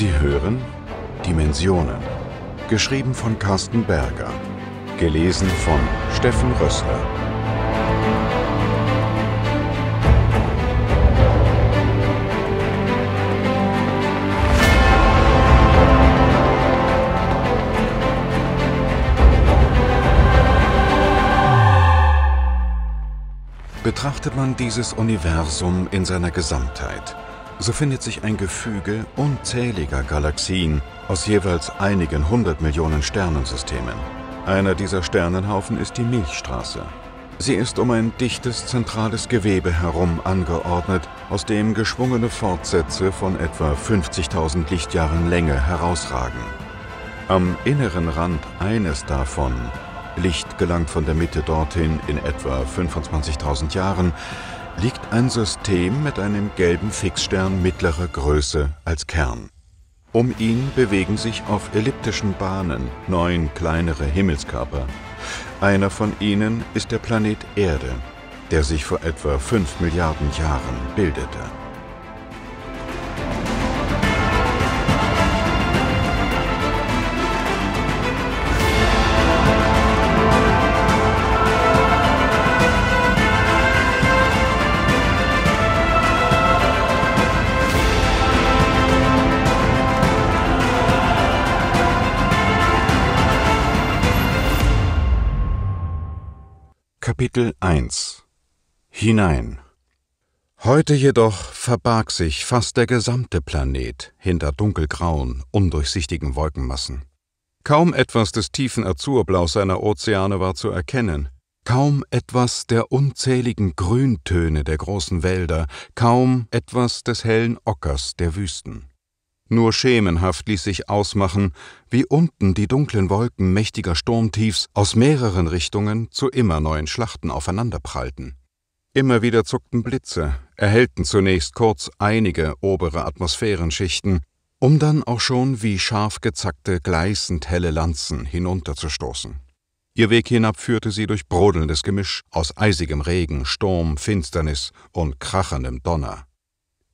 Sie hören Dimensionen, geschrieben von Carsten Berger, gelesen von Steffen Rössler. Betrachtet man dieses Universum in seiner Gesamtheit, so findet sich ein Gefüge unzähliger Galaxien aus jeweils einigen hundert Millionen Sternensystemen. Einer dieser Sternenhaufen ist die Milchstraße. Sie ist um ein dichtes zentrales Gewebe herum angeordnet, aus dem geschwungene Fortsätze von etwa 50.000 Lichtjahren Länge herausragen. Am inneren Rand eines davon, Licht gelangt von der Mitte dorthin in etwa 25.000 Jahren, liegt ein System mit einem gelben Fixstern mittlerer Größe als Kern. Um ihn bewegen sich auf elliptischen Bahnen neun kleinere Himmelskörper. Einer von ihnen ist der Planet Erde, der sich vor etwa 5 Milliarden Jahren bildete. Kapitel 1 Hinein Heute jedoch verbarg sich fast der gesamte Planet hinter dunkelgrauen, undurchsichtigen Wolkenmassen. Kaum etwas des tiefen Azurblaus seiner Ozeane war zu erkennen, kaum etwas der unzähligen Grüntöne der großen Wälder, kaum etwas des hellen Ockers der Wüsten. Nur schemenhaft ließ sich ausmachen, wie unten die dunklen Wolken mächtiger Sturmtiefs aus mehreren Richtungen zu immer neuen Schlachten aufeinanderprallten. Immer wieder zuckten Blitze, erhellten zunächst kurz einige obere Atmosphärenschichten, um dann auch schon wie scharf gezackte, gleißend helle Lanzen hinunterzustoßen. Ihr Weg hinab führte sie durch brodelndes Gemisch aus eisigem Regen, Sturm, Finsternis und krachendem Donner.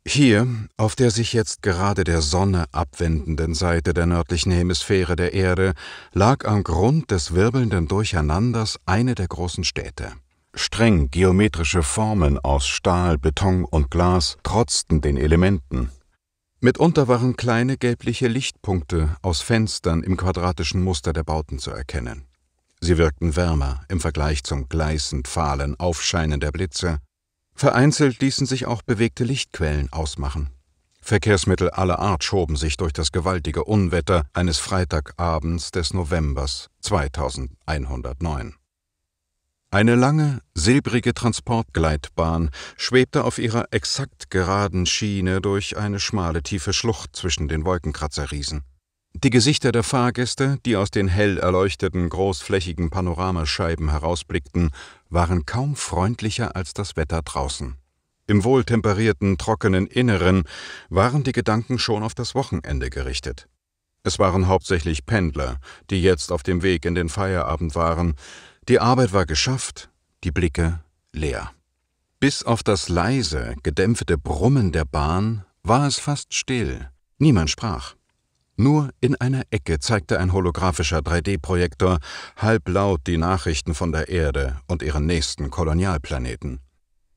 Hier, auf der sich jetzt gerade der Sonne abwendenden Seite der nördlichen Hemisphäre der Erde, lag am Grund des wirbelnden Durcheinanders eine der großen Städte. Streng geometrische Formen aus Stahl, Beton und Glas trotzten den Elementen. Mitunter waren kleine gelbliche Lichtpunkte aus Fenstern im quadratischen Muster der Bauten zu erkennen. Sie wirkten wärmer im Vergleich zum gleißend fahlen Aufscheinen der Blitze Vereinzelt ließen sich auch bewegte Lichtquellen ausmachen. Verkehrsmittel aller Art schoben sich durch das gewaltige Unwetter eines Freitagabends des Novembers 2109. Eine lange, silbrige Transportgleitbahn schwebte auf ihrer exakt geraden Schiene durch eine schmale, tiefe Schlucht zwischen den Wolkenkratzerriesen. Die Gesichter der Fahrgäste, die aus den hell erleuchteten, großflächigen Panoramascheiben herausblickten, waren kaum freundlicher als das Wetter draußen. Im wohltemperierten, trockenen Inneren waren die Gedanken schon auf das Wochenende gerichtet. Es waren hauptsächlich Pendler, die jetzt auf dem Weg in den Feierabend waren. Die Arbeit war geschafft, die Blicke leer. Bis auf das leise, gedämpfte Brummen der Bahn war es fast still. Niemand sprach. Nur in einer Ecke zeigte ein holographischer 3D-Projektor halblaut die Nachrichten von der Erde und ihren nächsten Kolonialplaneten.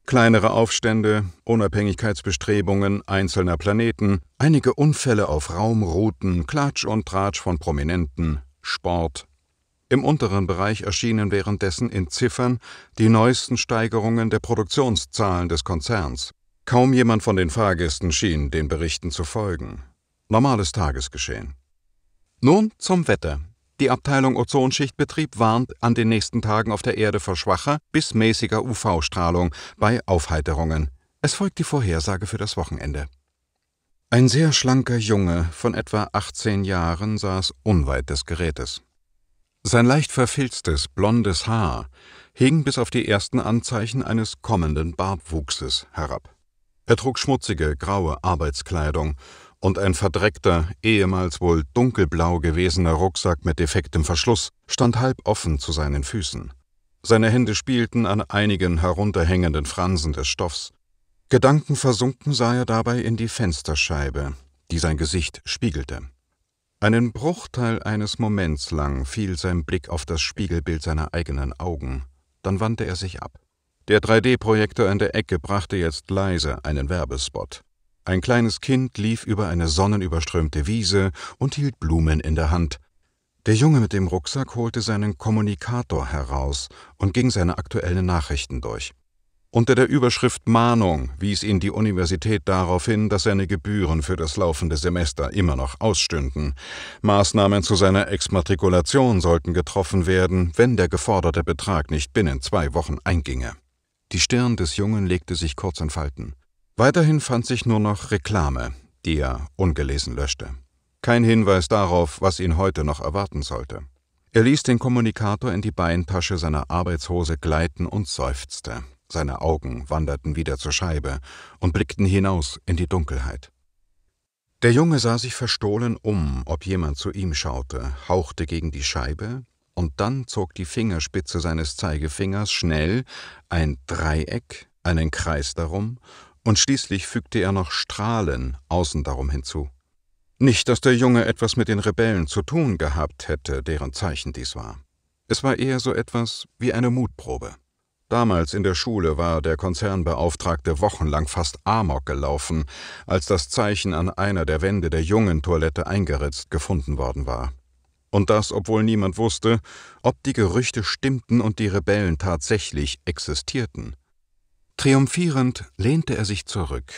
Kleinere Aufstände, Unabhängigkeitsbestrebungen einzelner Planeten, einige Unfälle auf Raumrouten, Klatsch und Tratsch von Prominenten, Sport. Im unteren Bereich erschienen währenddessen in Ziffern die neuesten Steigerungen der Produktionszahlen des Konzerns. Kaum jemand von den Fahrgästen schien den Berichten zu folgen. Normales Tagesgeschehen. Nun zum Wetter. Die Abteilung Ozonschichtbetrieb warnt an den nächsten Tagen auf der Erde vor schwacher bis mäßiger UV-Strahlung bei Aufheiterungen. Es folgt die Vorhersage für das Wochenende. Ein sehr schlanker Junge von etwa 18 Jahren saß unweit des Gerätes. Sein leicht verfilztes, blondes Haar hing bis auf die ersten Anzeichen eines kommenden Bartwuchses herab. Er trug schmutzige, graue Arbeitskleidung und ein verdreckter, ehemals wohl dunkelblau gewesener Rucksack mit defektem Verschluss stand halb offen zu seinen Füßen. Seine Hände spielten an einigen herunterhängenden Fransen des Stoffs. Gedankenversunken sah er dabei in die Fensterscheibe, die sein Gesicht spiegelte. Einen Bruchteil eines Moments lang fiel sein Blick auf das Spiegelbild seiner eigenen Augen, dann wandte er sich ab. Der 3D-Projektor in der Ecke brachte jetzt leise einen Werbespot. Ein kleines Kind lief über eine sonnenüberströmte Wiese und hielt Blumen in der Hand. Der Junge mit dem Rucksack holte seinen Kommunikator heraus und ging seine aktuellen Nachrichten durch. Unter der Überschrift Mahnung wies ihn die Universität darauf hin, dass seine Gebühren für das laufende Semester immer noch ausstünden. Maßnahmen zu seiner Exmatrikulation sollten getroffen werden, wenn der geforderte Betrag nicht binnen zwei Wochen einginge. Die Stirn des Jungen legte sich kurz in Falten. Weiterhin fand sich nur noch Reklame, die er ungelesen löschte. Kein Hinweis darauf, was ihn heute noch erwarten sollte. Er ließ den Kommunikator in die Beintasche seiner Arbeitshose gleiten und seufzte. Seine Augen wanderten wieder zur Scheibe und blickten hinaus in die Dunkelheit. Der Junge sah sich verstohlen um, ob jemand zu ihm schaute, hauchte gegen die Scheibe, und dann zog die Fingerspitze seines Zeigefingers schnell ein Dreieck, einen Kreis darum und schließlich fügte er noch Strahlen außen darum hinzu. Nicht, dass der Junge etwas mit den Rebellen zu tun gehabt hätte, deren Zeichen dies war. Es war eher so etwas wie eine Mutprobe. Damals in der Schule war der Konzernbeauftragte wochenlang fast amok gelaufen, als das Zeichen an einer der Wände der jungen Toilette eingeritzt gefunden worden war. Und das, obwohl niemand wusste, ob die Gerüchte stimmten und die Rebellen tatsächlich existierten. Triumphierend lehnte er sich zurück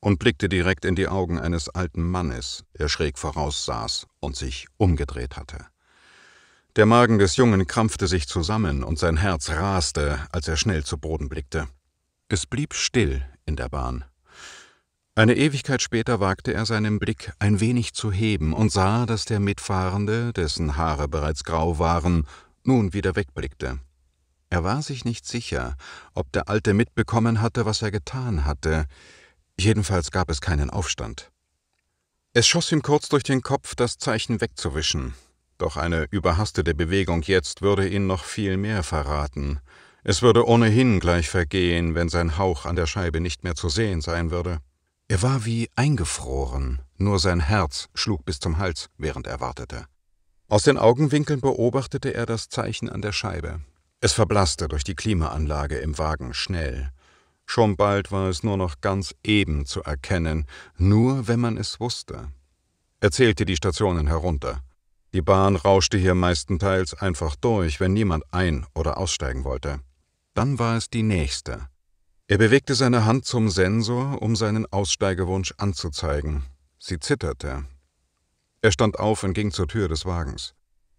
und blickte direkt in die Augen eines alten Mannes, der schräg voraussaß und sich umgedreht hatte. Der Magen des Jungen krampfte sich zusammen und sein Herz raste, als er schnell zu Boden blickte. Es blieb still in der Bahn. Eine Ewigkeit später wagte er seinen Blick ein wenig zu heben und sah, dass der Mitfahrende, dessen Haare bereits grau waren, nun wieder wegblickte. Er war sich nicht sicher, ob der Alte mitbekommen hatte, was er getan hatte. Jedenfalls gab es keinen Aufstand. Es schoss ihm kurz durch den Kopf, das Zeichen wegzuwischen. Doch eine überhastete Bewegung jetzt würde ihn noch viel mehr verraten. Es würde ohnehin gleich vergehen, wenn sein Hauch an der Scheibe nicht mehr zu sehen sein würde. Er war wie eingefroren, nur sein Herz schlug bis zum Hals, während er wartete. Aus den Augenwinkeln beobachtete er das Zeichen an der Scheibe. Es verblasste durch die Klimaanlage im Wagen schnell. Schon bald war es nur noch ganz eben zu erkennen, nur wenn man es wusste. Er zählte die Stationen herunter. Die Bahn rauschte hier meistenteils einfach durch, wenn niemand ein- oder aussteigen wollte. Dann war es die nächste. Er bewegte seine Hand zum Sensor, um seinen Aussteigewunsch anzuzeigen. Sie zitterte. Er stand auf und ging zur Tür des Wagens.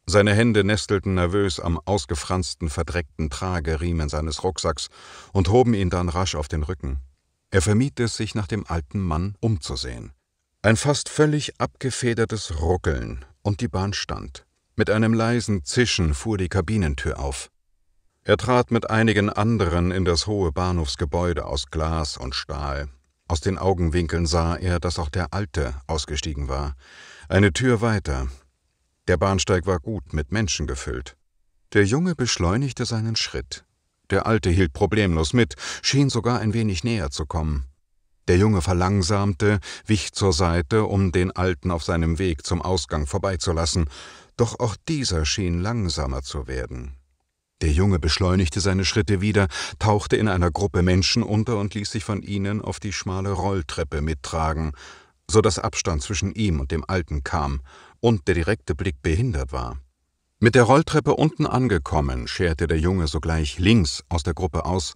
Seine Hände nestelten nervös am ausgefransten, verdreckten Trageriemen seines Rucksacks und hoben ihn dann rasch auf den Rücken. Er vermied es, sich nach dem alten Mann umzusehen. Ein fast völlig abgefedertes Ruckeln und die Bahn stand. Mit einem leisen Zischen fuhr die Kabinentür auf. Er trat mit einigen anderen in das hohe Bahnhofsgebäude aus Glas und Stahl. Aus den Augenwinkeln sah er, dass auch der Alte ausgestiegen war. Eine Tür weiter, der Bahnsteig war gut mit Menschen gefüllt. Der Junge beschleunigte seinen Schritt. Der Alte hielt problemlos mit, schien sogar ein wenig näher zu kommen. Der Junge verlangsamte, wich zur Seite, um den Alten auf seinem Weg zum Ausgang vorbeizulassen, doch auch dieser schien langsamer zu werden. Der Junge beschleunigte seine Schritte wieder, tauchte in einer Gruppe Menschen unter und ließ sich von ihnen auf die schmale Rolltreppe mittragen, so dass Abstand zwischen ihm und dem Alten kam, und der direkte Blick behindert war. Mit der Rolltreppe unten angekommen, scherte der Junge sogleich links aus der Gruppe aus,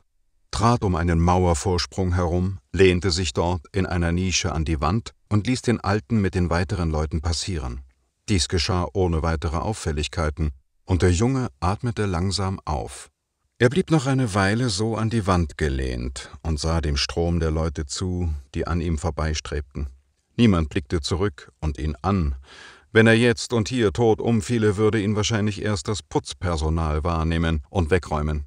trat um einen Mauervorsprung herum, lehnte sich dort in einer Nische an die Wand und ließ den Alten mit den weiteren Leuten passieren. Dies geschah ohne weitere Auffälligkeiten, und der Junge atmete langsam auf. Er blieb noch eine Weile so an die Wand gelehnt und sah dem Strom der Leute zu, die an ihm vorbeistrebten. Niemand blickte zurück und ihn an, wenn er jetzt und hier tot umfiele, würde ihn wahrscheinlich erst das Putzpersonal wahrnehmen und wegräumen.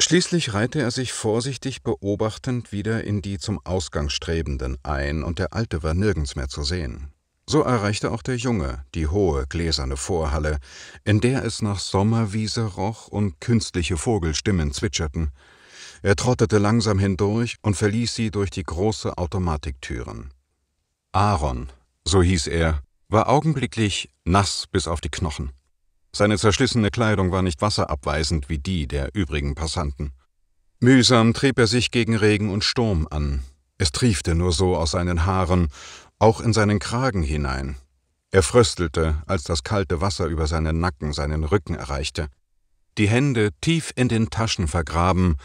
Schließlich reihte er sich vorsichtig beobachtend wieder in die zum Ausgang strebenden ein, und der Alte war nirgends mehr zu sehen. So erreichte auch der Junge die hohe gläserne Vorhalle, in der es nach Sommerwiese roch und künstliche Vogelstimmen zwitscherten. Er trottete langsam hindurch und verließ sie durch die große Automatiktüren. Aaron, so hieß er, war augenblicklich nass bis auf die Knochen. Seine zerschlissene Kleidung war nicht wasserabweisend wie die der übrigen Passanten. Mühsam trieb er sich gegen Regen und Sturm an. Es triefte nur so aus seinen Haaren, auch in seinen Kragen hinein. Er fröstelte, als das kalte Wasser über seinen Nacken, seinen Rücken erreichte. Die Hände tief in den Taschen vergraben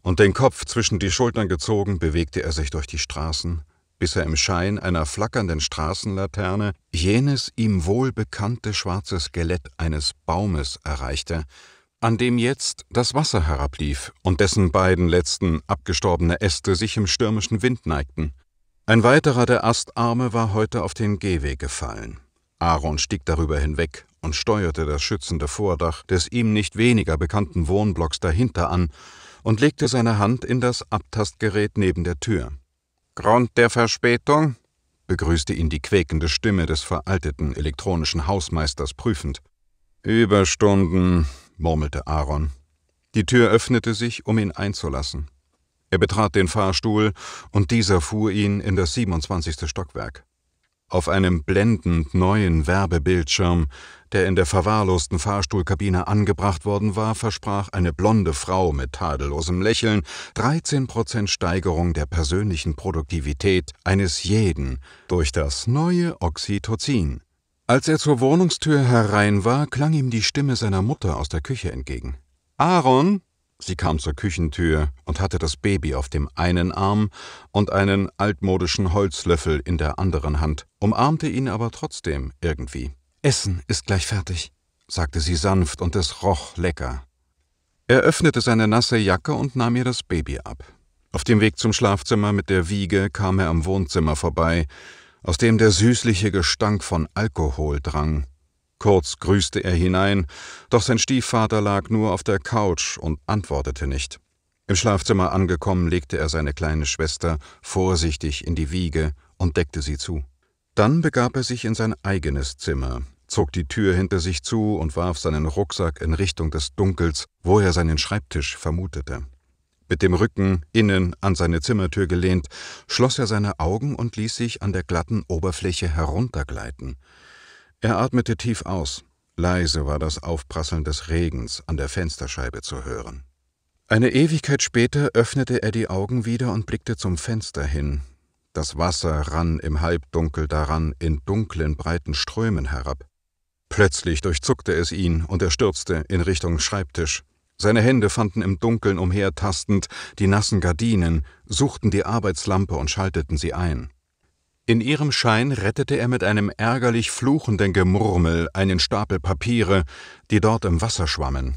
und den Kopf zwischen die Schultern gezogen, bewegte er sich durch die Straßen, bis er im Schein einer flackernden Straßenlaterne jenes ihm wohlbekannte schwarze Skelett eines Baumes erreichte, an dem jetzt das Wasser herablief und dessen beiden letzten abgestorbene Äste sich im stürmischen Wind neigten. Ein weiterer der Astarme war heute auf den Gehweg gefallen. Aaron stieg darüber hinweg und steuerte das schützende Vordach des ihm nicht weniger bekannten Wohnblocks dahinter an und legte seine Hand in das Abtastgerät neben der Tür. Grund der Verspätung? begrüßte ihn die quäkende Stimme des veralteten elektronischen Hausmeisters prüfend. Überstunden, murmelte Aaron. Die Tür öffnete sich, um ihn einzulassen. Er betrat den Fahrstuhl, und dieser fuhr ihn in das 27. Stockwerk. Auf einem blendend neuen Werbebildschirm, der in der verwahrlosten Fahrstuhlkabine angebracht worden war, versprach eine blonde Frau mit tadellosem Lächeln 13% Steigerung der persönlichen Produktivität eines jeden durch das neue Oxytocin. Als er zur Wohnungstür herein war, klang ihm die Stimme seiner Mutter aus der Küche entgegen. Aaron, Sie kam zur Küchentür und hatte das Baby auf dem einen Arm und einen altmodischen Holzlöffel in der anderen Hand, umarmte ihn aber trotzdem irgendwie. Essen ist gleich fertig, sagte sie sanft und es roch lecker. Er öffnete seine nasse Jacke und nahm ihr das Baby ab. Auf dem Weg zum Schlafzimmer mit der Wiege kam er am Wohnzimmer vorbei, aus dem der süßliche Gestank von Alkohol drang. Kurz grüßte er hinein, doch sein Stiefvater lag nur auf der Couch und antwortete nicht. Im Schlafzimmer angekommen, legte er seine kleine Schwester vorsichtig in die Wiege und deckte sie zu. Dann begab er sich in sein eigenes Zimmer, zog die Tür hinter sich zu und warf seinen Rucksack in Richtung des Dunkels, wo er seinen Schreibtisch vermutete. Mit dem Rücken innen an seine Zimmertür gelehnt, schloss er seine Augen und ließ sich an der glatten Oberfläche heruntergleiten – er atmete tief aus. Leise war das Aufprasseln des Regens an der Fensterscheibe zu hören. Eine Ewigkeit später öffnete er die Augen wieder und blickte zum Fenster hin. Das Wasser rann im Halbdunkel daran in dunklen, breiten Strömen herab. Plötzlich durchzuckte es ihn und er stürzte in Richtung Schreibtisch. Seine Hände fanden im Dunkeln umhertastend die nassen Gardinen, suchten die Arbeitslampe und schalteten sie ein. In ihrem Schein rettete er mit einem ärgerlich fluchenden Gemurmel einen Stapel Papiere, die dort im Wasser schwammen.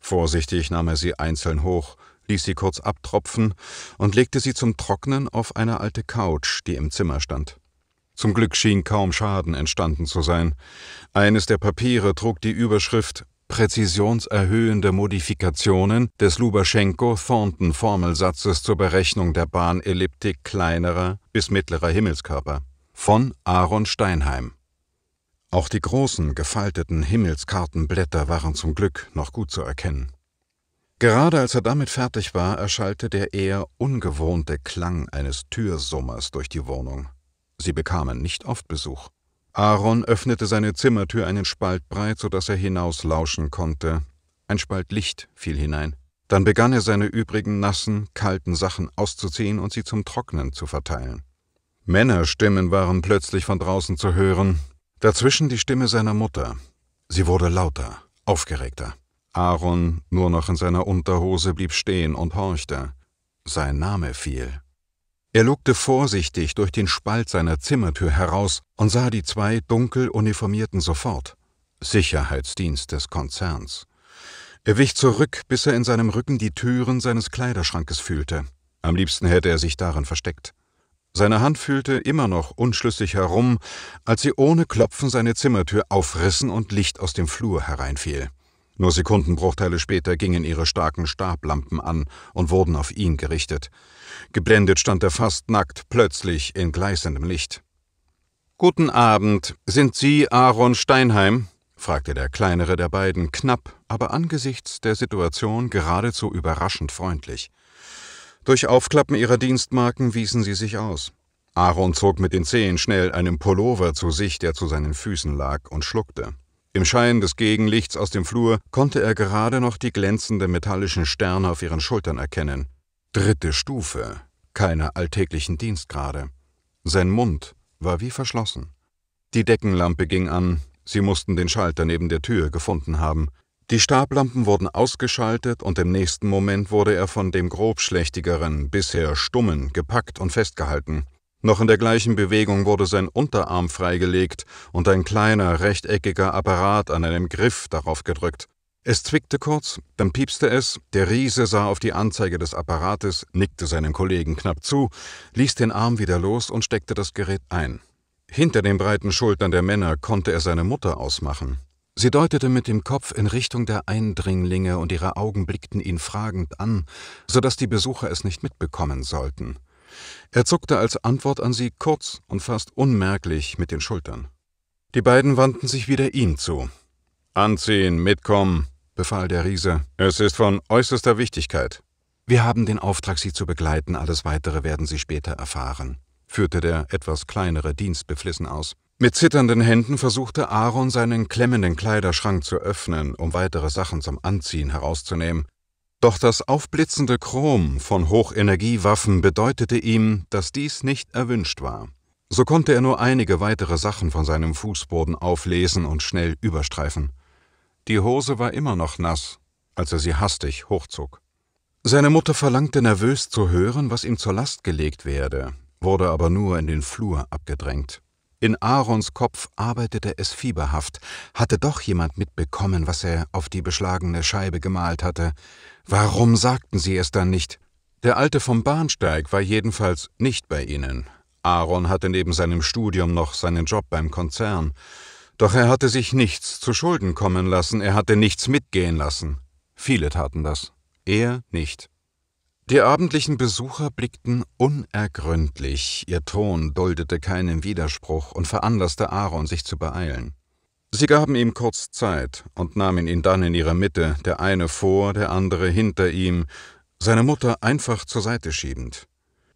Vorsichtig nahm er sie einzeln hoch, ließ sie kurz abtropfen und legte sie zum Trocknen auf eine alte Couch, die im Zimmer stand. Zum Glück schien kaum Schaden entstanden zu sein. Eines der Papiere trug die Überschrift präzisionserhöhende Modifikationen des Lubaschenko-Thornton-Formelsatzes zur Berechnung der Bahnelliptik kleinerer bis mittlerer Himmelskörper von Aaron Steinheim. Auch die großen gefalteten Himmelskartenblätter waren zum Glück noch gut zu erkennen. Gerade als er damit fertig war, erschallte der eher ungewohnte Klang eines Türsummers durch die Wohnung. Sie bekamen nicht oft Besuch. Aaron öffnete seine Zimmertür einen Spalt breit, so dass er hinauslauschen konnte. Ein Spalt Licht fiel hinein. Dann begann er seine übrigen nassen, kalten Sachen auszuziehen und sie zum Trocknen zu verteilen. Männerstimmen waren plötzlich von draußen zu hören, dazwischen die Stimme seiner Mutter. Sie wurde lauter, aufgeregter. Aaron, nur noch in seiner Unterhose, blieb stehen und horchte. Sein Name fiel. Er lugte vorsichtig durch den Spalt seiner Zimmertür heraus und sah die zwei dunkel uniformierten sofort. Sicherheitsdienst des Konzerns. Er wich zurück, bis er in seinem Rücken die Türen seines Kleiderschrankes fühlte. Am liebsten hätte er sich darin versteckt. Seine Hand fühlte immer noch unschlüssig herum, als sie ohne Klopfen seine Zimmertür aufrissen und Licht aus dem Flur hereinfiel. Nur Sekundenbruchteile später gingen ihre starken Stablampen an und wurden auf ihn gerichtet. Geblendet stand er fast nackt, plötzlich in gleißendem Licht. Guten Abend, sind Sie Aaron Steinheim? fragte der kleinere der beiden knapp, aber angesichts der Situation geradezu überraschend freundlich. Durch Aufklappen ihrer Dienstmarken wiesen sie sich aus. Aaron zog mit den Zehen schnell einen Pullover zu sich, der zu seinen Füßen lag, und schluckte. Im Schein des Gegenlichts aus dem Flur konnte er gerade noch die glänzenden metallischen Sterne auf ihren Schultern erkennen. Dritte Stufe, keine alltäglichen Dienstgrade. Sein Mund war wie verschlossen. Die Deckenlampe ging an, sie mussten den Schalter neben der Tür gefunden haben. Die Stablampen wurden ausgeschaltet und im nächsten Moment wurde er von dem grobschlächtigeren, bisher stummen gepackt und festgehalten. Noch in der gleichen Bewegung wurde sein Unterarm freigelegt und ein kleiner, rechteckiger Apparat an einem Griff darauf gedrückt. Es zwickte kurz, dann piepste es, der Riese sah auf die Anzeige des Apparates, nickte seinem Kollegen knapp zu, ließ den Arm wieder los und steckte das Gerät ein. Hinter den breiten Schultern der Männer konnte er seine Mutter ausmachen. Sie deutete mit dem Kopf in Richtung der Eindringlinge und ihre Augen blickten ihn fragend an, so dass die Besucher es nicht mitbekommen sollten. Er zuckte als Antwort an sie kurz und fast unmerklich mit den Schultern. Die beiden wandten sich wieder ihm zu. Anziehen, mitkommen, befahl der Riese. Es ist von äußerster Wichtigkeit. Wir haben den Auftrag, Sie zu begleiten, alles Weitere werden Sie später erfahren, führte der etwas kleinere Dienstbeflissen aus. Mit zitternden Händen versuchte Aaron seinen klemmenden Kleiderschrank zu öffnen, um weitere Sachen zum Anziehen herauszunehmen. Doch das aufblitzende Chrom von Hochenergiewaffen bedeutete ihm, dass dies nicht erwünscht war. So konnte er nur einige weitere Sachen von seinem Fußboden auflesen und schnell überstreifen. Die Hose war immer noch nass, als er sie hastig hochzog. Seine Mutter verlangte nervös zu hören, was ihm zur Last gelegt werde, wurde aber nur in den Flur abgedrängt. In Aarons Kopf arbeitete es fieberhaft. Hatte doch jemand mitbekommen, was er auf die beschlagene Scheibe gemalt hatte. Warum sagten sie es dann nicht? Der Alte vom Bahnsteig war jedenfalls nicht bei ihnen. Aaron hatte neben seinem Studium noch seinen Job beim Konzern. Doch er hatte sich nichts zu Schulden kommen lassen, er hatte nichts mitgehen lassen. Viele taten das. Er nicht. Die abendlichen Besucher blickten unergründlich, ihr Ton duldete keinen Widerspruch und veranlasste Aaron, sich zu beeilen. Sie gaben ihm kurz Zeit und nahmen ihn dann in ihre Mitte, der eine vor, der andere hinter ihm, seine Mutter einfach zur Seite schiebend.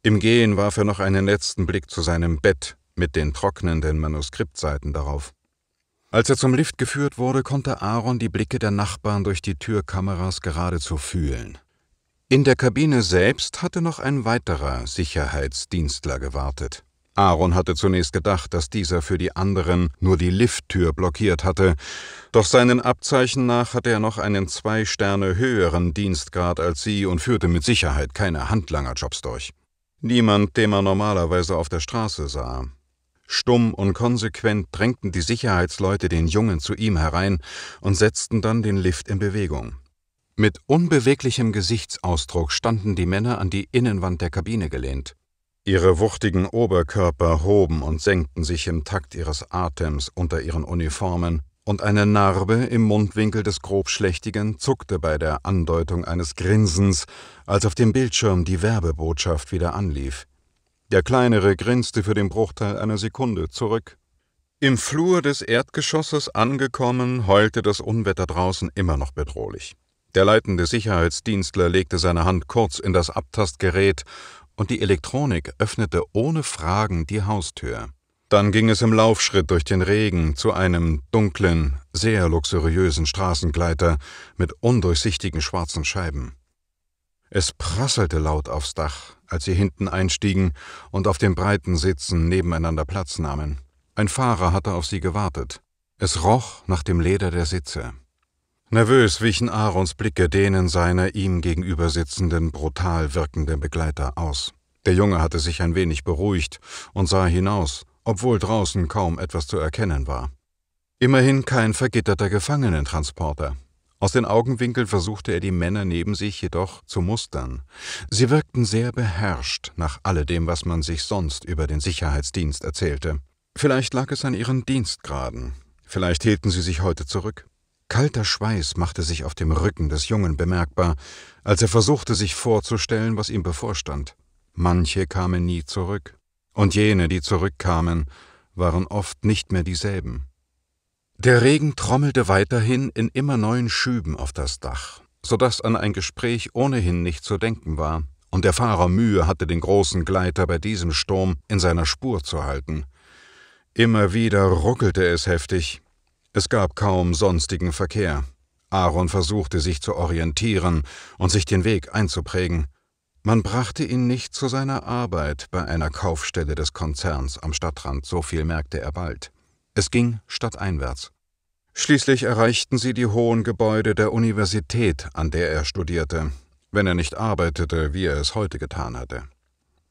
Im Gehen warf er noch einen letzten Blick zu seinem Bett mit den trocknenden Manuskriptseiten darauf. Als er zum Lift geführt wurde, konnte Aaron die Blicke der Nachbarn durch die Türkameras geradezu fühlen. In der Kabine selbst hatte noch ein weiterer Sicherheitsdienstler gewartet. Aaron hatte zunächst gedacht, dass dieser für die anderen nur die Lifttür blockiert hatte, doch seinen Abzeichen nach hatte er noch einen zwei Sterne höheren Dienstgrad als sie und führte mit Sicherheit keine Handlangerjobs durch. Niemand, den man normalerweise auf der Straße sah. Stumm und konsequent drängten die Sicherheitsleute den Jungen zu ihm herein und setzten dann den Lift in Bewegung. Mit unbeweglichem Gesichtsausdruck standen die Männer an die Innenwand der Kabine gelehnt. Ihre wuchtigen Oberkörper hoben und senkten sich im Takt ihres Atems unter ihren Uniformen, und eine Narbe im Mundwinkel des Grobschlächtigen zuckte bei der Andeutung eines Grinsens, als auf dem Bildschirm die Werbebotschaft wieder anlief. Der Kleinere grinste für den Bruchteil einer Sekunde zurück. Im Flur des Erdgeschosses angekommen, heulte das Unwetter draußen immer noch bedrohlich. Der leitende Sicherheitsdienstler legte seine Hand kurz in das Abtastgerät und die Elektronik öffnete ohne Fragen die Haustür. Dann ging es im Laufschritt durch den Regen zu einem dunklen, sehr luxuriösen Straßengleiter mit undurchsichtigen schwarzen Scheiben. Es prasselte laut aufs Dach, als sie hinten einstiegen und auf den breiten Sitzen nebeneinander Platz nahmen. Ein Fahrer hatte auf sie gewartet. Es roch nach dem Leder der Sitze. Nervös wichen Aarons Blicke denen seiner ihm gegenüber sitzenden, brutal wirkenden Begleiter aus. Der Junge hatte sich ein wenig beruhigt und sah hinaus, obwohl draußen kaum etwas zu erkennen war. Immerhin kein vergitterter Gefangenentransporter. Aus den Augenwinkeln versuchte er die Männer neben sich jedoch zu mustern. Sie wirkten sehr beherrscht nach alledem, was man sich sonst über den Sicherheitsdienst erzählte. Vielleicht lag es an ihren Dienstgraden. Vielleicht hielten sie sich heute zurück. Kalter Schweiß machte sich auf dem Rücken des Jungen bemerkbar, als er versuchte sich vorzustellen, was ihm bevorstand. Manche kamen nie zurück, und jene, die zurückkamen, waren oft nicht mehr dieselben. Der Regen trommelte weiterhin in immer neuen Schüben auf das Dach, so dass an ein Gespräch ohnehin nicht zu denken war, und der Fahrer Mühe hatte, den großen Gleiter bei diesem Sturm in seiner Spur zu halten. Immer wieder ruckelte es heftig, es gab kaum sonstigen Verkehr. Aaron versuchte sich zu orientieren und sich den Weg einzuprägen. Man brachte ihn nicht zu seiner Arbeit bei einer Kaufstelle des Konzerns am Stadtrand, so viel merkte er bald. Es ging stadteinwärts. Schließlich erreichten sie die hohen Gebäude der Universität, an der er studierte, wenn er nicht arbeitete, wie er es heute getan hatte.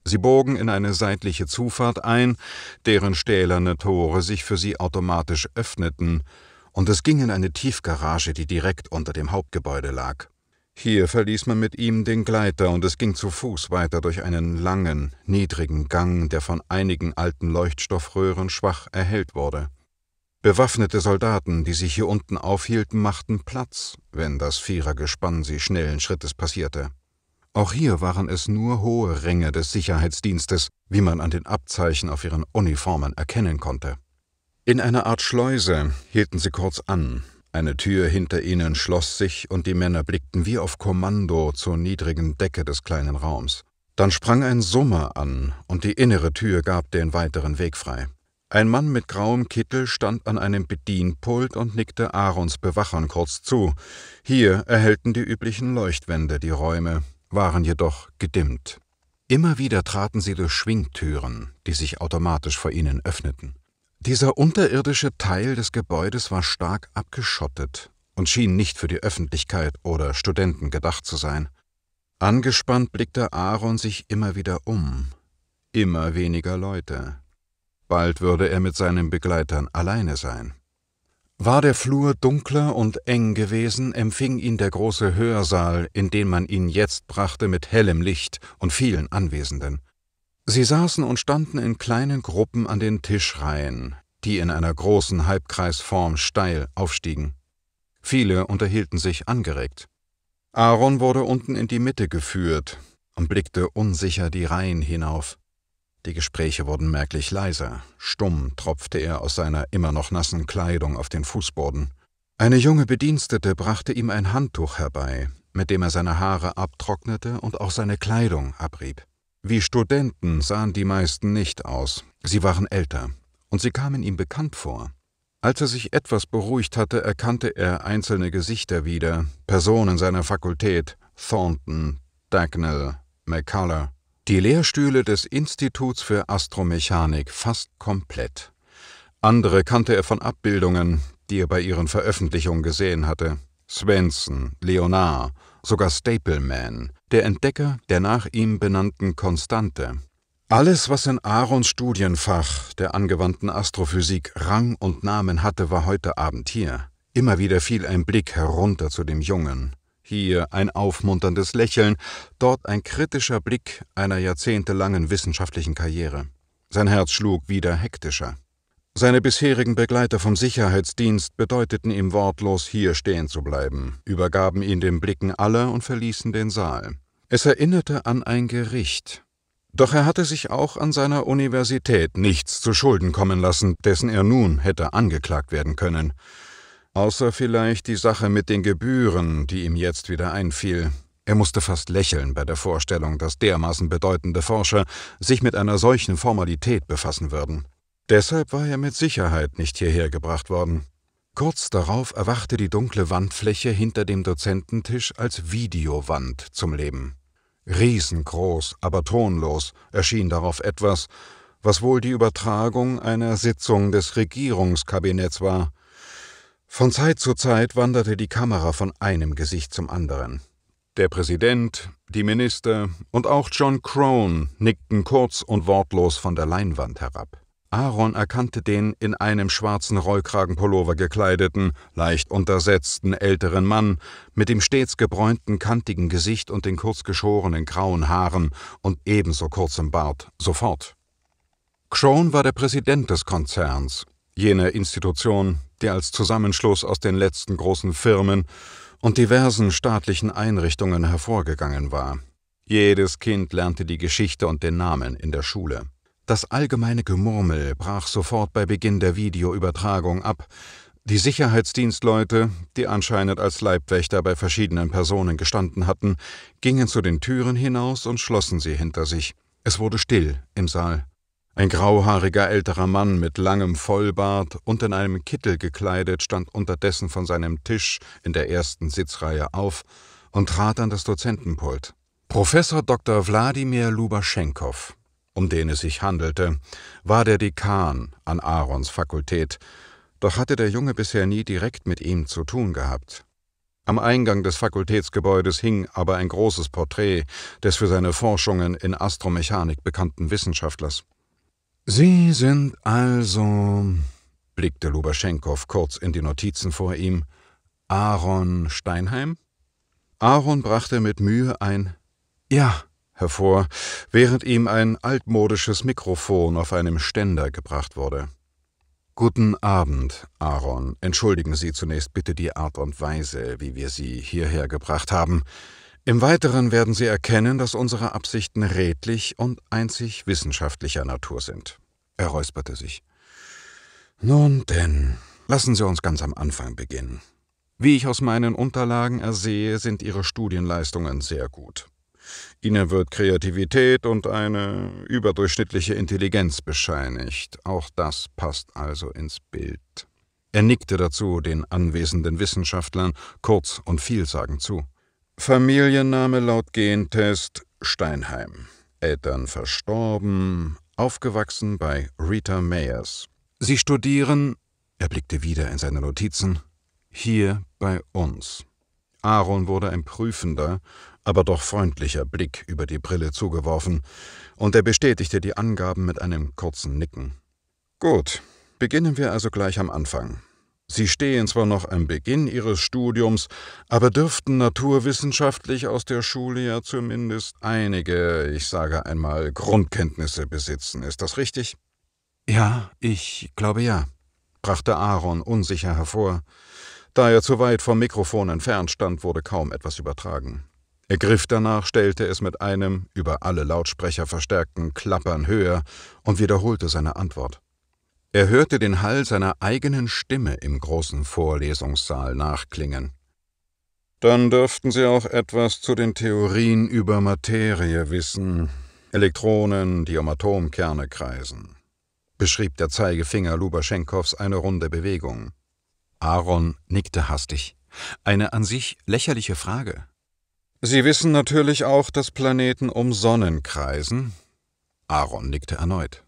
Sie bogen in eine seitliche Zufahrt ein, deren stählerne Tore sich für sie automatisch öffneten, und es ging in eine Tiefgarage, die direkt unter dem Hauptgebäude lag. Hier verließ man mit ihm den Gleiter und es ging zu Fuß weiter durch einen langen, niedrigen Gang, der von einigen alten Leuchtstoffröhren schwach erhellt wurde. Bewaffnete Soldaten, die sich hier unten aufhielten, machten Platz, wenn das Vierergespann sie schnellen Schrittes passierte. Auch hier waren es nur hohe Ränge des Sicherheitsdienstes, wie man an den Abzeichen auf ihren Uniformen erkennen konnte. In einer Art Schleuse hielten sie kurz an, eine Tür hinter ihnen schloss sich und die Männer blickten wie auf Kommando zur niedrigen Decke des kleinen Raums. Dann sprang ein Summer an und die innere Tür gab den weiteren Weg frei. Ein Mann mit grauem Kittel stand an einem Bedienpult und nickte Aarons Bewachern kurz zu. Hier erhellten die üblichen Leuchtwände die Räume, waren jedoch gedimmt. Immer wieder traten sie durch Schwingtüren, die sich automatisch vor ihnen öffneten. Dieser unterirdische Teil des Gebäudes war stark abgeschottet und schien nicht für die Öffentlichkeit oder Studenten gedacht zu sein. Angespannt blickte Aaron sich immer wieder um. Immer weniger Leute. Bald würde er mit seinen Begleitern alleine sein. War der Flur dunkler und eng gewesen, empfing ihn der große Hörsaal, in den man ihn jetzt brachte, mit hellem Licht und vielen Anwesenden. Sie saßen und standen in kleinen Gruppen an den Tischreihen, die in einer großen Halbkreisform steil aufstiegen. Viele unterhielten sich angeregt. Aaron wurde unten in die Mitte geführt und blickte unsicher die Reihen hinauf. Die Gespräche wurden merklich leiser. Stumm tropfte er aus seiner immer noch nassen Kleidung auf den Fußboden. Eine junge Bedienstete brachte ihm ein Handtuch herbei, mit dem er seine Haare abtrocknete und auch seine Kleidung abrieb. Wie Studenten sahen die meisten nicht aus, sie waren älter, und sie kamen ihm bekannt vor. Als er sich etwas beruhigt hatte, erkannte er einzelne Gesichter wieder, Personen seiner Fakultät, Thornton, Dagnell, McCullough die Lehrstühle des Instituts für Astromechanik fast komplett. Andere kannte er von Abbildungen, die er bei ihren Veröffentlichungen gesehen hatte. Svensson, Leonard, sogar Stapleman, der Entdecker der nach ihm benannten Konstante. Alles, was in Aarons Studienfach der angewandten Astrophysik Rang und Namen hatte, war heute Abend hier. Immer wieder fiel ein Blick herunter zu dem Jungen. Hier ein aufmunterndes Lächeln, dort ein kritischer Blick einer jahrzehntelangen wissenschaftlichen Karriere. Sein Herz schlug wieder hektischer. Seine bisherigen Begleiter vom Sicherheitsdienst bedeuteten ihm wortlos, hier stehen zu bleiben, übergaben ihn den Blicken aller und verließen den Saal. Es erinnerte an ein Gericht. Doch er hatte sich auch an seiner Universität nichts zu Schulden kommen lassen, dessen er nun hätte angeklagt werden können. Außer vielleicht die Sache mit den Gebühren, die ihm jetzt wieder einfiel. Er musste fast lächeln bei der Vorstellung, dass dermaßen bedeutende Forscher sich mit einer solchen Formalität befassen würden. Deshalb war er mit Sicherheit nicht hierher gebracht worden. Kurz darauf erwachte die dunkle Wandfläche hinter dem Dozententisch als Videowand zum Leben. Riesengroß, aber tonlos erschien darauf etwas, was wohl die Übertragung einer Sitzung des Regierungskabinetts war – von Zeit zu Zeit wanderte die Kamera von einem Gesicht zum anderen. Der Präsident, die Minister und auch John Crone nickten kurz und wortlos von der Leinwand herab. Aaron erkannte den in einem schwarzen Rollkragenpullover gekleideten, leicht untersetzten älteren Mann mit dem stets gebräunten, kantigen Gesicht und den kurzgeschorenen grauen Haaren und ebenso kurzem Bart sofort. Crone war der Präsident des Konzerns, jener Institution, der als Zusammenschluss aus den letzten großen Firmen und diversen staatlichen Einrichtungen hervorgegangen war. Jedes Kind lernte die Geschichte und den Namen in der Schule. Das allgemeine Gemurmel brach sofort bei Beginn der Videoübertragung ab. Die Sicherheitsdienstleute, die anscheinend als Leibwächter bei verschiedenen Personen gestanden hatten, gingen zu den Türen hinaus und schlossen sie hinter sich. Es wurde still im Saal. Ein grauhaariger älterer Mann mit langem Vollbart und in einem Kittel gekleidet stand unterdessen von seinem Tisch in der ersten Sitzreihe auf und trat an das Dozentenpult. Professor Dr. Wladimir Lubaschenkow, um den es sich handelte, war der Dekan an Aarons Fakultät, doch hatte der Junge bisher nie direkt mit ihm zu tun gehabt. Am Eingang des Fakultätsgebäudes hing aber ein großes Porträt des für seine Forschungen in Astromechanik bekannten Wissenschaftlers. Sie sind also, blickte Lubaschenkow kurz in die Notizen vor ihm, Aaron Steinheim? Aaron brachte mit Mühe ein Ja hervor, während ihm ein altmodisches Mikrofon auf einem Ständer gebracht wurde. Guten Abend, Aaron. Entschuldigen Sie zunächst bitte die Art und Weise, wie wir Sie hierher gebracht haben. Im Weiteren werden Sie erkennen, dass unsere Absichten redlich und einzig wissenschaftlicher Natur sind. Er räusperte sich. Nun denn, lassen Sie uns ganz am Anfang beginnen. Wie ich aus meinen Unterlagen ersehe, sind Ihre Studienleistungen sehr gut. Ihnen wird Kreativität und eine überdurchschnittliche Intelligenz bescheinigt. Auch das passt also ins Bild. Er nickte dazu den anwesenden Wissenschaftlern kurz und vielsagend zu. Familienname laut Gentest Steinheim. Eltern verstorben, aufgewachsen bei Rita Mayers. Sie studieren, er blickte wieder in seine Notizen, hier bei uns. Aaron wurde ein prüfender, aber doch freundlicher Blick über die Brille zugeworfen, und er bestätigte die Angaben mit einem kurzen Nicken. Gut, beginnen wir also gleich am Anfang. Sie stehen zwar noch am Beginn ihres Studiums, aber dürften naturwissenschaftlich aus der Schule ja zumindest einige, ich sage einmal, Grundkenntnisse besitzen. Ist das richtig? Ja, ich glaube ja, brachte Aaron unsicher hervor. Da er zu weit vom Mikrofon entfernt stand, wurde kaum etwas übertragen. Er griff danach, stellte es mit einem über alle Lautsprecher verstärkten Klappern höher und wiederholte seine Antwort. Er hörte den Hall seiner eigenen Stimme im großen Vorlesungssaal nachklingen. Dann dürften Sie auch etwas zu den Theorien über Materie wissen, Elektronen, die um Atomkerne kreisen, beschrieb der Zeigefinger Lubaschenkows eine runde Bewegung. Aaron nickte hastig. Eine an sich lächerliche Frage. Sie wissen natürlich auch, dass Planeten um Sonnen kreisen? Aaron nickte erneut.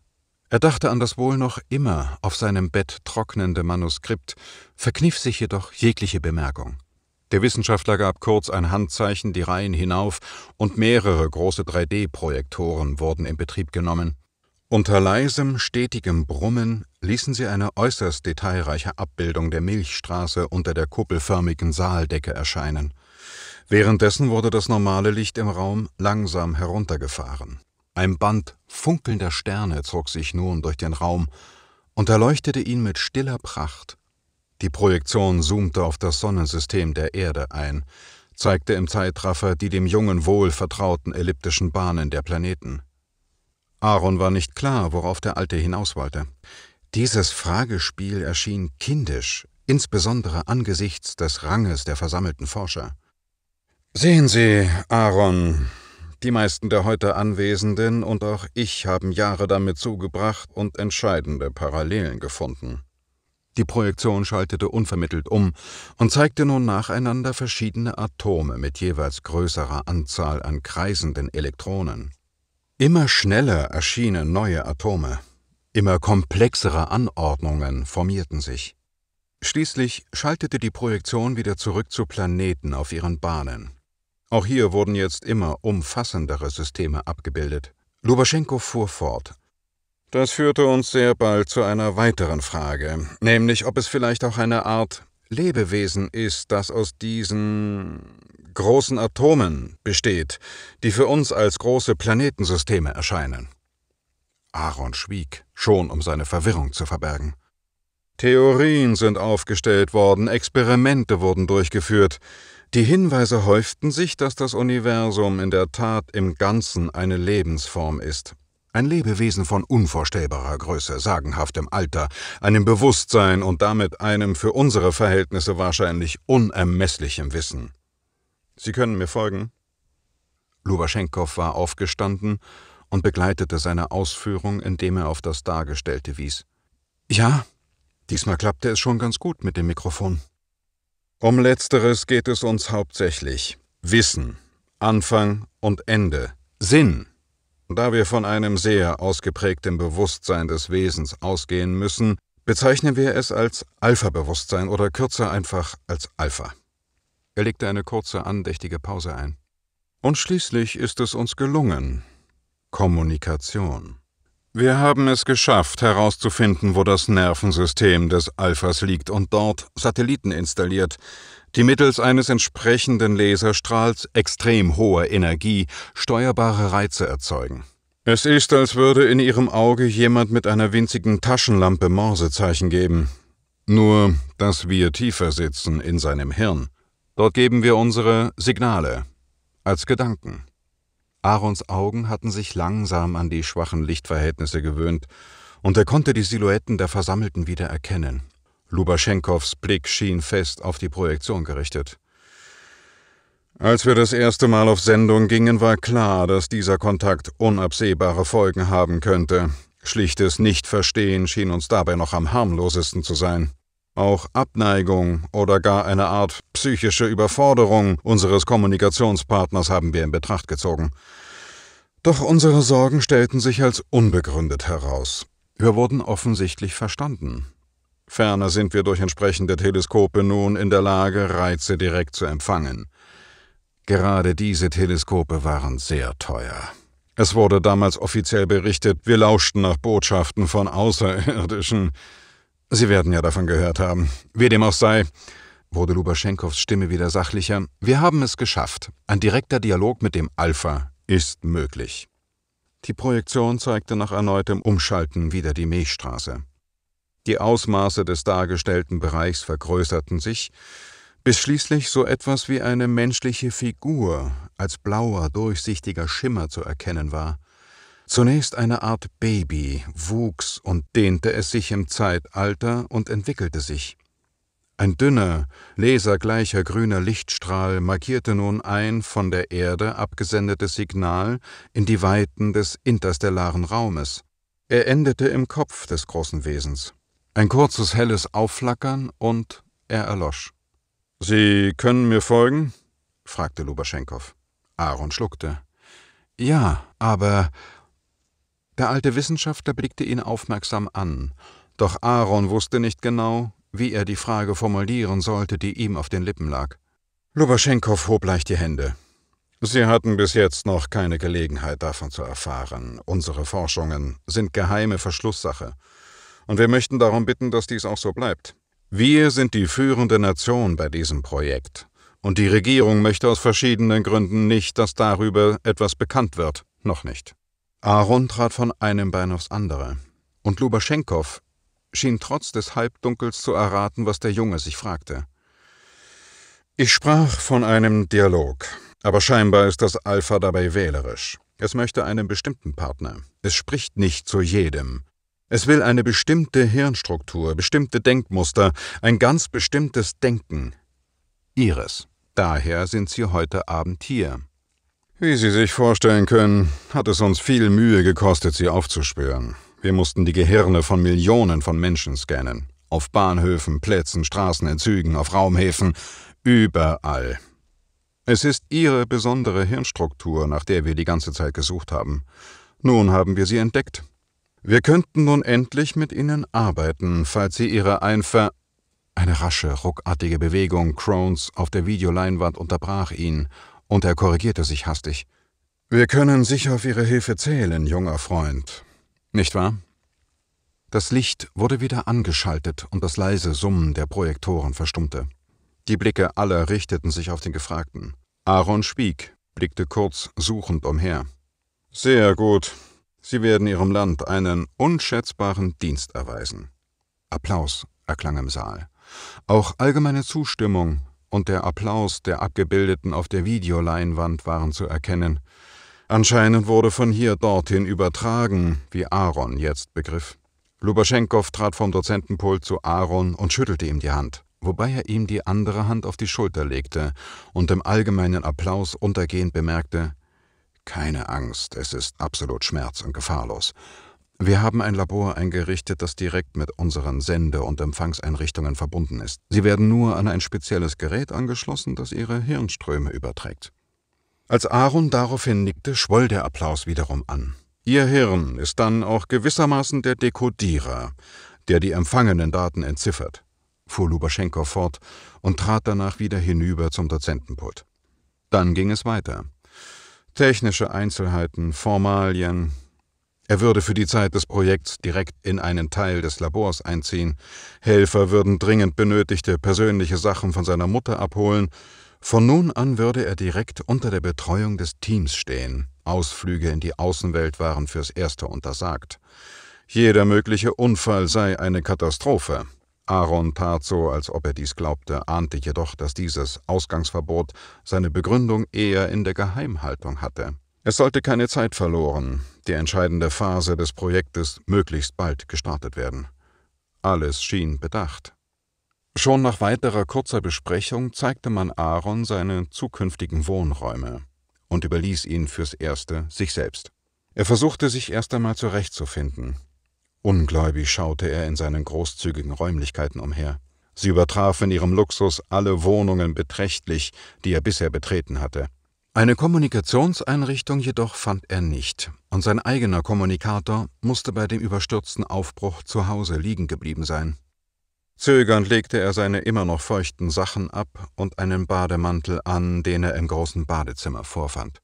Er dachte an das wohl noch immer auf seinem Bett trocknende Manuskript, verkniff sich jedoch jegliche Bemerkung. Der Wissenschaftler gab kurz ein Handzeichen die Reihen hinauf und mehrere große 3D-Projektoren wurden in Betrieb genommen. Unter leisem, stetigem Brummen ließen sie eine äußerst detailreiche Abbildung der Milchstraße unter der kuppelförmigen Saaldecke erscheinen. Währenddessen wurde das normale Licht im Raum langsam heruntergefahren. Ein Band funkelnder Sterne zog sich nun durch den Raum und erleuchtete ihn mit stiller Pracht. Die Projektion zoomte auf das Sonnensystem der Erde ein, zeigte im Zeitraffer die dem jungen Wohl vertrauten elliptischen Bahnen der Planeten. Aaron war nicht klar, worauf der Alte hinaus wollte. Dieses Fragespiel erschien kindisch, insbesondere angesichts des Ranges der versammelten Forscher. Sehen Sie, Aaron, die meisten der heute Anwesenden und auch ich haben Jahre damit zugebracht und entscheidende Parallelen gefunden. Die Projektion schaltete unvermittelt um und zeigte nun nacheinander verschiedene Atome mit jeweils größerer Anzahl an kreisenden Elektronen. Immer schneller erschienen neue Atome, immer komplexere Anordnungen formierten sich. Schließlich schaltete die Projektion wieder zurück zu Planeten auf ihren Bahnen. Auch hier wurden jetzt immer umfassendere Systeme abgebildet. Lubaschenko fuhr fort. Das führte uns sehr bald zu einer weiteren Frage, nämlich ob es vielleicht auch eine Art Lebewesen ist, das aus diesen großen Atomen besteht, die für uns als große Planetensysteme erscheinen. Aaron schwieg, schon um seine Verwirrung zu verbergen. Theorien sind aufgestellt worden, Experimente wurden durchgeführt, die Hinweise häuften sich, dass das Universum in der Tat im Ganzen eine Lebensform ist. Ein Lebewesen von unvorstellbarer Größe, sagenhaftem Alter, einem Bewusstsein und damit einem für unsere Verhältnisse wahrscheinlich unermesslichem Wissen. Sie können mir folgen? Lubaschenkow war aufgestanden und begleitete seine Ausführung, indem er auf das Dargestellte wies. Ja, diesmal klappte es schon ganz gut mit dem Mikrofon. Um letzteres geht es uns hauptsächlich. Wissen, Anfang und Ende, Sinn. Da wir von einem sehr ausgeprägten Bewusstsein des Wesens ausgehen müssen, bezeichnen wir es als Alpha-Bewusstsein oder kürzer einfach als Alpha. Er legte eine kurze, andächtige Pause ein. Und schließlich ist es uns gelungen. Kommunikation. Wir haben es geschafft, herauszufinden, wo das Nervensystem des Alphas liegt und dort Satelliten installiert, die mittels eines entsprechenden Laserstrahls extrem hoher Energie steuerbare Reize erzeugen. Es ist, als würde in ihrem Auge jemand mit einer winzigen Taschenlampe Morsezeichen geben. Nur, dass wir tiefer sitzen in seinem Hirn. Dort geben wir unsere Signale als Gedanken. Aarons Augen hatten sich langsam an die schwachen Lichtverhältnisse gewöhnt, und er konnte die Silhouetten der Versammelten wieder erkennen. Lubaschenkows Blick schien fest auf die Projektion gerichtet. Als wir das erste Mal auf Sendung gingen, war klar, dass dieser Kontakt unabsehbare Folgen haben könnte. Schlichtes Nichtverstehen schien uns dabei noch am harmlosesten zu sein. Auch Abneigung oder gar eine Art psychische Überforderung unseres Kommunikationspartners haben wir in Betracht gezogen. Doch unsere Sorgen stellten sich als unbegründet heraus. Wir wurden offensichtlich verstanden. Ferner sind wir durch entsprechende Teleskope nun in der Lage, Reize direkt zu empfangen. Gerade diese Teleskope waren sehr teuer. Es wurde damals offiziell berichtet, wir lauschten nach Botschaften von Außerirdischen. Sie werden ja davon gehört haben. Wie dem auch sei, wurde Lubaschenkows Stimme wieder sachlicher, wir haben es geschafft. Ein direkter Dialog mit dem Alpha ist möglich. Die Projektion zeigte nach erneutem Umschalten wieder die Milchstraße. Die Ausmaße des dargestellten Bereichs vergrößerten sich, bis schließlich so etwas wie eine menschliche Figur als blauer, durchsichtiger Schimmer zu erkennen war. Zunächst eine Art Baby wuchs und dehnte es sich im Zeitalter und entwickelte sich. Ein dünner, lasergleicher grüner Lichtstrahl markierte nun ein von der Erde abgesendetes Signal in die Weiten des interstellaren Raumes. Er endete im Kopf des großen Wesens. Ein kurzes helles Aufflackern und er erlosch. Sie können mir folgen? fragte Lubaschenkow. Aaron schluckte. Ja, aber der alte Wissenschaftler blickte ihn aufmerksam an, doch Aaron wusste nicht genau, wie er die Frage formulieren sollte, die ihm auf den Lippen lag. Lubaschenkow hob leicht die Hände. Sie hatten bis jetzt noch keine Gelegenheit davon zu erfahren. Unsere Forschungen sind geheime Verschlusssache. Und wir möchten darum bitten, dass dies auch so bleibt. Wir sind die führende Nation bei diesem Projekt. Und die Regierung möchte aus verschiedenen Gründen nicht, dass darüber etwas bekannt wird. Noch nicht. Aaron trat von einem Bein aufs andere, und Lubaschenkow schien trotz des Halbdunkels zu erraten, was der Junge sich fragte. Ich sprach von einem Dialog, aber scheinbar ist das Alpha dabei wählerisch. Es möchte einen bestimmten Partner. Es spricht nicht zu jedem. Es will eine bestimmte Hirnstruktur, bestimmte Denkmuster, ein ganz bestimmtes Denken. Ihres. Daher sind Sie heute Abend hier, wie Sie sich vorstellen können, hat es uns viel Mühe gekostet, sie aufzuspüren. Wir mussten die Gehirne von Millionen von Menschen scannen. Auf Bahnhöfen, Plätzen, Straßen, in Zügen, auf Raumhäfen, überall. Es ist ihre besondere Hirnstruktur, nach der wir die ganze Zeit gesucht haben. Nun haben wir sie entdeckt. Wir könnten nun endlich mit ihnen arbeiten, falls sie ihre Einver... Eine rasche, ruckartige Bewegung Crones auf der Videoleinwand unterbrach ihn und er korrigierte sich hastig. Wir können sicher auf Ihre Hilfe zählen, junger Freund. Nicht wahr? Das Licht wurde wieder angeschaltet und das leise Summen der Projektoren verstummte. Die Blicke aller richteten sich auf den Gefragten. Aaron schwieg, blickte kurz suchend umher. Sehr gut. Sie werden Ihrem Land einen unschätzbaren Dienst erweisen. Applaus erklang im Saal. Auch allgemeine Zustimmung und der Applaus der Abgebildeten auf der Videoleinwand waren zu erkennen. Anscheinend wurde von hier dorthin übertragen, wie Aaron jetzt begriff. Lubaschenkow trat vom Dozentenpult zu Aaron und schüttelte ihm die Hand, wobei er ihm die andere Hand auf die Schulter legte und im allgemeinen Applaus untergehend bemerkte: Keine Angst, es ist absolut schmerz- und gefahrlos. Wir haben ein Labor eingerichtet, das direkt mit unseren Sende- und Empfangseinrichtungen verbunden ist. Sie werden nur an ein spezielles Gerät angeschlossen, das ihre Hirnströme überträgt. Als Aaron daraufhin nickte, schwoll der Applaus wiederum an. Ihr Hirn ist dann auch gewissermaßen der Dekodierer, der die empfangenen Daten entziffert, fuhr Lubaschenko fort und trat danach wieder hinüber zum Dozentenpult. Dann ging es weiter. Technische Einzelheiten, Formalien, er würde für die Zeit des Projekts direkt in einen Teil des Labors einziehen. Helfer würden dringend benötigte persönliche Sachen von seiner Mutter abholen. Von nun an würde er direkt unter der Betreuung des Teams stehen. Ausflüge in die Außenwelt waren fürs Erste untersagt. Jeder mögliche Unfall sei eine Katastrophe. Aaron tat so, als ob er dies glaubte, ahnte jedoch, dass dieses Ausgangsverbot seine Begründung eher in der Geheimhaltung hatte. Es sollte keine Zeit verloren, die entscheidende Phase des Projektes möglichst bald gestartet werden. Alles schien bedacht. Schon nach weiterer kurzer Besprechung zeigte man Aaron seine zukünftigen Wohnräume und überließ ihn fürs Erste sich selbst. Er versuchte sich erst einmal zurechtzufinden. Ungläubig schaute er in seinen großzügigen Räumlichkeiten umher. Sie übertrafen in ihrem Luxus alle Wohnungen beträchtlich, die er bisher betreten hatte. Eine Kommunikationseinrichtung jedoch fand er nicht, und sein eigener Kommunikator musste bei dem überstürzten Aufbruch zu Hause liegen geblieben sein. Zögernd legte er seine immer noch feuchten Sachen ab und einen Bademantel an, den er im großen Badezimmer vorfand.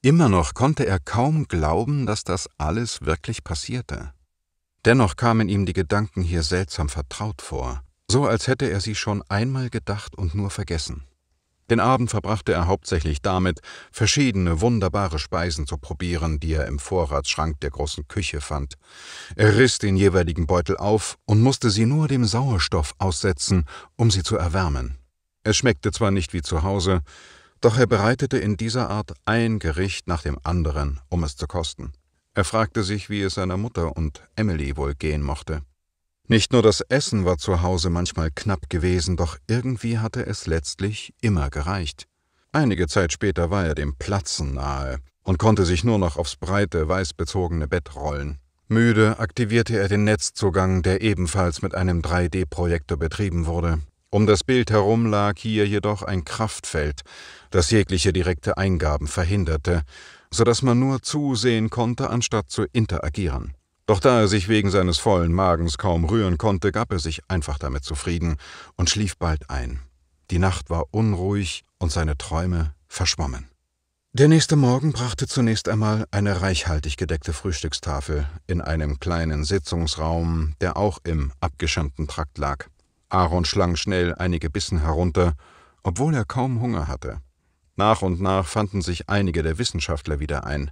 Immer noch konnte er kaum glauben, dass das alles wirklich passierte. Dennoch kamen ihm die Gedanken hier seltsam vertraut vor, so als hätte er sie schon einmal gedacht und nur vergessen. Den Abend verbrachte er hauptsächlich damit, verschiedene wunderbare Speisen zu probieren, die er im Vorratsschrank der großen Küche fand. Er riss den jeweiligen Beutel auf und musste sie nur dem Sauerstoff aussetzen, um sie zu erwärmen. Es schmeckte zwar nicht wie zu Hause, doch er bereitete in dieser Art ein Gericht nach dem anderen, um es zu kosten. Er fragte sich, wie es seiner Mutter und Emily wohl gehen mochte. Nicht nur das Essen war zu Hause manchmal knapp gewesen, doch irgendwie hatte es letztlich immer gereicht. Einige Zeit später war er dem Platzen nahe und konnte sich nur noch aufs breite, weißbezogene Bett rollen. Müde aktivierte er den Netzzugang, der ebenfalls mit einem 3D-Projektor betrieben wurde. Um das Bild herum lag hier jedoch ein Kraftfeld, das jegliche direkte Eingaben verhinderte, so dass man nur zusehen konnte, anstatt zu interagieren. Doch da er sich wegen seines vollen Magens kaum rühren konnte, gab er sich einfach damit zufrieden und schlief bald ein. Die Nacht war unruhig und seine Träume verschwommen. Der nächste Morgen brachte zunächst einmal eine reichhaltig gedeckte Frühstückstafel in einem kleinen Sitzungsraum, der auch im abgeschirmten Trakt lag. Aaron schlang schnell einige Bissen herunter, obwohl er kaum Hunger hatte. Nach und nach fanden sich einige der Wissenschaftler wieder ein.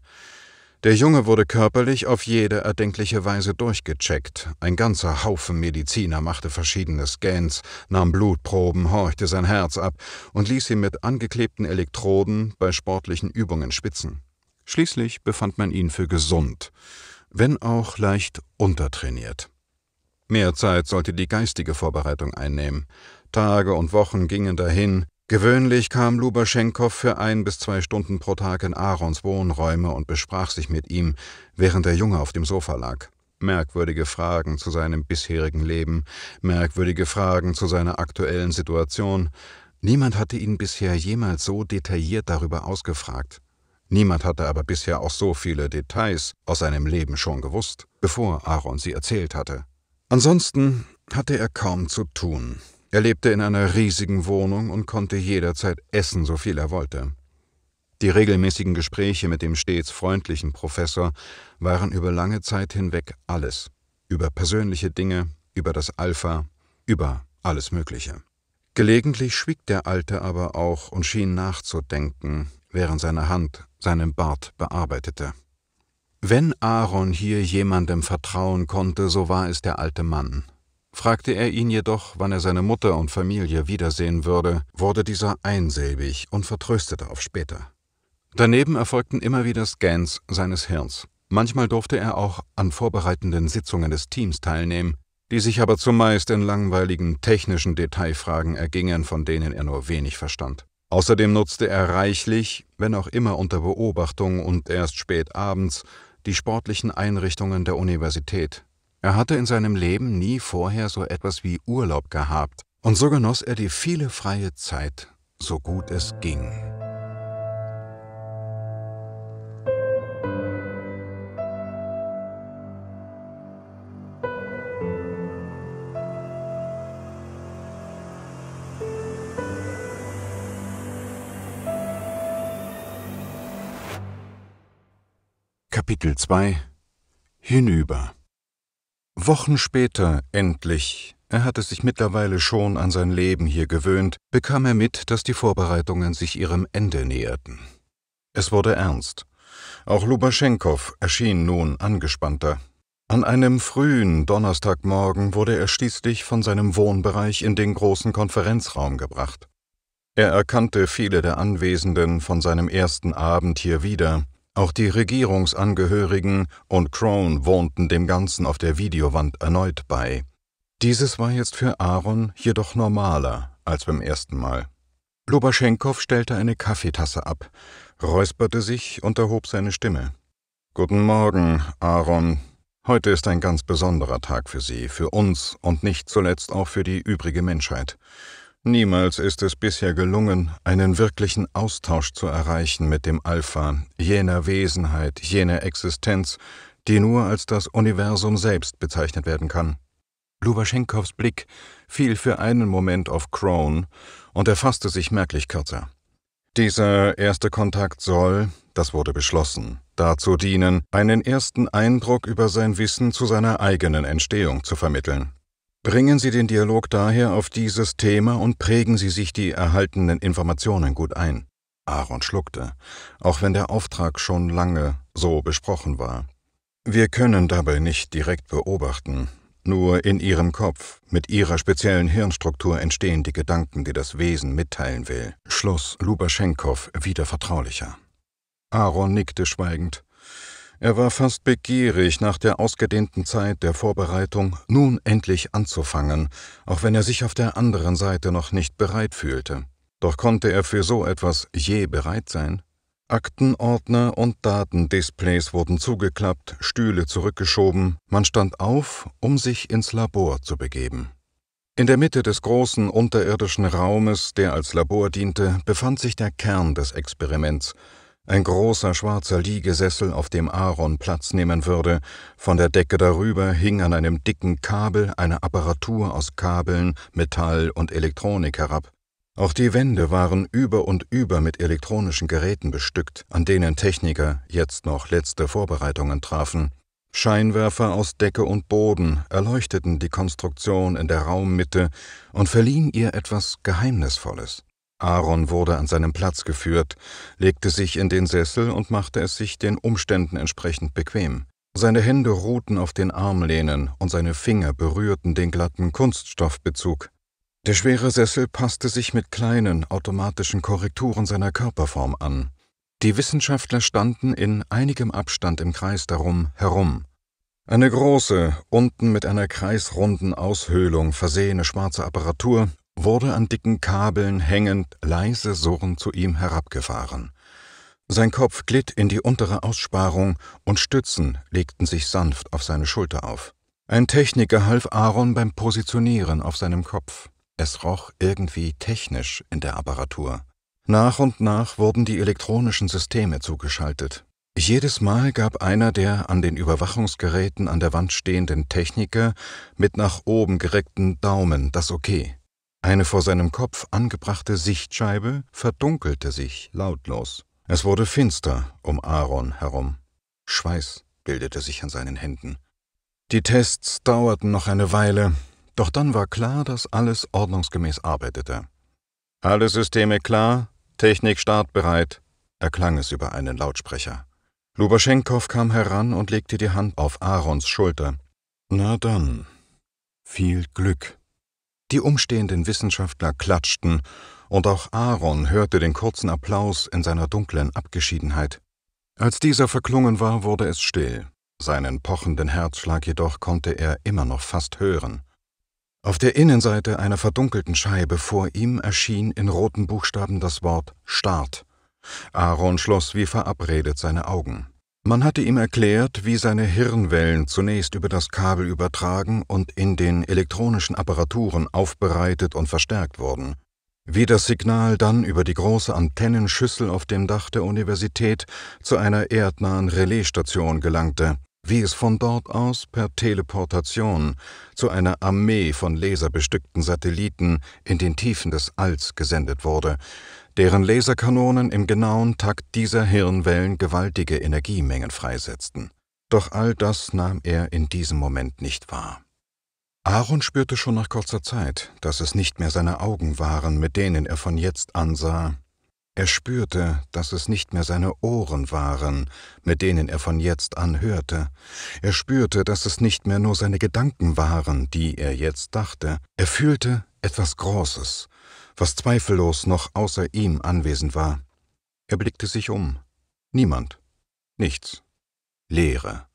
Der Junge wurde körperlich auf jede erdenkliche Weise durchgecheckt. Ein ganzer Haufen Mediziner machte verschiedene Scans, nahm Blutproben, horchte sein Herz ab und ließ ihn mit angeklebten Elektroden bei sportlichen Übungen spitzen. Schließlich befand man ihn für gesund, wenn auch leicht untertrainiert. Mehr Zeit sollte die geistige Vorbereitung einnehmen. Tage und Wochen gingen dahin, Gewöhnlich kam Lubaschenkow für ein bis zwei Stunden pro Tag in Aarons Wohnräume und besprach sich mit ihm, während der Junge auf dem Sofa lag. Merkwürdige Fragen zu seinem bisherigen Leben, merkwürdige Fragen zu seiner aktuellen Situation. Niemand hatte ihn bisher jemals so detailliert darüber ausgefragt. Niemand hatte aber bisher auch so viele Details aus seinem Leben schon gewusst, bevor Aaron sie erzählt hatte. Ansonsten hatte er kaum zu tun. Er lebte in einer riesigen Wohnung und konnte jederzeit essen, so viel er wollte. Die regelmäßigen Gespräche mit dem stets freundlichen Professor waren über lange Zeit hinweg alles, über persönliche Dinge, über das Alpha, über alles Mögliche. Gelegentlich schwieg der Alte aber auch und schien nachzudenken, während seine Hand seinen Bart bearbeitete. Wenn Aaron hier jemandem vertrauen konnte, so war es der alte Mann, Fragte er ihn jedoch, wann er seine Mutter und Familie wiedersehen würde, wurde dieser einsilbig und vertröstete auf später. Daneben erfolgten immer wieder Scans seines Hirns. Manchmal durfte er auch an vorbereitenden Sitzungen des Teams teilnehmen, die sich aber zumeist in langweiligen technischen Detailfragen ergingen, von denen er nur wenig verstand. Außerdem nutzte er reichlich, wenn auch immer unter Beobachtung und erst spät abends, die sportlichen Einrichtungen der Universität, er hatte in seinem Leben nie vorher so etwas wie Urlaub gehabt, und so genoss er die viele freie Zeit, so gut es ging. Kapitel 2 Hinüber Wochen später, endlich, er hatte sich mittlerweile schon an sein Leben hier gewöhnt, bekam er mit, dass die Vorbereitungen sich ihrem Ende näherten. Es wurde ernst. Auch Lubaschenkow erschien nun angespannter. An einem frühen Donnerstagmorgen wurde er schließlich von seinem Wohnbereich in den großen Konferenzraum gebracht. Er erkannte viele der Anwesenden von seinem ersten Abend hier wieder, auch die Regierungsangehörigen und Crone wohnten dem Ganzen auf der Videowand erneut bei. Dieses war jetzt für Aaron jedoch normaler als beim ersten Mal. Lubaschenkow stellte eine Kaffeetasse ab, räusperte sich und erhob seine Stimme. Guten Morgen, Aaron. Heute ist ein ganz besonderer Tag für Sie, für uns und nicht zuletzt auch für die übrige Menschheit. Niemals ist es bisher gelungen, einen wirklichen Austausch zu erreichen mit dem Alpha, jener Wesenheit, jener Existenz, die nur als das Universum selbst bezeichnet werden kann. Lubaschenkows Blick fiel für einen Moment auf Crone und er fasste sich merklich kürzer. Dieser erste Kontakt soll, das wurde beschlossen, dazu dienen, einen ersten Eindruck über sein Wissen zu seiner eigenen Entstehung zu vermitteln. Bringen Sie den Dialog daher auf dieses Thema und prägen Sie sich die erhaltenen Informationen gut ein. Aaron schluckte, auch wenn der Auftrag schon lange so besprochen war. Wir können dabei nicht direkt beobachten. Nur in Ihrem Kopf, mit Ihrer speziellen Hirnstruktur entstehen die Gedanken, die das Wesen mitteilen will. Schloss Lubaschenkow wieder vertraulicher. Aaron nickte schweigend. Er war fast begierig, nach der ausgedehnten Zeit der Vorbereitung nun endlich anzufangen, auch wenn er sich auf der anderen Seite noch nicht bereit fühlte. Doch konnte er für so etwas je bereit sein? Aktenordner und Datendisplays wurden zugeklappt, Stühle zurückgeschoben, man stand auf, um sich ins Labor zu begeben. In der Mitte des großen unterirdischen Raumes, der als Labor diente, befand sich der Kern des Experiments – ein großer schwarzer Liegesessel, auf dem Aaron Platz nehmen würde. Von der Decke darüber hing an einem dicken Kabel eine Apparatur aus Kabeln, Metall und Elektronik herab. Auch die Wände waren über und über mit elektronischen Geräten bestückt, an denen Techniker jetzt noch letzte Vorbereitungen trafen. Scheinwerfer aus Decke und Boden erleuchteten die Konstruktion in der Raummitte und verliehen ihr etwas Geheimnisvolles. Aaron wurde an seinem Platz geführt, legte sich in den Sessel und machte es sich den Umständen entsprechend bequem. Seine Hände ruhten auf den Armlehnen und seine Finger berührten den glatten Kunststoffbezug. Der schwere Sessel passte sich mit kleinen, automatischen Korrekturen seiner Körperform an. Die Wissenschaftler standen in einigem Abstand im Kreis darum herum. Eine große, unten mit einer kreisrunden Aushöhlung versehene schwarze Apparatur wurde an dicken Kabeln hängend leise surrend zu ihm herabgefahren. Sein Kopf glitt in die untere Aussparung und Stützen legten sich sanft auf seine Schulter auf. Ein Techniker half Aaron beim Positionieren auf seinem Kopf. Es roch irgendwie technisch in der Apparatur. Nach und nach wurden die elektronischen Systeme zugeschaltet. Jedes Mal gab einer der an den Überwachungsgeräten an der Wand stehenden Techniker mit nach oben gereckten Daumen das Okay. Eine vor seinem Kopf angebrachte Sichtscheibe verdunkelte sich lautlos. Es wurde finster um Aaron herum. Schweiß bildete sich an seinen Händen. Die Tests dauerten noch eine Weile, doch dann war klar, dass alles ordnungsgemäß arbeitete. Alle Systeme klar, Technik startbereit, erklang es über einen Lautsprecher. Lubaschenkow kam heran und legte die Hand auf Aarons Schulter. Na dann, viel Glück, die umstehenden Wissenschaftler klatschten, und auch Aaron hörte den kurzen Applaus in seiner dunklen Abgeschiedenheit. Als dieser verklungen war, wurde es still, seinen pochenden Herzschlag jedoch konnte er immer noch fast hören. Auf der Innenseite einer verdunkelten Scheibe vor ihm erschien in roten Buchstaben das Wort Start. Aaron schloss wie verabredet seine Augen. Man hatte ihm erklärt, wie seine Hirnwellen zunächst über das Kabel übertragen und in den elektronischen Apparaturen aufbereitet und verstärkt wurden, wie das Signal dann über die große Antennenschüssel auf dem Dach der Universität zu einer erdnahen Relaisstation gelangte, wie es von dort aus per Teleportation zu einer Armee von laserbestückten Satelliten in den Tiefen des Alls gesendet wurde, deren Laserkanonen im genauen Takt dieser Hirnwellen gewaltige Energiemengen freisetzten. Doch all das nahm er in diesem Moment nicht wahr. Aaron spürte schon nach kurzer Zeit, dass es nicht mehr seine Augen waren, mit denen er von jetzt an sah. Er spürte, dass es nicht mehr seine Ohren waren, mit denen er von jetzt an hörte. Er spürte, dass es nicht mehr nur seine Gedanken waren, die er jetzt dachte. Er fühlte etwas Großes, was zweifellos noch außer ihm anwesend war. Er blickte sich um. Niemand. Nichts. Leere.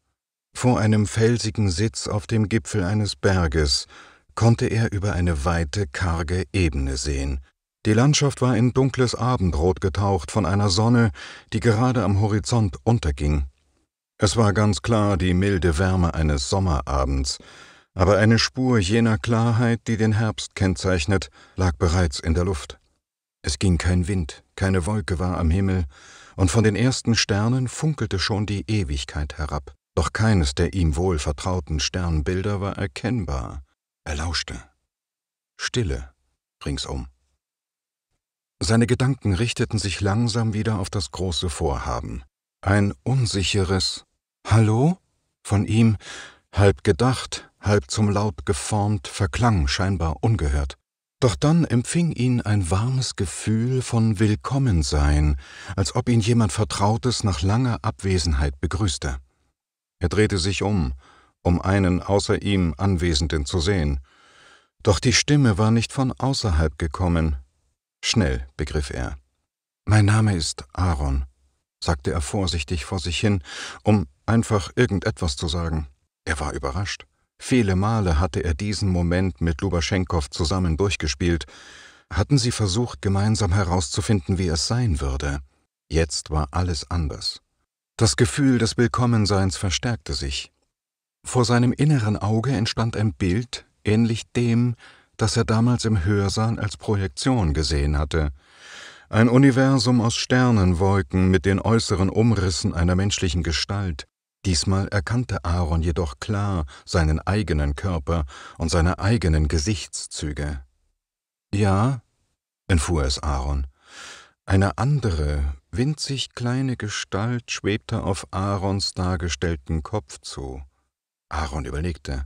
Vor einem felsigen Sitz auf dem Gipfel eines Berges konnte er über eine weite, karge Ebene sehen. Die Landschaft war in dunkles Abendrot getaucht von einer Sonne, die gerade am Horizont unterging. Es war ganz klar die milde Wärme eines Sommerabends, aber eine Spur jener Klarheit, die den Herbst kennzeichnet, lag bereits in der Luft. Es ging kein Wind, keine Wolke war am Himmel, und von den ersten Sternen funkelte schon die Ewigkeit herab. Doch keines der ihm wohl vertrauten Sternbilder war erkennbar. Er lauschte. Stille ringsum. Seine Gedanken richteten sich langsam wieder auf das große Vorhaben. Ein unsicheres Hallo von ihm, halb gedacht, halb zum Laut geformt, verklang scheinbar ungehört. Doch dann empfing ihn ein warmes Gefühl von Willkommensein, als ob ihn jemand Vertrautes nach langer Abwesenheit begrüßte. Er drehte sich um, um einen außer ihm Anwesenden zu sehen. Doch die Stimme war nicht von außerhalb gekommen. Schnell begriff er. Mein Name ist Aaron, sagte er vorsichtig vor sich hin, um einfach irgendetwas zu sagen. Er war überrascht. Viele Male hatte er diesen Moment mit Lubaschenkow zusammen durchgespielt, hatten sie versucht, gemeinsam herauszufinden, wie es sein würde. Jetzt war alles anders. Das Gefühl des Willkommenseins verstärkte sich. Vor seinem inneren Auge entstand ein Bild, ähnlich dem, das er damals im Hörsaal als Projektion gesehen hatte. Ein Universum aus Sternenwolken mit den äußeren Umrissen einer menschlichen Gestalt, Diesmal erkannte Aaron jedoch klar seinen eigenen Körper und seine eigenen Gesichtszüge. Ja, entfuhr es Aaron. Eine andere, winzig kleine Gestalt schwebte auf Aarons dargestellten Kopf zu. Aaron überlegte.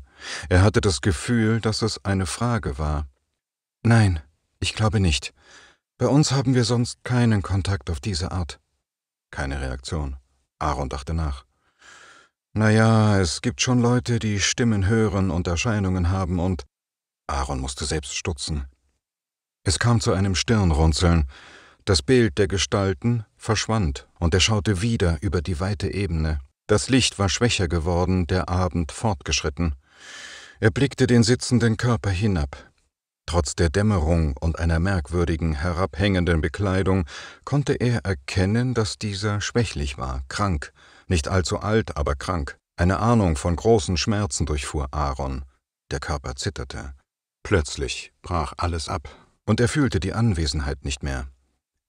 Er hatte das Gefühl, dass es eine Frage war. Nein, ich glaube nicht. Bei uns haben wir sonst keinen Kontakt auf diese Art. Keine Reaktion. Aaron dachte nach. Naja, es gibt schon Leute, die Stimmen hören und Erscheinungen haben und. Aaron musste selbst stutzen. Es kam zu einem Stirnrunzeln. Das Bild der Gestalten verschwand und er schaute wieder über die weite Ebene. Das Licht war schwächer geworden, der Abend fortgeschritten. Er blickte den sitzenden Körper hinab. Trotz der Dämmerung und einer merkwürdigen, herabhängenden Bekleidung konnte er erkennen, dass dieser schwächlich war, krank, nicht allzu alt, aber krank. Eine Ahnung von großen Schmerzen durchfuhr Aaron. Der Körper zitterte. Plötzlich brach alles ab, und er fühlte die Anwesenheit nicht mehr.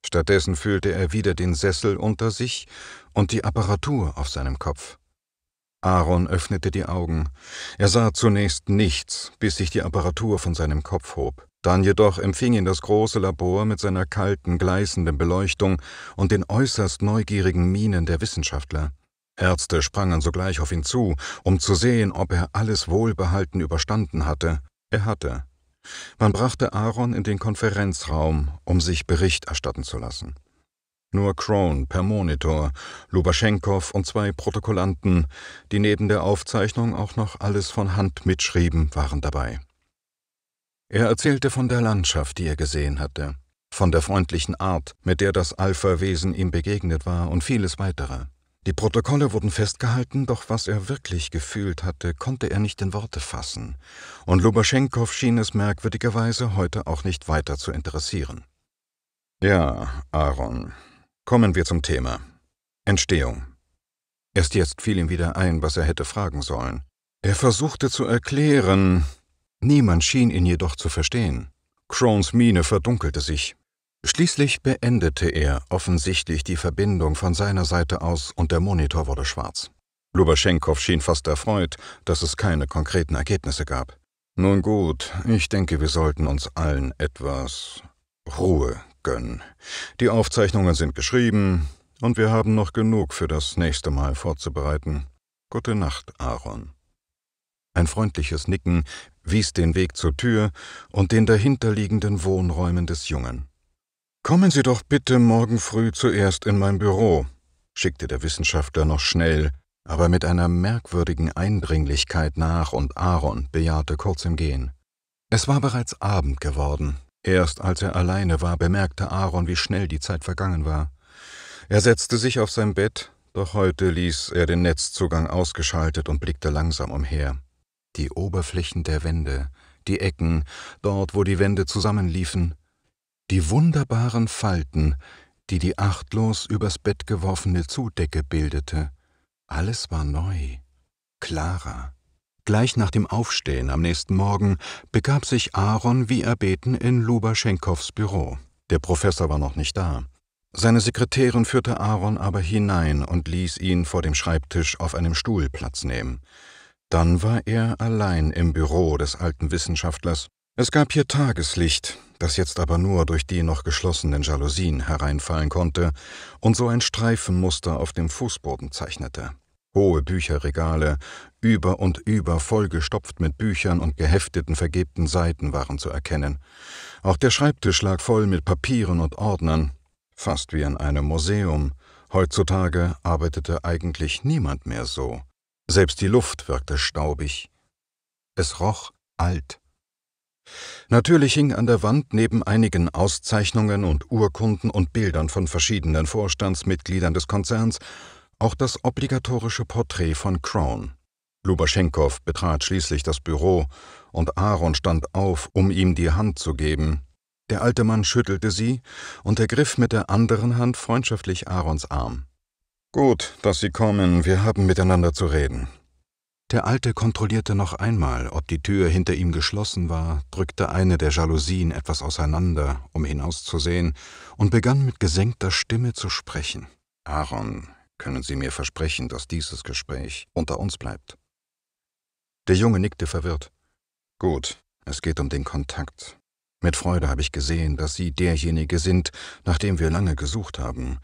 Stattdessen fühlte er wieder den Sessel unter sich und die Apparatur auf seinem Kopf. Aaron öffnete die Augen. Er sah zunächst nichts, bis sich die Apparatur von seinem Kopf hob. Dann jedoch empfing ihn das große Labor mit seiner kalten, gleißenden Beleuchtung und den äußerst neugierigen Mienen der Wissenschaftler. Ärzte sprangen sogleich auf ihn zu, um zu sehen, ob er alles wohlbehalten überstanden hatte. Er hatte. Man brachte Aaron in den Konferenzraum, um sich Bericht erstatten zu lassen. Nur Crone per Monitor, Lubaschenkow und zwei Protokollanten, die neben der Aufzeichnung auch noch alles von Hand mitschrieben, waren dabei. Er erzählte von der Landschaft, die er gesehen hatte, von der freundlichen Art, mit der das Alpha-Wesen ihm begegnet war und vieles weitere. Die Protokolle wurden festgehalten, doch was er wirklich gefühlt hatte, konnte er nicht in Worte fassen, und Lubaschenkow schien es merkwürdigerweise heute auch nicht weiter zu interessieren. Ja, Aaron, kommen wir zum Thema. Entstehung. Erst jetzt fiel ihm wieder ein, was er hätte fragen sollen. Er versuchte zu erklären, niemand schien ihn jedoch zu verstehen. Crones Miene verdunkelte sich. Schließlich beendete er offensichtlich die Verbindung von seiner Seite aus und der Monitor wurde schwarz. Lubaschenkow schien fast erfreut, dass es keine konkreten Ergebnisse gab. Nun gut, ich denke, wir sollten uns allen etwas Ruhe gönnen. Die Aufzeichnungen sind geschrieben und wir haben noch genug für das nächste Mal vorzubereiten. Gute Nacht, Aaron. Ein freundliches Nicken wies den Weg zur Tür und den dahinterliegenden Wohnräumen des Jungen. Kommen Sie doch bitte morgen früh zuerst in mein Büro, schickte der Wissenschaftler noch schnell, aber mit einer merkwürdigen Eindringlichkeit nach, und Aaron bejahte kurz im Gehen. Es war bereits Abend geworden. Erst als er alleine war, bemerkte Aaron, wie schnell die Zeit vergangen war. Er setzte sich auf sein Bett, doch heute ließ er den Netzzugang ausgeschaltet und blickte langsam umher. Die Oberflächen der Wände, die Ecken, dort, wo die Wände zusammenliefen, die wunderbaren Falten, die die achtlos übers Bett geworfene Zudecke bildete, alles war neu, klarer. Gleich nach dem Aufstehen am nächsten Morgen begab sich Aaron wie erbeten in Lubaschenkows Büro. Der Professor war noch nicht da. Seine Sekretärin führte Aaron aber hinein und ließ ihn vor dem Schreibtisch auf einem Stuhl Platz nehmen. Dann war er allein im Büro des alten Wissenschaftlers es gab hier Tageslicht, das jetzt aber nur durch die noch geschlossenen Jalousien hereinfallen konnte und so ein Streifenmuster auf dem Fußboden zeichnete. Hohe Bücherregale, über und über vollgestopft mit Büchern und gehefteten vergebten Seiten waren zu erkennen. Auch der Schreibtisch lag voll mit Papieren und Ordnern, fast wie in einem Museum. Heutzutage arbeitete eigentlich niemand mehr so. Selbst die Luft wirkte staubig. Es roch alt. Natürlich hing an der Wand neben einigen Auszeichnungen und Urkunden und Bildern von verschiedenen Vorstandsmitgliedern des Konzerns auch das obligatorische Porträt von Crown. Lubaschenkow betrat schließlich das Büro, und Aaron stand auf, um ihm die Hand zu geben. Der alte Mann schüttelte sie und ergriff mit der anderen Hand freundschaftlich Aarons Arm. Gut, dass Sie kommen, wir haben miteinander zu reden. Der Alte kontrollierte noch einmal, ob die Tür hinter ihm geschlossen war, drückte eine der Jalousien etwas auseinander, um hinauszusehen, und begann mit gesenkter Stimme zu sprechen. Aaron, können Sie mir versprechen, dass dieses Gespräch unter uns bleibt? Der Junge nickte verwirrt. Gut, es geht um den Kontakt. Mit Freude habe ich gesehen, dass Sie derjenige sind, nach dem wir lange gesucht haben.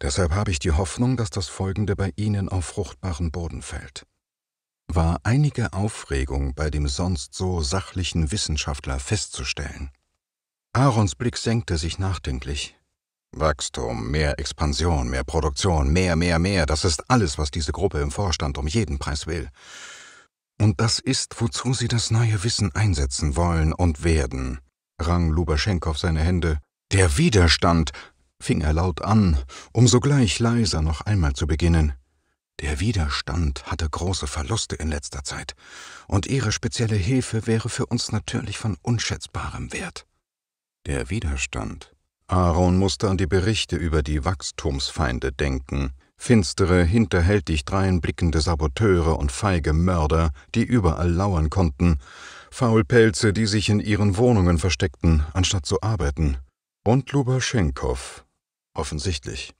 Deshalb habe ich die Hoffnung, dass das Folgende bei Ihnen auf fruchtbaren Boden fällt war einige Aufregung bei dem sonst so sachlichen Wissenschaftler festzustellen. Aarons Blick senkte sich nachdenklich. Wachstum, mehr Expansion, mehr Produktion, mehr, mehr, mehr, das ist alles, was diese Gruppe im Vorstand um jeden Preis will. Und das ist, wozu sie das neue Wissen einsetzen wollen und werden, rang Lubaschenkow seine Hände. Der Widerstand, fing er laut an, um sogleich leiser noch einmal zu beginnen. Der Widerstand hatte große Verluste in letzter Zeit, und Ihre spezielle Hilfe wäre für uns natürlich von unschätzbarem Wert. Der Widerstand. Aaron musste an die Berichte über die Wachstumsfeinde denken, finstere, hinterhältig dreinblickende Saboteure und feige Mörder, die überall lauern konnten, Faulpelze, die sich in ihren Wohnungen versteckten, anstatt zu arbeiten, und Lubaschenkow, offensichtlich.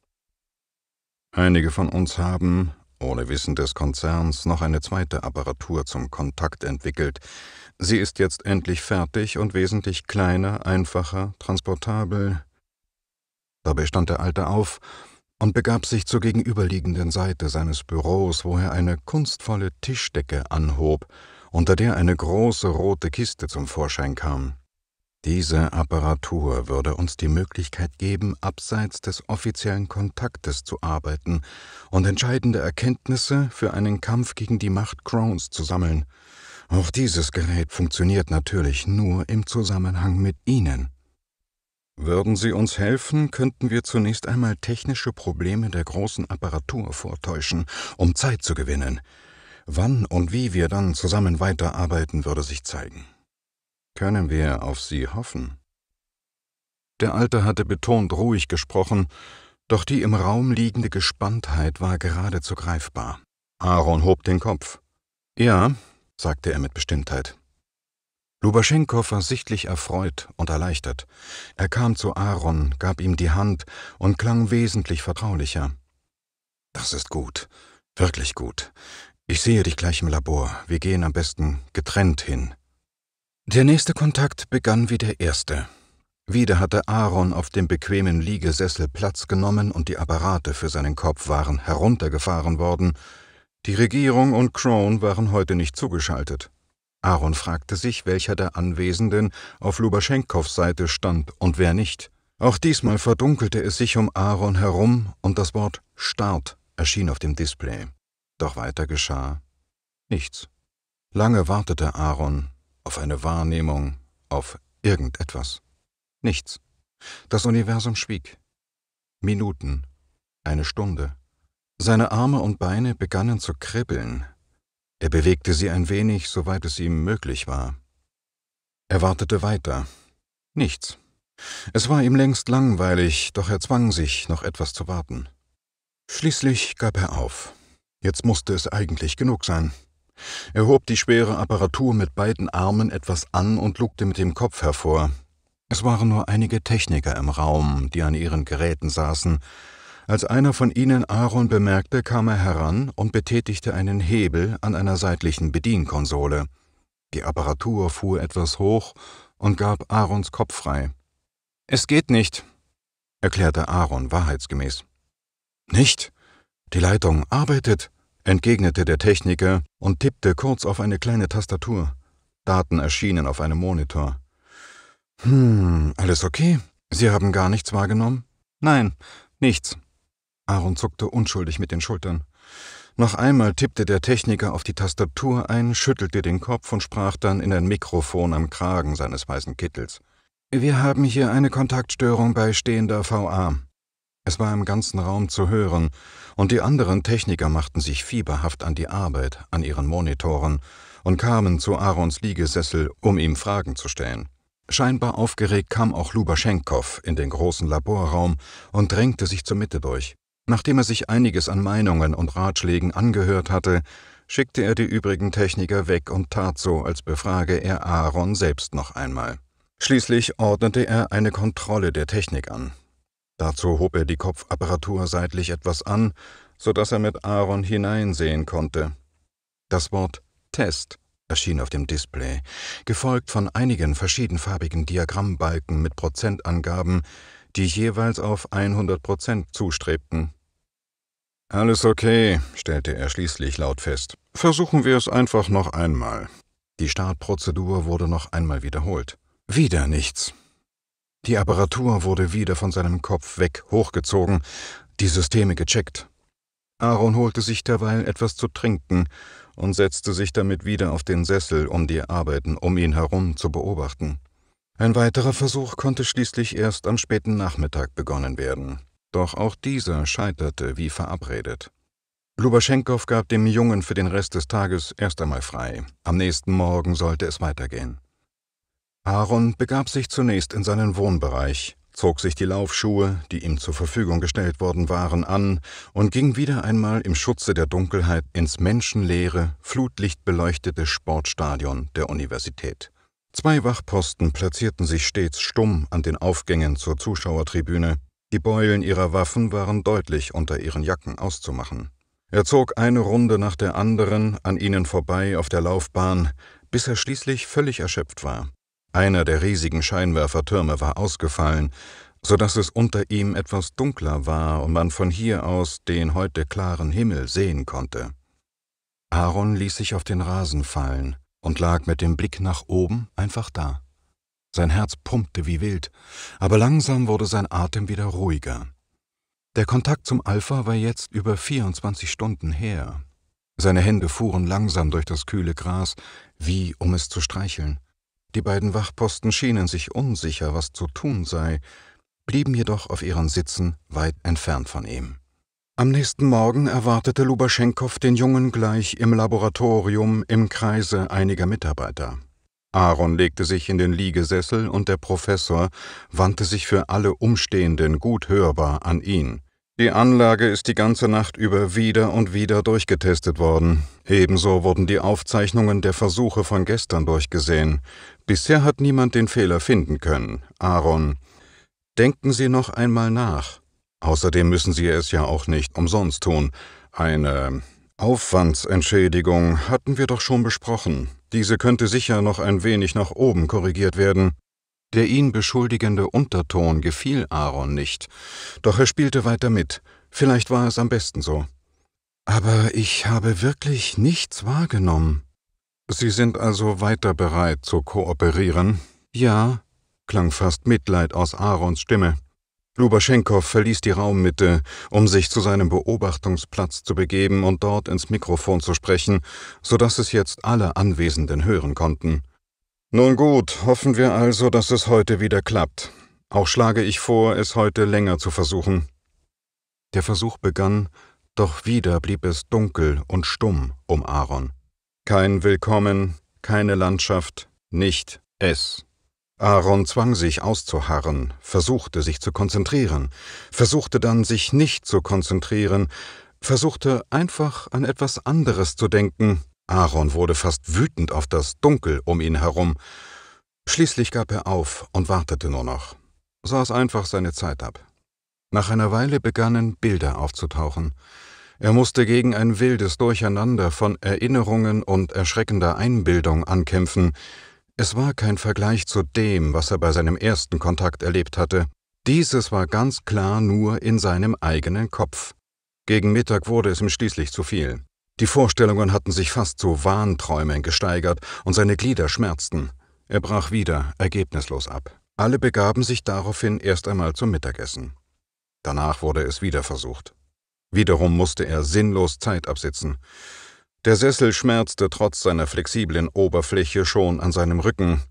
Einige von uns haben, ohne Wissen des Konzerns noch eine zweite Apparatur zum Kontakt entwickelt. Sie ist jetzt endlich fertig und wesentlich kleiner, einfacher, transportabel. Dabei stand der Alte auf und begab sich zur gegenüberliegenden Seite seines Büros, wo er eine kunstvolle Tischdecke anhob, unter der eine große rote Kiste zum Vorschein kam. Diese Apparatur würde uns die Möglichkeit geben, abseits des offiziellen Kontaktes zu arbeiten und entscheidende Erkenntnisse für einen Kampf gegen die Macht Crones zu sammeln. Auch dieses Gerät funktioniert natürlich nur im Zusammenhang mit Ihnen. Würden Sie uns helfen, könnten wir zunächst einmal technische Probleme der großen Apparatur vortäuschen, um Zeit zu gewinnen. Wann und wie wir dann zusammen weiterarbeiten, würde sich zeigen. Können wir auf sie hoffen? Der Alte hatte betont ruhig gesprochen, doch die im Raum liegende Gespanntheit war geradezu greifbar. Aaron hob den Kopf. Ja, sagte er mit Bestimmtheit. Lubaschenko war sichtlich erfreut und erleichtert. Er kam zu Aaron, gab ihm die Hand und klang wesentlich vertraulicher. Das ist gut, wirklich gut. Ich sehe dich gleich im Labor. Wir gehen am besten getrennt hin. Der nächste Kontakt begann wie der erste. Wieder hatte Aaron auf dem bequemen Liegesessel Platz genommen und die Apparate für seinen Kopf waren heruntergefahren worden. Die Regierung und Crone waren heute nicht zugeschaltet. Aaron fragte sich, welcher der Anwesenden auf Lubaschenkows Seite stand und wer nicht. Auch diesmal verdunkelte es sich um Aaron herum und das Wort Start erschien auf dem Display. Doch weiter geschah nichts. Lange wartete Aaron, auf eine Wahrnehmung, auf irgendetwas. Nichts. Das Universum schwieg. Minuten, eine Stunde. Seine Arme und Beine begannen zu kribbeln. Er bewegte sie ein wenig, soweit es ihm möglich war. Er wartete weiter. Nichts. Es war ihm längst langweilig, doch er zwang sich, noch etwas zu warten. Schließlich gab er auf. Jetzt musste es eigentlich genug sein. Er hob die schwere Apparatur mit beiden Armen etwas an und lugte mit dem Kopf hervor. Es waren nur einige Techniker im Raum, die an ihren Geräten saßen. Als einer von ihnen Aaron bemerkte, kam er heran und betätigte einen Hebel an einer seitlichen Bedienkonsole. Die Apparatur fuhr etwas hoch und gab Aarons Kopf frei. Es geht nicht, erklärte Aaron wahrheitsgemäß. Nicht? Die Leitung arbeitet, entgegnete der Techniker, und tippte kurz auf eine kleine Tastatur. Daten erschienen auf einem Monitor. Hm, alles okay? Sie haben gar nichts wahrgenommen? Nein, nichts. Aaron zuckte unschuldig mit den Schultern. Noch einmal tippte der Techniker auf die Tastatur ein, schüttelte den Kopf und sprach dann in ein Mikrofon am Kragen seines weißen Kittels. Wir haben hier eine Kontaktstörung bei stehender VA. Es war im ganzen Raum zu hören, und die anderen Techniker machten sich fieberhaft an die Arbeit, an ihren Monitoren, und kamen zu Aarons Liegesessel, um ihm Fragen zu stellen. Scheinbar aufgeregt kam auch Lubaschenkow in den großen Laborraum und drängte sich zur Mitte durch. Nachdem er sich einiges an Meinungen und Ratschlägen angehört hatte, schickte er die übrigen Techniker weg und tat so, als befrage er Aaron selbst noch einmal. Schließlich ordnete er eine Kontrolle der Technik an. Dazu hob er die Kopfapparatur seitlich etwas an, so dass er mit Aaron hineinsehen konnte. Das Wort Test erschien auf dem Display, gefolgt von einigen verschiedenfarbigen Diagrammbalken mit Prozentangaben, die jeweils auf 100 Prozent zustrebten. Alles okay, stellte er schließlich laut fest. Versuchen wir es einfach noch einmal. Die Startprozedur wurde noch einmal wiederholt. Wieder nichts. Die Apparatur wurde wieder von seinem Kopf weg hochgezogen, die Systeme gecheckt. Aaron holte sich derweil etwas zu trinken und setzte sich damit wieder auf den Sessel, um die Arbeiten um ihn herum zu beobachten. Ein weiterer Versuch konnte schließlich erst am späten Nachmittag begonnen werden, doch auch dieser scheiterte wie verabredet. Lubaschenkow gab dem Jungen für den Rest des Tages erst einmal frei. Am nächsten Morgen sollte es weitergehen. Aaron begab sich zunächst in seinen Wohnbereich, zog sich die Laufschuhe, die ihm zur Verfügung gestellt worden waren, an und ging wieder einmal im Schutze der Dunkelheit ins menschenleere, flutlichtbeleuchtete Sportstadion der Universität. Zwei Wachposten platzierten sich stets stumm an den Aufgängen zur Zuschauertribüne, die Beulen ihrer Waffen waren deutlich unter ihren Jacken auszumachen. Er zog eine Runde nach der anderen an ihnen vorbei auf der Laufbahn, bis er schließlich völlig erschöpft war. Einer der riesigen Scheinwerfertürme war ausgefallen, so dass es unter ihm etwas dunkler war und man von hier aus den heute klaren Himmel sehen konnte. Aaron ließ sich auf den Rasen fallen und lag mit dem Blick nach oben einfach da. Sein Herz pumpte wie wild, aber langsam wurde sein Atem wieder ruhiger. Der Kontakt zum Alpha war jetzt über 24 Stunden her. Seine Hände fuhren langsam durch das kühle Gras, wie um es zu streicheln. Die beiden Wachposten schienen sich unsicher, was zu tun sei, blieben jedoch auf ihren Sitzen weit entfernt von ihm. Am nächsten Morgen erwartete Lubaschenkow den Jungen gleich im Laboratorium im Kreise einiger Mitarbeiter. Aaron legte sich in den Liegesessel und der Professor wandte sich für alle Umstehenden gut hörbar an ihn. Die Anlage ist die ganze Nacht über wieder und wieder durchgetestet worden. Ebenso wurden die Aufzeichnungen der Versuche von gestern durchgesehen. Bisher hat niemand den Fehler finden können. Aaron, denken Sie noch einmal nach. Außerdem müssen Sie es ja auch nicht umsonst tun. Eine Aufwandsentschädigung hatten wir doch schon besprochen. Diese könnte sicher noch ein wenig nach oben korrigiert werden. Der ihn beschuldigende Unterton gefiel Aaron nicht, doch er spielte weiter mit, vielleicht war es am besten so. Aber ich habe wirklich nichts wahrgenommen. Sie sind also weiter bereit zu kooperieren? Ja, klang fast Mitleid aus Aarons Stimme. Lubaschenkow verließ die Raummitte, um sich zu seinem Beobachtungsplatz zu begeben und dort ins Mikrofon zu sprechen, so dass es jetzt alle Anwesenden hören konnten. Nun gut, hoffen wir also, dass es heute wieder klappt. Auch schlage ich vor, es heute länger zu versuchen. Der Versuch begann, doch wieder blieb es dunkel und stumm um Aaron. Kein Willkommen, keine Landschaft, nicht es. Aaron zwang sich auszuharren, versuchte sich zu konzentrieren, versuchte dann sich nicht zu konzentrieren, versuchte einfach an etwas anderes zu denken, Aaron wurde fast wütend auf das Dunkel um ihn herum. Schließlich gab er auf und wartete nur noch, saß einfach seine Zeit ab. Nach einer Weile begannen Bilder aufzutauchen. Er musste gegen ein wildes Durcheinander von Erinnerungen und erschreckender Einbildung ankämpfen. Es war kein Vergleich zu dem, was er bei seinem ersten Kontakt erlebt hatte. Dieses war ganz klar nur in seinem eigenen Kopf. Gegen Mittag wurde es ihm schließlich zu viel. Die Vorstellungen hatten sich fast zu Wahnträumen gesteigert und seine Glieder schmerzten. Er brach wieder, ergebnislos ab. Alle begaben sich daraufhin erst einmal zum Mittagessen. Danach wurde es wieder versucht. Wiederum musste er sinnlos Zeit absitzen. Der Sessel schmerzte trotz seiner flexiblen Oberfläche schon an seinem Rücken.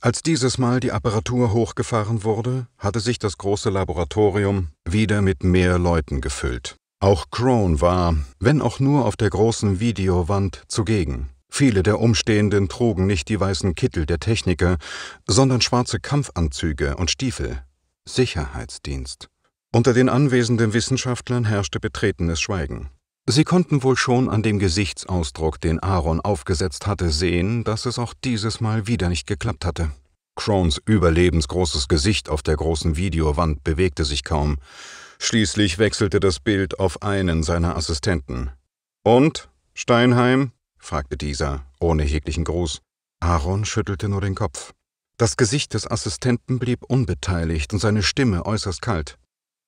Als dieses Mal die Apparatur hochgefahren wurde, hatte sich das große Laboratorium wieder mit mehr Leuten gefüllt. Auch Crone war, wenn auch nur auf der großen Videowand, zugegen. Viele der Umstehenden trugen nicht die weißen Kittel der Techniker, sondern schwarze Kampfanzüge und Stiefel. Sicherheitsdienst. Unter den anwesenden Wissenschaftlern herrschte betretenes Schweigen. Sie konnten wohl schon an dem Gesichtsausdruck, den Aaron aufgesetzt hatte, sehen, dass es auch dieses Mal wieder nicht geklappt hatte. Crones überlebensgroßes Gesicht auf der großen Videowand bewegte sich kaum. Schließlich wechselte das Bild auf einen seiner Assistenten. Und, Steinheim? fragte dieser, ohne jeglichen Gruß. Aaron schüttelte nur den Kopf. Das Gesicht des Assistenten blieb unbeteiligt und seine Stimme äußerst kalt.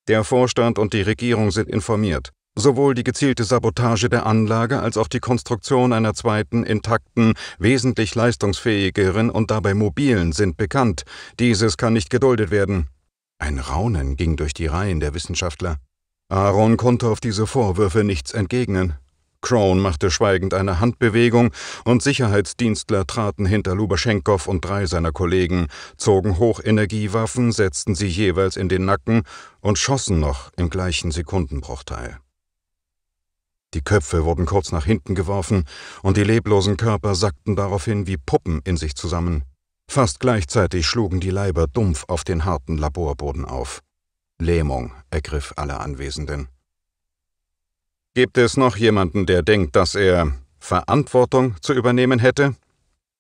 Der Vorstand und die Regierung sind informiert. Sowohl die gezielte Sabotage der Anlage als auch die Konstruktion einer zweiten, intakten, wesentlich leistungsfähigeren und dabei mobilen sind bekannt. Dieses kann nicht geduldet werden. Ein Raunen ging durch die Reihen der Wissenschaftler. Aaron konnte auf diese Vorwürfe nichts entgegnen. Crone machte schweigend eine Handbewegung und Sicherheitsdienstler traten hinter Lubaschenkow und drei seiner Kollegen, zogen Hochenergiewaffen, setzten sie jeweils in den Nacken und schossen noch im gleichen Sekundenbruchteil. Die Köpfe wurden kurz nach hinten geworfen und die leblosen Körper sackten daraufhin wie Puppen in sich zusammen. Fast gleichzeitig schlugen die Leiber dumpf auf den harten Laborboden auf. Lähmung ergriff alle Anwesenden. Gibt es noch jemanden, der denkt, dass er Verantwortung zu übernehmen hätte?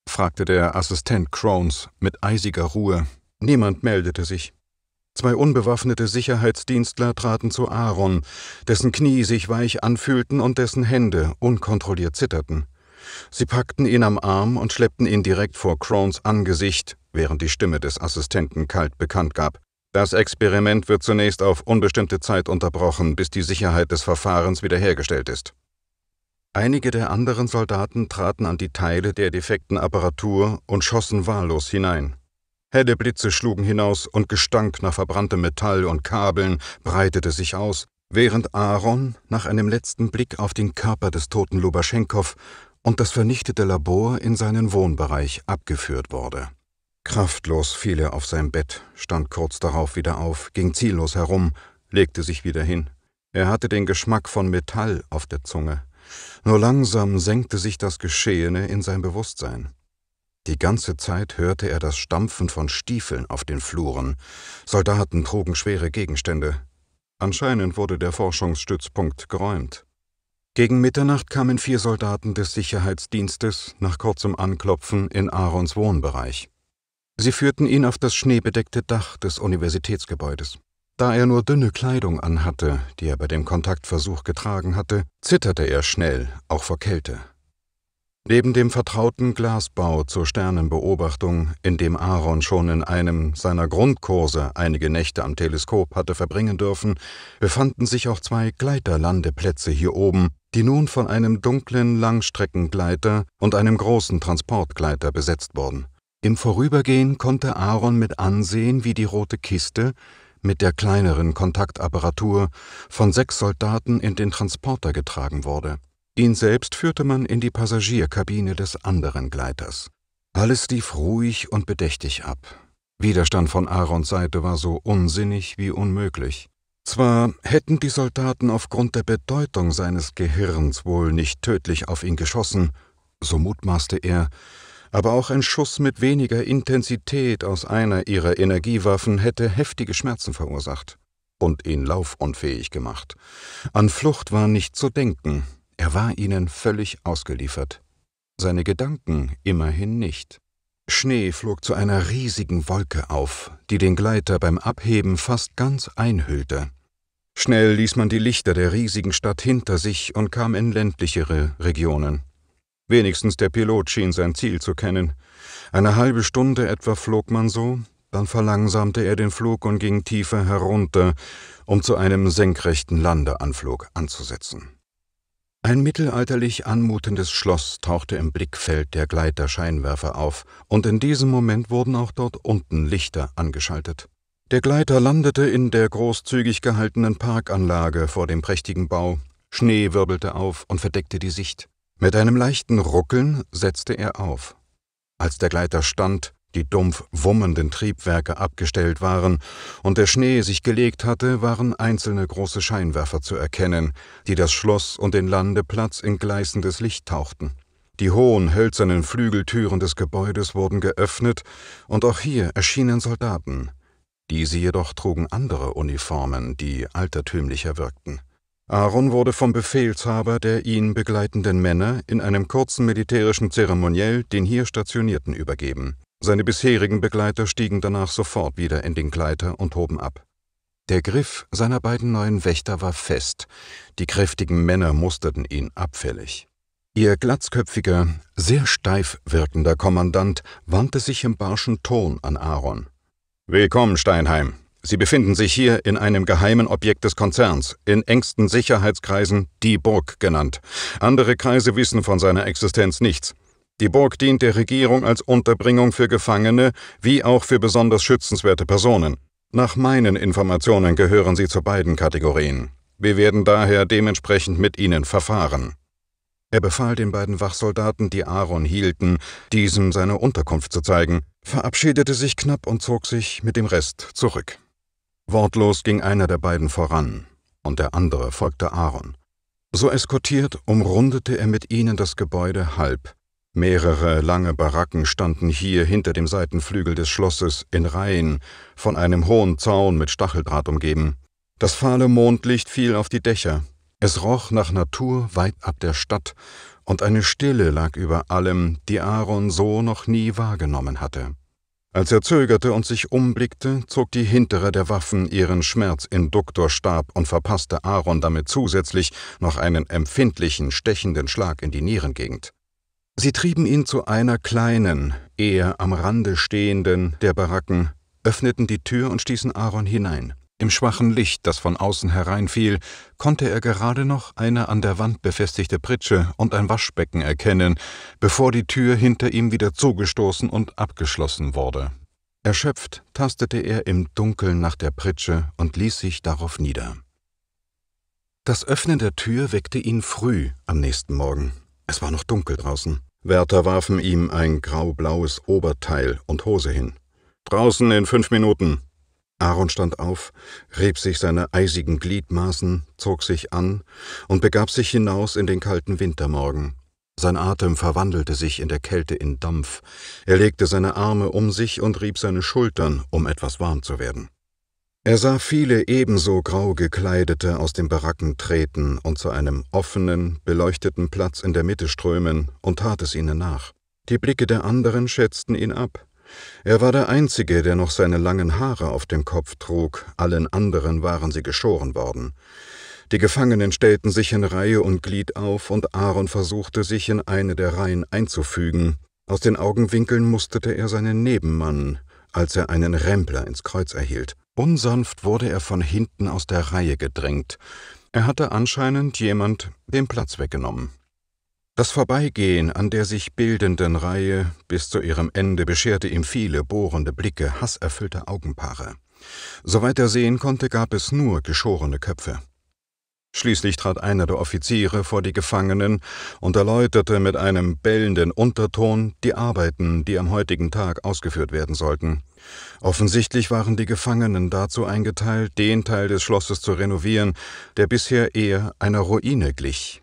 fragte der Assistent Crones mit eisiger Ruhe. Niemand meldete sich. Zwei unbewaffnete Sicherheitsdienstler traten zu Aaron, dessen Knie sich weich anfühlten und dessen Hände unkontrolliert zitterten. Sie packten ihn am Arm und schleppten ihn direkt vor Crones Angesicht, während die Stimme des Assistenten kalt bekannt gab. Das Experiment wird zunächst auf unbestimmte Zeit unterbrochen, bis die Sicherheit des Verfahrens wiederhergestellt ist. Einige der anderen Soldaten traten an die Teile der defekten Apparatur und schossen wahllos hinein. Helle Blitze schlugen hinaus und Gestank nach verbranntem Metall und Kabeln breitete sich aus, während Aaron nach einem letzten Blick auf den Körper des toten Lubaschenkow und das vernichtete Labor in seinen Wohnbereich abgeführt wurde. Kraftlos fiel er auf sein Bett, stand kurz darauf wieder auf, ging ziellos herum, legte sich wieder hin. Er hatte den Geschmack von Metall auf der Zunge. Nur langsam senkte sich das Geschehene in sein Bewusstsein. Die ganze Zeit hörte er das Stampfen von Stiefeln auf den Fluren. Soldaten trugen schwere Gegenstände. Anscheinend wurde der Forschungsstützpunkt geräumt. Gegen Mitternacht kamen vier Soldaten des Sicherheitsdienstes nach kurzem Anklopfen in Aarons Wohnbereich. Sie führten ihn auf das schneebedeckte Dach des Universitätsgebäudes. Da er nur dünne Kleidung anhatte, die er bei dem Kontaktversuch getragen hatte, zitterte er schnell, auch vor Kälte. Neben dem vertrauten Glasbau zur Sternenbeobachtung, in dem Aaron schon in einem seiner Grundkurse einige Nächte am Teleskop hatte verbringen dürfen, befanden sich auch zwei Gleiterlandeplätze hier oben, die nun von einem dunklen Langstreckengleiter und einem großen Transportgleiter besetzt wurden. Im Vorübergehen konnte Aaron mit ansehen, wie die rote Kiste mit der kleineren Kontaktapparatur von sechs Soldaten in den Transporter getragen wurde. Ihn selbst führte man in die Passagierkabine des anderen Gleiters. Alles lief ruhig und bedächtig ab. Widerstand von Aarons Seite war so unsinnig wie unmöglich. Zwar hätten die Soldaten aufgrund der Bedeutung seines Gehirns wohl nicht tödlich auf ihn geschossen, so mutmaßte er, aber auch ein Schuss mit weniger Intensität aus einer ihrer Energiewaffen hätte heftige Schmerzen verursacht und ihn laufunfähig gemacht. An Flucht war nicht zu denken, er war ihnen völlig ausgeliefert. Seine Gedanken immerhin nicht. Schnee flog zu einer riesigen Wolke auf, die den Gleiter beim Abheben fast ganz einhüllte. Schnell ließ man die Lichter der riesigen Stadt hinter sich und kam in ländlichere Regionen. Wenigstens der Pilot schien sein Ziel zu kennen. Eine halbe Stunde etwa flog man so, dann verlangsamte er den Flug und ging tiefer herunter, um zu einem senkrechten Landeanflug anzusetzen. Ein mittelalterlich anmutendes Schloss tauchte im Blickfeld der Gleiterscheinwerfer auf, und in diesem Moment wurden auch dort unten Lichter angeschaltet. Der Gleiter landete in der großzügig gehaltenen Parkanlage vor dem prächtigen Bau. Schnee wirbelte auf und verdeckte die Sicht. Mit einem leichten Ruckeln setzte er auf. Als der Gleiter stand, die dumpf wummenden Triebwerke abgestellt waren und der Schnee sich gelegt hatte, waren einzelne große Scheinwerfer zu erkennen, die das Schloss und den Landeplatz in gleißendes Licht tauchten. Die hohen, hölzernen Flügeltüren des Gebäudes wurden geöffnet, und auch hier erschienen Soldaten. Diese jedoch trugen andere Uniformen, die altertümlicher wirkten. Aaron wurde vom Befehlshaber der ihn begleitenden Männer in einem kurzen militärischen Zeremoniell den hier Stationierten übergeben seine bisherigen Begleiter stiegen danach sofort wieder in den Gleiter und hoben ab. Der Griff seiner beiden neuen Wächter war fest, die kräftigen Männer musterten ihn abfällig. Ihr glatzköpfiger, sehr steif wirkender Kommandant wandte sich im barschen Ton an Aaron. Willkommen, Steinheim. Sie befinden sich hier in einem geheimen Objekt des Konzerns, in engsten Sicherheitskreisen die Burg genannt. Andere Kreise wissen von seiner Existenz nichts. Die Burg dient der Regierung als Unterbringung für Gefangene wie auch für besonders schützenswerte Personen. Nach meinen Informationen gehören sie zu beiden Kategorien. Wir werden daher dementsprechend mit ihnen verfahren. Er befahl den beiden Wachsoldaten, die Aaron hielten, diesem seine Unterkunft zu zeigen, verabschiedete sich knapp und zog sich mit dem Rest zurück. Wortlos ging einer der beiden voran, und der andere folgte Aaron. So eskortiert umrundete er mit ihnen das Gebäude halb, Mehrere lange Baracken standen hier hinter dem Seitenflügel des Schlosses in Reihen, von einem hohen Zaun mit Stacheldraht umgeben. Das fahle Mondlicht fiel auf die Dächer. Es roch nach Natur weit ab der Stadt, und eine Stille lag über allem, die Aaron so noch nie wahrgenommen hatte. Als er zögerte und sich umblickte, zog die hintere der Waffen ihren Schmerzinduktorstab und verpasste Aaron damit zusätzlich noch einen empfindlichen, stechenden Schlag in die Nierengegend. Sie trieben ihn zu einer kleinen, eher am Rande stehenden der Baracken, öffneten die Tür und stießen Aaron hinein. Im schwachen Licht, das von außen hereinfiel, konnte er gerade noch eine an der Wand befestigte Pritsche und ein Waschbecken erkennen, bevor die Tür hinter ihm wieder zugestoßen und abgeschlossen wurde. Erschöpft tastete er im Dunkeln nach der Pritsche und ließ sich darauf nieder. Das Öffnen der Tür weckte ihn früh am nächsten Morgen. Es war noch dunkel draußen. Wärter warfen ihm ein graublaues Oberteil und Hose hin. Draußen in fünf Minuten. Aaron stand auf, rieb sich seine eisigen Gliedmaßen, zog sich an und begab sich hinaus in den kalten Wintermorgen. Sein Atem verwandelte sich in der Kälte in Dampf. Er legte seine Arme um sich und rieb seine Schultern, um etwas warm zu werden. Er sah viele ebenso grau gekleidete aus den Baracken treten und zu einem offenen, beleuchteten Platz in der Mitte strömen und tat es ihnen nach. Die Blicke der anderen schätzten ihn ab. Er war der Einzige, der noch seine langen Haare auf dem Kopf trug, allen anderen waren sie geschoren worden. Die Gefangenen stellten sich in Reihe und Glied auf, und Aaron versuchte, sich in eine der Reihen einzufügen. Aus den Augenwinkeln musterte er seinen Nebenmann, als er einen Rempler ins Kreuz erhielt. Unsanft wurde er von hinten aus der Reihe gedrängt. Er hatte anscheinend jemand den Platz weggenommen. Das Vorbeigehen an der sich bildenden Reihe bis zu ihrem Ende bescherte ihm viele bohrende Blicke hasserfüllte Augenpaare. Soweit er sehen konnte, gab es nur geschorene Köpfe. Schließlich trat einer der Offiziere vor die Gefangenen und erläuterte mit einem bellenden Unterton die Arbeiten, die am heutigen Tag ausgeführt werden sollten. Offensichtlich waren die Gefangenen dazu eingeteilt, den Teil des Schlosses zu renovieren, der bisher eher einer Ruine glich.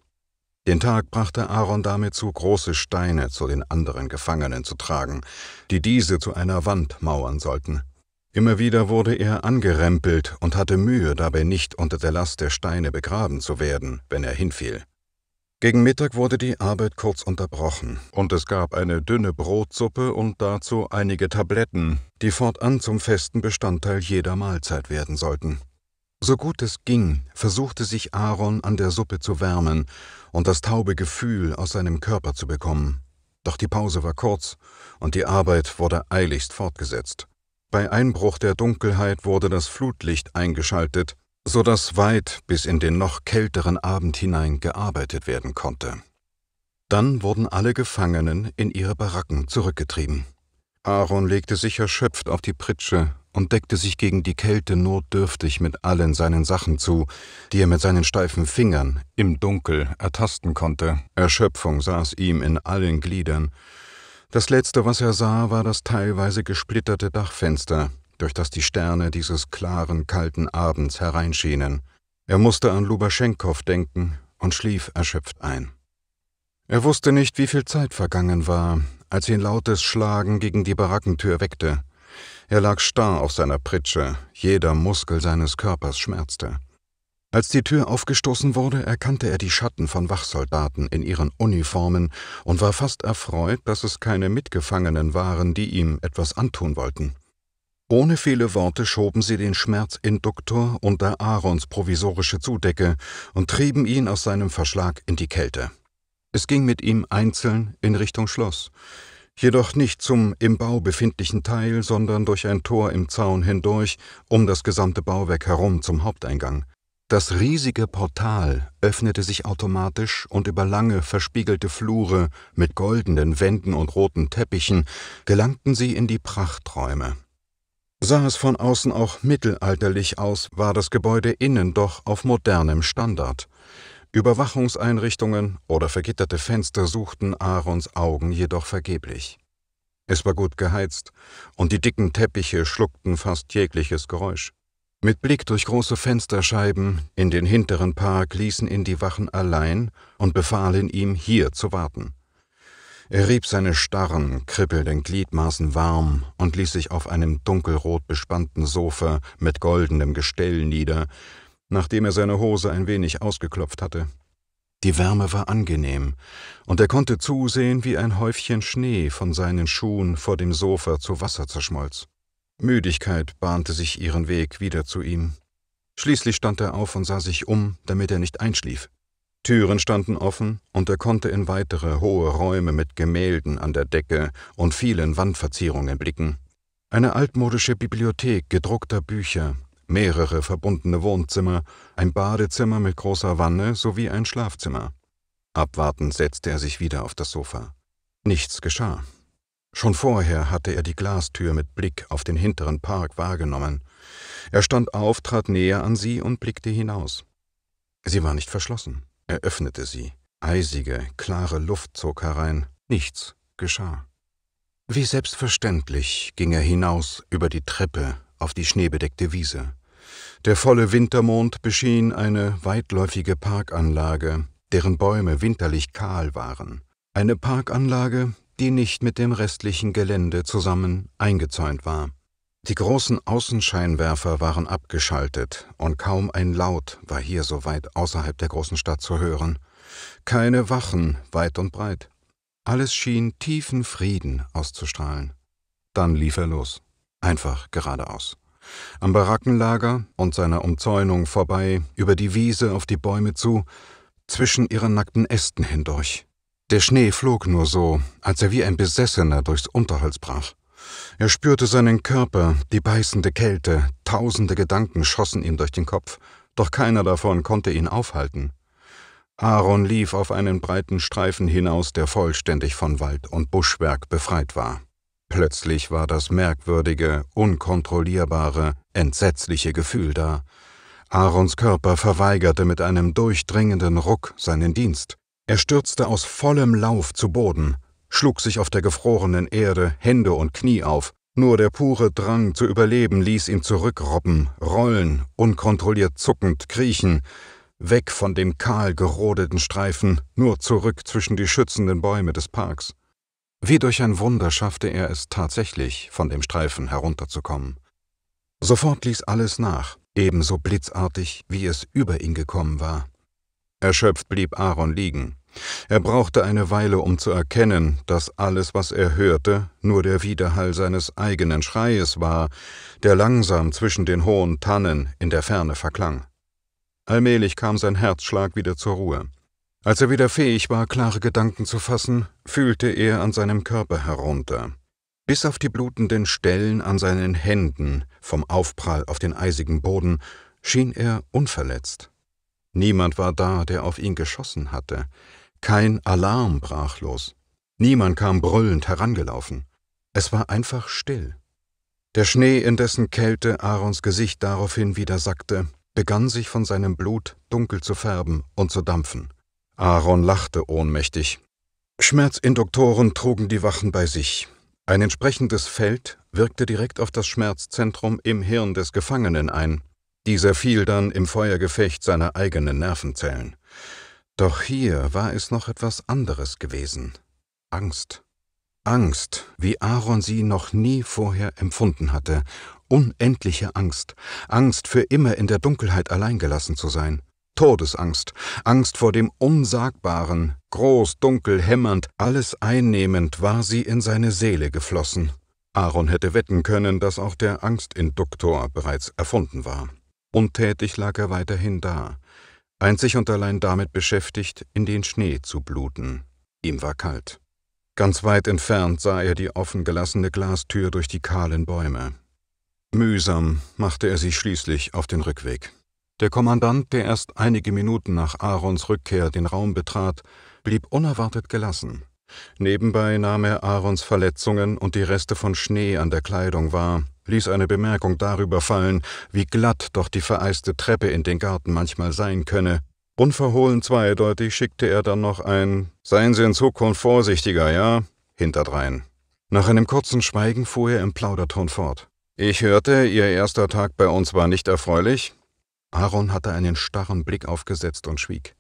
Den Tag brachte Aaron damit zu, große Steine zu den anderen Gefangenen zu tragen, die diese zu einer Wand mauern sollten. Immer wieder wurde er angerempelt und hatte Mühe, dabei nicht unter der Last der Steine begraben zu werden, wenn er hinfiel. Gegen Mittag wurde die Arbeit kurz unterbrochen, und es gab eine dünne Brotsuppe und dazu einige Tabletten, die fortan zum festen Bestandteil jeder Mahlzeit werden sollten. So gut es ging, versuchte sich Aaron an der Suppe zu wärmen und das taube Gefühl aus seinem Körper zu bekommen. Doch die Pause war kurz, und die Arbeit wurde eiligst fortgesetzt. Bei Einbruch der Dunkelheit wurde das Flutlicht eingeschaltet, so dass weit bis in den noch kälteren Abend hinein gearbeitet werden konnte. Dann wurden alle Gefangenen in ihre Baracken zurückgetrieben. Aaron legte sich erschöpft auf die Pritsche und deckte sich gegen die Kälte nur dürftig mit allen seinen Sachen zu, die er mit seinen steifen Fingern im Dunkel ertasten konnte. Erschöpfung saß ihm in allen Gliedern, das letzte, was er sah, war das teilweise gesplitterte Dachfenster, durch das die Sterne dieses klaren, kalten Abends hereinschienen. Er musste an Lubaschenkow denken und schlief erschöpft ein. Er wusste nicht, wie viel Zeit vergangen war, als ihn lautes Schlagen gegen die Barackentür weckte. Er lag starr auf seiner Pritsche, jeder Muskel seines Körpers schmerzte. Als die Tür aufgestoßen wurde, erkannte er die Schatten von Wachsoldaten in ihren Uniformen und war fast erfreut, dass es keine Mitgefangenen waren, die ihm etwas antun wollten. Ohne viele Worte schoben sie den Schmerzinduktor unter Aarons provisorische Zudecke und trieben ihn aus seinem Verschlag in die Kälte. Es ging mit ihm einzeln in Richtung Schloss, jedoch nicht zum im Bau befindlichen Teil, sondern durch ein Tor im Zaun hindurch, um das gesamte Bauwerk herum zum Haupteingang. Das riesige Portal öffnete sich automatisch und über lange verspiegelte Flure mit goldenen Wänden und roten Teppichen gelangten sie in die Prachträume. Sah es von außen auch mittelalterlich aus, war das Gebäude innen doch auf modernem Standard. Überwachungseinrichtungen oder vergitterte Fenster suchten Aarons Augen jedoch vergeblich. Es war gut geheizt, und die dicken Teppiche schluckten fast jegliches Geräusch. Mit Blick durch große Fensterscheiben in den hinteren Park ließen ihn die Wachen allein und befahlen ihm, hier zu warten. Er rieb seine starren, kribbelnden Gliedmaßen warm und ließ sich auf einem dunkelrot bespannten Sofa mit goldenem Gestell nieder, nachdem er seine Hose ein wenig ausgeklopft hatte. Die Wärme war angenehm, und er konnte zusehen, wie ein Häufchen Schnee von seinen Schuhen vor dem Sofa zu Wasser zerschmolz. Müdigkeit bahnte sich ihren Weg wieder zu ihm. Schließlich stand er auf und sah sich um, damit er nicht einschlief. Türen standen offen, und er konnte in weitere hohe Räume mit Gemälden an der Decke und vielen Wandverzierungen blicken. Eine altmodische Bibliothek gedruckter Bücher, mehrere verbundene Wohnzimmer, ein Badezimmer mit großer Wanne sowie ein Schlafzimmer. Abwartend setzte er sich wieder auf das Sofa. Nichts geschah. Schon vorher hatte er die Glastür mit Blick auf den hinteren Park wahrgenommen. Er stand auf, trat näher an sie und blickte hinaus. Sie war nicht verschlossen. Er öffnete sie. Eisige, klare Luft zog herein. Nichts geschah. Wie selbstverständlich ging er hinaus über die Treppe auf die schneebedeckte Wiese. Der volle Wintermond beschien eine weitläufige Parkanlage, deren Bäume winterlich kahl waren. Eine Parkanlage, die nicht mit dem restlichen Gelände zusammen eingezäunt war. Die großen Außenscheinwerfer waren abgeschaltet, und kaum ein Laut war hier so weit außerhalb der großen Stadt zu hören. Keine Wachen weit und breit. Alles schien tiefen Frieden auszustrahlen. Dann lief er los, einfach geradeaus. Am Barackenlager und seiner Umzäunung vorbei, über die Wiese auf die Bäume zu, zwischen ihren nackten Ästen hindurch, der Schnee flog nur so, als er wie ein Besessener durchs Unterholz brach. Er spürte seinen Körper, die beißende Kälte, tausende Gedanken schossen ihm durch den Kopf, doch keiner davon konnte ihn aufhalten. Aaron lief auf einen breiten Streifen hinaus, der vollständig von Wald und Buschwerk befreit war. Plötzlich war das merkwürdige, unkontrollierbare, entsetzliche Gefühl da. Aarons Körper verweigerte mit einem durchdringenden Ruck seinen Dienst. Er stürzte aus vollem Lauf zu Boden, schlug sich auf der gefrorenen Erde Hände und Knie auf, nur der pure Drang zu überleben ließ ihn zurückrobben, rollen, unkontrolliert zuckend kriechen, weg von dem kahl gerodeten Streifen, nur zurück zwischen die schützenden Bäume des Parks. Wie durch ein Wunder schaffte er es tatsächlich, von dem Streifen herunterzukommen. Sofort ließ alles nach, ebenso blitzartig, wie es über ihn gekommen war. Erschöpft blieb Aaron liegen. Er brauchte eine Weile, um zu erkennen, dass alles, was er hörte, nur der Widerhall seines eigenen Schreies war, der langsam zwischen den hohen Tannen in der Ferne verklang. Allmählich kam sein Herzschlag wieder zur Ruhe. Als er wieder fähig war, klare Gedanken zu fassen, fühlte er an seinem Körper herunter, bis auf die blutenden Stellen an seinen Händen, vom Aufprall auf den eisigen Boden, schien er unverletzt. Niemand war da, der auf ihn geschossen hatte. Kein Alarm brach los. Niemand kam brüllend herangelaufen. Es war einfach still. Der Schnee, in dessen Kälte Aarons Gesicht daraufhin wieder sackte, begann sich von seinem Blut dunkel zu färben und zu dampfen. Aaron lachte ohnmächtig. Schmerzinduktoren trugen die Wachen bei sich. Ein entsprechendes Feld wirkte direkt auf das Schmerzzentrum im Hirn des Gefangenen ein, dieser fiel dann im Feuergefecht seiner eigenen Nervenzellen. Doch hier war es noch etwas anderes gewesen. Angst. Angst, wie Aaron sie noch nie vorher empfunden hatte, unendliche Angst, Angst für immer in der Dunkelheit alleingelassen zu sein, Todesangst, Angst vor dem Unsagbaren, groß, dunkel, hämmernd, alles einnehmend war sie in seine Seele geflossen. Aaron hätte wetten können, dass auch der Angstinduktor bereits erfunden war. Untätig lag er weiterhin da, einzig und allein damit beschäftigt, in den Schnee zu bluten. Ihm war kalt. Ganz weit entfernt sah er die offengelassene Glastür durch die kahlen Bäume. Mühsam machte er sich schließlich auf den Rückweg. Der Kommandant, der erst einige Minuten nach Aarons Rückkehr den Raum betrat, blieb unerwartet gelassen. Nebenbei nahm er Aarons Verletzungen und die Reste von Schnee an der Kleidung wahr, ließ eine Bemerkung darüber fallen, wie glatt doch die vereiste Treppe in den Garten manchmal sein könne. Unverhohlen zweideutig schickte er dann noch ein Seien Sie in Zukunft vorsichtiger, ja? hinterdrein. Nach einem kurzen Schweigen fuhr er im Plauderton fort. Ich hörte, Ihr erster Tag bei uns war nicht erfreulich. Aaron hatte einen starren Blick aufgesetzt und schwieg.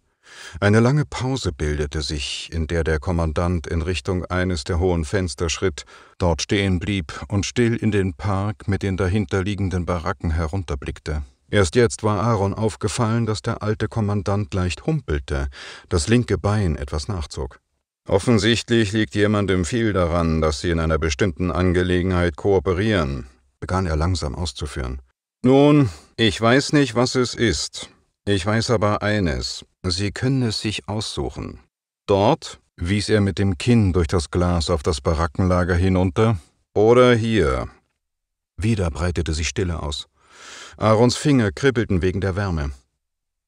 Eine lange Pause bildete sich, in der der Kommandant in Richtung eines der hohen Fenster schritt, dort stehen blieb und still in den Park mit den dahinterliegenden Baracken herunterblickte. Erst jetzt war Aaron aufgefallen, dass der alte Kommandant leicht humpelte, das linke Bein etwas nachzog. Offensichtlich liegt jemandem viel daran, dass Sie in einer bestimmten Angelegenheit kooperieren, begann er langsam auszuführen. Nun, ich weiß nicht, was es ist, ich weiß aber eines, Sie können es sich aussuchen. Dort wies er mit dem Kinn durch das Glas auf das Barackenlager hinunter, oder hier. Wieder breitete sich Stille aus. Aarons Finger kribbelten wegen der Wärme.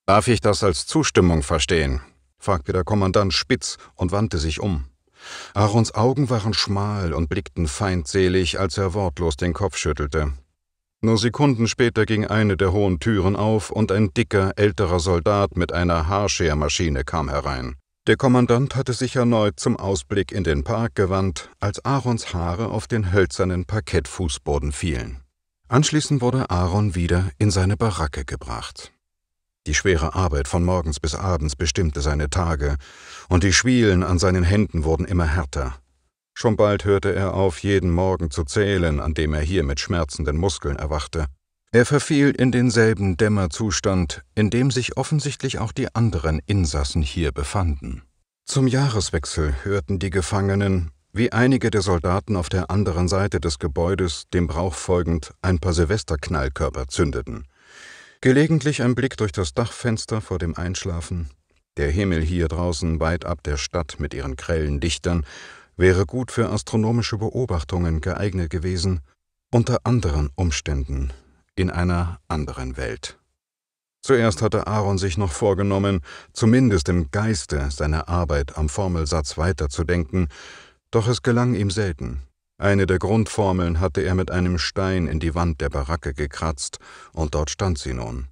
Darf ich das als Zustimmung verstehen? fragte der Kommandant spitz und wandte sich um. Aarons Augen waren schmal und blickten feindselig, als er wortlos den Kopf schüttelte. Nur Sekunden später ging eine der hohen Türen auf und ein dicker, älterer Soldat mit einer Haarschermaschine kam herein. Der Kommandant hatte sich erneut zum Ausblick in den Park gewandt, als Aarons Haare auf den hölzernen Parkettfußboden fielen. Anschließend wurde Aaron wieder in seine Baracke gebracht. Die schwere Arbeit von morgens bis abends bestimmte seine Tage, und die Schwielen an seinen Händen wurden immer härter, Schon bald hörte er auf, jeden Morgen zu zählen, an dem er hier mit schmerzenden Muskeln erwachte. Er verfiel in denselben Dämmerzustand, in dem sich offensichtlich auch die anderen Insassen hier befanden. Zum Jahreswechsel hörten die Gefangenen, wie einige der Soldaten auf der anderen Seite des Gebäudes, dem Brauch folgend, ein paar Silvesterknallkörper zündeten. Gelegentlich ein Blick durch das Dachfenster vor dem Einschlafen, der Himmel hier draußen weit ab der Stadt mit ihren grellen Dichtern wäre gut für astronomische Beobachtungen geeignet gewesen, unter anderen Umständen, in einer anderen Welt. Zuerst hatte Aaron sich noch vorgenommen, zumindest im Geiste seine Arbeit am Formelsatz weiterzudenken, doch es gelang ihm selten. Eine der Grundformeln hatte er mit einem Stein in die Wand der Baracke gekratzt, und dort stand sie nun.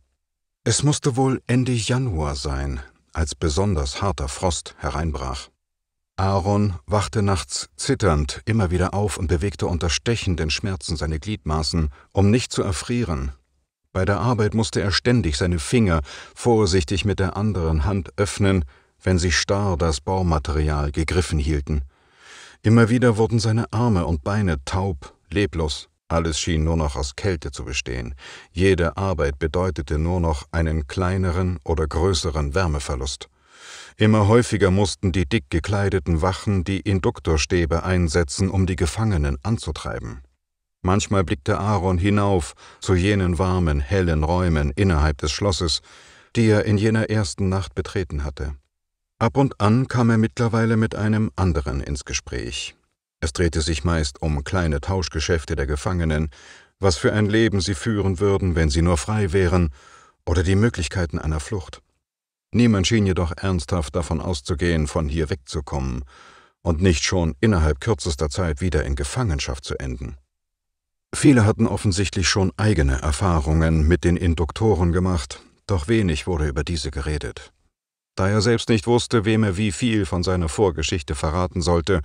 Es musste wohl Ende Januar sein, als besonders harter Frost hereinbrach. Aaron wachte nachts zitternd immer wieder auf und bewegte unter stechenden Schmerzen seine Gliedmaßen, um nicht zu erfrieren. Bei der Arbeit musste er ständig seine Finger vorsichtig mit der anderen Hand öffnen, wenn sie starr das Baumaterial gegriffen hielten. Immer wieder wurden seine Arme und Beine taub, leblos, alles schien nur noch aus Kälte zu bestehen, jede Arbeit bedeutete nur noch einen kleineren oder größeren Wärmeverlust. Immer häufiger mussten die dick gekleideten Wachen die Induktorstäbe einsetzen, um die Gefangenen anzutreiben. Manchmal blickte Aaron hinauf zu jenen warmen, hellen Räumen innerhalb des Schlosses, die er in jener ersten Nacht betreten hatte. Ab und an kam er mittlerweile mit einem anderen ins Gespräch. Es drehte sich meist um kleine Tauschgeschäfte der Gefangenen, was für ein Leben sie führen würden, wenn sie nur frei wären, oder die Möglichkeiten einer Flucht. Niemand schien jedoch ernsthaft davon auszugehen, von hier wegzukommen und nicht schon innerhalb kürzester Zeit wieder in Gefangenschaft zu enden. Viele hatten offensichtlich schon eigene Erfahrungen mit den Induktoren gemacht, doch wenig wurde über diese geredet. Da er selbst nicht wusste, wem er wie viel von seiner Vorgeschichte verraten sollte,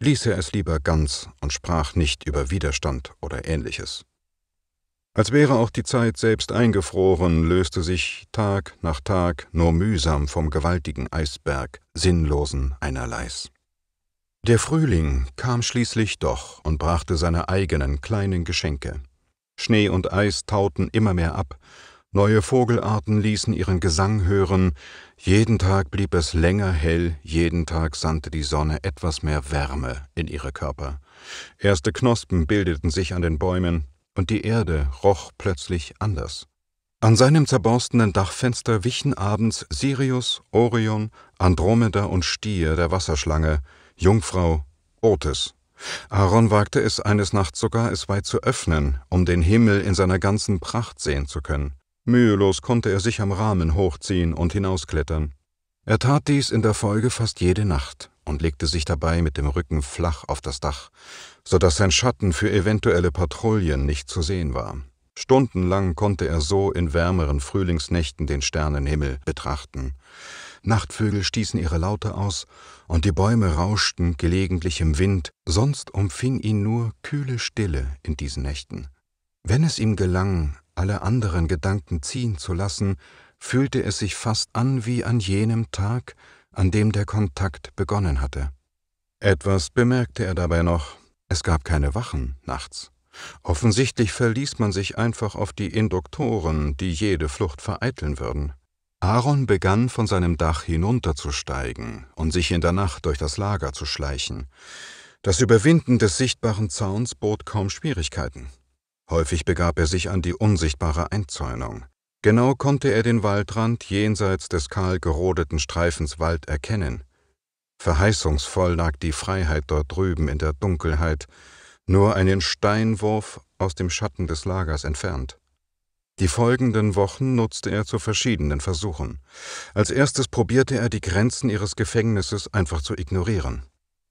ließ er es lieber ganz und sprach nicht über Widerstand oder ähnliches. Als wäre auch die Zeit selbst eingefroren, löste sich Tag nach Tag nur mühsam vom gewaltigen Eisberg sinnlosen Einerleis. Der Frühling kam schließlich doch und brachte seine eigenen kleinen Geschenke. Schnee und Eis tauten immer mehr ab, neue Vogelarten ließen ihren Gesang hören, jeden Tag blieb es länger hell, jeden Tag sandte die Sonne etwas mehr Wärme in ihre Körper. Erste Knospen bildeten sich an den Bäumen, und die Erde roch plötzlich anders. An seinem zerborstenen Dachfenster wichen abends Sirius, Orion, Andromeda und Stier der Wasserschlange, Jungfrau, Otis. Aaron wagte es eines Nachts sogar, es weit zu öffnen, um den Himmel in seiner ganzen Pracht sehen zu können. Mühelos konnte er sich am Rahmen hochziehen und hinausklettern. Er tat dies in der Folge fast jede Nacht und legte sich dabei mit dem Rücken flach auf das Dach, sodass sein Schatten für eventuelle Patrouillen nicht zu sehen war. Stundenlang konnte er so in wärmeren Frühlingsnächten den Sternenhimmel betrachten. Nachtvögel stießen ihre Laute aus, und die Bäume rauschten gelegentlich im Wind, sonst umfing ihn nur kühle Stille in diesen Nächten. Wenn es ihm gelang, alle anderen Gedanken ziehen zu lassen, fühlte es sich fast an wie an jenem Tag, an dem der Kontakt begonnen hatte. Etwas bemerkte er dabei noch, es gab keine Wachen nachts. Offensichtlich verließ man sich einfach auf die Induktoren, die jede Flucht vereiteln würden. Aaron begann von seinem Dach hinunterzusteigen und sich in der Nacht durch das Lager zu schleichen. Das Überwinden des sichtbaren Zauns bot kaum Schwierigkeiten. Häufig begab er sich an die unsichtbare Einzäunung. Genau konnte er den Waldrand jenseits des kahl gerodeten Streifens Wald erkennen. Verheißungsvoll lag die Freiheit dort drüben in der Dunkelheit, nur einen Steinwurf aus dem Schatten des Lagers entfernt. Die folgenden Wochen nutzte er zu verschiedenen Versuchen. Als erstes probierte er, die Grenzen ihres Gefängnisses einfach zu ignorieren.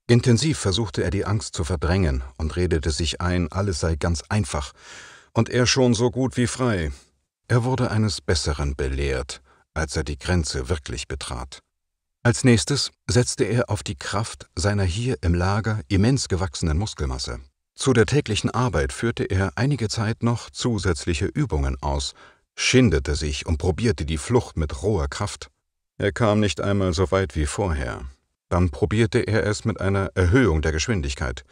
Intensiv versuchte er, die Angst zu verdrängen und redete sich ein, alles sei ganz einfach und er schon so gut wie frei. Er wurde eines Besseren belehrt, als er die Grenze wirklich betrat. Als nächstes setzte er auf die Kraft seiner hier im Lager immens gewachsenen Muskelmasse. Zu der täglichen Arbeit führte er einige Zeit noch zusätzliche Übungen aus, schinderte sich und probierte die Flucht mit roher Kraft. Er kam nicht einmal so weit wie vorher. Dann probierte er es mit einer Erhöhung der Geschwindigkeit,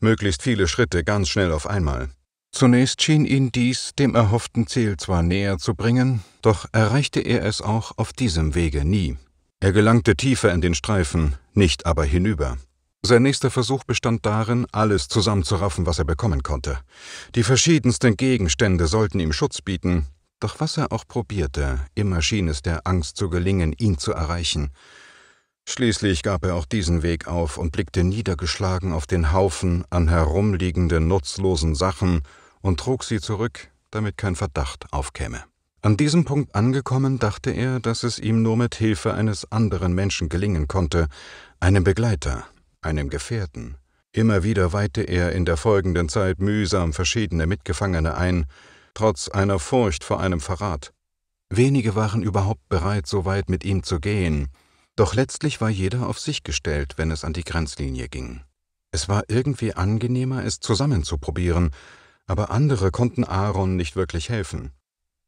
möglichst viele Schritte ganz schnell auf einmal. Zunächst schien ihn dies dem erhofften Ziel zwar näher zu bringen, doch erreichte er es auch auf diesem Wege nie. Er gelangte tiefer in den Streifen, nicht aber hinüber. Sein nächster Versuch bestand darin, alles zusammenzuraffen, was er bekommen konnte. Die verschiedensten Gegenstände sollten ihm Schutz bieten, doch was er auch probierte, immer schien es der Angst zu gelingen, ihn zu erreichen. Schließlich gab er auch diesen Weg auf und blickte niedergeschlagen auf den Haufen an herumliegenden nutzlosen Sachen und trug sie zurück, damit kein Verdacht aufkäme. An diesem Punkt angekommen, dachte er, dass es ihm nur mit Hilfe eines anderen Menschen gelingen konnte, einem Begleiter, einem Gefährten. Immer wieder weihte er in der folgenden Zeit mühsam verschiedene Mitgefangene ein, trotz einer Furcht vor einem Verrat. Wenige waren überhaupt bereit, so weit mit ihm zu gehen, doch letztlich war jeder auf sich gestellt, wenn es an die Grenzlinie ging. Es war irgendwie angenehmer, es zusammenzuprobieren, aber andere konnten Aaron nicht wirklich helfen.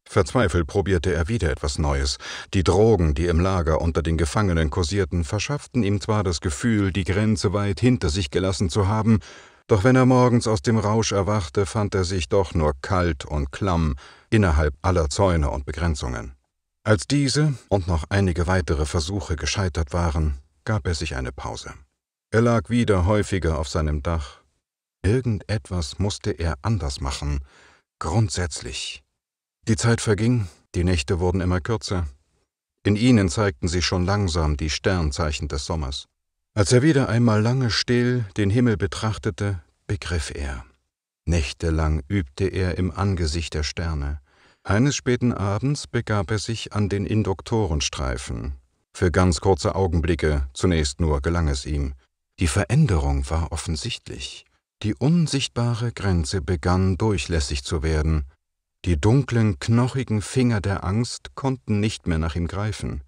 Verzweifelt probierte er wieder etwas Neues. Die Drogen, die im Lager unter den Gefangenen kursierten, verschafften ihm zwar das Gefühl, die Grenze weit hinter sich gelassen zu haben, doch wenn er morgens aus dem Rausch erwachte, fand er sich doch nur kalt und klamm innerhalb aller Zäune und Begrenzungen. Als diese und noch einige weitere Versuche gescheitert waren, gab er sich eine Pause. Er lag wieder häufiger auf seinem Dach. Irgendetwas musste er anders machen, grundsätzlich. Die Zeit verging, die Nächte wurden immer kürzer. In ihnen zeigten sich schon langsam die Sternzeichen des Sommers. Als er wieder einmal lange still den Himmel betrachtete, begriff er. Nächtelang übte er im Angesicht der Sterne. Eines späten Abends begab er sich an den Induktorenstreifen. Für ganz kurze Augenblicke zunächst nur gelang es ihm. Die Veränderung war offensichtlich. Die unsichtbare Grenze begann durchlässig zu werden, die dunklen, knochigen Finger der Angst konnten nicht mehr nach ihm greifen.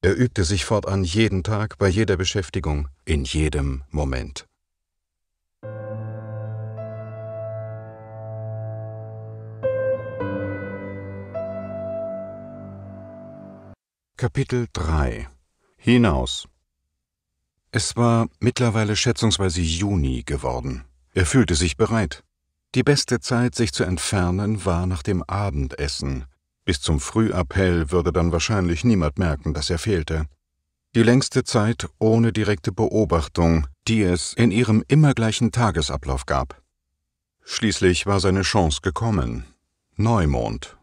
Er übte sich fortan jeden Tag, bei jeder Beschäftigung, in jedem Moment. Kapitel 3 Hinaus Es war mittlerweile schätzungsweise Juni geworden. Er fühlte sich bereit. Die beste Zeit, sich zu entfernen, war nach dem Abendessen. Bis zum Frühappell würde dann wahrscheinlich niemand merken, dass er fehlte. Die längste Zeit ohne direkte Beobachtung, die es in ihrem immer gleichen Tagesablauf gab. Schließlich war seine Chance gekommen. Neumond.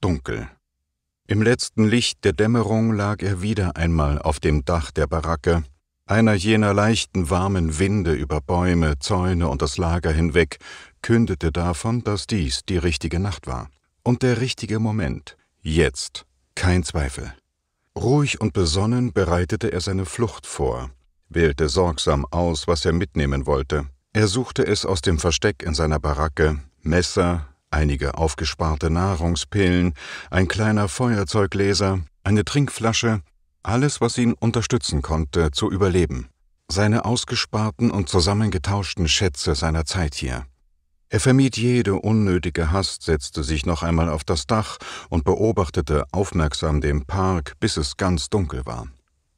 Dunkel. Im letzten Licht der Dämmerung lag er wieder einmal auf dem Dach der Baracke, einer jener leichten warmen Winde über Bäume, Zäune und das Lager hinweg, kündete davon, dass dies die richtige Nacht war. Und der richtige Moment. Jetzt. Kein Zweifel. Ruhig und besonnen bereitete er seine Flucht vor, wählte sorgsam aus, was er mitnehmen wollte. Er suchte es aus dem Versteck in seiner Baracke, Messer, einige aufgesparte Nahrungspillen, ein kleiner Feuerzeuglaser, eine Trinkflasche, alles, was ihn unterstützen konnte, zu überleben. Seine ausgesparten und zusammengetauschten Schätze seiner Zeit hier. Er vermied jede unnötige Hast, setzte sich noch einmal auf das Dach und beobachtete aufmerksam den Park, bis es ganz dunkel war.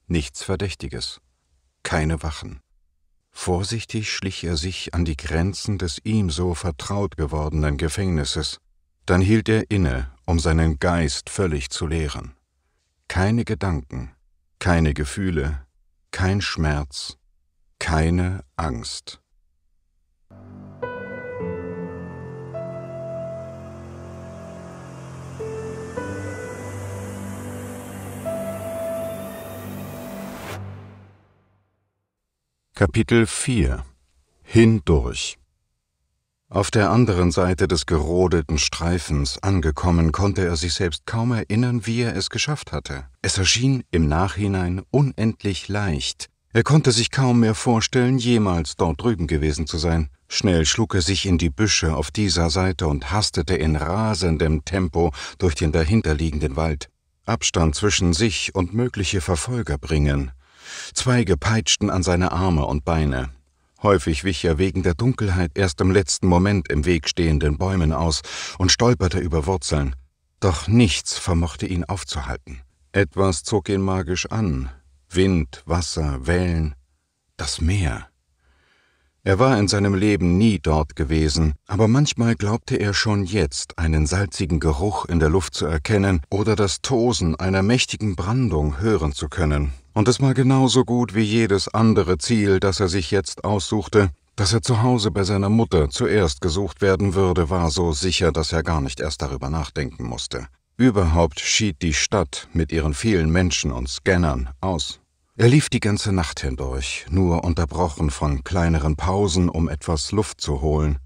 Nichts Verdächtiges. Keine Wachen. Vorsichtig schlich er sich an die Grenzen des ihm so vertraut gewordenen Gefängnisses. Dann hielt er inne, um seinen Geist völlig zu leeren. Keine Gedanken, keine Gefühle, kein Schmerz, keine Angst. Kapitel 4 Hindurch Auf der anderen Seite des gerodeten Streifens angekommen, konnte er sich selbst kaum erinnern, wie er es geschafft hatte. Es erschien im Nachhinein unendlich leicht. Er konnte sich kaum mehr vorstellen, jemals dort drüben gewesen zu sein. Schnell schlug er sich in die Büsche auf dieser Seite und hastete in rasendem Tempo durch den dahinterliegenden Wald. Abstand zwischen sich und mögliche Verfolger bringen – Zweige peitschten an seine Arme und Beine. Häufig wich er wegen der Dunkelheit erst im letzten Moment im Weg stehenden Bäumen aus und stolperte über Wurzeln. Doch nichts vermochte ihn aufzuhalten. Etwas zog ihn magisch an. Wind, Wasser, Wellen, das Meer. Er war in seinem Leben nie dort gewesen, aber manchmal glaubte er schon jetzt einen salzigen Geruch in der Luft zu erkennen oder das Tosen einer mächtigen Brandung hören zu können. Und es war genauso gut wie jedes andere Ziel, das er sich jetzt aussuchte. Dass er zu Hause bei seiner Mutter zuerst gesucht werden würde, war so sicher, dass er gar nicht erst darüber nachdenken musste. Überhaupt schied die Stadt mit ihren vielen Menschen und Scannern aus. Er lief die ganze Nacht hindurch, nur unterbrochen von kleineren Pausen, um etwas Luft zu holen.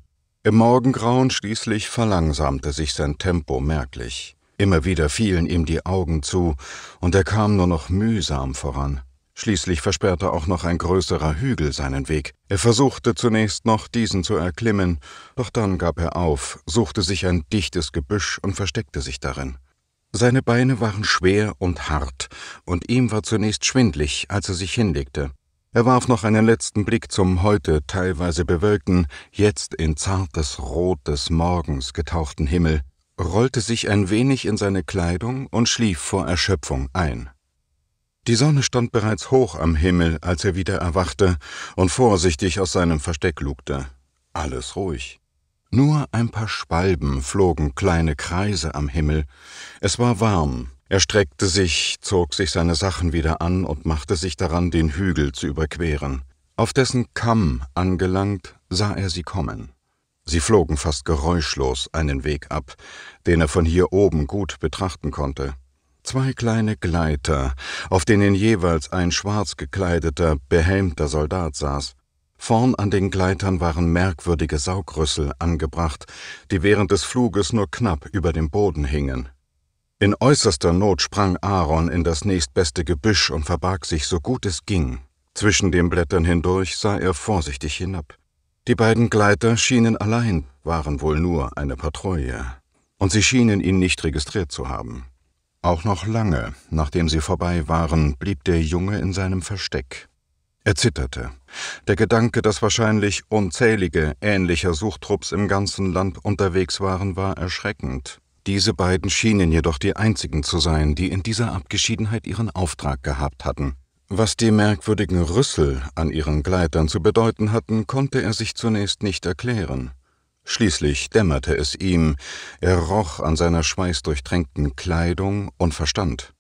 Im Morgengrauen schließlich verlangsamte sich sein Tempo merklich. Immer wieder fielen ihm die Augen zu, und er kam nur noch mühsam voran. Schließlich versperrte auch noch ein größerer Hügel seinen Weg. Er versuchte zunächst noch, diesen zu erklimmen, doch dann gab er auf, suchte sich ein dichtes Gebüsch und versteckte sich darin. Seine Beine waren schwer und hart, und ihm war zunächst schwindlig, als er sich hinlegte. Er warf noch einen letzten Blick zum heute teilweise bewölkten, jetzt in zartes Rot des Morgens getauchten Himmel, rollte sich ein wenig in seine Kleidung und schlief vor Erschöpfung ein. Die Sonne stand bereits hoch am Himmel, als er wieder erwachte und vorsichtig aus seinem Versteck lugte. Alles ruhig. Nur ein paar Spalben flogen kleine Kreise am Himmel. Es war warm. Er streckte sich, zog sich seine Sachen wieder an und machte sich daran, den Hügel zu überqueren. Auf dessen Kamm angelangt, sah er sie kommen. Sie flogen fast geräuschlos einen Weg ab, den er von hier oben gut betrachten konnte. Zwei kleine Gleiter, auf denen jeweils ein schwarz gekleideter, behelmter Soldat saß. Vorn an den Gleitern waren merkwürdige Saugrüssel angebracht, die während des Fluges nur knapp über dem Boden hingen. In äußerster Not sprang Aaron in das nächstbeste Gebüsch und verbarg sich so gut es ging. Zwischen den Blättern hindurch sah er vorsichtig hinab. Die beiden Gleiter schienen allein, waren wohl nur eine Patrouille, und sie schienen ihn nicht registriert zu haben. Auch noch lange, nachdem sie vorbei waren, blieb der Junge in seinem Versteck. Er zitterte, der Gedanke, dass wahrscheinlich unzählige ähnlicher Suchtrupps im ganzen Land unterwegs waren, war erschreckend. Diese beiden schienen jedoch die einzigen zu sein, die in dieser Abgeschiedenheit ihren Auftrag gehabt hatten. Was die merkwürdigen Rüssel an ihren Gleitern zu bedeuten hatten, konnte er sich zunächst nicht erklären. Schließlich dämmerte es ihm, er roch an seiner schweißdurchtränkten Kleidung und verstand.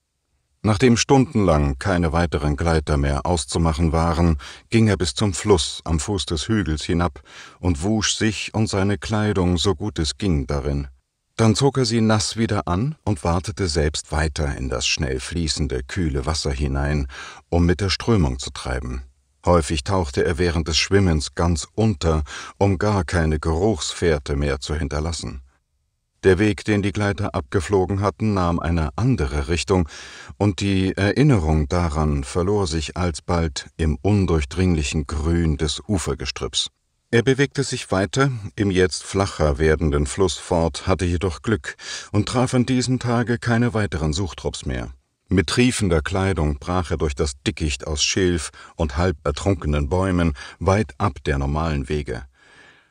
Nachdem stundenlang keine weiteren Gleiter mehr auszumachen waren, ging er bis zum Fluss am Fuß des Hügels hinab und wusch sich und seine Kleidung so gut es ging darin. Dann zog er sie nass wieder an und wartete selbst weiter in das schnell fließende, kühle Wasser hinein, um mit der Strömung zu treiben. Häufig tauchte er während des Schwimmens ganz unter, um gar keine Geruchsfährte mehr zu hinterlassen. Der Weg, den die Gleiter abgeflogen hatten, nahm eine andere Richtung, und die Erinnerung daran verlor sich alsbald im undurchdringlichen Grün des Ufergestrüpps. Er bewegte sich weiter, im jetzt flacher werdenden Fluss fort, hatte jedoch Glück und traf an diesem Tage keine weiteren Suchtrupps mehr. Mit triefender Kleidung brach er durch das Dickicht aus Schilf und halb ertrunkenen Bäumen weit ab der normalen Wege.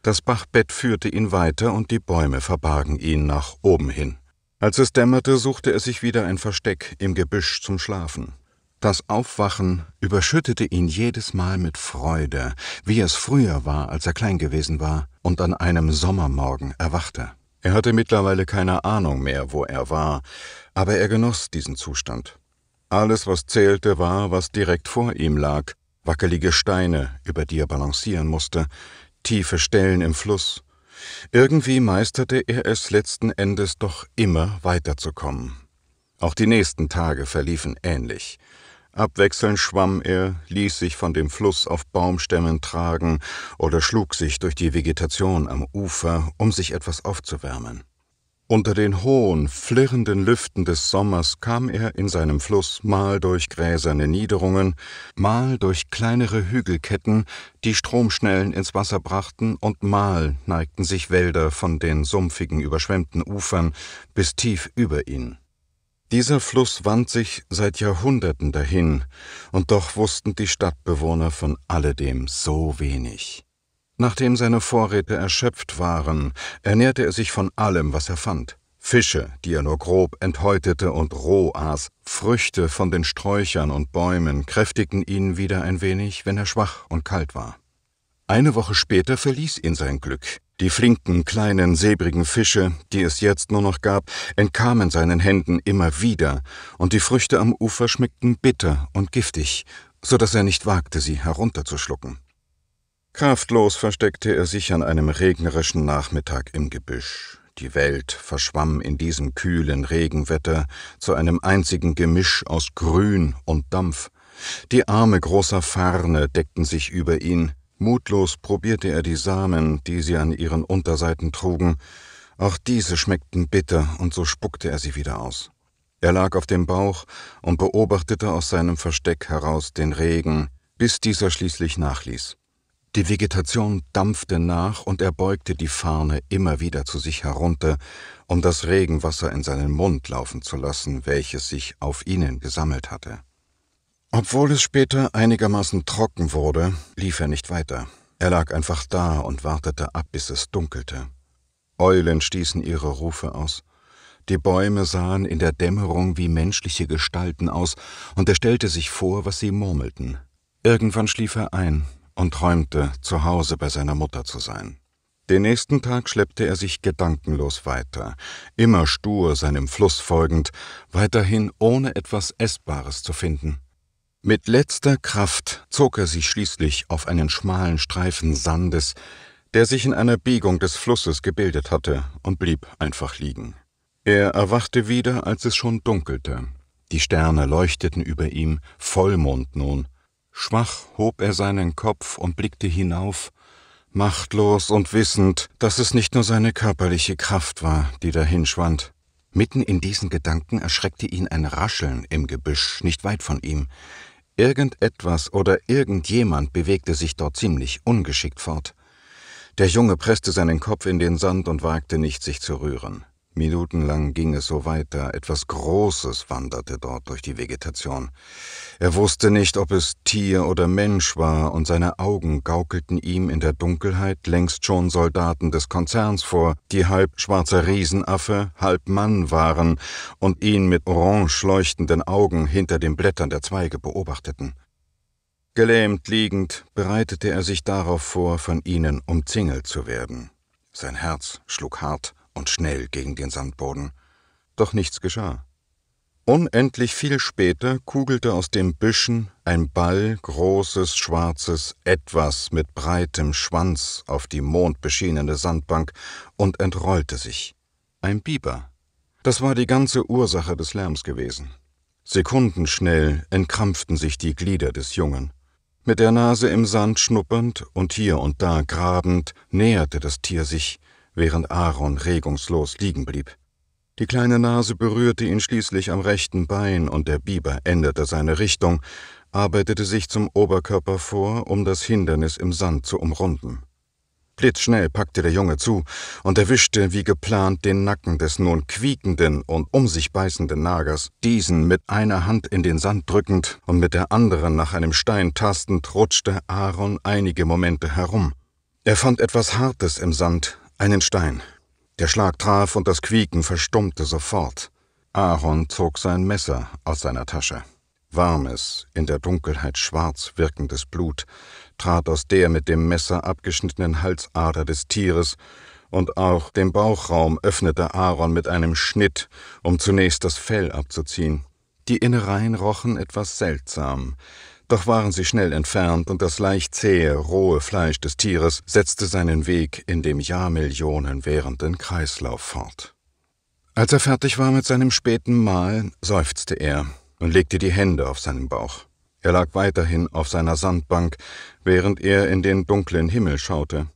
Das Bachbett führte ihn weiter und die Bäume verbargen ihn nach oben hin. Als es dämmerte, suchte er sich wieder ein Versteck im Gebüsch zum Schlafen. Das Aufwachen überschüttete ihn jedes Mal mit Freude, wie es früher war, als er klein gewesen war und an einem Sommermorgen erwachte. Er hatte mittlerweile keine Ahnung mehr, wo er war, aber er genoss diesen Zustand. Alles, was zählte, war, was direkt vor ihm lag, wackelige Steine, über die er balancieren musste, tiefe Stellen im Fluss. Irgendwie meisterte er es letzten Endes doch immer weiterzukommen. Auch die nächsten Tage verliefen ähnlich. Abwechselnd schwamm er, ließ sich von dem Fluss auf Baumstämmen tragen oder schlug sich durch die Vegetation am Ufer, um sich etwas aufzuwärmen. Unter den hohen, flirrenden Lüften des Sommers kam er in seinem Fluss mal durch gräserne Niederungen, mal durch kleinere Hügelketten, die Stromschnellen ins Wasser brachten, und mal neigten sich Wälder von den sumpfigen, überschwemmten Ufern bis tief über ihn. Dieser Fluss wand sich seit Jahrhunderten dahin, und doch wussten die Stadtbewohner von alledem so wenig. Nachdem seine Vorräte erschöpft waren, ernährte er sich von allem, was er fand. Fische, die er nur grob enthäutete und roh aß, Früchte von den Sträuchern und Bäumen kräftigten ihn wieder ein wenig, wenn er schwach und kalt war. Eine Woche später verließ ihn sein Glück. Die flinken, kleinen, säbrigen Fische, die es jetzt nur noch gab, entkamen seinen Händen immer wieder, und die Früchte am Ufer schmeckten bitter und giftig, so dass er nicht wagte, sie herunterzuschlucken. Kraftlos versteckte er sich an einem regnerischen Nachmittag im Gebüsch. Die Welt verschwamm in diesem kühlen Regenwetter zu einem einzigen Gemisch aus Grün und Dampf. Die Arme großer Farne deckten sich über ihn. Mutlos probierte er die Samen, die sie an ihren Unterseiten trugen. Auch diese schmeckten bitter, und so spuckte er sie wieder aus. Er lag auf dem Bauch und beobachtete aus seinem Versteck heraus den Regen, bis dieser schließlich nachließ. Die Vegetation dampfte nach und er beugte die Fahne immer wieder zu sich herunter, um das Regenwasser in seinen Mund laufen zu lassen, welches sich auf ihnen gesammelt hatte. Obwohl es später einigermaßen trocken wurde, lief er nicht weiter. Er lag einfach da und wartete ab, bis es dunkelte. Eulen stießen ihre Rufe aus. Die Bäume sahen in der Dämmerung wie menschliche Gestalten aus, und er stellte sich vor, was sie murmelten. Irgendwann schlief er ein, und träumte, zu Hause bei seiner Mutter zu sein. Den nächsten Tag schleppte er sich gedankenlos weiter, immer stur seinem Fluss folgend, weiterhin ohne etwas Essbares zu finden. Mit letzter Kraft zog er sich schließlich auf einen schmalen Streifen Sandes, der sich in einer Biegung des Flusses gebildet hatte, und blieb einfach liegen. Er erwachte wieder, als es schon dunkelte. Die Sterne leuchteten über ihm, Vollmond nun, Schwach hob er seinen Kopf und blickte hinauf, machtlos und wissend, dass es nicht nur seine körperliche Kraft war, die dahinschwand. Mitten in diesen Gedanken erschreckte ihn ein Rascheln im Gebüsch, nicht weit von ihm. Irgendetwas oder irgendjemand bewegte sich dort ziemlich ungeschickt fort. Der Junge presste seinen Kopf in den Sand und wagte nicht, sich zu rühren. Minutenlang ging es so weiter, etwas Großes wanderte dort durch die Vegetation. Er wusste nicht, ob es Tier oder Mensch war, und seine Augen gaukelten ihm in der Dunkelheit längst schon Soldaten des Konzerns vor, die halb schwarzer Riesenaffe, halb Mann waren und ihn mit orange leuchtenden Augen hinter den Blättern der Zweige beobachteten. Gelähmt liegend bereitete er sich darauf vor, von ihnen umzingelt zu werden. Sein Herz schlug hart, und schnell gegen den Sandboden. Doch nichts geschah. Unendlich viel später kugelte aus den Büschen ein Ball großes schwarzes Etwas mit breitem Schwanz auf die mondbeschienene Sandbank und entrollte sich. Ein Biber. Das war die ganze Ursache des Lärms gewesen. Sekundenschnell entkrampften sich die Glieder des Jungen. Mit der Nase im Sand schnuppernd und hier und da grabend näherte das Tier sich, während Aaron regungslos liegen blieb. Die kleine Nase berührte ihn schließlich am rechten Bein und der Biber änderte seine Richtung, arbeitete sich zum Oberkörper vor, um das Hindernis im Sand zu umrunden. Blitzschnell packte der Junge zu und erwischte wie geplant den Nacken des nun quiekenden und um sich beißenden Nagers, diesen mit einer Hand in den Sand drückend und mit der anderen nach einem Stein tastend, rutschte Aaron einige Momente herum. Er fand etwas Hartes im Sand, einen Stein. Der Schlag traf und das Quieken verstummte sofort. Aaron zog sein Messer aus seiner Tasche. Warmes, in der Dunkelheit schwarz wirkendes Blut trat aus der mit dem Messer abgeschnittenen Halsader des Tieres, und auch den Bauchraum öffnete Aaron mit einem Schnitt, um zunächst das Fell abzuziehen. Die Innereien rochen etwas seltsam, doch waren sie schnell entfernt und das leicht zähe, rohe Fleisch des Tieres setzte seinen Weg in dem Jahrmillionen währenden Kreislauf fort. Als er fertig war mit seinem späten Mahl, seufzte er und legte die Hände auf seinen Bauch. Er lag weiterhin auf seiner Sandbank, während er in den dunklen Himmel schaute.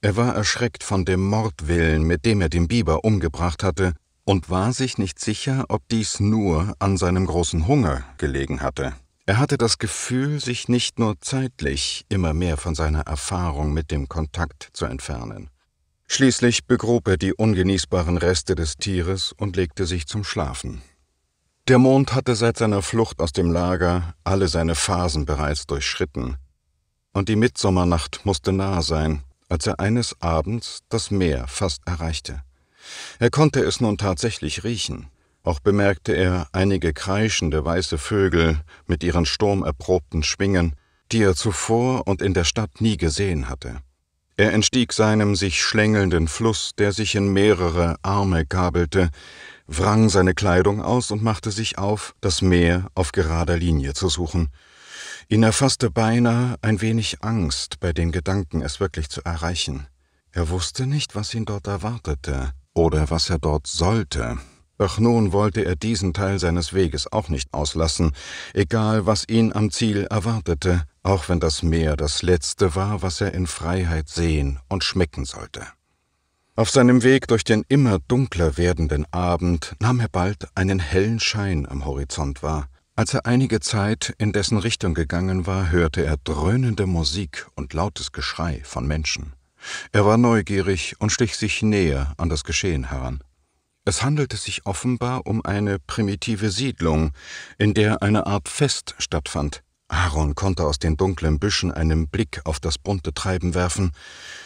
Er war erschreckt von dem Mordwillen, mit dem er den Biber umgebracht hatte, und war sich nicht sicher, ob dies nur an seinem großen Hunger gelegen hatte. Er hatte das Gefühl, sich nicht nur zeitlich immer mehr von seiner Erfahrung mit dem Kontakt zu entfernen. Schließlich begrub er die ungenießbaren Reste des Tieres und legte sich zum Schlafen. Der Mond hatte seit seiner Flucht aus dem Lager alle seine Phasen bereits durchschritten, und die Mitsommernacht musste nah sein, als er eines Abends das Meer fast erreichte. Er konnte es nun tatsächlich riechen. Auch bemerkte er einige kreischende weiße Vögel mit ihren sturmerprobten Schwingen, die er zuvor und in der Stadt nie gesehen hatte. Er entstieg seinem sich schlängelnden Fluss, der sich in mehrere Arme gabelte, wrang seine Kleidung aus und machte sich auf, das Meer auf gerader Linie zu suchen. Ihn erfasste beinahe ein wenig Angst bei den Gedanken, es wirklich zu erreichen. Er wusste nicht, was ihn dort erwartete oder was er dort sollte. Doch nun wollte er diesen Teil seines Weges auch nicht auslassen, egal was ihn am Ziel erwartete, auch wenn das Meer das Letzte war, was er in Freiheit sehen und schmecken sollte. Auf seinem Weg durch den immer dunkler werdenden Abend nahm er bald einen hellen Schein am Horizont wahr. Als er einige Zeit in dessen Richtung gegangen war, hörte er dröhnende Musik und lautes Geschrei von Menschen. Er war neugierig und schlich sich näher an das Geschehen heran. Es handelte sich offenbar um eine primitive Siedlung, in der eine Art Fest stattfand. Aaron konnte aus den dunklen Büschen einen Blick auf das bunte Treiben werfen.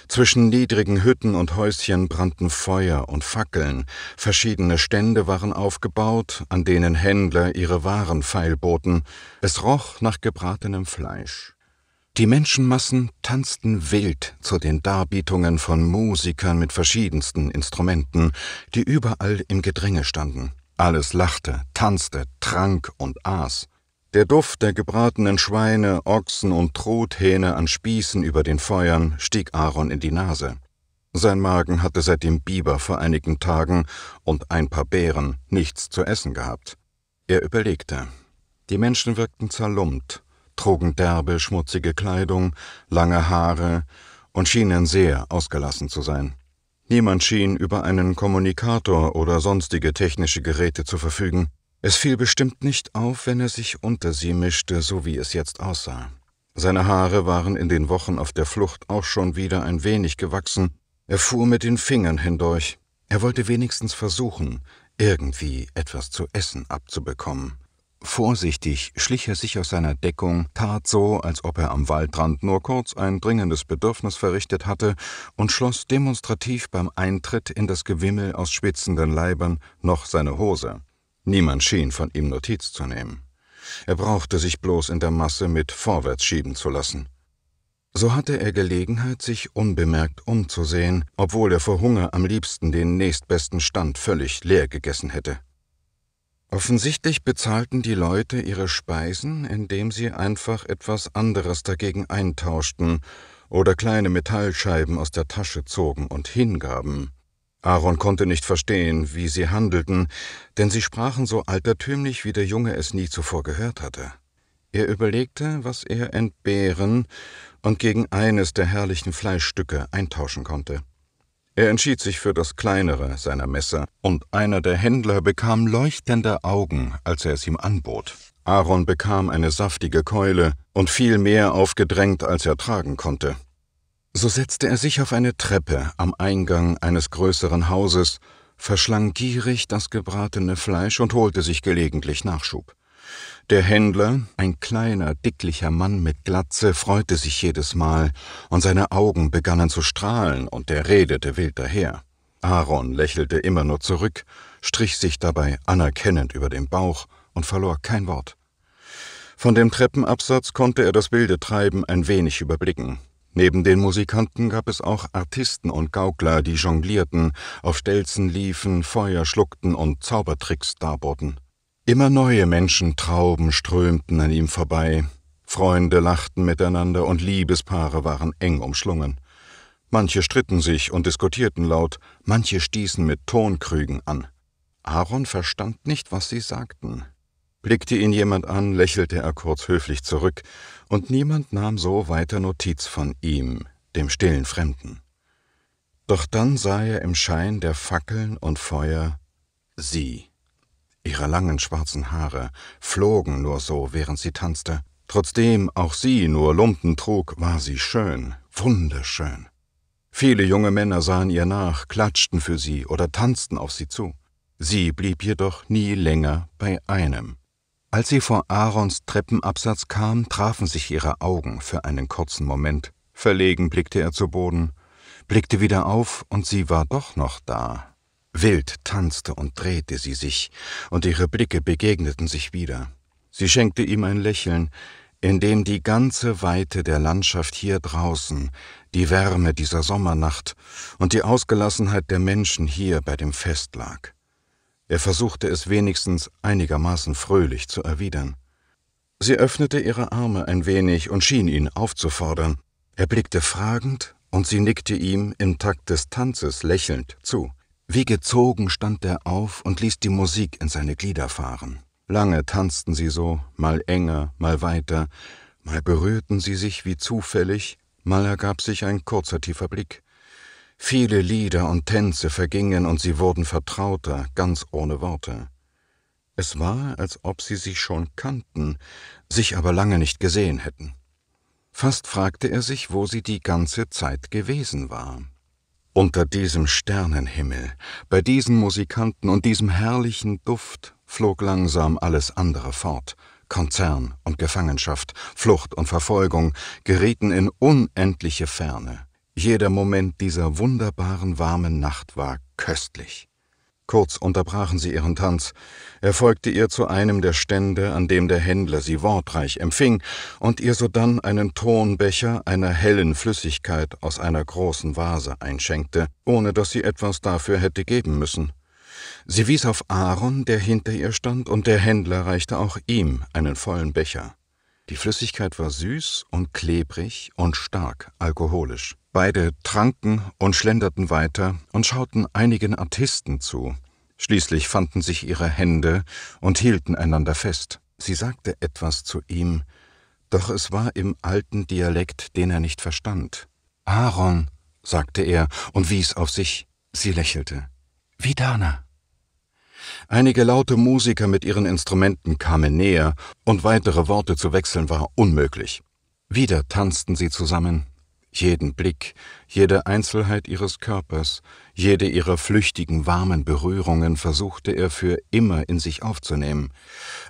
Zwischen niedrigen Hütten und Häuschen brannten Feuer und Fackeln. Verschiedene Stände waren aufgebaut, an denen Händler ihre Waren feilboten. Es roch nach gebratenem Fleisch. Die Menschenmassen tanzten wild zu den Darbietungen von Musikern mit verschiedensten Instrumenten, die überall im Gedränge standen. Alles lachte, tanzte, trank und aß. Der Duft der gebratenen Schweine, Ochsen und Truthähne an Spießen über den Feuern stieg Aaron in die Nase. Sein Magen hatte seit dem Biber vor einigen Tagen und ein paar Bären nichts zu essen gehabt. Er überlegte. Die Menschen wirkten zerlumpt, trugen derbe, schmutzige Kleidung, lange Haare und schienen sehr ausgelassen zu sein. Niemand schien über einen Kommunikator oder sonstige technische Geräte zu verfügen. Es fiel bestimmt nicht auf, wenn er sich unter sie mischte, so wie es jetzt aussah. Seine Haare waren in den Wochen auf der Flucht auch schon wieder ein wenig gewachsen, er fuhr mit den Fingern hindurch, er wollte wenigstens versuchen, irgendwie etwas zu essen abzubekommen. Vorsichtig schlich er sich aus seiner Deckung, tat so, als ob er am Waldrand nur kurz ein dringendes Bedürfnis verrichtet hatte und schloss demonstrativ beim Eintritt in das Gewimmel aus spitzenden Leibern noch seine Hose. Niemand schien von ihm Notiz zu nehmen. Er brauchte sich bloß in der Masse mit vorwärts schieben zu lassen. So hatte er Gelegenheit, sich unbemerkt umzusehen, obwohl er vor Hunger am liebsten den nächstbesten Stand völlig leer gegessen hätte. Offensichtlich bezahlten die Leute ihre Speisen, indem sie einfach etwas anderes dagegen eintauschten oder kleine Metallscheiben aus der Tasche zogen und hingaben. Aaron konnte nicht verstehen, wie sie handelten, denn sie sprachen so altertümlich, wie der Junge es nie zuvor gehört hatte. Er überlegte, was er entbehren und gegen eines der herrlichen Fleischstücke eintauschen konnte. Er entschied sich für das kleinere seiner Messer, und einer der Händler bekam leuchtende Augen, als er es ihm anbot. Aaron bekam eine saftige Keule und viel mehr aufgedrängt, als er tragen konnte. So setzte er sich auf eine Treppe am Eingang eines größeren Hauses, verschlang gierig das gebratene Fleisch und holte sich gelegentlich Nachschub. Der Händler, ein kleiner, dicklicher Mann mit Glatze, freute sich jedes Mal, und seine Augen begannen zu strahlen, und er redete wild daher. Aaron lächelte immer nur zurück, strich sich dabei anerkennend über den Bauch und verlor kein Wort. Von dem Treppenabsatz konnte er das wilde Treiben ein wenig überblicken. Neben den Musikanten gab es auch Artisten und Gaukler, die jonglierten, auf Stelzen liefen, Feuer schluckten und Zaubertricks darboten. Immer neue Menschentrauben strömten an ihm vorbei, Freunde lachten miteinander und Liebespaare waren eng umschlungen. Manche stritten sich und diskutierten laut, manche stießen mit Tonkrügen an. Aaron verstand nicht, was sie sagten. Blickte ihn jemand an, lächelte er kurz höflich zurück, und niemand nahm so weiter Notiz von ihm, dem stillen Fremden. Doch dann sah er im Schein der Fackeln und Feuer sie. Ihre langen schwarzen Haare flogen nur so, während sie tanzte. Trotzdem auch sie nur Lumpen trug, war sie schön, wunderschön. Viele junge Männer sahen ihr nach, klatschten für sie oder tanzten auf sie zu. Sie blieb jedoch nie länger bei einem. Als sie vor Aarons Treppenabsatz kam, trafen sich ihre Augen für einen kurzen Moment. Verlegen blickte er zu Boden, blickte wieder auf, und sie war doch noch da, Wild tanzte und drehte sie sich, und ihre Blicke begegneten sich wieder. Sie schenkte ihm ein Lächeln, in dem die ganze Weite der Landschaft hier draußen, die Wärme dieser Sommernacht und die Ausgelassenheit der Menschen hier bei dem Fest lag. Er versuchte es wenigstens einigermaßen fröhlich zu erwidern. Sie öffnete ihre Arme ein wenig und schien ihn aufzufordern. Er blickte fragend und sie nickte ihm im Takt des Tanzes lächelnd zu. Wie gezogen stand er auf und ließ die Musik in seine Glieder fahren. Lange tanzten sie so, mal enger, mal weiter, mal berührten sie sich wie zufällig, mal ergab sich ein kurzer tiefer Blick. Viele Lieder und Tänze vergingen und sie wurden vertrauter, ganz ohne Worte. Es war, als ob sie sich schon kannten, sich aber lange nicht gesehen hätten. Fast fragte er sich, wo sie die ganze Zeit gewesen war. Unter diesem Sternenhimmel, bei diesen Musikanten und diesem herrlichen Duft flog langsam alles andere fort. Konzern und Gefangenschaft, Flucht und Verfolgung gerieten in unendliche Ferne. Jeder Moment dieser wunderbaren warmen Nacht war köstlich. Kurz unterbrachen sie ihren Tanz. Er folgte ihr zu einem der Stände, an dem der Händler sie wortreich empfing und ihr sodann einen Tonbecher einer hellen Flüssigkeit aus einer großen Vase einschenkte, ohne dass sie etwas dafür hätte geben müssen. Sie wies auf Aaron, der hinter ihr stand, und der Händler reichte auch ihm einen vollen Becher. Die Flüssigkeit war süß und klebrig und stark alkoholisch. Beide tranken und schlenderten weiter und schauten einigen Artisten zu. Schließlich fanden sich ihre Hände und hielten einander fest. Sie sagte etwas zu ihm, doch es war im alten Dialekt, den er nicht verstand. Aaron, sagte er und wies auf sich. Sie lächelte. Vidana. Einige laute Musiker mit ihren Instrumenten kamen näher, und weitere Worte zu wechseln war unmöglich. Wieder tanzten sie zusammen, jeden Blick, jede Einzelheit ihres Körpers, jede ihrer flüchtigen warmen Berührungen versuchte er für immer in sich aufzunehmen.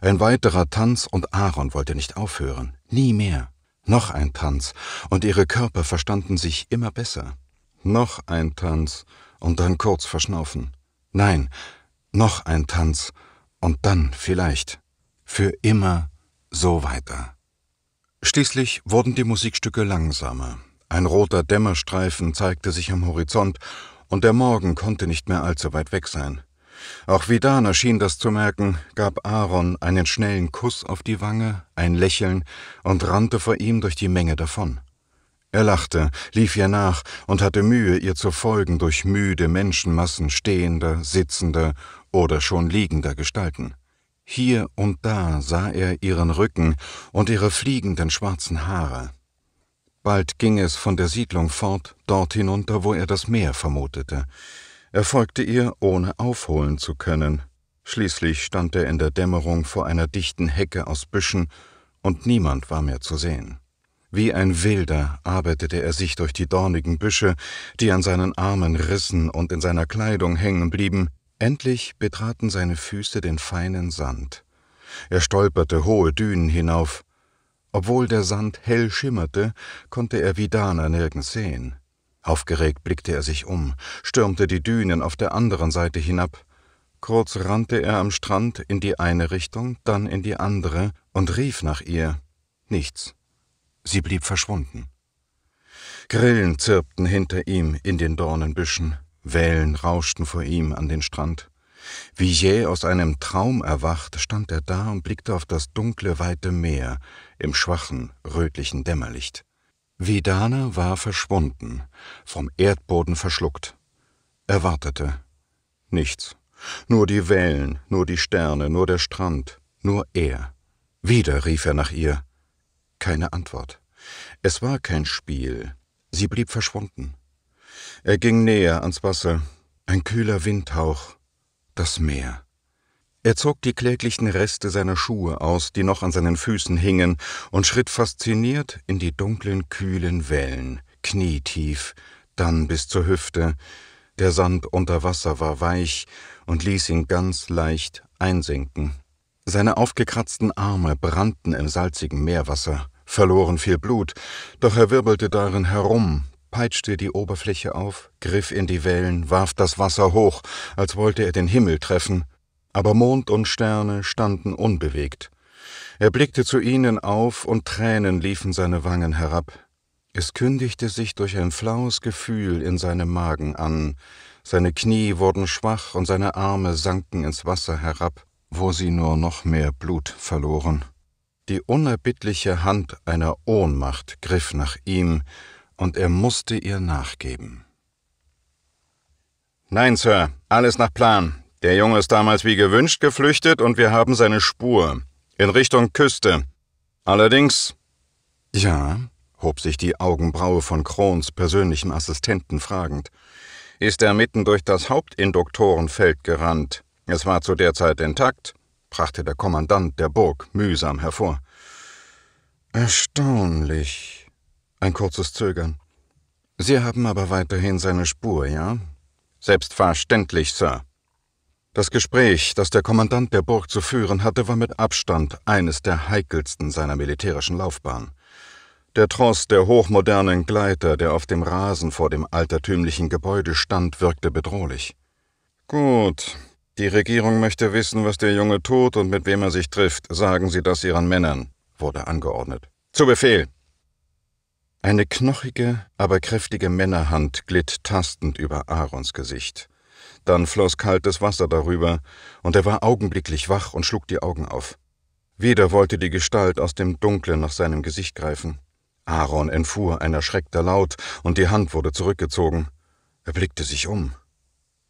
Ein weiterer Tanz und Aaron wollte nicht aufhören, nie mehr. Noch ein Tanz, und ihre Körper verstanden sich immer besser. Noch ein Tanz, und dann kurz verschnaufen. Nein, noch ein Tanz, und dann vielleicht. Für immer so weiter. Schließlich wurden die Musikstücke langsamer, ein roter Dämmerstreifen zeigte sich am Horizont, und der Morgen konnte nicht mehr allzu weit weg sein. Auch Vidana schien das zu merken, gab Aaron einen schnellen Kuss auf die Wange, ein Lächeln und rannte vor ihm durch die Menge davon. Er lachte, lief ihr nach und hatte Mühe, ihr zu folgen durch müde Menschenmassen stehender, sitzender oder schon liegender Gestalten. Hier und da sah er ihren Rücken und ihre fliegenden schwarzen Haare. Bald ging es von der Siedlung fort, dort hinunter, wo er das Meer vermutete. Er folgte ihr, ohne aufholen zu können. Schließlich stand er in der Dämmerung vor einer dichten Hecke aus Büschen, und niemand war mehr zu sehen. Wie ein Wilder arbeitete er sich durch die dornigen Büsche, die an seinen Armen rissen und in seiner Kleidung hängen blieben. Endlich betraten seine Füße den feinen Sand. Er stolperte hohe Dünen hinauf, obwohl der Sand hell schimmerte, konnte er Vidana nirgends sehen. Aufgeregt blickte er sich um, stürmte die Dünen auf der anderen Seite hinab. Kurz rannte er am Strand in die eine Richtung, dann in die andere und rief nach ihr. Nichts. Sie blieb verschwunden. Grillen zirpten hinter ihm in den Dornenbüschen, Wellen rauschten vor ihm an den Strand. Wie jäh aus einem Traum erwacht, stand er da und blickte auf das dunkle, weite Meer, im schwachen, rötlichen Dämmerlicht. Vedana war verschwunden, vom Erdboden verschluckt. Er wartete. Nichts. Nur die Wellen, nur die Sterne, nur der Strand, nur er. Wieder rief er nach ihr. Keine Antwort. Es war kein Spiel. Sie blieb verschwunden. Er ging näher ans Wasser. Ein kühler Windhauch. Das Meer. Er zog die kläglichen Reste seiner Schuhe aus, die noch an seinen Füßen hingen, und schritt fasziniert in die dunklen, kühlen Wellen, knietief, dann bis zur Hüfte. Der Sand unter Wasser war weich und ließ ihn ganz leicht einsinken. Seine aufgekratzten Arme brannten im salzigen Meerwasser, verloren viel Blut, doch er wirbelte darin herum, peitschte die Oberfläche auf, griff in die Wellen, warf das Wasser hoch, als wollte er den Himmel treffen, aber Mond und Sterne standen unbewegt. Er blickte zu ihnen auf und Tränen liefen seine Wangen herab. Es kündigte sich durch ein flaues Gefühl in seinem Magen an. Seine Knie wurden schwach und seine Arme sanken ins Wasser herab, wo sie nur noch mehr Blut verloren. Die unerbittliche Hand einer Ohnmacht griff nach ihm, und er musste ihr nachgeben. Nein, Sir, alles nach Plan. Der Junge ist damals wie gewünscht geflüchtet und wir haben seine Spur. In Richtung Küste. Allerdings. Ja, hob sich die Augenbraue von Krons persönlichem Assistenten fragend. Ist er mitten durch das Hauptinduktorenfeld gerannt? Es war zu der Zeit intakt, brachte der Kommandant der Burg mühsam hervor. Erstaunlich. Ein kurzes Zögern. Sie haben aber weiterhin seine Spur, ja? Selbstverständlich, Sir. Das Gespräch, das der Kommandant der Burg zu führen hatte, war mit Abstand eines der heikelsten seiner militärischen Laufbahn. Der Tross der hochmodernen Gleiter, der auf dem Rasen vor dem altertümlichen Gebäude stand, wirkte bedrohlich. Gut, die Regierung möchte wissen, was der Junge tut und mit wem er sich trifft. Sagen Sie das Ihren Männern, wurde angeordnet. Zu Befehl! Eine knochige, aber kräftige Männerhand glitt tastend über Aarons Gesicht. Dann floss kaltes Wasser darüber, und er war augenblicklich wach und schlug die Augen auf. Wieder wollte die Gestalt aus dem Dunklen nach seinem Gesicht greifen. Aaron entfuhr ein erschreckter Laut, und die Hand wurde zurückgezogen. Er blickte sich um.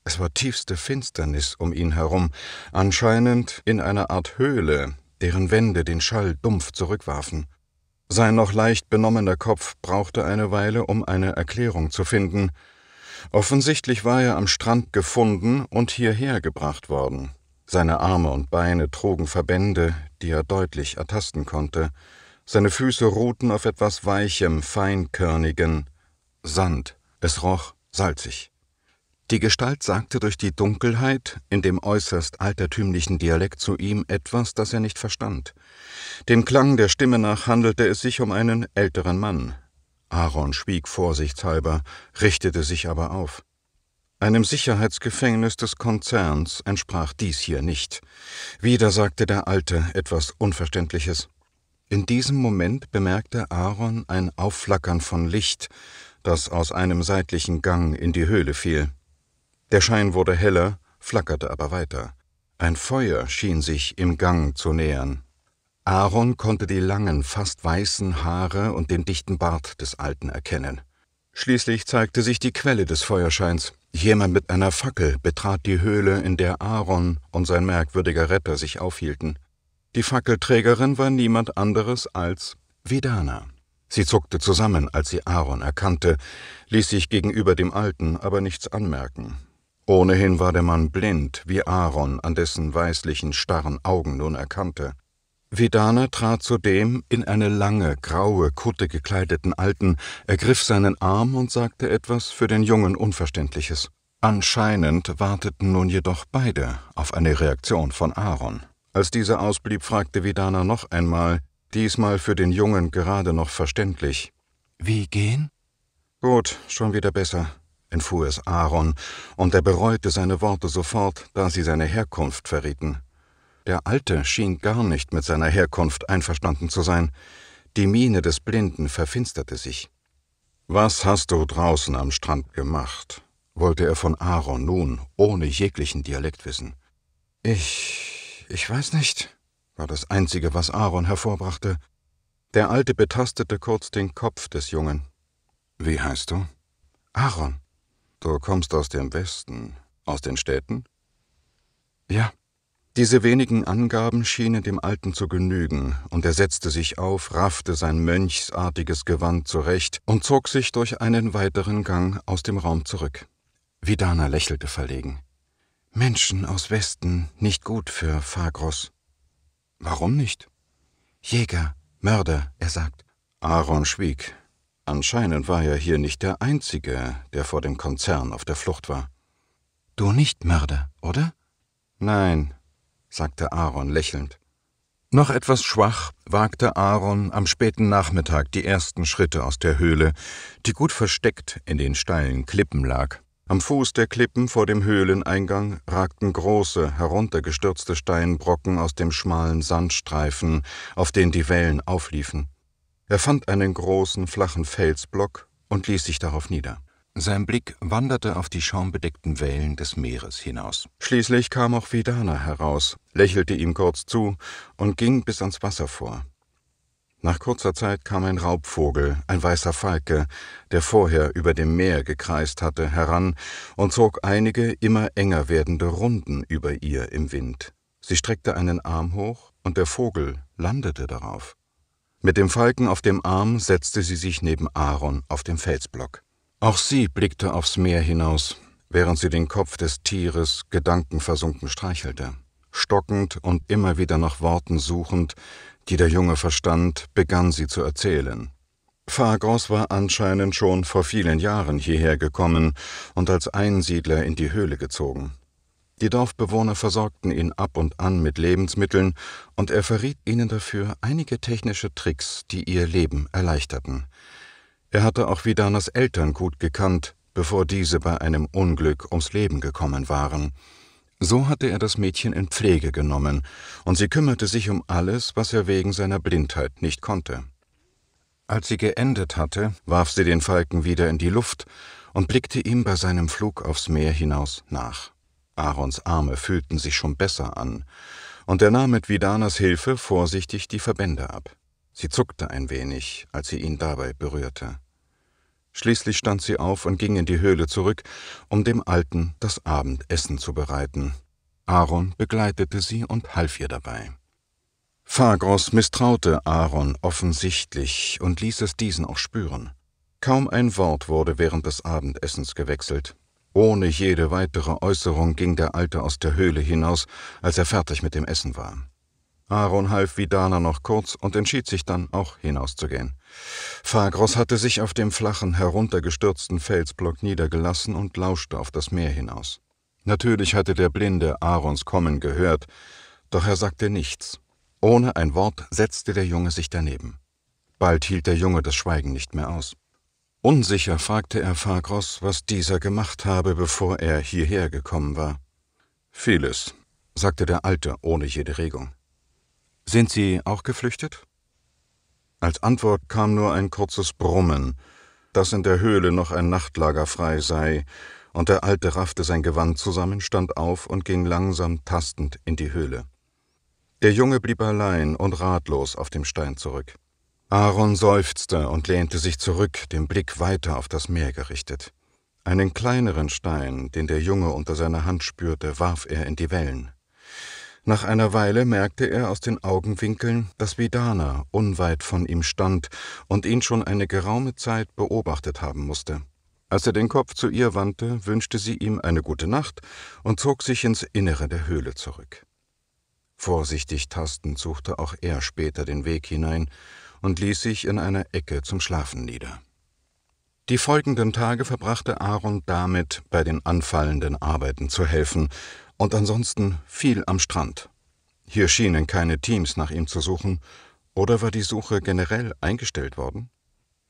Es war tiefste Finsternis um ihn herum, anscheinend in einer Art Höhle, deren Wände den Schall dumpf zurückwarfen. Sein noch leicht benommener Kopf brauchte eine Weile, um eine Erklärung zu finden, Offensichtlich war er am Strand gefunden und hierher gebracht worden. Seine Arme und Beine trugen Verbände, die er deutlich ertasten konnte. Seine Füße ruhten auf etwas Weichem, Feinkörnigem. Sand. Es roch salzig. Die Gestalt sagte durch die Dunkelheit in dem äußerst altertümlichen Dialekt zu ihm etwas, das er nicht verstand. Dem Klang der Stimme nach handelte es sich um einen älteren Mann, Aaron schwieg vorsichtshalber, richtete sich aber auf. Einem Sicherheitsgefängnis des Konzerns entsprach dies hier nicht. Wieder sagte der Alte etwas Unverständliches. In diesem Moment bemerkte Aaron ein Aufflackern von Licht, das aus einem seitlichen Gang in die Höhle fiel. Der Schein wurde heller, flackerte aber weiter. Ein Feuer schien sich im Gang zu nähern. Aaron konnte die langen, fast weißen Haare und den dichten Bart des Alten erkennen. Schließlich zeigte sich die Quelle des Feuerscheins. Jemand mit einer Fackel betrat die Höhle, in der Aaron und sein merkwürdiger Retter sich aufhielten. Die Fackelträgerin war niemand anderes als Vidana. Sie zuckte zusammen, als sie Aaron erkannte, ließ sich gegenüber dem Alten aber nichts anmerken. Ohnehin war der Mann blind, wie Aaron an dessen weißlichen, starren Augen nun erkannte. Vidane trat zu dem in eine lange, graue Kutte gekleideten Alten, ergriff seinen Arm und sagte etwas für den Jungen Unverständliches. Anscheinend warteten nun jedoch beide auf eine Reaktion von Aaron. Als dieser ausblieb, fragte Vidana noch einmal, diesmal für den Jungen gerade noch verständlich. Wie gehen? Gut, schon wieder besser, entfuhr es Aaron, und er bereute seine Worte sofort, da sie seine Herkunft verrieten. Der Alte schien gar nicht mit seiner Herkunft einverstanden zu sein. Die Miene des Blinden verfinsterte sich. Was hast du draußen am Strand gemacht? wollte er von Aaron nun ohne jeglichen Dialekt wissen. Ich. ich weiß nicht, war das Einzige, was Aaron hervorbrachte. Der Alte betastete kurz den Kopf des Jungen. Wie heißt du? Aaron. Du kommst aus dem Westen, aus den Städten? Ja. Diese wenigen Angaben schienen dem Alten zu genügen, und er setzte sich auf, raffte sein mönchsartiges Gewand zurecht und zog sich durch einen weiteren Gang aus dem Raum zurück. Vidana lächelte verlegen. Menschen aus Westen nicht gut für Fagros. Warum nicht? Jäger, Mörder, er sagt. Aaron schwieg. Anscheinend war er hier nicht der Einzige, der vor dem Konzern auf der Flucht war. Du nicht Mörder, oder? Nein, sagte Aaron lächelnd. Noch etwas schwach wagte Aaron am späten Nachmittag die ersten Schritte aus der Höhle, die gut versteckt in den steilen Klippen lag. Am Fuß der Klippen vor dem Höhleneingang ragten große, heruntergestürzte Steinbrocken aus dem schmalen Sandstreifen, auf den die Wellen aufliefen. Er fand einen großen, flachen Felsblock und ließ sich darauf nieder. Sein Blick wanderte auf die schaumbedeckten Wellen des Meeres hinaus. Schließlich kam auch Vidana heraus, lächelte ihm kurz zu und ging bis ans Wasser vor. Nach kurzer Zeit kam ein Raubvogel, ein weißer Falke, der vorher über dem Meer gekreist hatte, heran und zog einige immer enger werdende Runden über ihr im Wind. Sie streckte einen Arm hoch und der Vogel landete darauf. Mit dem Falken auf dem Arm setzte sie sich neben Aaron auf dem Felsblock. Auch sie blickte aufs Meer hinaus, während sie den Kopf des Tieres gedankenversunken streichelte. Stockend und immer wieder nach Worten suchend, die der Junge verstand, begann sie zu erzählen. Phagos war anscheinend schon vor vielen Jahren hierher gekommen und als Einsiedler in die Höhle gezogen. Die Dorfbewohner versorgten ihn ab und an mit Lebensmitteln, und er verriet ihnen dafür einige technische Tricks, die ihr Leben erleichterten. Er hatte auch Vidanas Eltern gut gekannt, bevor diese bei einem Unglück ums Leben gekommen waren. So hatte er das Mädchen in Pflege genommen, und sie kümmerte sich um alles, was er wegen seiner Blindheit nicht konnte. Als sie geendet hatte, warf sie den Falken wieder in die Luft und blickte ihm bei seinem Flug aufs Meer hinaus nach. Aarons Arme fühlten sich schon besser an, und er nahm mit Vidanas Hilfe vorsichtig die Verbände ab. Sie zuckte ein wenig, als sie ihn dabei berührte. Schließlich stand sie auf und ging in die Höhle zurück, um dem Alten das Abendessen zu bereiten. Aaron begleitete sie und half ihr dabei. Fagros misstraute Aaron offensichtlich und ließ es diesen auch spüren. Kaum ein Wort wurde während des Abendessens gewechselt. Ohne jede weitere Äußerung ging der Alte aus der Höhle hinaus, als er fertig mit dem Essen war. Aaron half Vidana noch kurz und entschied sich dann, auch hinauszugehen. Fagros hatte sich auf dem flachen, heruntergestürzten Felsblock niedergelassen und lauschte auf das Meer hinaus. Natürlich hatte der Blinde Aarons Kommen gehört, doch er sagte nichts. Ohne ein Wort setzte der Junge sich daneben. Bald hielt der Junge das Schweigen nicht mehr aus. Unsicher fragte er Fagros, was dieser gemacht habe, bevor er hierher gekommen war. Vieles, sagte der Alte ohne jede Regung. Sind Sie auch geflüchtet? Als Antwort kam nur ein kurzes Brummen, dass in der Höhle noch ein Nachtlager frei sei, und der Alte raffte sein Gewand zusammen, stand auf und ging langsam tastend in die Höhle. Der Junge blieb allein und ratlos auf dem Stein zurück. Aaron seufzte und lehnte sich zurück, den Blick weiter auf das Meer gerichtet. Einen kleineren Stein, den der Junge unter seiner Hand spürte, warf er in die Wellen. Nach einer Weile merkte er aus den Augenwinkeln, dass Vidana unweit von ihm stand und ihn schon eine geraume Zeit beobachtet haben musste. Als er den Kopf zu ihr wandte, wünschte sie ihm eine gute Nacht und zog sich ins Innere der Höhle zurück. Vorsichtig tastend suchte auch er später den Weg hinein und ließ sich in einer Ecke zum Schlafen nieder. Die folgenden Tage verbrachte Aaron damit, bei den anfallenden Arbeiten zu helfen und ansonsten viel am Strand. Hier schienen keine Teams nach ihm zu suchen, oder war die Suche generell eingestellt worden?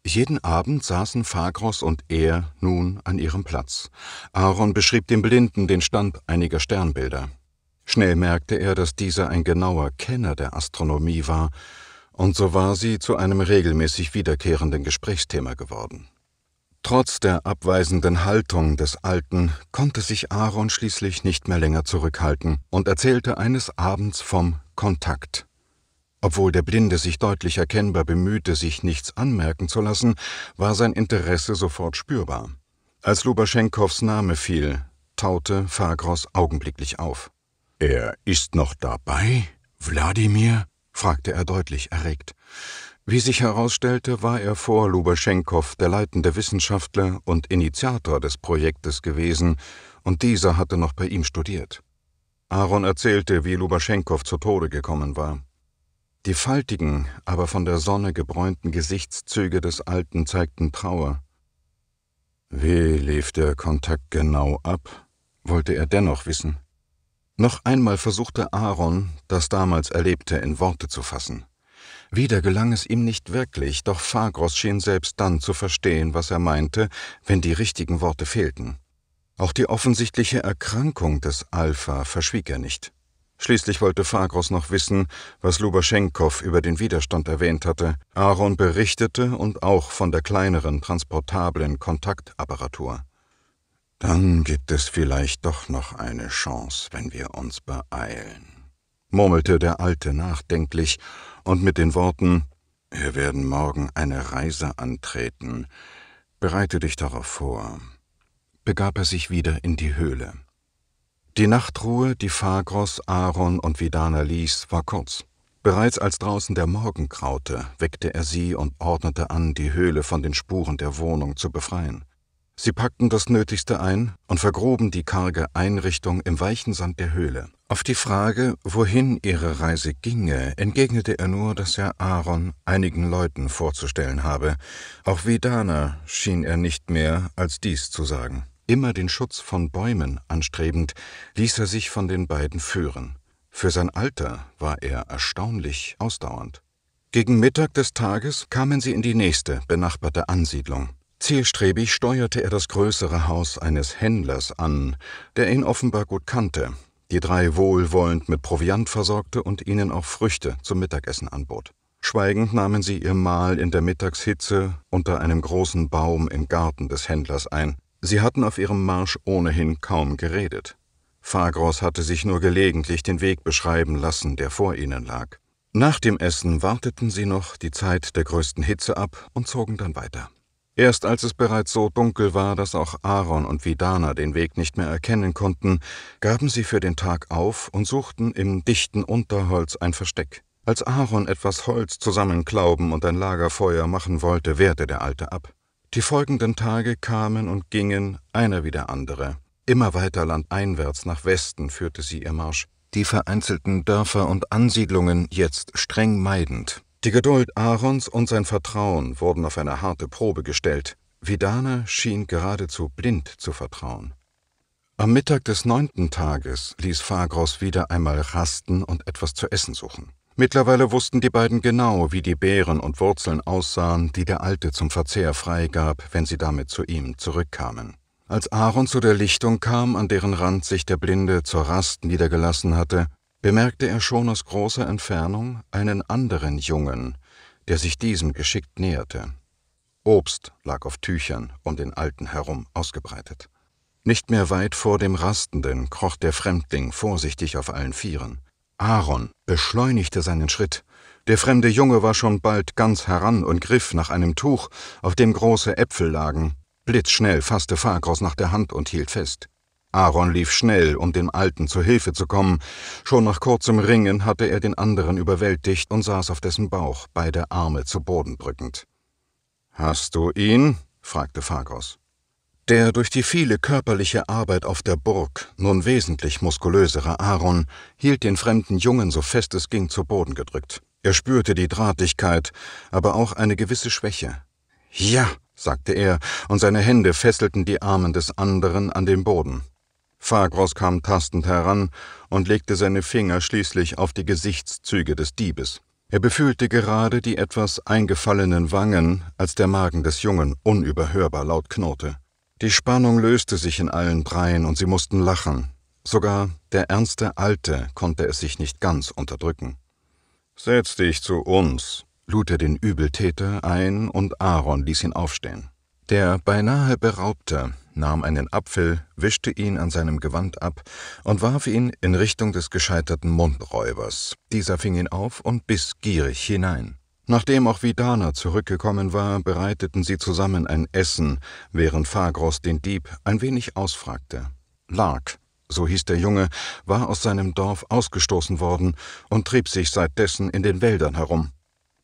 Jeden Abend saßen Fagros und er nun an ihrem Platz. Aaron beschrieb dem Blinden den Stand einiger Sternbilder. Schnell merkte er, dass dieser ein genauer Kenner der Astronomie war, und so war sie zu einem regelmäßig wiederkehrenden Gesprächsthema geworden. Trotz der abweisenden Haltung des Alten konnte sich Aaron schließlich nicht mehr länger zurückhalten und erzählte eines Abends vom Kontakt. Obwohl der Blinde sich deutlich erkennbar bemühte, sich nichts anmerken zu lassen, war sein Interesse sofort spürbar. Als Lubaschenkows Name fiel, taute Fagros augenblicklich auf. Er ist noch dabei? Wladimir? fragte er deutlich erregt. Wie sich herausstellte, war er vor Lubaschenkow der leitende Wissenschaftler und Initiator des Projektes gewesen, und dieser hatte noch bei ihm studiert. Aaron erzählte, wie Lubaschenkow zu Tode gekommen war. Die faltigen, aber von der Sonne gebräunten Gesichtszüge des Alten zeigten Trauer. Wie lief der Kontakt genau ab, wollte er dennoch wissen. Noch einmal versuchte Aaron, das damals Erlebte in Worte zu fassen. Wieder gelang es ihm nicht wirklich, doch Fagros schien selbst dann zu verstehen, was er meinte, wenn die richtigen Worte fehlten. Auch die offensichtliche Erkrankung des Alpha verschwieg er nicht. Schließlich wollte Fagros noch wissen, was Lubaschenkow über den Widerstand erwähnt hatte. Aaron berichtete und auch von der kleineren transportablen Kontaktapparatur. Dann gibt es vielleicht doch noch eine Chance, wenn wir uns beeilen, murmelte der Alte nachdenklich und mit den Worten Wir werden morgen eine Reise antreten, bereite dich darauf vor, begab er sich wieder in die Höhle. Die Nachtruhe, die Fagros, Aaron und Vidana ließ, war kurz. Bereits als draußen der Morgen kraute, weckte er sie und ordnete an, die Höhle von den Spuren der Wohnung zu befreien. Sie packten das Nötigste ein und vergruben die karge Einrichtung im weichen Sand der Höhle. Auf die Frage, wohin ihre Reise ginge, entgegnete er nur, dass er Aaron einigen Leuten vorzustellen habe. Auch Vedana schien er nicht mehr als dies zu sagen. Immer den Schutz von Bäumen anstrebend, ließ er sich von den beiden führen. Für sein Alter war er erstaunlich ausdauernd. Gegen Mittag des Tages kamen sie in die nächste benachbarte Ansiedlung. Zielstrebig steuerte er das größere Haus eines Händlers an, der ihn offenbar gut kannte die drei wohlwollend mit Proviant versorgte und ihnen auch Früchte zum Mittagessen anbot. Schweigend nahmen sie ihr Mahl in der Mittagshitze unter einem großen Baum im Garten des Händlers ein. Sie hatten auf ihrem Marsch ohnehin kaum geredet. Fagros hatte sich nur gelegentlich den Weg beschreiben lassen, der vor ihnen lag. Nach dem Essen warteten sie noch die Zeit der größten Hitze ab und zogen dann weiter. Erst als es bereits so dunkel war, dass auch Aaron und Vidana den Weg nicht mehr erkennen konnten, gaben sie für den Tag auf und suchten im dichten Unterholz ein Versteck. Als Aaron etwas Holz zusammenklauben und ein Lagerfeuer machen wollte, wehrte der Alte ab. Die folgenden Tage kamen und gingen, einer wie der andere. Immer weiter landeinwärts nach Westen führte sie ihr Marsch, die vereinzelten Dörfer und Ansiedlungen jetzt streng meidend. Die Geduld Aarons und sein Vertrauen wurden auf eine harte Probe gestellt. Vidana schien geradezu blind zu vertrauen. Am Mittag des neunten Tages ließ Fagros wieder einmal rasten und etwas zu essen suchen. Mittlerweile wussten die beiden genau, wie die Beeren und Wurzeln aussahen, die der Alte zum Verzehr freigab, wenn sie damit zu ihm zurückkamen. Als Aaron zu der Lichtung kam, an deren Rand sich der Blinde zur Rast niedergelassen hatte, bemerkte er schon aus großer Entfernung einen anderen Jungen, der sich diesem geschickt näherte. Obst lag auf Tüchern um den Alten herum ausgebreitet. Nicht mehr weit vor dem Rastenden kroch der Fremdling vorsichtig auf allen Vieren. Aaron beschleunigte seinen Schritt. Der fremde Junge war schon bald ganz heran und griff nach einem Tuch, auf dem große Äpfel lagen. Blitzschnell fasste Fargros nach der Hand und hielt fest. Aaron lief schnell, um dem Alten zu Hilfe zu kommen. Schon nach kurzem Ringen hatte er den anderen überwältigt und saß auf dessen Bauch, beide Arme zu Boden drückend. Hast du ihn? fragte Fagos. Der durch die viele körperliche Arbeit auf der Burg nun wesentlich muskulösere Aaron hielt den fremden Jungen so fest es ging zu Boden gedrückt. Er spürte die Drahtigkeit, aber auch eine gewisse Schwäche. Ja, sagte er, und seine Hände fesselten die Armen des anderen an den Boden. Fagros kam tastend heran und legte seine Finger schließlich auf die Gesichtszüge des Diebes. Er befühlte gerade die etwas eingefallenen Wangen, als der Magen des Jungen unüberhörbar laut knurrte. Die Spannung löste sich in allen dreien und sie mussten lachen. Sogar der ernste Alte konnte es sich nicht ganz unterdrücken. Setz dich zu uns, lud er den Übeltäter ein und Aaron ließ ihn aufstehen. Der beinahe Beraubte nahm einen Apfel, wischte ihn an seinem Gewand ab und warf ihn in Richtung des gescheiterten Mundräubers. Dieser fing ihn auf und biss gierig hinein. Nachdem auch Vidana zurückgekommen war, bereiteten sie zusammen ein Essen, während Fagros den Dieb ein wenig ausfragte. Lark, so hieß der Junge, war aus seinem Dorf ausgestoßen worden und trieb sich seitdessen in den Wäldern herum.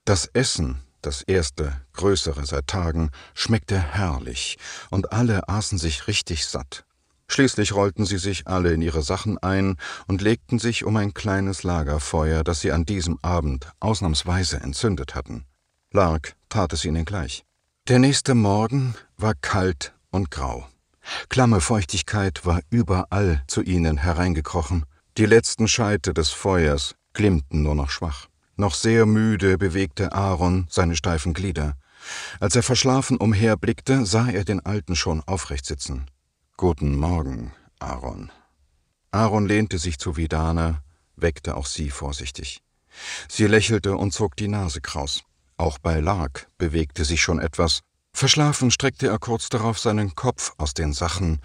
Das Essen, das erste, größere seit Tagen, schmeckte herrlich, und alle aßen sich richtig satt. Schließlich rollten sie sich alle in ihre Sachen ein und legten sich um ein kleines Lagerfeuer, das sie an diesem Abend ausnahmsweise entzündet hatten. Lark tat es ihnen gleich. Der nächste Morgen war kalt und grau. Klamme Feuchtigkeit war überall zu ihnen hereingekrochen. Die letzten Scheite des Feuers glimmten nur noch schwach. Noch sehr müde bewegte Aaron seine steifen Glieder. Als er verschlafen umherblickte, sah er den Alten schon aufrecht sitzen. Guten Morgen, Aaron. Aaron lehnte sich zu Vidana, weckte auch sie vorsichtig. Sie lächelte und zog die Nase kraus. Auch bei Lark bewegte sich schon etwas. Verschlafen streckte er kurz darauf seinen Kopf aus den Sachen,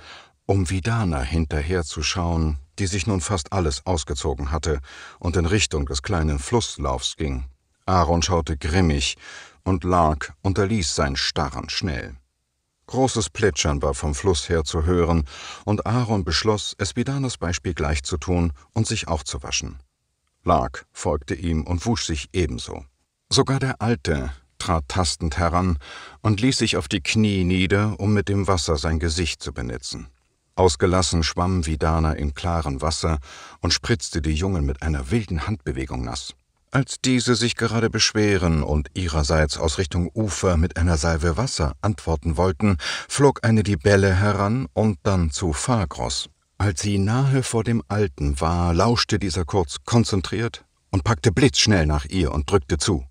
um Vidana hinterherzuschauen, die sich nun fast alles ausgezogen hatte und in Richtung des kleinen Flusslaufs ging. Aaron schaute grimmig, und Lark unterließ sein Starren schnell. Großes Plätschern war vom Fluss her zu hören, und Aaron beschloss, Espidanos Beispiel gleich zu tun und sich auch zu waschen. Lark folgte ihm und wusch sich ebenso. Sogar der Alte trat tastend heran und ließ sich auf die Knie nieder, um mit dem Wasser sein Gesicht zu benetzen. Ausgelassen schwamm Vidana im klaren Wasser und spritzte die Jungen mit einer wilden Handbewegung nass. Als diese sich gerade beschweren und ihrerseits aus Richtung Ufer mit einer Salve Wasser antworten wollten, flog eine die Bälle heran und dann zu Fagros. Als sie nahe vor dem Alten war, lauschte dieser kurz konzentriert und packte blitzschnell nach ihr und drückte zu.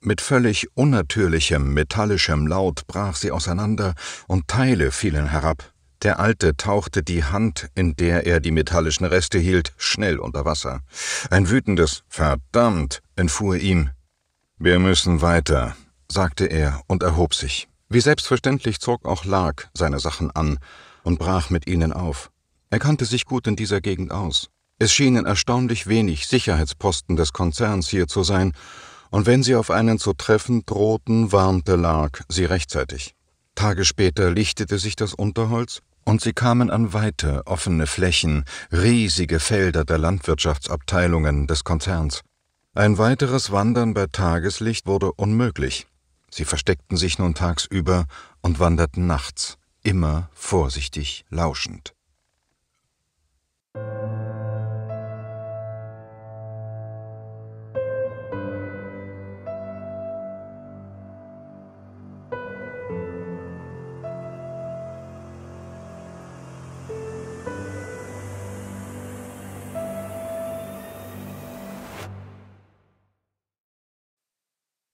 Mit völlig unnatürlichem, metallischem Laut brach sie auseinander und Teile fielen herab. Der Alte tauchte die Hand, in der er die metallischen Reste hielt, schnell unter Wasser. Ein wütendes Verdammt entfuhr ihm. Wir müssen weiter, sagte er und erhob sich. Wie selbstverständlich zog auch Lark seine Sachen an und brach mit ihnen auf. Er kannte sich gut in dieser Gegend aus. Es schienen erstaunlich wenig Sicherheitsposten des Konzerns hier zu sein, und wenn sie auf einen zu treffen drohten, warnte Lark sie rechtzeitig. Tage später lichtete sich das Unterholz und sie kamen an weite, offene Flächen, riesige Felder der Landwirtschaftsabteilungen des Konzerns. Ein weiteres Wandern bei Tageslicht wurde unmöglich. Sie versteckten sich nun tagsüber und wanderten nachts, immer vorsichtig lauschend.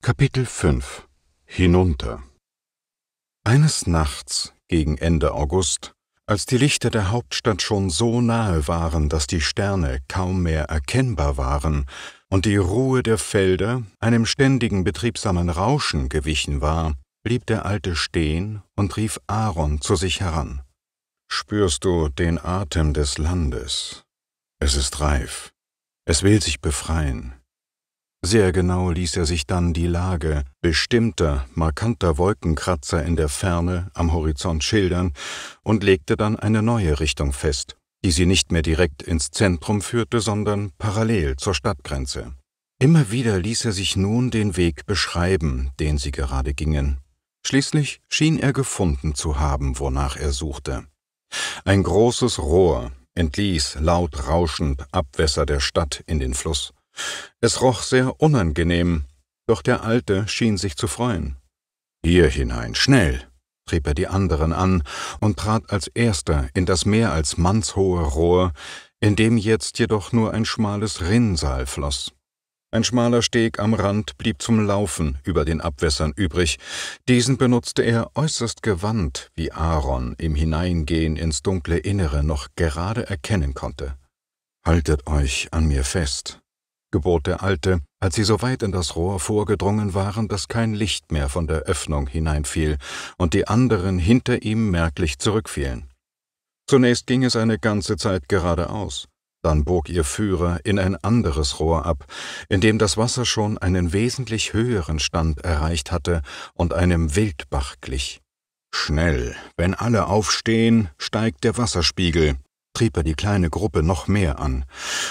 Kapitel 5 Hinunter Eines Nachts, gegen Ende August, als die Lichter der Hauptstadt schon so nahe waren, dass die Sterne kaum mehr erkennbar waren und die Ruhe der Felder einem ständigen betriebsamen Rauschen gewichen war, blieb der Alte stehen und rief Aaron zu sich heran. Spürst du den Atem des Landes? Es ist reif. Es will sich befreien. Sehr genau ließ er sich dann die Lage bestimmter, markanter Wolkenkratzer in der Ferne am Horizont schildern und legte dann eine neue Richtung fest, die sie nicht mehr direkt ins Zentrum führte, sondern parallel zur Stadtgrenze. Immer wieder ließ er sich nun den Weg beschreiben, den sie gerade gingen. Schließlich schien er gefunden zu haben, wonach er suchte. Ein großes Rohr entließ laut rauschend Abwässer der Stadt in den Fluss. Es roch sehr unangenehm, doch der Alte schien sich zu freuen. Hier hinein, schnell! trieb er die anderen an und trat als erster in das mehr als mannshohe Rohr, in dem jetzt jedoch nur ein schmales Rinnsal floss. Ein schmaler Steg am Rand blieb zum Laufen über den Abwässern übrig. Diesen benutzte er äußerst gewandt, wie Aaron im Hineingehen ins dunkle Innere noch gerade erkennen konnte. Haltet euch an mir fest, gebot der Alte, als sie so weit in das Rohr vorgedrungen waren, dass kein Licht mehr von der Öffnung hineinfiel und die anderen hinter ihm merklich zurückfielen. Zunächst ging es eine ganze Zeit geradeaus, dann bog ihr Führer in ein anderes Rohr ab, in dem das Wasser schon einen wesentlich höheren Stand erreicht hatte und einem Wildbach glich. Schnell, wenn alle aufstehen, steigt der Wasserspiegel, trieb er die kleine Gruppe noch mehr an,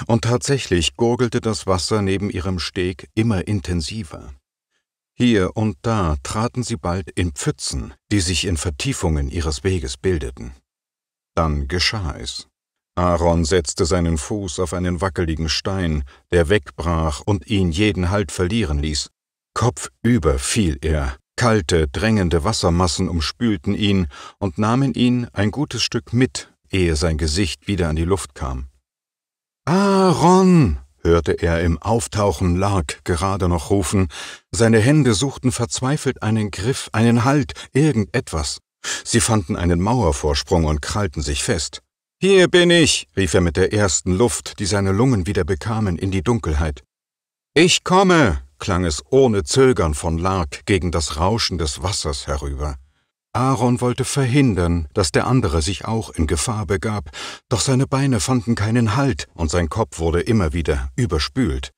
und tatsächlich gurgelte das Wasser neben ihrem Steg immer intensiver. Hier und da traten sie bald in Pfützen, die sich in Vertiefungen ihres Weges bildeten. Dann geschah es. Aaron setzte seinen Fuß auf einen wackeligen Stein, der wegbrach und ihn jeden Halt verlieren ließ. Kopfüber fiel er, kalte, drängende Wassermassen umspülten ihn und nahmen ihn ein gutes Stück mit ehe sein Gesicht wieder an die Luft kam. Aaron! hörte er im Auftauchen Lark gerade noch rufen. Seine Hände suchten verzweifelt einen Griff, einen Halt, irgendetwas. Sie fanden einen Mauervorsprung und krallten sich fest. Hier bin ich, rief er mit der ersten Luft, die seine Lungen wieder bekamen, in die Dunkelheit. Ich komme, klang es ohne Zögern von Lark gegen das Rauschen des Wassers herüber. Aaron wollte verhindern, dass der andere sich auch in Gefahr begab, doch seine Beine fanden keinen Halt und sein Kopf wurde immer wieder überspült.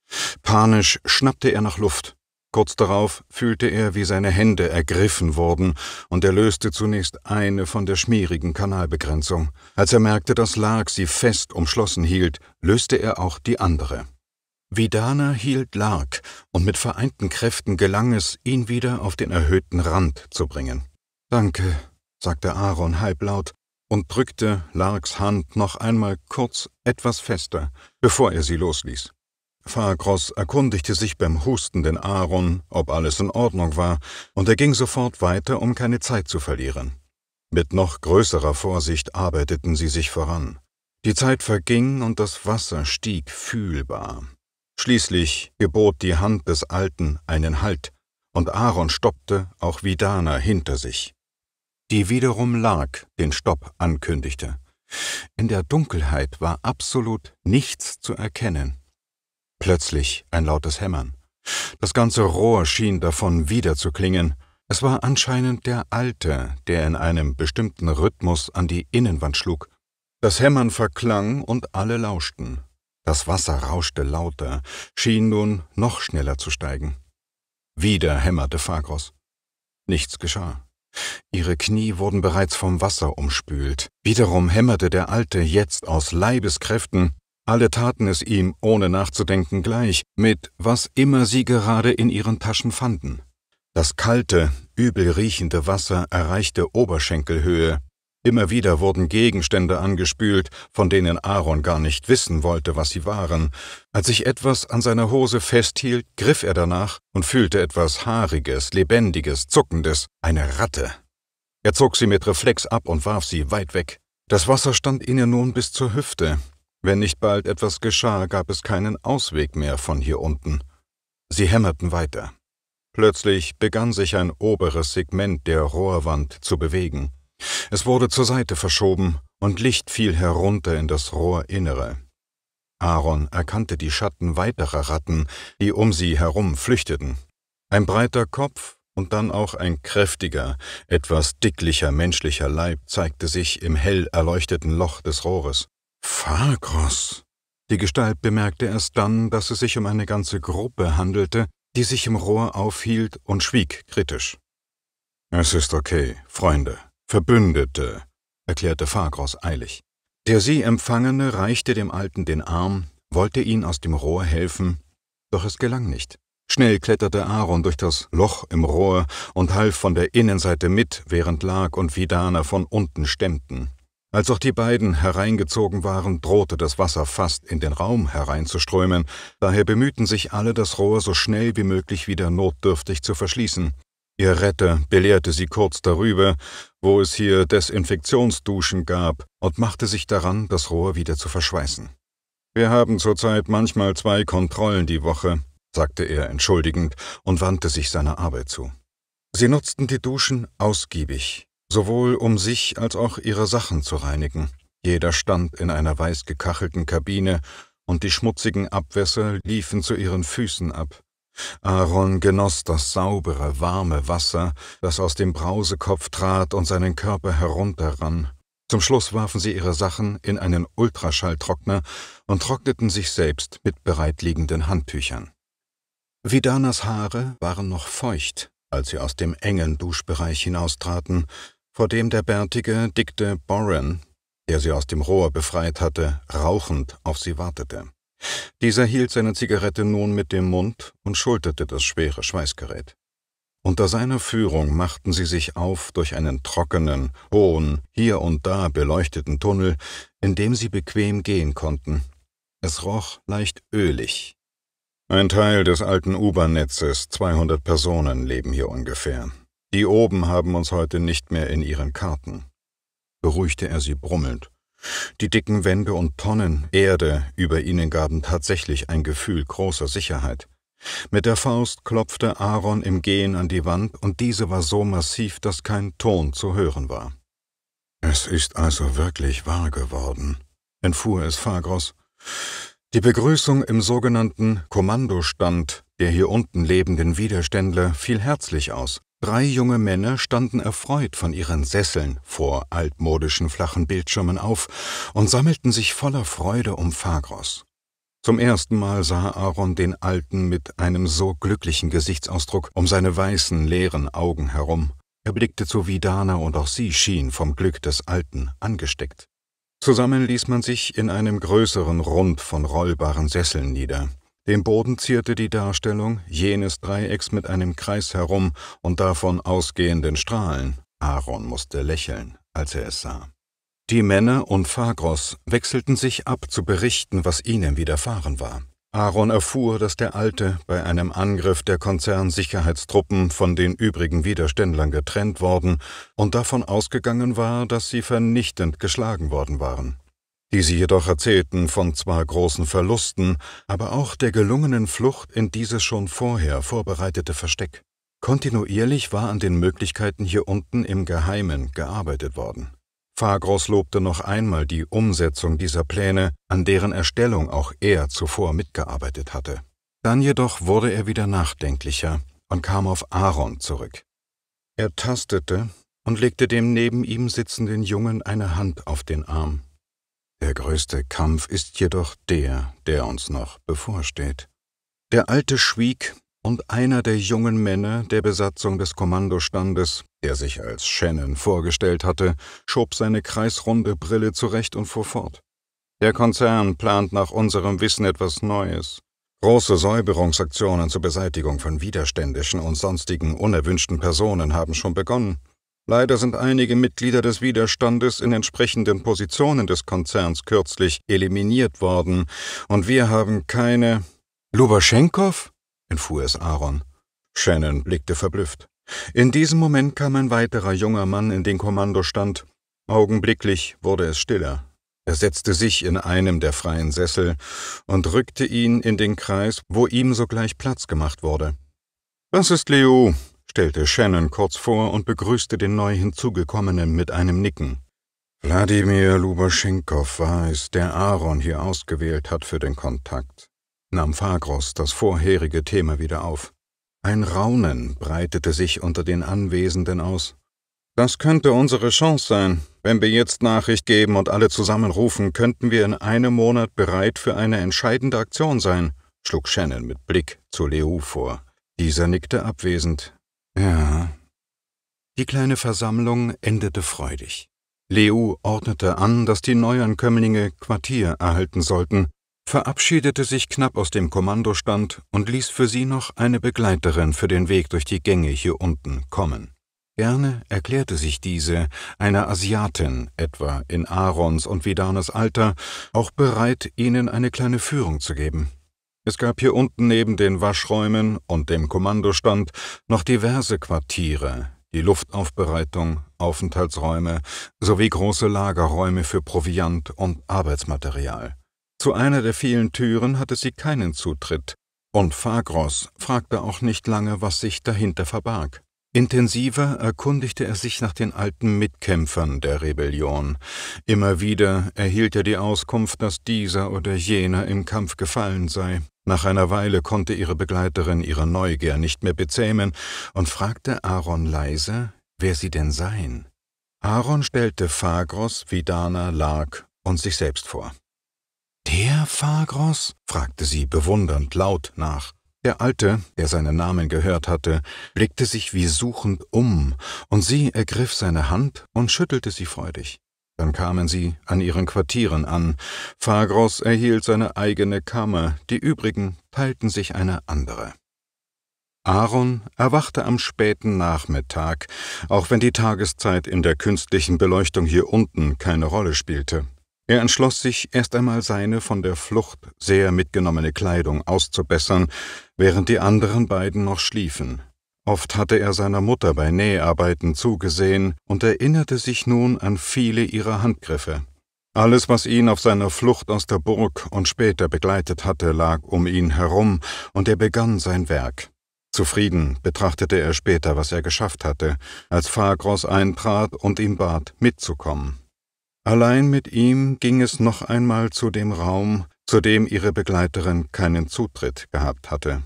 Panisch schnappte er nach Luft. Kurz darauf fühlte er, wie seine Hände ergriffen wurden, und er löste zunächst eine von der schmierigen Kanalbegrenzung. Als er merkte, dass Lark sie fest umschlossen hielt, löste er auch die andere. Vidana hielt Lark, und mit vereinten Kräften gelang es, ihn wieder auf den erhöhten Rand zu bringen. Danke, sagte Aaron halblaut und drückte Larks Hand noch einmal kurz etwas fester, bevor er sie losließ. Farcross erkundigte sich beim hustenden Aaron, ob alles in Ordnung war, und er ging sofort weiter, um keine Zeit zu verlieren. Mit noch größerer Vorsicht arbeiteten sie sich voran. Die Zeit verging und das Wasser stieg fühlbar. Schließlich gebot die Hand des Alten einen Halt, und Aaron stoppte, auch Vidana hinter sich die wiederum lag, den Stopp ankündigte. In der Dunkelheit war absolut nichts zu erkennen. Plötzlich ein lautes Hämmern. Das ganze Rohr schien davon wiederzuklingen. Es war anscheinend der Alte, der in einem bestimmten Rhythmus an die Innenwand schlug. Das Hämmern verklang und alle lauschten. Das Wasser rauschte lauter, schien nun noch schneller zu steigen. Wieder hämmerte Fagros. Nichts geschah. Ihre Knie wurden bereits vom Wasser umspült. Wiederum hämmerte der Alte jetzt aus Leibeskräften. Alle taten es ihm, ohne nachzudenken, gleich, mit was immer sie gerade in ihren Taschen fanden. Das kalte, übel riechende Wasser erreichte Oberschenkelhöhe. Immer wieder wurden Gegenstände angespült, von denen Aaron gar nicht wissen wollte, was sie waren. Als sich etwas an seiner Hose festhielt, griff er danach und fühlte etwas Haariges, Lebendiges, Zuckendes, eine Ratte. Er zog sie mit Reflex ab und warf sie weit weg. Das Wasser stand ihnen nun bis zur Hüfte. Wenn nicht bald etwas geschah, gab es keinen Ausweg mehr von hier unten. Sie hämmerten weiter. Plötzlich begann sich ein oberes Segment der Rohrwand zu bewegen. Es wurde zur Seite verschoben und Licht fiel herunter in das Rohrinnere. Aaron erkannte die Schatten weiterer Ratten, die um sie herum flüchteten. Ein breiter Kopf und dann auch ein kräftiger, etwas dicklicher menschlicher Leib zeigte sich im hell erleuchteten Loch des Rohres. Fargros! Die Gestalt bemerkte erst dann, dass es sich um eine ganze Gruppe handelte, die sich im Rohr aufhielt und schwieg kritisch. Es ist okay, Freunde, Verbündete, erklärte Fagros eilig. Der sie Empfangene reichte dem Alten den Arm, wollte ihn aus dem Rohr helfen, doch es gelang nicht. Schnell kletterte Aaron durch das Loch im Rohr und half von der Innenseite mit, während Lag und Vidana von unten stemmten. Als auch die beiden hereingezogen waren, drohte das Wasser fast in den Raum hereinzuströmen, daher bemühten sich alle, das Rohr so schnell wie möglich wieder notdürftig zu verschließen, Ihr Retter belehrte sie kurz darüber, wo es hier Desinfektionsduschen gab, und machte sich daran, das Rohr wieder zu verschweißen. Wir haben zurzeit manchmal zwei Kontrollen die Woche, sagte er entschuldigend und wandte sich seiner Arbeit zu. Sie nutzten die Duschen ausgiebig, sowohl um sich als auch ihre Sachen zu reinigen. Jeder stand in einer weiß gekachelten Kabine, und die schmutzigen Abwässer liefen zu ihren Füßen ab. Aaron genoss das saubere, warme Wasser, das aus dem Brausekopf trat und seinen Körper herunterrann. Zum Schluss warfen sie ihre Sachen in einen Ultraschalltrockner und trockneten sich selbst mit bereitliegenden Handtüchern. Vidanas Haare waren noch feucht, als sie aus dem engen Duschbereich hinaustraten, vor dem der bärtige, dickte Boren, der sie aus dem Rohr befreit hatte, rauchend auf sie wartete. Dieser hielt seine Zigarette nun mit dem Mund und schulterte das schwere Schweißgerät. Unter seiner Führung machten sie sich auf durch einen trockenen, hohen, hier und da beleuchteten Tunnel, in dem sie bequem gehen konnten. Es roch leicht ölig. Ein Teil des alten U-Bahn-Netzes, 200 Personen leben hier ungefähr. Die oben haben uns heute nicht mehr in ihren Karten. Beruhigte er sie brummelnd. Die dicken Wände und Tonnen Erde über ihnen gaben tatsächlich ein Gefühl großer Sicherheit. Mit der Faust klopfte Aaron im Gehen an die Wand, und diese war so massiv, dass kein Ton zu hören war. Es ist also wirklich wahr geworden, entfuhr es Fagros. Die Begrüßung im sogenannten Kommandostand der hier unten lebenden Widerständler fiel herzlich aus. Drei junge Männer standen erfreut von ihren Sesseln vor altmodischen flachen Bildschirmen auf und sammelten sich voller Freude um Fagros. Zum ersten Mal sah Aaron den Alten mit einem so glücklichen Gesichtsausdruck um seine weißen, leeren Augen herum. Er blickte zu Vidana und auch sie schien vom Glück des Alten angesteckt. Zusammen ließ man sich in einem größeren Rund von rollbaren Sesseln nieder. Den Boden zierte die Darstellung jenes Dreiecks mit einem Kreis herum und davon ausgehenden Strahlen. Aaron musste lächeln, als er es sah. Die Männer und Phagros wechselten sich ab zu berichten, was ihnen widerfahren war. Aaron erfuhr, dass der Alte bei einem Angriff der Konzernsicherheitstruppen von den übrigen Widerständlern getrennt worden und davon ausgegangen war, dass sie vernichtend geschlagen worden waren die sie jedoch erzählten von zwar großen Verlusten, aber auch der gelungenen Flucht in dieses schon vorher vorbereitete Versteck. Kontinuierlich war an den Möglichkeiten hier unten im Geheimen gearbeitet worden. Fagros lobte noch einmal die Umsetzung dieser Pläne, an deren Erstellung auch er zuvor mitgearbeitet hatte. Dann jedoch wurde er wieder nachdenklicher und kam auf Aaron zurück. Er tastete und legte dem neben ihm sitzenden Jungen eine Hand auf den Arm. Der größte Kampf ist jedoch der, der uns noch bevorsteht. Der Alte schwieg, und einer der jungen Männer der Besatzung des Kommandostandes, der sich als Shannon vorgestellt hatte, schob seine kreisrunde Brille zurecht und fuhr fort. Der Konzern plant nach unserem Wissen etwas Neues. Große Säuberungsaktionen zur Beseitigung von widerständischen und sonstigen unerwünschten Personen haben schon begonnen. Leider sind einige Mitglieder des Widerstandes in entsprechenden Positionen des Konzerns kürzlich eliminiert worden, und wir haben keine. Lubaschenkow? entfuhr es Aaron. Shannon blickte verblüfft. In diesem Moment kam ein weiterer junger Mann in den Kommandostand. Augenblicklich wurde es stiller. Er setzte sich in einem der freien Sessel und rückte ihn in den Kreis, wo ihm sogleich Platz gemacht wurde. Das ist Leo, stellte Shannon kurz vor und begrüßte den neu hinzugekommenen mit einem Nicken. Wladimir Lubaschenkow war es, der Aaron hier ausgewählt hat für den Kontakt, nahm Fagros das vorherige Thema wieder auf. Ein Raunen breitete sich unter den Anwesenden aus. Das könnte unsere Chance sein. Wenn wir jetzt Nachricht geben und alle zusammenrufen, könnten wir in einem Monat bereit für eine entscheidende Aktion sein, schlug Shannon mit Blick zu Leu vor. Dieser nickte abwesend, ja. Die kleine Versammlung endete freudig. Leo ordnete an, dass die Neuankömmlinge Quartier erhalten sollten, verabschiedete sich knapp aus dem Kommandostand und ließ für sie noch eine Begleiterin für den Weg durch die Gänge hier unten kommen. Gerne erklärte sich diese, einer Asiatin etwa in Aarons und Vidanes Alter, auch bereit, ihnen eine kleine Führung zu geben. Es gab hier unten neben den Waschräumen und dem Kommandostand noch diverse Quartiere, die Luftaufbereitung, Aufenthaltsräume sowie große Lagerräume für Proviant und Arbeitsmaterial. Zu einer der vielen Türen hatte sie keinen Zutritt, und Fagros fragte auch nicht lange, was sich dahinter verbarg. Intensiver erkundigte er sich nach den alten Mitkämpfern der Rebellion. Immer wieder erhielt er die Auskunft, dass dieser oder jener im Kampf gefallen sei. Nach einer Weile konnte ihre Begleiterin ihre Neugier nicht mehr bezähmen und fragte Aaron leise, wer sie denn seien. Aaron stellte Fagros, Vidana, Lark und sich selbst vor. »Der Fagros?« fragte sie bewundernd laut nach. Der Alte, der seinen Namen gehört hatte, blickte sich wie suchend um, und sie ergriff seine Hand und schüttelte sie freudig. Dann kamen sie an ihren Quartieren an. Fagros erhielt seine eigene Kammer, die übrigen teilten sich eine andere. Aaron erwachte am späten Nachmittag, auch wenn die Tageszeit in der künstlichen Beleuchtung hier unten keine Rolle spielte. Er entschloss sich, erst einmal seine von der Flucht sehr mitgenommene Kleidung auszubessern, während die anderen beiden noch schliefen. Oft hatte er seiner Mutter bei Näharbeiten zugesehen und erinnerte sich nun an viele ihrer Handgriffe. Alles, was ihn auf seiner Flucht aus der Burg und später begleitet hatte, lag um ihn herum, und er begann sein Werk. Zufrieden betrachtete er später, was er geschafft hatte, als Fagros eintrat und ihn bat, mitzukommen. Allein mit ihm ging es noch einmal zu dem Raum, zu dem ihre Begleiterin keinen Zutritt gehabt hatte.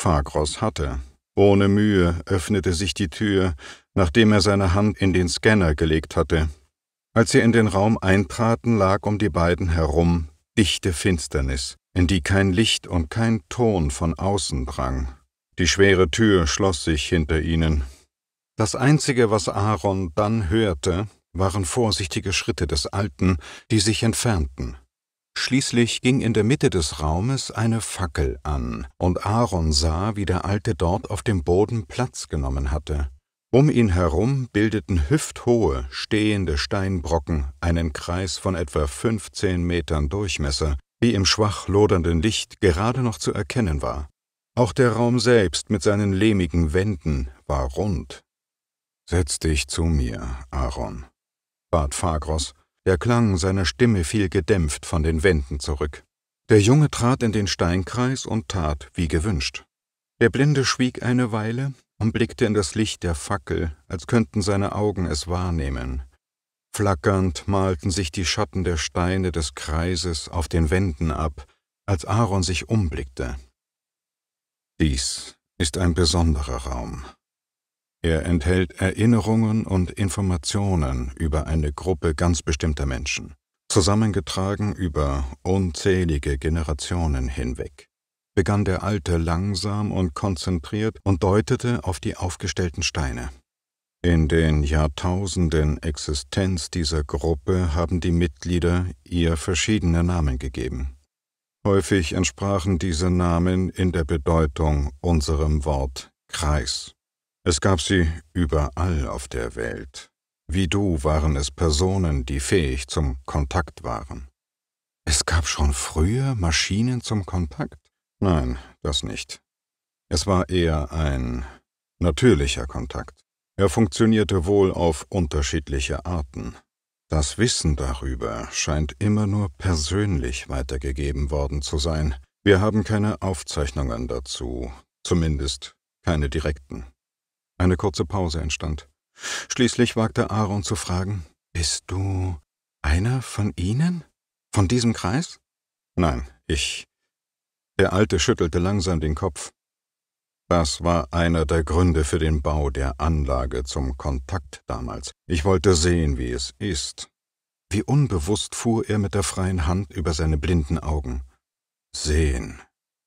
Fagros hatte. Ohne Mühe öffnete sich die Tür, nachdem er seine Hand in den Scanner gelegt hatte. Als sie in den Raum eintraten, lag um die beiden herum dichte Finsternis, in die kein Licht und kein Ton von außen drang. Die schwere Tür schloss sich hinter ihnen. Das Einzige, was Aaron dann hörte, waren vorsichtige Schritte des Alten, die sich entfernten. Schließlich ging in der Mitte des Raumes eine Fackel an, und Aaron sah, wie der Alte dort auf dem Boden Platz genommen hatte. Um ihn herum bildeten hüfthohe, stehende Steinbrocken einen Kreis von etwa fünfzehn Metern Durchmesser, wie im schwach lodernden Licht gerade noch zu erkennen war. Auch der Raum selbst mit seinen lehmigen Wänden war rund. Setz dich zu mir, Aaron, bat Fagros. Der Klang seiner Stimme fiel gedämpft von den Wänden zurück. Der Junge trat in den Steinkreis und tat wie gewünscht. Der Blinde schwieg eine Weile und blickte in das Licht der Fackel, als könnten seine Augen es wahrnehmen. Flackernd malten sich die Schatten der Steine des Kreises auf den Wänden ab, als Aaron sich umblickte. Dies ist ein besonderer Raum, er enthält Erinnerungen und Informationen über eine Gruppe ganz bestimmter Menschen, zusammengetragen über unzählige Generationen hinweg. Begann der Alte langsam und konzentriert und deutete auf die aufgestellten Steine. In den Jahrtausenden Existenz dieser Gruppe haben die Mitglieder ihr verschiedene Namen gegeben. Häufig entsprachen diese Namen in der Bedeutung unserem Wort Kreis. Es gab sie überall auf der Welt. Wie du waren es Personen, die fähig zum Kontakt waren. Es gab schon früher Maschinen zum Kontakt? Nein, das nicht. Es war eher ein natürlicher Kontakt. Er funktionierte wohl auf unterschiedliche Arten. Das Wissen darüber scheint immer nur persönlich weitergegeben worden zu sein. Wir haben keine Aufzeichnungen dazu, zumindest keine direkten. Eine kurze Pause entstand. Schließlich wagte Aaron zu fragen, Bist du einer von ihnen? Von diesem Kreis? Nein, ich. Der Alte schüttelte langsam den Kopf. Das war einer der Gründe für den Bau der Anlage zum Kontakt damals. Ich wollte sehen, wie es ist. Wie unbewusst fuhr er mit der freien Hand über seine blinden Augen. Sehen,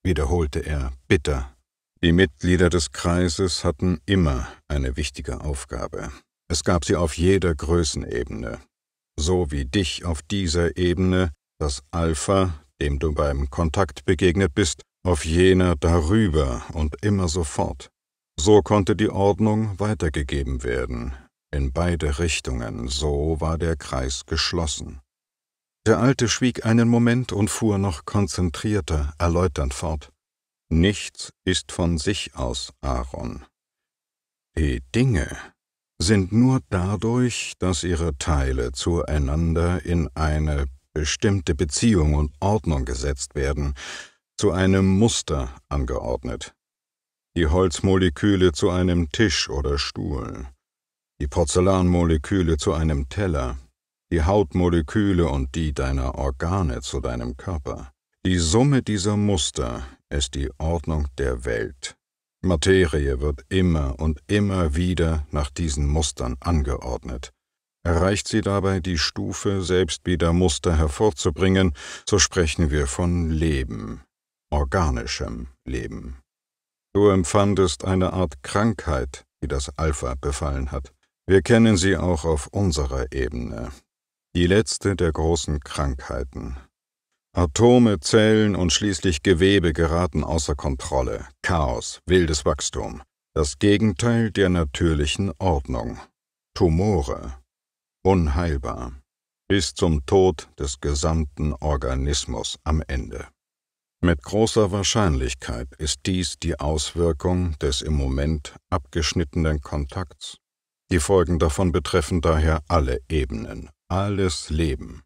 wiederholte er bitter die Mitglieder des Kreises hatten immer eine wichtige Aufgabe. Es gab sie auf jeder Größenebene, so wie dich auf dieser Ebene, das Alpha, dem du beim Kontakt begegnet bist, auf jener darüber und immer sofort. So konnte die Ordnung weitergegeben werden, in beide Richtungen, so war der Kreis geschlossen. Der Alte schwieg einen Moment und fuhr noch konzentrierter, erläuternd fort. Nichts ist von sich aus, Aaron. Die Dinge sind nur dadurch, dass ihre Teile zueinander in eine bestimmte Beziehung und Ordnung gesetzt werden, zu einem Muster angeordnet. Die Holzmoleküle zu einem Tisch oder Stuhl, die Porzellanmoleküle zu einem Teller, die Hautmoleküle und die deiner Organe zu deinem Körper. Die Summe dieser Muster ist die Ordnung der Welt. Materie wird immer und immer wieder nach diesen Mustern angeordnet. Erreicht sie dabei die Stufe, selbst wieder Muster hervorzubringen, so sprechen wir von Leben, organischem Leben. Du empfandest eine Art Krankheit, die das Alpha befallen hat. Wir kennen sie auch auf unserer Ebene. Die letzte der großen Krankheiten, Atome, Zellen und schließlich Gewebe geraten außer Kontrolle. Chaos, wildes Wachstum. Das Gegenteil der natürlichen Ordnung. Tumore. Unheilbar. Bis zum Tod des gesamten Organismus am Ende. Mit großer Wahrscheinlichkeit ist dies die Auswirkung des im Moment abgeschnittenen Kontakts. Die Folgen davon betreffen daher alle Ebenen, alles Leben.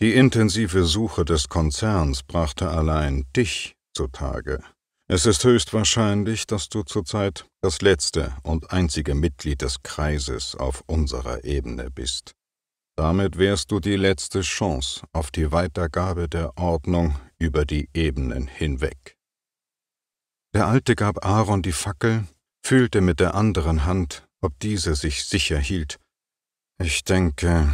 Die intensive Suche des Konzerns brachte allein dich zutage. Es ist höchst wahrscheinlich, dass du zurzeit das letzte und einzige Mitglied des Kreises auf unserer Ebene bist. Damit wärst du die letzte Chance auf die Weitergabe der Ordnung über die Ebenen hinweg. Der Alte gab Aaron die Fackel, fühlte mit der anderen Hand, ob diese sich sicher hielt. Ich denke,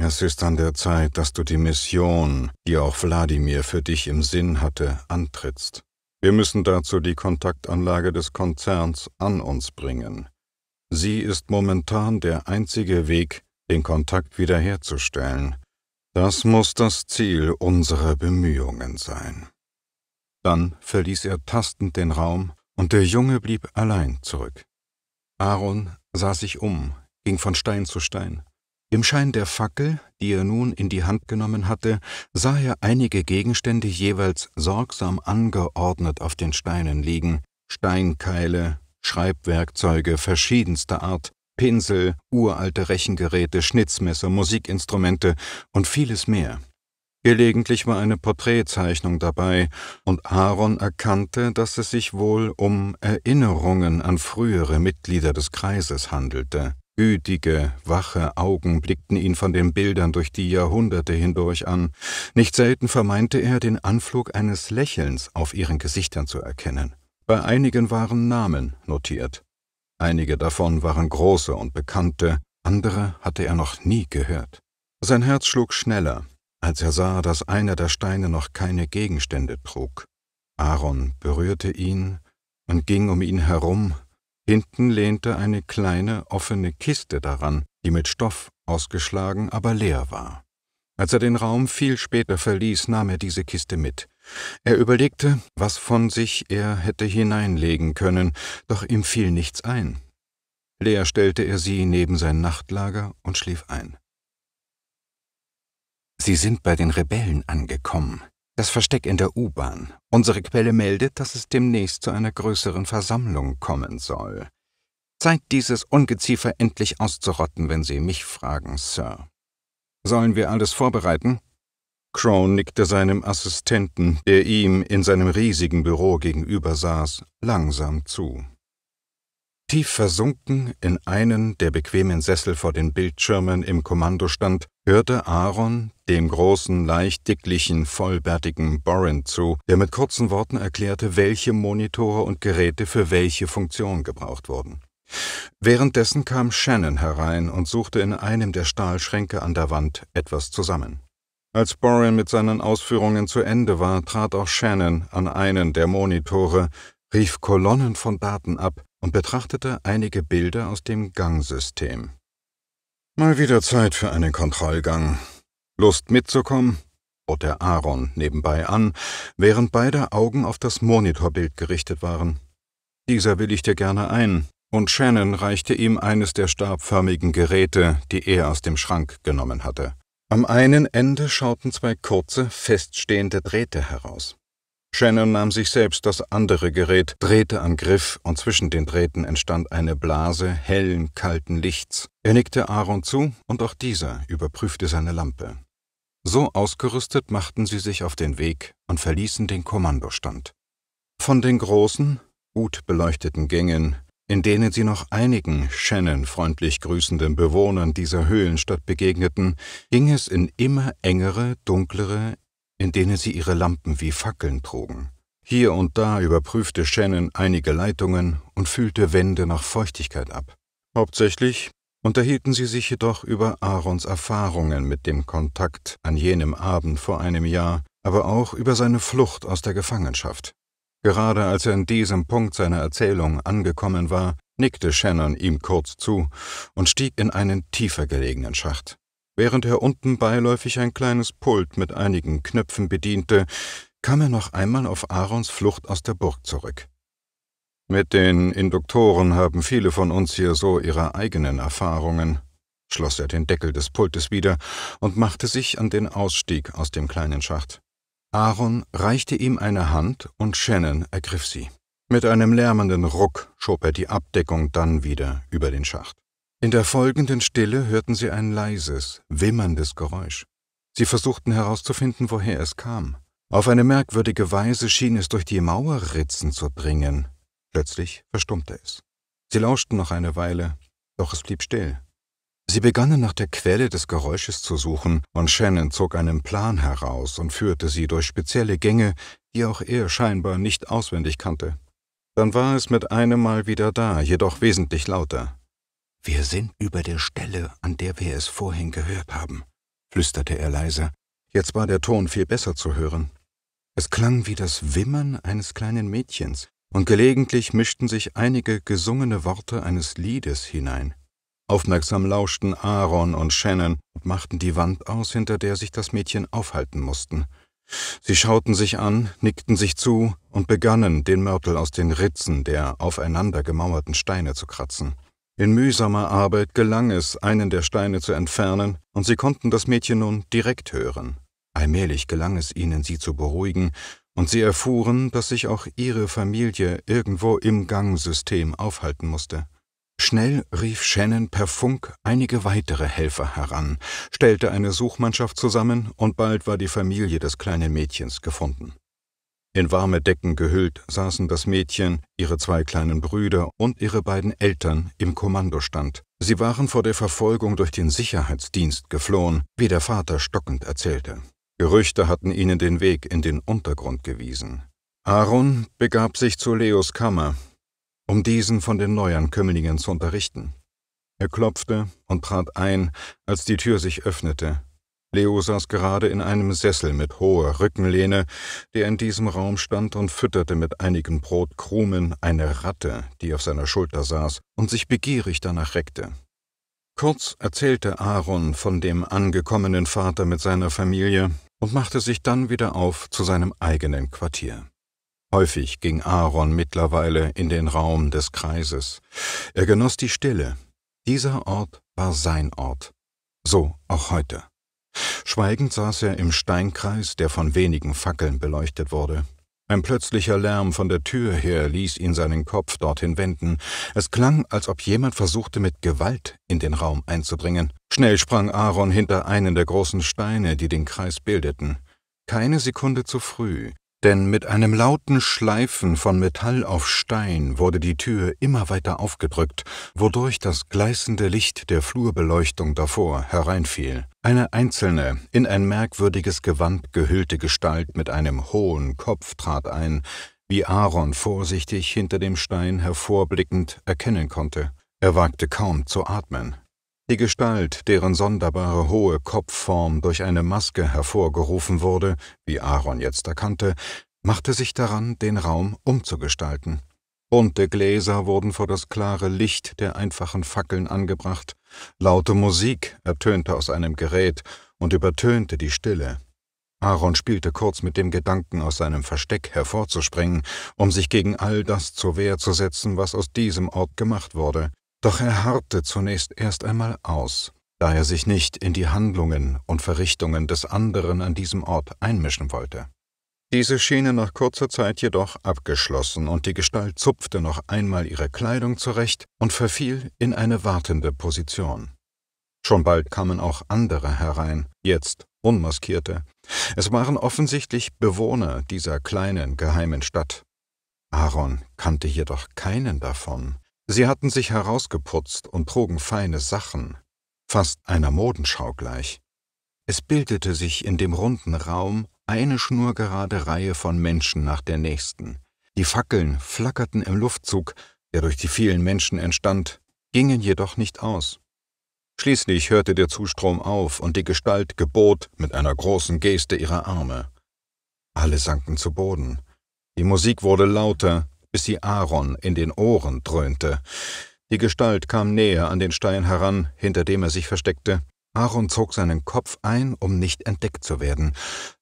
es ist an der Zeit, dass du die Mission, die auch Wladimir für dich im Sinn hatte, antrittst. Wir müssen dazu die Kontaktanlage des Konzerns an uns bringen. Sie ist momentan der einzige Weg, den Kontakt wiederherzustellen. Das muss das Ziel unserer Bemühungen sein. Dann verließ er tastend den Raum, und der Junge blieb allein zurück. Aaron sah sich um, ging von Stein zu Stein, im Schein der Fackel, die er nun in die Hand genommen hatte, sah er einige Gegenstände jeweils sorgsam angeordnet auf den Steinen liegen, Steinkeile, Schreibwerkzeuge verschiedenster Art, Pinsel, uralte Rechengeräte, Schnitzmesser, Musikinstrumente und vieles mehr. Gelegentlich war eine Porträtzeichnung dabei, und Aaron erkannte, dass es sich wohl um Erinnerungen an frühere Mitglieder des Kreises handelte. Gütige, wache Augen blickten ihn von den Bildern durch die Jahrhunderte hindurch an. Nicht selten vermeinte er, den Anflug eines Lächelns auf ihren Gesichtern zu erkennen. Bei einigen waren Namen notiert. Einige davon waren große und bekannte, andere hatte er noch nie gehört. Sein Herz schlug schneller, als er sah, dass einer der Steine noch keine Gegenstände trug. Aaron berührte ihn und ging um ihn herum, Hinten lehnte eine kleine, offene Kiste daran, die mit Stoff ausgeschlagen, aber leer war. Als er den Raum viel später verließ, nahm er diese Kiste mit. Er überlegte, was von sich er hätte hineinlegen können, doch ihm fiel nichts ein. Leer stellte er sie neben sein Nachtlager und schlief ein. Sie sind bei den Rebellen angekommen, das Versteck in der U-Bahn. Unsere Quelle meldet, dass es demnächst zu einer größeren Versammlung kommen soll. Zeit, dieses Ungeziefer endlich auszurotten, wenn Sie mich fragen, Sir. Sollen wir alles vorbereiten? Crone nickte seinem Assistenten, der ihm in seinem riesigen Büro gegenüber saß, langsam zu. Tief versunken in einen der bequemen Sessel vor den Bildschirmen im Kommandostand, hörte Aaron dem großen, leicht dicklichen, vollbärtigen Borin zu, der mit kurzen Worten erklärte, welche Monitore und Geräte für welche Funktion gebraucht wurden. Währenddessen kam Shannon herein und suchte in einem der Stahlschränke an der Wand etwas zusammen. Als Borin mit seinen Ausführungen zu Ende war, trat auch Shannon an einen der Monitore, rief Kolonnen von Daten ab und betrachtete einige Bilder aus dem Gangsystem. Mal wieder Zeit für einen Kontrollgang. Lust mitzukommen? bot der Aaron nebenbei an, während beide Augen auf das Monitorbild gerichtet waren. Dieser willigte gerne ein, und Shannon reichte ihm eines der stabförmigen Geräte, die er aus dem Schrank genommen hatte. Am einen Ende schauten zwei kurze, feststehende Drähte heraus. Shannon nahm sich selbst das andere Gerät, drehte am Griff und zwischen den Drähten entstand eine Blase hellen, kalten Lichts. Er nickte Aaron zu und auch dieser überprüfte seine Lampe. So ausgerüstet machten sie sich auf den Weg und verließen den Kommandostand. Von den großen, gut beleuchteten Gängen, in denen sie noch einigen Shannon freundlich grüßenden Bewohnern dieser Höhlenstadt begegneten, ging es in immer engere, dunklere, in denen sie ihre Lampen wie Fackeln trugen. Hier und da überprüfte Shannon einige Leitungen und fühlte Wände nach Feuchtigkeit ab. Hauptsächlich unterhielten sie sich jedoch über Aarons Erfahrungen mit dem Kontakt an jenem Abend vor einem Jahr, aber auch über seine Flucht aus der Gefangenschaft. Gerade als er an diesem Punkt seiner Erzählung angekommen war, nickte Shannon ihm kurz zu und stieg in einen tiefer gelegenen Schacht. Während er unten beiläufig ein kleines Pult mit einigen Knöpfen bediente, kam er noch einmal auf Aarons Flucht aus der Burg zurück. Mit den Induktoren haben viele von uns hier so ihre eigenen Erfahrungen, schloss er den Deckel des Pultes wieder und machte sich an den Ausstieg aus dem kleinen Schacht. Aaron reichte ihm eine Hand und Shannon ergriff sie. Mit einem lärmenden Ruck schob er die Abdeckung dann wieder über den Schacht. In der folgenden Stille hörten sie ein leises, wimmerndes Geräusch. Sie versuchten herauszufinden, woher es kam. Auf eine merkwürdige Weise schien es durch die Mauerritzen zu dringen. Plötzlich verstummte es. Sie lauschten noch eine Weile, doch es blieb still. Sie begannen nach der Quelle des Geräusches zu suchen, und Shannon zog einen Plan heraus und führte sie durch spezielle Gänge, die auch er scheinbar nicht auswendig kannte. Dann war es mit einem Mal wieder da, jedoch wesentlich lauter. Wir sind über der Stelle, an der wir es vorhin gehört haben, flüsterte er leiser. Jetzt war der Ton viel besser zu hören. Es klang wie das Wimmern eines kleinen Mädchens, und gelegentlich mischten sich einige gesungene Worte eines Liedes hinein. Aufmerksam lauschten Aaron und Shannon und machten die Wand aus, hinter der sich das Mädchen aufhalten mussten. Sie schauten sich an, nickten sich zu und begannen, den Mörtel aus den Ritzen der aufeinander gemauerten Steine zu kratzen. In mühsamer Arbeit gelang es, einen der Steine zu entfernen, und sie konnten das Mädchen nun direkt hören. Allmählich gelang es ihnen, sie zu beruhigen, und sie erfuhren, dass sich auch ihre Familie irgendwo im Gangsystem aufhalten musste. Schnell rief Shannon per Funk einige weitere Helfer heran, stellte eine Suchmannschaft zusammen und bald war die Familie des kleinen Mädchens gefunden. In warme Decken gehüllt saßen das Mädchen, ihre zwei kleinen Brüder und ihre beiden Eltern im Kommandostand. Sie waren vor der Verfolgung durch den Sicherheitsdienst geflohen, wie der Vater stockend erzählte. Gerüchte hatten ihnen den Weg in den Untergrund gewiesen. Aaron begab sich zu Leos Kammer, um diesen von den Neuankömmlingen zu unterrichten. Er klopfte und trat ein, als die Tür sich öffnete Leo saß gerade in einem Sessel mit hoher Rückenlehne, der in diesem Raum stand und fütterte mit einigen Brotkrumen eine Ratte, die auf seiner Schulter saß und sich begierig danach reckte. Kurz erzählte Aaron von dem angekommenen Vater mit seiner Familie und machte sich dann wieder auf zu seinem eigenen Quartier. Häufig ging Aaron mittlerweile in den Raum des Kreises. Er genoss die Stille. Dieser Ort war sein Ort. So auch heute. Schweigend saß er im Steinkreis, der von wenigen Fackeln beleuchtet wurde. Ein plötzlicher Lärm von der Tür her ließ ihn seinen Kopf dorthin wenden. Es klang, als ob jemand versuchte, mit Gewalt in den Raum einzudringen. Schnell sprang Aaron hinter einen der großen Steine, die den Kreis bildeten. Keine Sekunde zu früh denn mit einem lauten Schleifen von Metall auf Stein wurde die Tür immer weiter aufgedrückt, wodurch das gleißende Licht der Flurbeleuchtung davor hereinfiel. Eine einzelne, in ein merkwürdiges Gewand gehüllte Gestalt mit einem hohen Kopf trat ein, wie Aaron vorsichtig hinter dem Stein hervorblickend erkennen konnte. Er wagte kaum zu atmen. Die Gestalt, deren sonderbare hohe Kopfform durch eine Maske hervorgerufen wurde, wie Aaron jetzt erkannte, machte sich daran, den Raum umzugestalten. Bunte Gläser wurden vor das klare Licht der einfachen Fackeln angebracht, laute Musik ertönte aus einem Gerät und übertönte die Stille. Aaron spielte kurz mit dem Gedanken, aus seinem Versteck hervorzuspringen, um sich gegen all das zur Wehr zu setzen, was aus diesem Ort gemacht wurde. Doch er harrte zunächst erst einmal aus, da er sich nicht in die Handlungen und Verrichtungen des anderen an diesem Ort einmischen wollte. Diese schienen nach kurzer Zeit jedoch abgeschlossen, und die Gestalt zupfte noch einmal ihre Kleidung zurecht und verfiel in eine wartende Position. Schon bald kamen auch andere herein, jetzt unmaskierte. Es waren offensichtlich Bewohner dieser kleinen geheimen Stadt. Aaron kannte jedoch keinen davon, Sie hatten sich herausgeputzt und trugen feine Sachen, fast einer Modenschau gleich. Es bildete sich in dem runden Raum eine schnurgerade Reihe von Menschen nach der nächsten. Die Fackeln flackerten im Luftzug, der durch die vielen Menschen entstand, gingen jedoch nicht aus. Schließlich hörte der Zustrom auf und die Gestalt gebot mit einer großen Geste ihrer Arme. Alle sanken zu Boden. Die Musik wurde lauter, bis sie Aaron in den Ohren dröhnte. Die Gestalt kam näher an den Stein heran, hinter dem er sich versteckte. Aaron zog seinen Kopf ein, um nicht entdeckt zu werden.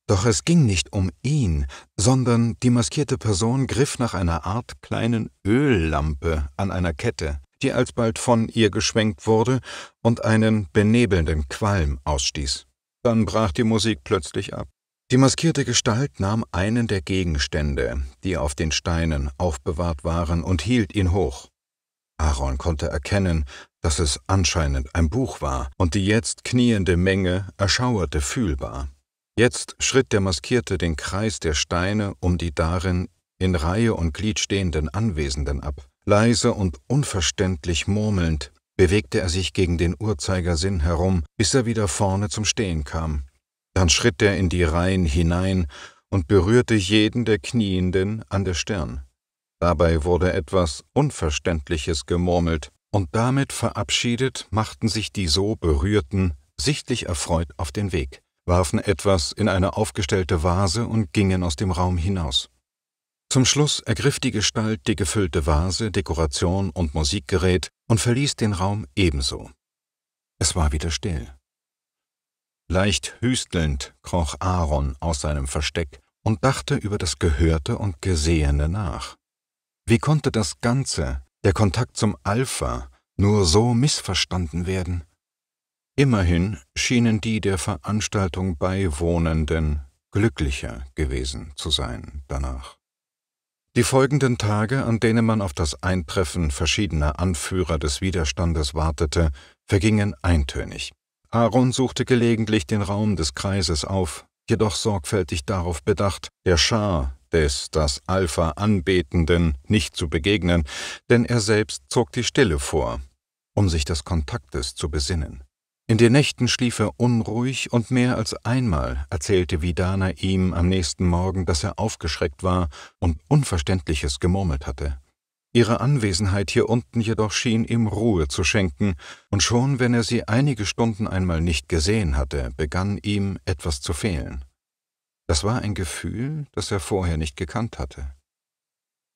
Doch es ging nicht um ihn, sondern die maskierte Person griff nach einer Art kleinen Öllampe an einer Kette, die alsbald von ihr geschwenkt wurde und einen benebelnden Qualm ausstieß. Dann brach die Musik plötzlich ab. Die maskierte Gestalt nahm einen der Gegenstände, die auf den Steinen aufbewahrt waren, und hielt ihn hoch. Aaron konnte erkennen, dass es anscheinend ein Buch war, und die jetzt kniende Menge erschauerte fühlbar. Jetzt schritt der Maskierte den Kreis der Steine um die darin in Reihe und Glied stehenden Anwesenden ab. Leise und unverständlich murmelnd bewegte er sich gegen den Uhrzeigersinn herum, bis er wieder vorne zum Stehen kam. Dann schritt er in die Reihen hinein und berührte jeden der Knienden an der Stirn. Dabei wurde etwas Unverständliches gemurmelt, und damit verabschiedet machten sich die so Berührten sichtlich erfreut auf den Weg, warfen etwas in eine aufgestellte Vase und gingen aus dem Raum hinaus. Zum Schluss ergriff die Gestalt die gefüllte Vase, Dekoration und Musikgerät und verließ den Raum ebenso. Es war wieder still. Leicht hüstelnd kroch Aaron aus seinem Versteck und dachte über das Gehörte und Gesehene nach. Wie konnte das Ganze, der Kontakt zum Alpha, nur so missverstanden werden? Immerhin schienen die der Veranstaltung Beiwohnenden glücklicher gewesen zu sein danach. Die folgenden Tage, an denen man auf das Eintreffen verschiedener Anführer des Widerstandes wartete, vergingen eintönig. Aaron suchte gelegentlich den Raum des Kreises auf, jedoch sorgfältig darauf bedacht, der Schar des das Alpha Anbetenden nicht zu begegnen, denn er selbst zog die Stille vor, um sich des Kontaktes zu besinnen. In den Nächten schlief er unruhig und mehr als einmal erzählte Vidana ihm am nächsten Morgen, dass er aufgeschreckt war und Unverständliches gemurmelt hatte. Ihre Anwesenheit hier unten jedoch schien ihm Ruhe zu schenken, und schon wenn er sie einige Stunden einmal nicht gesehen hatte, begann ihm etwas zu fehlen. Das war ein Gefühl, das er vorher nicht gekannt hatte.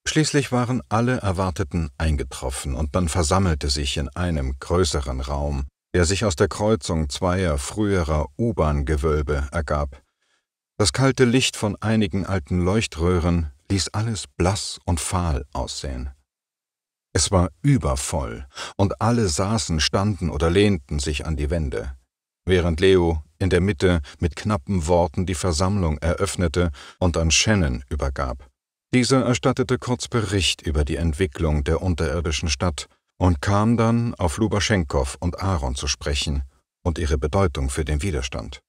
Schließlich waren alle Erwarteten eingetroffen, und man versammelte sich in einem größeren Raum, der sich aus der Kreuzung zweier früherer U-Bahn-Gewölbe ergab. Das kalte Licht von einigen alten Leuchtröhren ließ alles blass und fahl aussehen. Es war übervoll, und alle saßen, standen oder lehnten sich an die Wände, während Leo in der Mitte mit knappen Worten die Versammlung eröffnete und an Shannon übergab. Dieser erstattete kurz Bericht über die Entwicklung der unterirdischen Stadt und kam dann auf Lubaschenkow und Aaron zu sprechen und ihre Bedeutung für den Widerstand.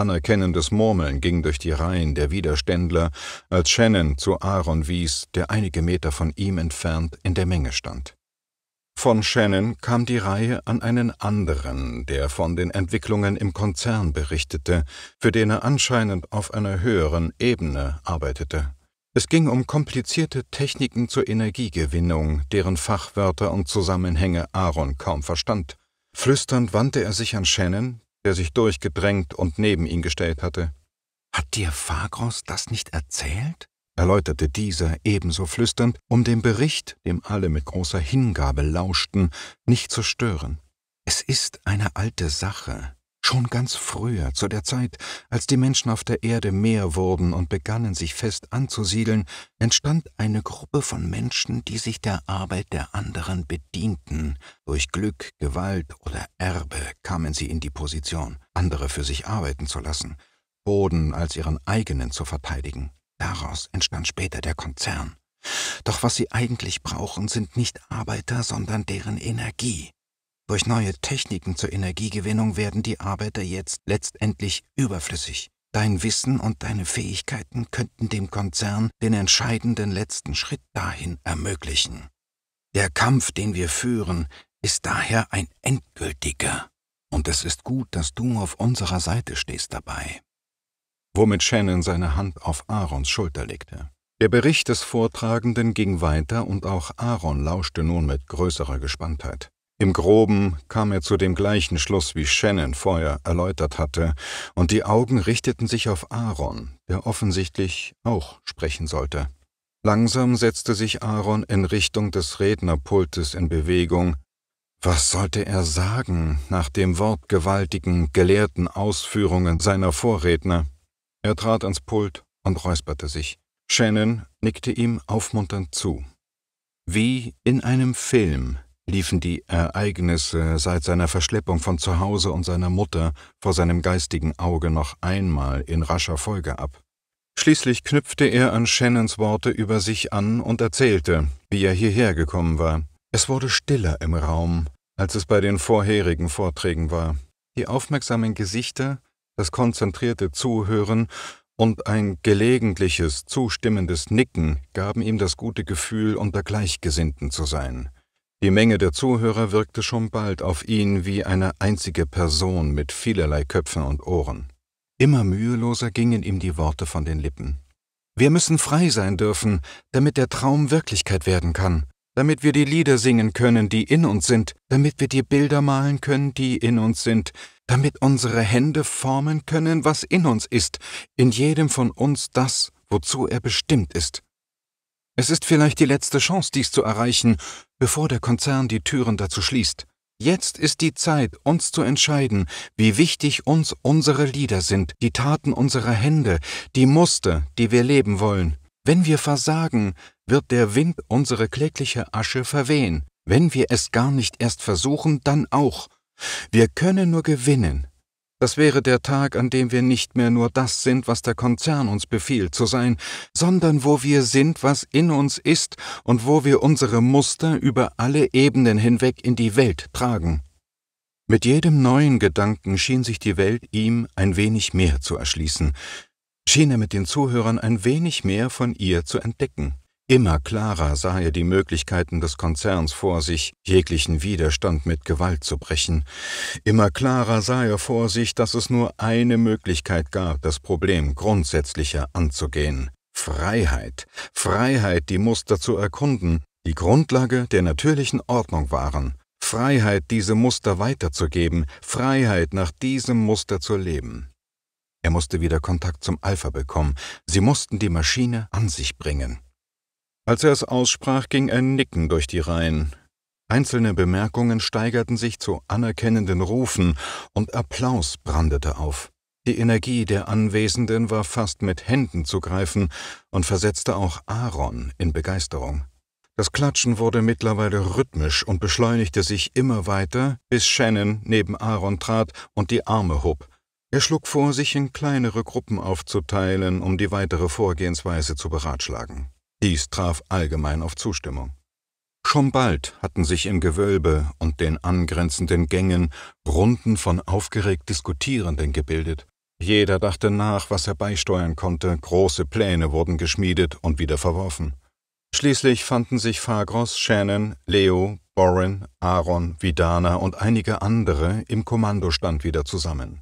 Anerkennendes Murmeln ging durch die Reihen der Widerständler, als Shannon zu Aaron wies, der einige Meter von ihm entfernt in der Menge stand. Von Shannon kam die Reihe an einen anderen, der von den Entwicklungen im Konzern berichtete, für den er anscheinend auf einer höheren Ebene arbeitete. Es ging um komplizierte Techniken zur Energiegewinnung, deren Fachwörter und Zusammenhänge Aaron kaum verstand. Flüsternd wandte er sich an Shannon, der sich durchgedrängt und neben ihn gestellt hatte. Hat dir Fagros das nicht erzählt? erläuterte dieser ebenso flüsternd, um den Bericht, dem alle mit großer Hingabe lauschten, nicht zu stören. Es ist eine alte Sache, Schon ganz früher, zu der Zeit, als die Menschen auf der Erde mehr wurden und begannen, sich fest anzusiedeln, entstand eine Gruppe von Menschen, die sich der Arbeit der anderen bedienten. Durch Glück, Gewalt oder Erbe kamen sie in die Position, andere für sich arbeiten zu lassen, Boden als ihren eigenen zu verteidigen. Daraus entstand später der Konzern. Doch was sie eigentlich brauchen, sind nicht Arbeiter, sondern deren Energie. Durch neue Techniken zur Energiegewinnung werden die Arbeiter jetzt letztendlich überflüssig. Dein Wissen und deine Fähigkeiten könnten dem Konzern den entscheidenden letzten Schritt dahin ermöglichen. Der Kampf, den wir führen, ist daher ein endgültiger. Und es ist gut, dass du auf unserer Seite stehst dabei. Womit Shannon seine Hand auf Aarons Schulter legte. Der Bericht des Vortragenden ging weiter und auch Aaron lauschte nun mit größerer Gespanntheit. Im groben kam er zu dem gleichen Schluss, wie Shannon vorher erläutert hatte, und die Augen richteten sich auf Aaron, der offensichtlich auch sprechen sollte. Langsam setzte sich Aaron in Richtung des Rednerpultes in Bewegung. Was sollte er sagen nach dem wortgewaltigen, gelehrten Ausführungen seiner Vorredner? Er trat ans Pult und räusperte sich. Shannon nickte ihm aufmunternd zu. Wie in einem Film liefen die Ereignisse seit seiner Verschleppung von zu Hause und seiner Mutter vor seinem geistigen Auge noch einmal in rascher Folge ab. Schließlich knüpfte er an Shannons Worte über sich an und erzählte, wie er hierher gekommen war. Es wurde stiller im Raum, als es bei den vorherigen Vorträgen war. Die aufmerksamen Gesichter, das konzentrierte Zuhören und ein gelegentliches, zustimmendes Nicken gaben ihm das gute Gefühl, unter Gleichgesinnten zu sein. Die Menge der Zuhörer wirkte schon bald auf ihn wie eine einzige Person mit vielerlei Köpfen und Ohren. Immer müheloser gingen ihm die Worte von den Lippen. Wir müssen frei sein dürfen, damit der Traum Wirklichkeit werden kann, damit wir die Lieder singen können, die in uns sind, damit wir die Bilder malen können, die in uns sind, damit unsere Hände formen können, was in uns ist, in jedem von uns das, wozu er bestimmt ist. Es ist vielleicht die letzte Chance, dies zu erreichen, bevor der Konzern die Türen dazu schließt. Jetzt ist die Zeit, uns zu entscheiden, wie wichtig uns unsere Lieder sind, die Taten unserer Hände, die Muster, die wir leben wollen. Wenn wir versagen, wird der Wind unsere klägliche Asche verwehen. Wenn wir es gar nicht erst versuchen, dann auch. Wir können nur gewinnen, das wäre der Tag, an dem wir nicht mehr nur das sind, was der Konzern uns befiehlt zu sein, sondern wo wir sind, was in uns ist und wo wir unsere Muster über alle Ebenen hinweg in die Welt tragen. Mit jedem neuen Gedanken schien sich die Welt ihm ein wenig mehr zu erschließen, schien er mit den Zuhörern ein wenig mehr von ihr zu entdecken. Immer klarer sah er die Möglichkeiten des Konzerns vor sich, jeglichen Widerstand mit Gewalt zu brechen. Immer klarer sah er vor sich, dass es nur eine Möglichkeit gab, das Problem grundsätzlicher anzugehen. Freiheit. Freiheit, die Muster zu erkunden, die Grundlage der natürlichen Ordnung waren. Freiheit, diese Muster weiterzugeben, Freiheit, nach diesem Muster zu leben. Er musste wieder Kontakt zum Alpha bekommen, sie mussten die Maschine an sich bringen. Als er es aussprach, ging ein Nicken durch die Reihen. Einzelne Bemerkungen steigerten sich zu anerkennenden Rufen und Applaus brandete auf. Die Energie der Anwesenden war fast mit Händen zu greifen und versetzte auch Aaron in Begeisterung. Das Klatschen wurde mittlerweile rhythmisch und beschleunigte sich immer weiter, bis Shannon neben Aaron trat und die Arme hob. Er schlug vor, sich in kleinere Gruppen aufzuteilen, um die weitere Vorgehensweise zu beratschlagen. Dies traf allgemein auf Zustimmung. Schon bald hatten sich im Gewölbe und den angrenzenden Gängen Runden von aufgeregt Diskutierenden gebildet. Jeder dachte nach, was er beisteuern konnte, große Pläne wurden geschmiedet und wieder verworfen. Schließlich fanden sich Fagros, Shannon, Leo, Warren, Aaron, Vidana und einige andere im Kommandostand wieder zusammen.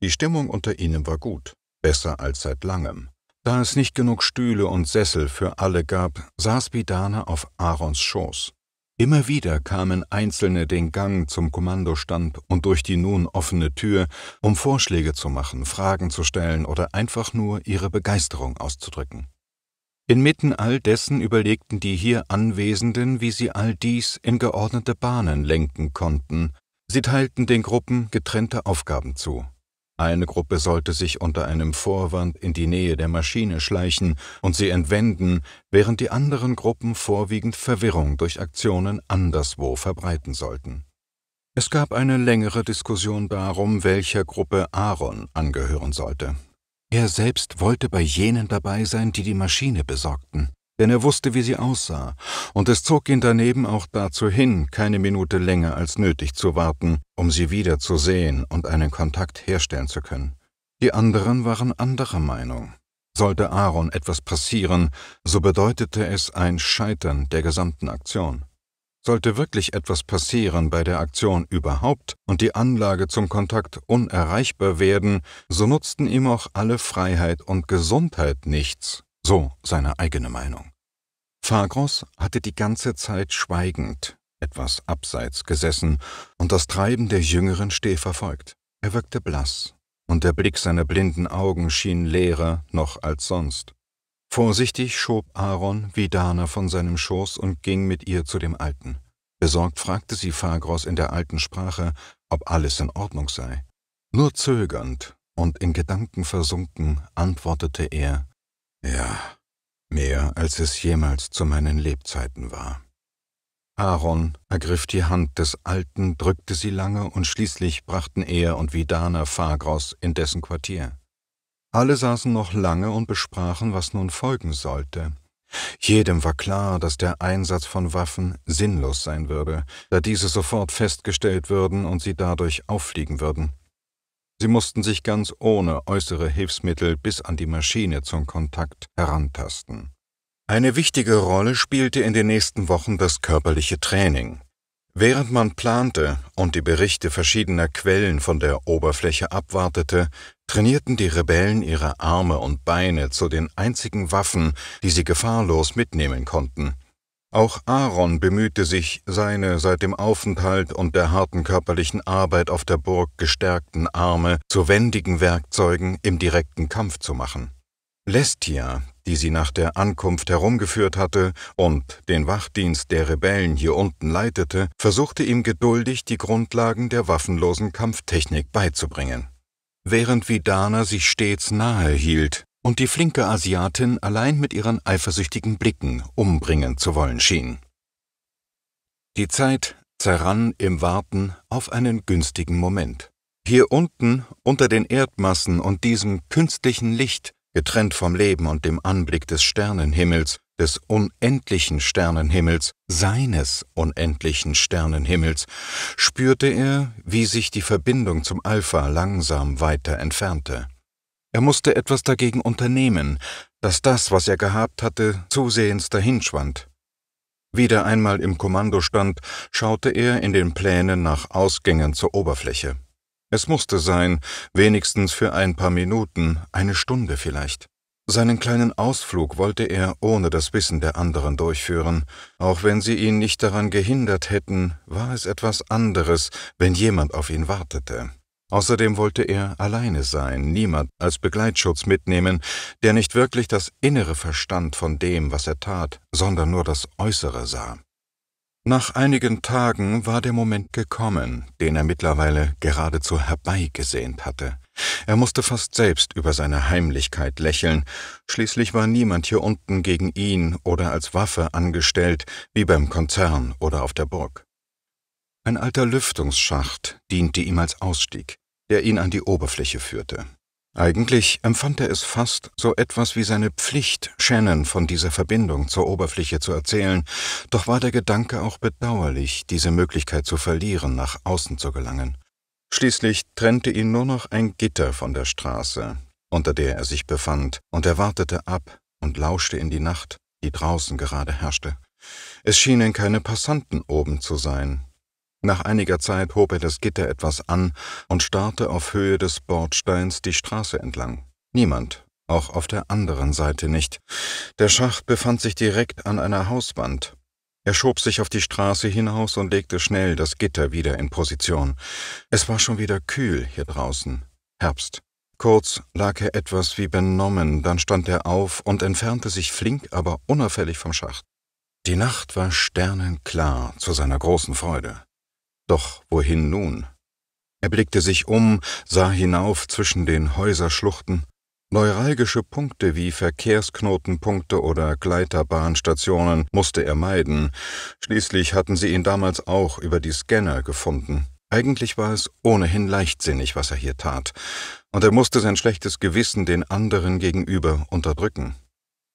Die Stimmung unter ihnen war gut, besser als seit langem. Da es nicht genug Stühle und Sessel für alle gab, saß Bidana auf Aarons Schoß. Immer wieder kamen Einzelne den Gang zum Kommandostand und durch die nun offene Tür, um Vorschläge zu machen, Fragen zu stellen oder einfach nur ihre Begeisterung auszudrücken. Inmitten all dessen überlegten die hier Anwesenden, wie sie all dies in geordnete Bahnen lenken konnten. Sie teilten den Gruppen getrennte Aufgaben zu. Eine Gruppe sollte sich unter einem Vorwand in die Nähe der Maschine schleichen und sie entwenden, während die anderen Gruppen vorwiegend Verwirrung durch Aktionen anderswo verbreiten sollten. Es gab eine längere Diskussion darum, welcher Gruppe Aaron angehören sollte. Er selbst wollte bei jenen dabei sein, die die Maschine besorgten denn er wusste, wie sie aussah, und es zog ihn daneben auch dazu hin, keine Minute länger als nötig zu warten, um sie wieder zu sehen und einen Kontakt herstellen zu können. Die anderen waren anderer Meinung. Sollte Aaron etwas passieren, so bedeutete es ein Scheitern der gesamten Aktion. Sollte wirklich etwas passieren bei der Aktion überhaupt und die Anlage zum Kontakt unerreichbar werden, so nutzten ihm auch alle Freiheit und Gesundheit nichts, so seine eigene Meinung. Zagros hatte die ganze Zeit schweigend, etwas abseits gesessen und das Treiben der jüngeren Steh verfolgt. Er wirkte blass, und der Blick seiner blinden Augen schien leerer noch als sonst. Vorsichtig schob Aaron Vidana von seinem Schoß und ging mit ihr zu dem Alten. Besorgt fragte sie Fagros in der alten Sprache, ob alles in Ordnung sei. Nur zögernd und in Gedanken versunken antwortete er, »Ja, mehr als es jemals zu meinen Lebzeiten war. Aaron ergriff die Hand des Alten, drückte sie lange und schließlich brachten er und Vidana Fagros in dessen Quartier. Alle saßen noch lange und besprachen, was nun folgen sollte. Jedem war klar, dass der Einsatz von Waffen sinnlos sein würde, da diese sofort festgestellt würden und sie dadurch auffliegen würden. Sie mussten sich ganz ohne äußere Hilfsmittel bis an die Maschine zum Kontakt herantasten. Eine wichtige Rolle spielte in den nächsten Wochen das körperliche Training. Während man plante und die Berichte verschiedener Quellen von der Oberfläche abwartete, trainierten die Rebellen ihre Arme und Beine zu den einzigen Waffen, die sie gefahrlos mitnehmen konnten, auch Aaron bemühte sich, seine seit dem Aufenthalt und der harten körperlichen Arbeit auf der Burg gestärkten Arme zu wendigen Werkzeugen im direkten Kampf zu machen. Lestia, die sie nach der Ankunft herumgeführt hatte und den Wachdienst der Rebellen hier unten leitete, versuchte ihm geduldig die Grundlagen der waffenlosen Kampftechnik beizubringen. Während Vidana sich stets nahe hielt, und die flinke Asiatin allein mit ihren eifersüchtigen Blicken umbringen zu wollen schien. Die Zeit zerrann im Warten auf einen günstigen Moment. Hier unten, unter den Erdmassen und diesem künstlichen Licht, getrennt vom Leben und dem Anblick des Sternenhimmels, des unendlichen Sternenhimmels, seines unendlichen Sternenhimmels, spürte er, wie sich die Verbindung zum Alpha langsam weiter entfernte. Er musste etwas dagegen unternehmen, dass das, was er gehabt hatte, zusehends dahinschwand. Wieder einmal im Kommandostand schaute er in den Plänen nach Ausgängen zur Oberfläche. Es musste sein, wenigstens für ein paar Minuten, eine Stunde vielleicht. Seinen kleinen Ausflug wollte er ohne das Wissen der anderen durchführen. Auch wenn sie ihn nicht daran gehindert hätten, war es etwas anderes, wenn jemand auf ihn wartete. Außerdem wollte er alleine sein, niemand als Begleitschutz mitnehmen, der nicht wirklich das Innere verstand von dem, was er tat, sondern nur das Äußere sah. Nach einigen Tagen war der Moment gekommen, den er mittlerweile geradezu herbeigesehnt hatte. Er musste fast selbst über seine Heimlichkeit lächeln, schließlich war niemand hier unten gegen ihn oder als Waffe angestellt, wie beim Konzern oder auf der Burg. Ein alter Lüftungsschacht diente ihm als Ausstieg, der ihn an die Oberfläche führte. Eigentlich empfand er es fast so etwas wie seine Pflicht, Shannon von dieser Verbindung zur Oberfläche zu erzählen, doch war der Gedanke auch bedauerlich, diese Möglichkeit zu verlieren, nach außen zu gelangen. Schließlich trennte ihn nur noch ein Gitter von der Straße, unter der er sich befand, und er wartete ab und lauschte in die Nacht, die draußen gerade herrschte. Es schienen keine Passanten oben zu sein, nach einiger Zeit hob er das Gitter etwas an und starrte auf Höhe des Bordsteins die Straße entlang. Niemand, auch auf der anderen Seite nicht. Der Schacht befand sich direkt an einer Hauswand. Er schob sich auf die Straße hinaus und legte schnell das Gitter wieder in Position. Es war schon wieder kühl hier draußen. Herbst. Kurz lag er etwas wie benommen, dann stand er auf und entfernte sich flink, aber unauffällig vom Schacht. Die Nacht war sternenklar zu seiner großen Freude. Doch wohin nun? Er blickte sich um, sah hinauf zwischen den Häuserschluchten. Neuralgische Punkte wie Verkehrsknotenpunkte oder Gleiterbahnstationen musste er meiden. Schließlich hatten sie ihn damals auch über die Scanner gefunden. Eigentlich war es ohnehin leichtsinnig, was er hier tat, und er musste sein schlechtes Gewissen den anderen gegenüber unterdrücken.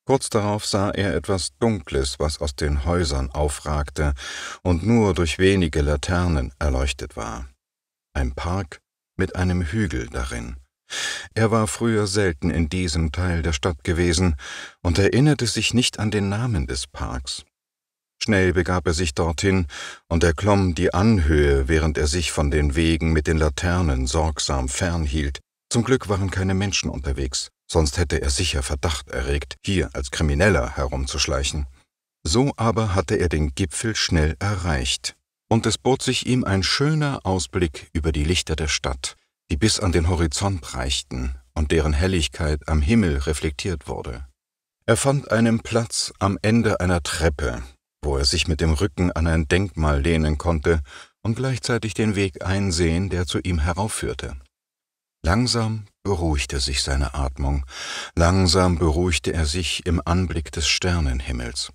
Kurz darauf sah er etwas Dunkles, was aus den Häusern aufragte und nur durch wenige Laternen erleuchtet war. Ein Park mit einem Hügel darin. Er war früher selten in diesem Teil der Stadt gewesen und erinnerte sich nicht an den Namen des Parks. Schnell begab er sich dorthin und erklomm die Anhöhe, während er sich von den Wegen mit den Laternen sorgsam fernhielt, zum Glück waren keine Menschen unterwegs, sonst hätte er sicher Verdacht erregt, hier als Krimineller herumzuschleichen. So aber hatte er den Gipfel schnell erreicht, und es bot sich ihm ein schöner Ausblick über die Lichter der Stadt, die bis an den Horizont reichten und deren Helligkeit am Himmel reflektiert wurde. Er fand einen Platz am Ende einer Treppe, wo er sich mit dem Rücken an ein Denkmal lehnen konnte und gleichzeitig den Weg einsehen, der zu ihm heraufführte. Langsam beruhigte sich seine Atmung, langsam beruhigte er sich im Anblick des Sternenhimmels.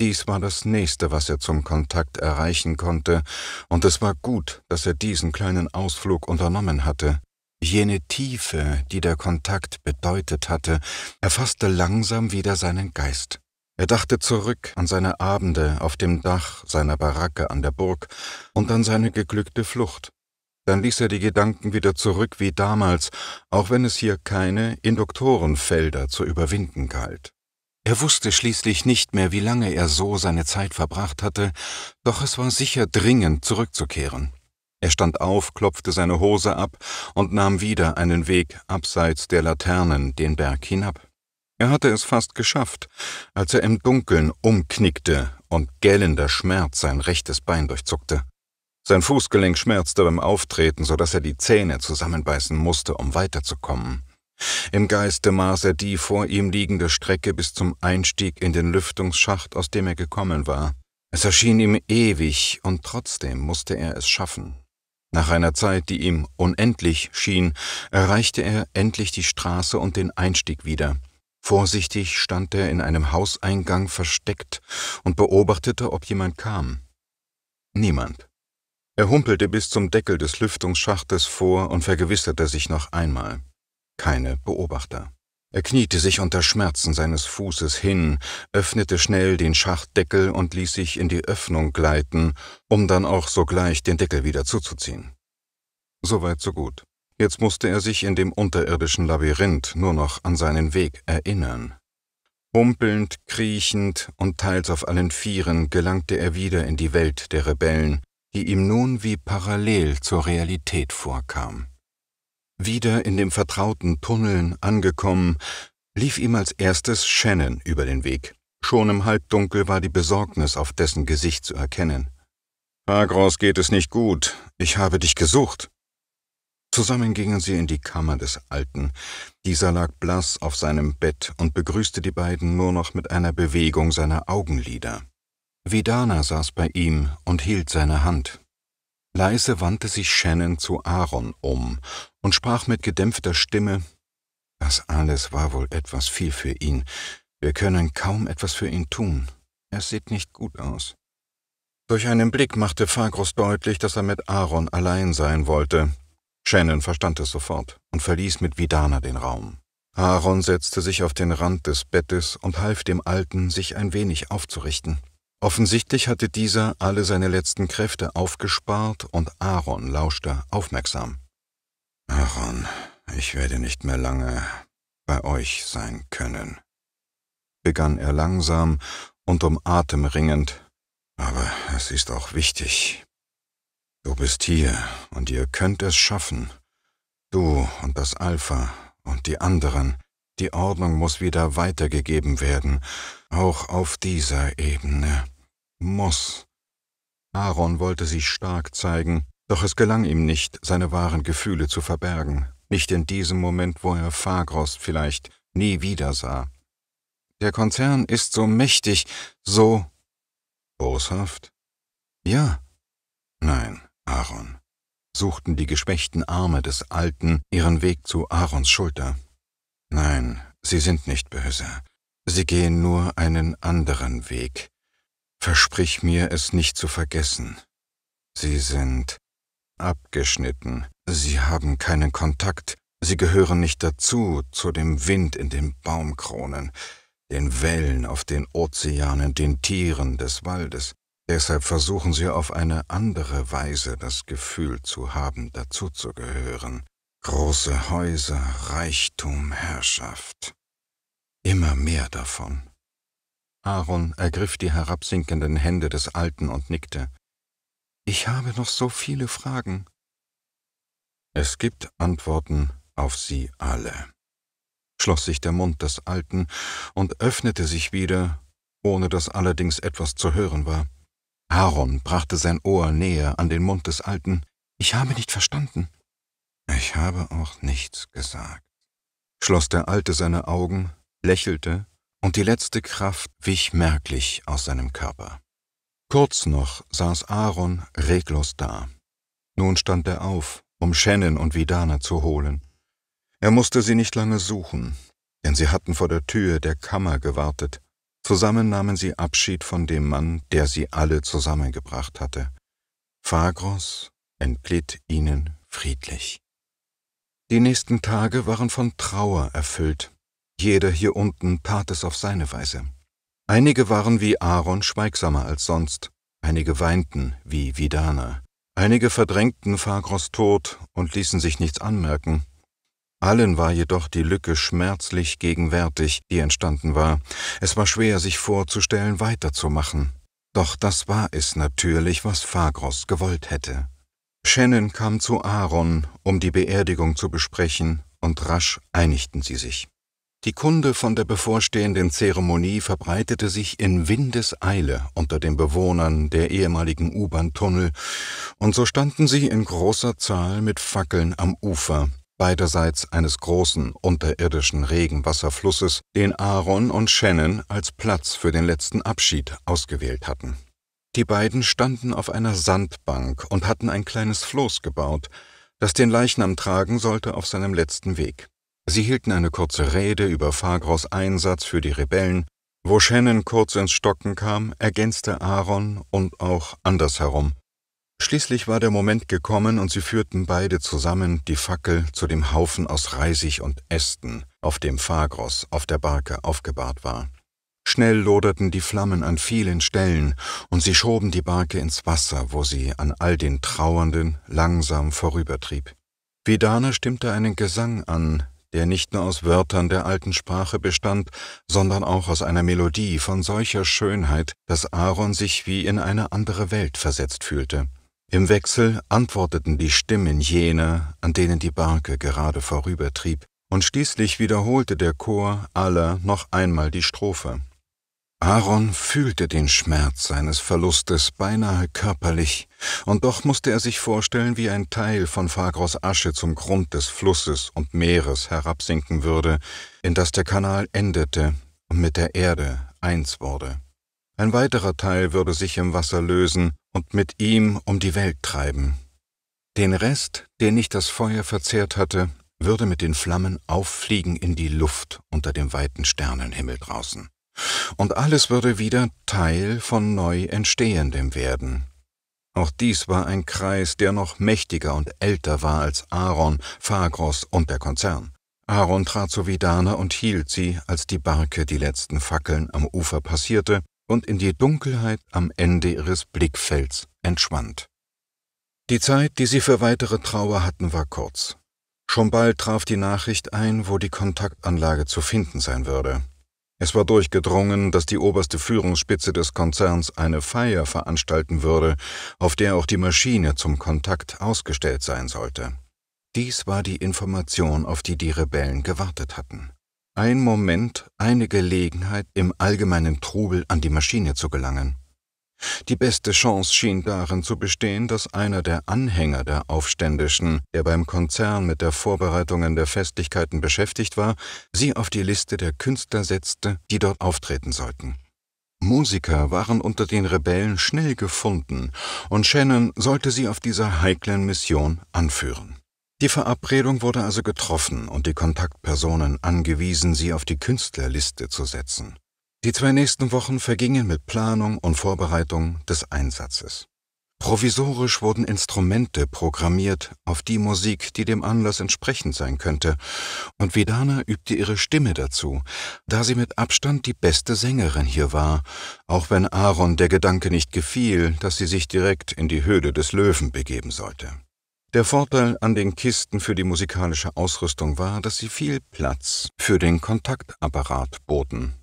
Dies war das Nächste, was er zum Kontakt erreichen konnte, und es war gut, dass er diesen kleinen Ausflug unternommen hatte. Jene Tiefe, die der Kontakt bedeutet hatte, erfasste langsam wieder seinen Geist. Er dachte zurück an seine Abende auf dem Dach seiner Baracke an der Burg und an seine geglückte Flucht. Dann ließ er die Gedanken wieder zurück wie damals, auch wenn es hier keine Induktorenfelder zu überwinden galt. Er wusste schließlich nicht mehr, wie lange er so seine Zeit verbracht hatte, doch es war sicher dringend zurückzukehren. Er stand auf, klopfte seine Hose ab und nahm wieder einen Weg abseits der Laternen den Berg hinab. Er hatte es fast geschafft, als er im Dunkeln umknickte und gellender Schmerz sein rechtes Bein durchzuckte. Sein Fußgelenk schmerzte beim Auftreten, so dass er die Zähne zusammenbeißen musste, um weiterzukommen. Im Geiste maß er die vor ihm liegende Strecke bis zum Einstieg in den Lüftungsschacht, aus dem er gekommen war. Es erschien ihm ewig, und trotzdem musste er es schaffen. Nach einer Zeit, die ihm unendlich schien, erreichte er endlich die Straße und den Einstieg wieder. Vorsichtig stand er in einem Hauseingang versteckt und beobachtete, ob jemand kam. Niemand. Er humpelte bis zum Deckel des Lüftungsschachtes vor und vergewisserte sich noch einmal. Keine Beobachter. Er kniete sich unter Schmerzen seines Fußes hin, öffnete schnell den Schachtdeckel und ließ sich in die Öffnung gleiten, um dann auch sogleich den Deckel wieder zuzuziehen. Soweit so gut. Jetzt musste er sich in dem unterirdischen Labyrinth nur noch an seinen Weg erinnern. Humpelnd, kriechend und teils auf allen Vieren gelangte er wieder in die Welt der Rebellen, die ihm nun wie parallel zur Realität vorkam. Wieder in dem vertrauten Tunneln angekommen, lief ihm als erstes Shannon über den Weg. Schon im Halbdunkel war die Besorgnis auf dessen Gesicht zu erkennen. Agros geht es nicht gut. Ich habe dich gesucht. Zusammen gingen sie in die Kammer des Alten. Dieser lag blass auf seinem Bett und begrüßte die beiden nur noch mit einer Bewegung seiner Augenlider. Vidana saß bei ihm und hielt seine Hand. Leise wandte sich Shannon zu Aaron um und sprach mit gedämpfter Stimme, das alles war wohl etwas viel für ihn. Wir können kaum etwas für ihn tun. Er sieht nicht gut aus. Durch einen Blick machte Fagros deutlich, dass er mit Aaron allein sein wollte. Shannon verstand es sofort und verließ mit Vidana den Raum. Aaron setzte sich auf den Rand des Bettes und half dem Alten, sich ein wenig aufzurichten. Offensichtlich hatte dieser alle seine letzten Kräfte aufgespart und Aaron lauschte aufmerksam. Aaron, ich werde nicht mehr lange bei euch sein können, begann er langsam und um Atem ringend, aber es ist auch wichtig. Du bist hier und ihr könnt es schaffen. Du und das Alpha und die anderen. Die Ordnung muss wieder weitergegeben werden, auch auf dieser Ebene muss. Aaron wollte sich stark zeigen, doch es gelang ihm nicht, seine wahren Gefühle zu verbergen, nicht in diesem Moment, wo er Fagros vielleicht nie wieder sah. Der Konzern ist so mächtig, so boshaft? Ja. Nein, Aaron. Suchten die geschwächten Arme des Alten ihren Weg zu Aarons Schulter. Nein, sie sind nicht böse. Sie gehen nur einen anderen Weg. Versprich mir, es nicht zu vergessen. Sie sind abgeschnitten, sie haben keinen Kontakt, sie gehören nicht dazu, zu dem Wind in den Baumkronen, den Wellen auf den Ozeanen, den Tieren des Waldes. Deshalb versuchen sie auf eine andere Weise das Gefühl zu haben, dazuzugehören. Große Häuser, Reichtum, Herrschaft. Immer mehr davon. Aaron ergriff die herabsinkenden Hände des Alten und nickte. Ich habe noch so viele Fragen. Es gibt Antworten auf sie alle. Schloss sich der Mund des Alten und öffnete sich wieder, ohne dass allerdings etwas zu hören war. Aaron brachte sein Ohr näher an den Mund des Alten. Ich habe nicht verstanden. Ich habe auch nichts gesagt. Schloss der Alte seine Augen, lächelte und die letzte Kraft wich merklich aus seinem Körper. Kurz noch saß Aaron reglos da. Nun stand er auf, um Shannon und Vidana zu holen. Er musste sie nicht lange suchen, denn sie hatten vor der Tür der Kammer gewartet. Zusammen nahmen sie Abschied von dem Mann, der sie alle zusammengebracht hatte. Fagros entglitt ihnen friedlich. Die nächsten Tage waren von Trauer erfüllt, jeder hier unten tat es auf seine Weise. Einige waren wie Aaron schweigsamer als sonst, einige weinten wie Vidana, einige verdrängten Phagros Tod und ließen sich nichts anmerken. Allen war jedoch die Lücke schmerzlich gegenwärtig, die entstanden war. Es war schwer, sich vorzustellen, weiterzumachen. Doch das war es natürlich, was Phagros gewollt hätte. Shannon kam zu Aaron, um die Beerdigung zu besprechen, und rasch einigten sie sich. Die Kunde von der bevorstehenden Zeremonie verbreitete sich in Windeseile unter den Bewohnern der ehemaligen U-Bahn-Tunnel, und so standen sie in großer Zahl mit Fackeln am Ufer, beiderseits eines großen unterirdischen Regenwasserflusses, den Aaron und Shannon als Platz für den letzten Abschied ausgewählt hatten. Die beiden standen auf einer Sandbank und hatten ein kleines Floß gebaut, das den Leichnam tragen sollte auf seinem letzten Weg. Sie hielten eine kurze Rede über Fagros Einsatz für die Rebellen, wo Shannon kurz ins Stocken kam, ergänzte Aaron und auch andersherum. Schließlich war der Moment gekommen und sie führten beide zusammen die Fackel zu dem Haufen aus Reisig und Ästen, auf dem Fagros auf der Barke aufgebahrt war. Schnell loderten die Flammen an vielen Stellen und sie schoben die Barke ins Wasser, wo sie an all den Trauernden langsam vorübertrieb. Vidana stimmte einen Gesang an, der nicht nur aus Wörtern der alten Sprache bestand, sondern auch aus einer Melodie von solcher Schönheit, dass Aaron sich wie in eine andere Welt versetzt fühlte. Im Wechsel antworteten die Stimmen jener, an denen die Barke gerade vorübertrieb, und schließlich wiederholte der Chor aller noch einmal die Strophe. Aaron fühlte den Schmerz seines Verlustes beinahe körperlich, und doch musste er sich vorstellen, wie ein Teil von Fagros Asche zum Grund des Flusses und Meeres herabsinken würde, in das der Kanal endete und mit der Erde eins wurde. Ein weiterer Teil würde sich im Wasser lösen und mit ihm um die Welt treiben. Den Rest, den nicht das Feuer verzehrt hatte, würde mit den Flammen auffliegen in die Luft unter dem weiten Sternenhimmel draußen und alles würde wieder Teil von neu Entstehendem werden. Auch dies war ein Kreis, der noch mächtiger und älter war als Aaron, Phagros und der Konzern. Aaron trat zu Vidana und hielt sie, als die Barke die letzten Fackeln am Ufer passierte und in die Dunkelheit am Ende ihres Blickfelds entschwand. Die Zeit, die sie für weitere Trauer hatten, war kurz. Schon bald traf die Nachricht ein, wo die Kontaktanlage zu finden sein würde. Es war durchgedrungen, dass die oberste Führungsspitze des Konzerns eine Feier veranstalten würde, auf der auch die Maschine zum Kontakt ausgestellt sein sollte. Dies war die Information, auf die die Rebellen gewartet hatten. Ein Moment, eine Gelegenheit, im allgemeinen Trubel an die Maschine zu gelangen. Die beste Chance schien darin zu bestehen, dass einer der Anhänger der Aufständischen, der beim Konzern mit der Vorbereitungen der Festlichkeiten beschäftigt war, sie auf die Liste der Künstler setzte, die dort auftreten sollten. Musiker waren unter den Rebellen schnell gefunden, und Shannon sollte sie auf dieser heiklen Mission anführen. Die Verabredung wurde also getroffen und die Kontaktpersonen angewiesen, sie auf die Künstlerliste zu setzen. Die zwei nächsten Wochen vergingen mit Planung und Vorbereitung des Einsatzes. Provisorisch wurden Instrumente programmiert auf die Musik, die dem Anlass entsprechend sein könnte, und Vidana übte ihre Stimme dazu, da sie mit Abstand die beste Sängerin hier war, auch wenn Aaron der Gedanke nicht gefiel, dass sie sich direkt in die Höhle des Löwen begeben sollte. Der Vorteil an den Kisten für die musikalische Ausrüstung war, dass sie viel Platz für den Kontaktapparat boten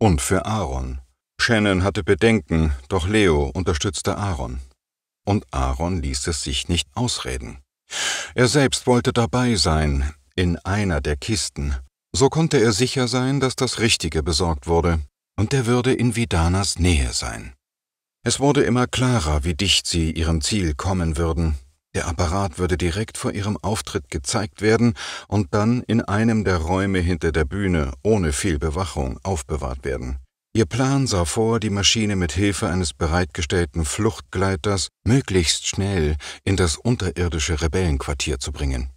und für Aaron. Shannon hatte Bedenken, doch Leo unterstützte Aaron. Und Aaron ließ es sich nicht ausreden. Er selbst wollte dabei sein, in einer der Kisten. So konnte er sicher sein, dass das Richtige besorgt wurde, und er würde in Vidanas Nähe sein. Es wurde immer klarer, wie dicht sie ihrem Ziel kommen würden, der Apparat würde direkt vor ihrem Auftritt gezeigt werden und dann in einem der Räume hinter der Bühne ohne viel Bewachung aufbewahrt werden. Ihr Plan sah vor, die Maschine mit Hilfe eines bereitgestellten Fluchtgleiters möglichst schnell in das unterirdische Rebellenquartier zu bringen.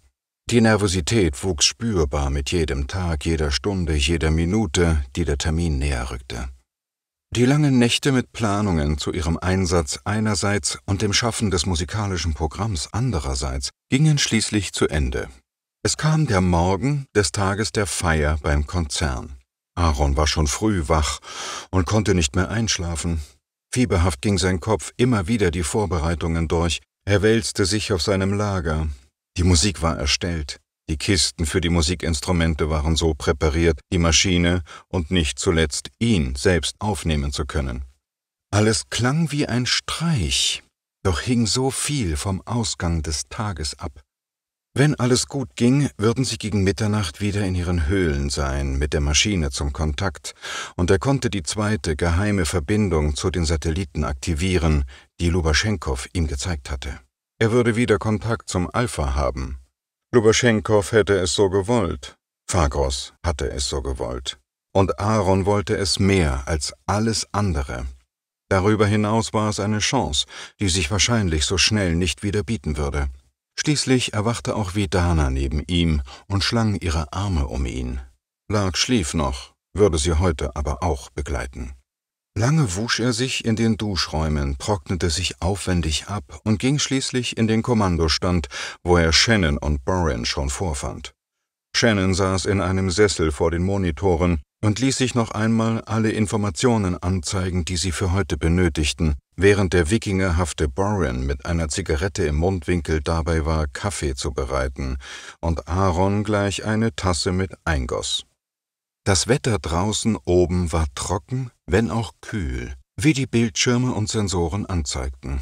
Die Nervosität wuchs spürbar mit jedem Tag, jeder Stunde, jeder Minute, die der Termin näher rückte. Die langen Nächte mit Planungen zu ihrem Einsatz einerseits und dem Schaffen des musikalischen Programms andererseits gingen schließlich zu Ende. Es kam der Morgen des Tages der Feier beim Konzern. Aaron war schon früh wach und konnte nicht mehr einschlafen. Fieberhaft ging sein Kopf immer wieder die Vorbereitungen durch. Er wälzte sich auf seinem Lager. Die Musik war erstellt. Die Kisten für die Musikinstrumente waren so präpariert, die Maschine und nicht zuletzt ihn selbst aufnehmen zu können. Alles klang wie ein Streich, doch hing so viel vom Ausgang des Tages ab. Wenn alles gut ging, würden sie gegen Mitternacht wieder in ihren Höhlen sein, mit der Maschine zum Kontakt, und er konnte die zweite geheime Verbindung zu den Satelliten aktivieren, die Lubaschenkow ihm gezeigt hatte. Er würde wieder Kontakt zum Alpha haben, Lubaschenkow hätte es so gewollt, Fagros hatte es so gewollt. Und Aaron wollte es mehr als alles andere. Darüber hinaus war es eine Chance, die sich wahrscheinlich so schnell nicht wieder bieten würde. Schließlich erwachte auch Vidana neben ihm und schlang ihre Arme um ihn. Lark schlief noch, würde sie heute aber auch begleiten. Lange wusch er sich in den Duschräumen, trocknete sich aufwendig ab und ging schließlich in den Kommandostand, wo er Shannon und Boren schon vorfand. Shannon saß in einem Sessel vor den Monitoren und ließ sich noch einmal alle Informationen anzeigen, die sie für heute benötigten, während der wikingerhafte Boren mit einer Zigarette im Mundwinkel dabei war, Kaffee zu bereiten und Aaron gleich eine Tasse mit eingoss. Das Wetter draußen oben war trocken, wenn auch kühl, wie die Bildschirme und Sensoren anzeigten.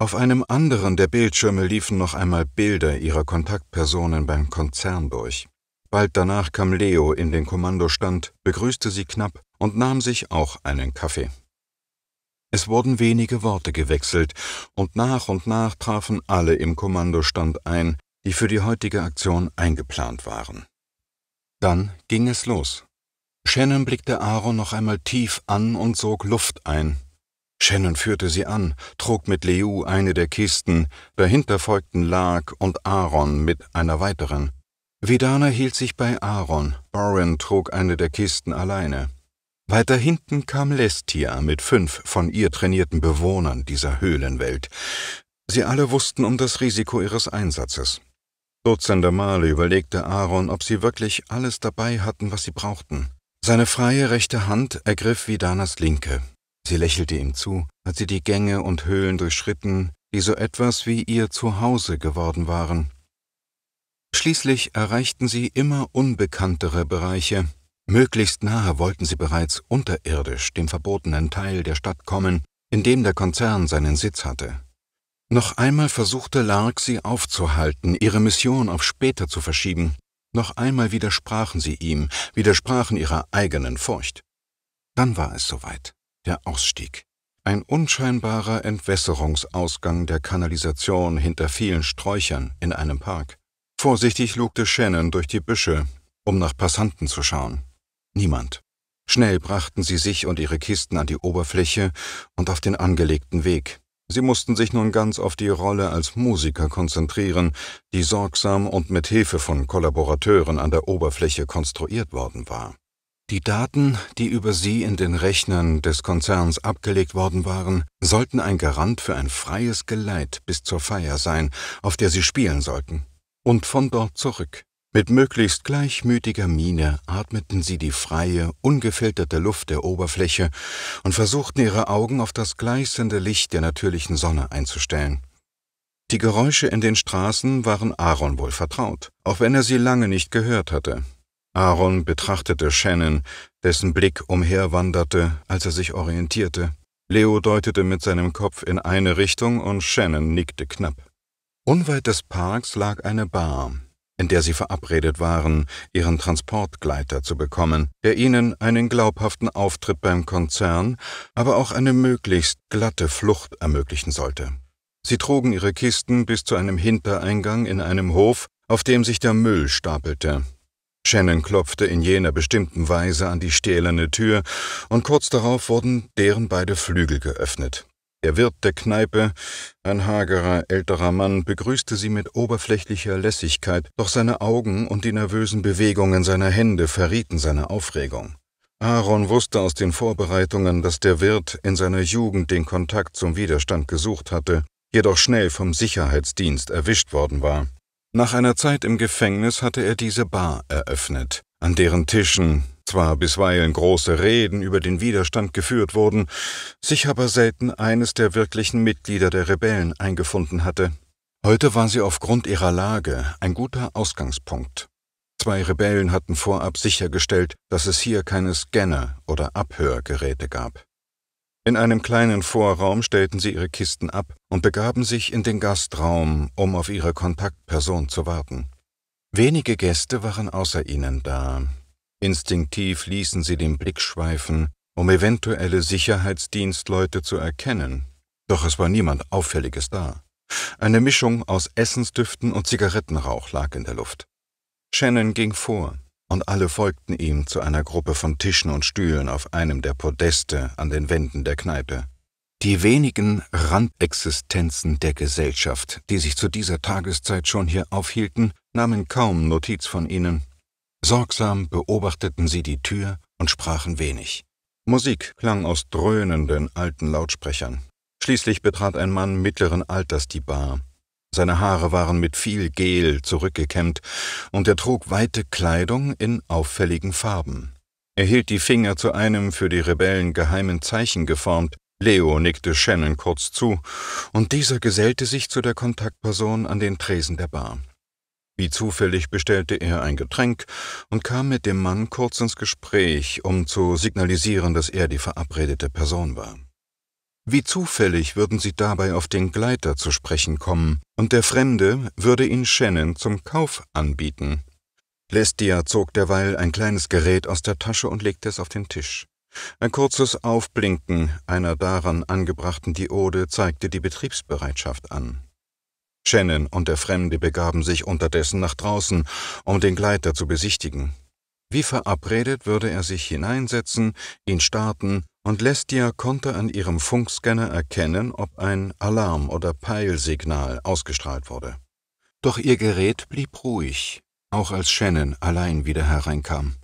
Auf einem anderen der Bildschirme liefen noch einmal Bilder ihrer Kontaktpersonen beim Konzern durch. Bald danach kam Leo in den Kommandostand, begrüßte sie knapp und nahm sich auch einen Kaffee. Es wurden wenige Worte gewechselt, und nach und nach trafen alle im Kommandostand ein, die für die heutige Aktion eingeplant waren. Dann ging es los. Shannon blickte Aaron noch einmal tief an und sog Luft ein. Shannon führte sie an, trug mit Leu eine der Kisten, dahinter folgten Lark und Aaron mit einer weiteren. Vidana hielt sich bei Aaron, Boren trug eine der Kisten alleine. Weiter hinten kam Lestia mit fünf von ihr trainierten Bewohnern dieser Höhlenwelt. Sie alle wussten um das Risiko ihres Einsatzes. Dutzende Male überlegte Aaron, ob sie wirklich alles dabei hatten, was sie brauchten. Seine freie rechte Hand ergriff Vidanas linke. Sie lächelte ihm zu, als sie die Gänge und Höhlen durchschritten, die so etwas wie ihr Zuhause geworden waren. Schließlich erreichten sie immer unbekanntere Bereiche. Möglichst nahe wollten sie bereits unterirdisch dem verbotenen Teil der Stadt kommen, in dem der Konzern seinen Sitz hatte. Noch einmal versuchte Lark, sie aufzuhalten, ihre Mission auf später zu verschieben. Noch einmal widersprachen sie ihm, widersprachen ihrer eigenen Furcht. Dann war es soweit, der Ausstieg. Ein unscheinbarer Entwässerungsausgang der Kanalisation hinter vielen Sträuchern in einem Park. Vorsichtig lugte Shannon durch die Büsche, um nach Passanten zu schauen. Niemand. Schnell brachten sie sich und ihre Kisten an die Oberfläche und auf den angelegten Weg. Sie mussten sich nun ganz auf die Rolle als Musiker konzentrieren, die sorgsam und mit Hilfe von Kollaborateuren an der Oberfläche konstruiert worden war. Die Daten, die über sie in den Rechnern des Konzerns abgelegt worden waren, sollten ein Garant für ein freies Geleit bis zur Feier sein, auf der sie spielen sollten, und von dort zurück. Mit möglichst gleichmütiger Miene atmeten sie die freie, ungefilterte Luft der Oberfläche und versuchten ihre Augen auf das gleißende Licht der natürlichen Sonne einzustellen. Die Geräusche in den Straßen waren Aaron wohl vertraut, auch wenn er sie lange nicht gehört hatte. Aaron betrachtete Shannon, dessen Blick umherwanderte, als er sich orientierte. Leo deutete mit seinem Kopf in eine Richtung und Shannon nickte knapp. Unweit des Parks lag eine Bar, in der sie verabredet waren, ihren Transportgleiter zu bekommen, der ihnen einen glaubhaften Auftritt beim Konzern, aber auch eine möglichst glatte Flucht ermöglichen sollte. Sie trugen ihre Kisten bis zu einem Hintereingang in einem Hof, auf dem sich der Müll stapelte. Shannon klopfte in jener bestimmten Weise an die stählerne Tür, und kurz darauf wurden deren beide Flügel geöffnet. Der Wirt der Kneipe, ein hagerer, älterer Mann, begrüßte sie mit oberflächlicher Lässigkeit, doch seine Augen und die nervösen Bewegungen seiner Hände verrieten seine Aufregung. Aaron wusste aus den Vorbereitungen, dass der Wirt in seiner Jugend den Kontakt zum Widerstand gesucht hatte, jedoch schnell vom Sicherheitsdienst erwischt worden war. Nach einer Zeit im Gefängnis hatte er diese Bar eröffnet, an deren Tischen zwar bisweilen große Reden über den Widerstand geführt wurden, sich aber selten eines der wirklichen Mitglieder der Rebellen eingefunden hatte. Heute war sie aufgrund ihrer Lage ein guter Ausgangspunkt. Zwei Rebellen hatten vorab sichergestellt, dass es hier keine Scanner oder Abhörgeräte gab. In einem kleinen Vorraum stellten sie ihre Kisten ab und begaben sich in den Gastraum, um auf ihre Kontaktperson zu warten. Wenige Gäste waren außer ihnen da. Instinktiv ließen sie den Blick schweifen, um eventuelle Sicherheitsdienstleute zu erkennen, doch es war niemand Auffälliges da. Eine Mischung aus Essensdüften und Zigarettenrauch lag in der Luft. Shannon ging vor, und alle folgten ihm zu einer Gruppe von Tischen und Stühlen auf einem der Podeste an den Wänden der Kneipe. Die wenigen Randexistenzen der Gesellschaft, die sich zu dieser Tageszeit schon hier aufhielten, nahmen kaum Notiz von ihnen Sorgsam beobachteten sie die Tür und sprachen wenig. Musik klang aus dröhnenden alten Lautsprechern. Schließlich betrat ein Mann mittleren Alters die Bar. Seine Haare waren mit viel Gel zurückgekämmt und er trug weite Kleidung in auffälligen Farben. Er hielt die Finger zu einem für die Rebellen geheimen Zeichen geformt, Leo nickte Shannon kurz zu, und dieser gesellte sich zu der Kontaktperson an den Tresen der Bar. Wie zufällig bestellte er ein Getränk und kam mit dem Mann kurz ins Gespräch, um zu signalisieren, dass er die verabredete Person war. Wie zufällig würden sie dabei auf den Gleiter zu sprechen kommen, und der Fremde würde ihn Shannon zum Kauf anbieten. Lestia zog derweil ein kleines Gerät aus der Tasche und legte es auf den Tisch. Ein kurzes Aufblinken einer daran angebrachten Diode zeigte die Betriebsbereitschaft an. Shannon und der Fremde begaben sich unterdessen nach draußen, um den Gleiter zu besichtigen. Wie verabredet würde er sich hineinsetzen, ihn starten, und Lestia konnte an ihrem Funkscanner erkennen, ob ein Alarm- oder Peilsignal ausgestrahlt wurde. Doch ihr Gerät blieb ruhig, auch als Shannon allein wieder hereinkam.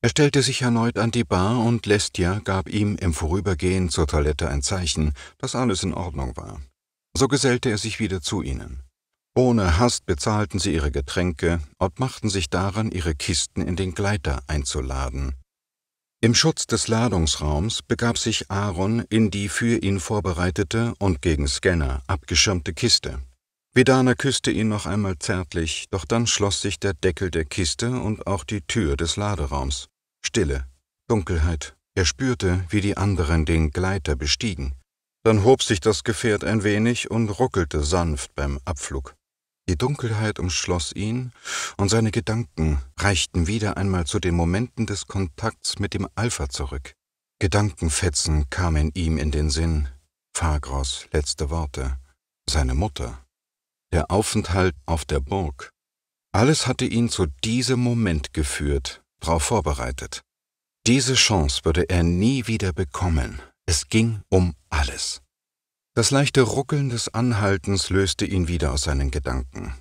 Er stellte sich erneut an die Bar und Lestia gab ihm im Vorübergehen zur Toilette ein Zeichen, dass alles in Ordnung war. So gesellte er sich wieder zu ihnen. Ohne Hast bezahlten sie ihre Getränke und machten sich daran, ihre Kisten in den Gleiter einzuladen. Im Schutz des Ladungsraums begab sich Aaron in die für ihn vorbereitete und gegen Scanner abgeschirmte Kiste. Vedana küsste ihn noch einmal zärtlich, doch dann schloss sich der Deckel der Kiste und auch die Tür des Laderaums. Stille, Dunkelheit. Er spürte, wie die anderen den Gleiter bestiegen. Dann hob sich das Gefährt ein wenig und ruckelte sanft beim Abflug. Die Dunkelheit umschloss ihn, und seine Gedanken reichten wieder einmal zu den Momenten des Kontakts mit dem Alpha zurück. Gedankenfetzen kamen ihm in den Sinn. Fagros letzte Worte, seine Mutter, der Aufenthalt auf der Burg. Alles hatte ihn zu diesem Moment geführt, darauf vorbereitet. Diese Chance würde er nie wieder bekommen. Es ging um alles. Das leichte Ruckeln des Anhaltens löste ihn wieder aus seinen Gedanken.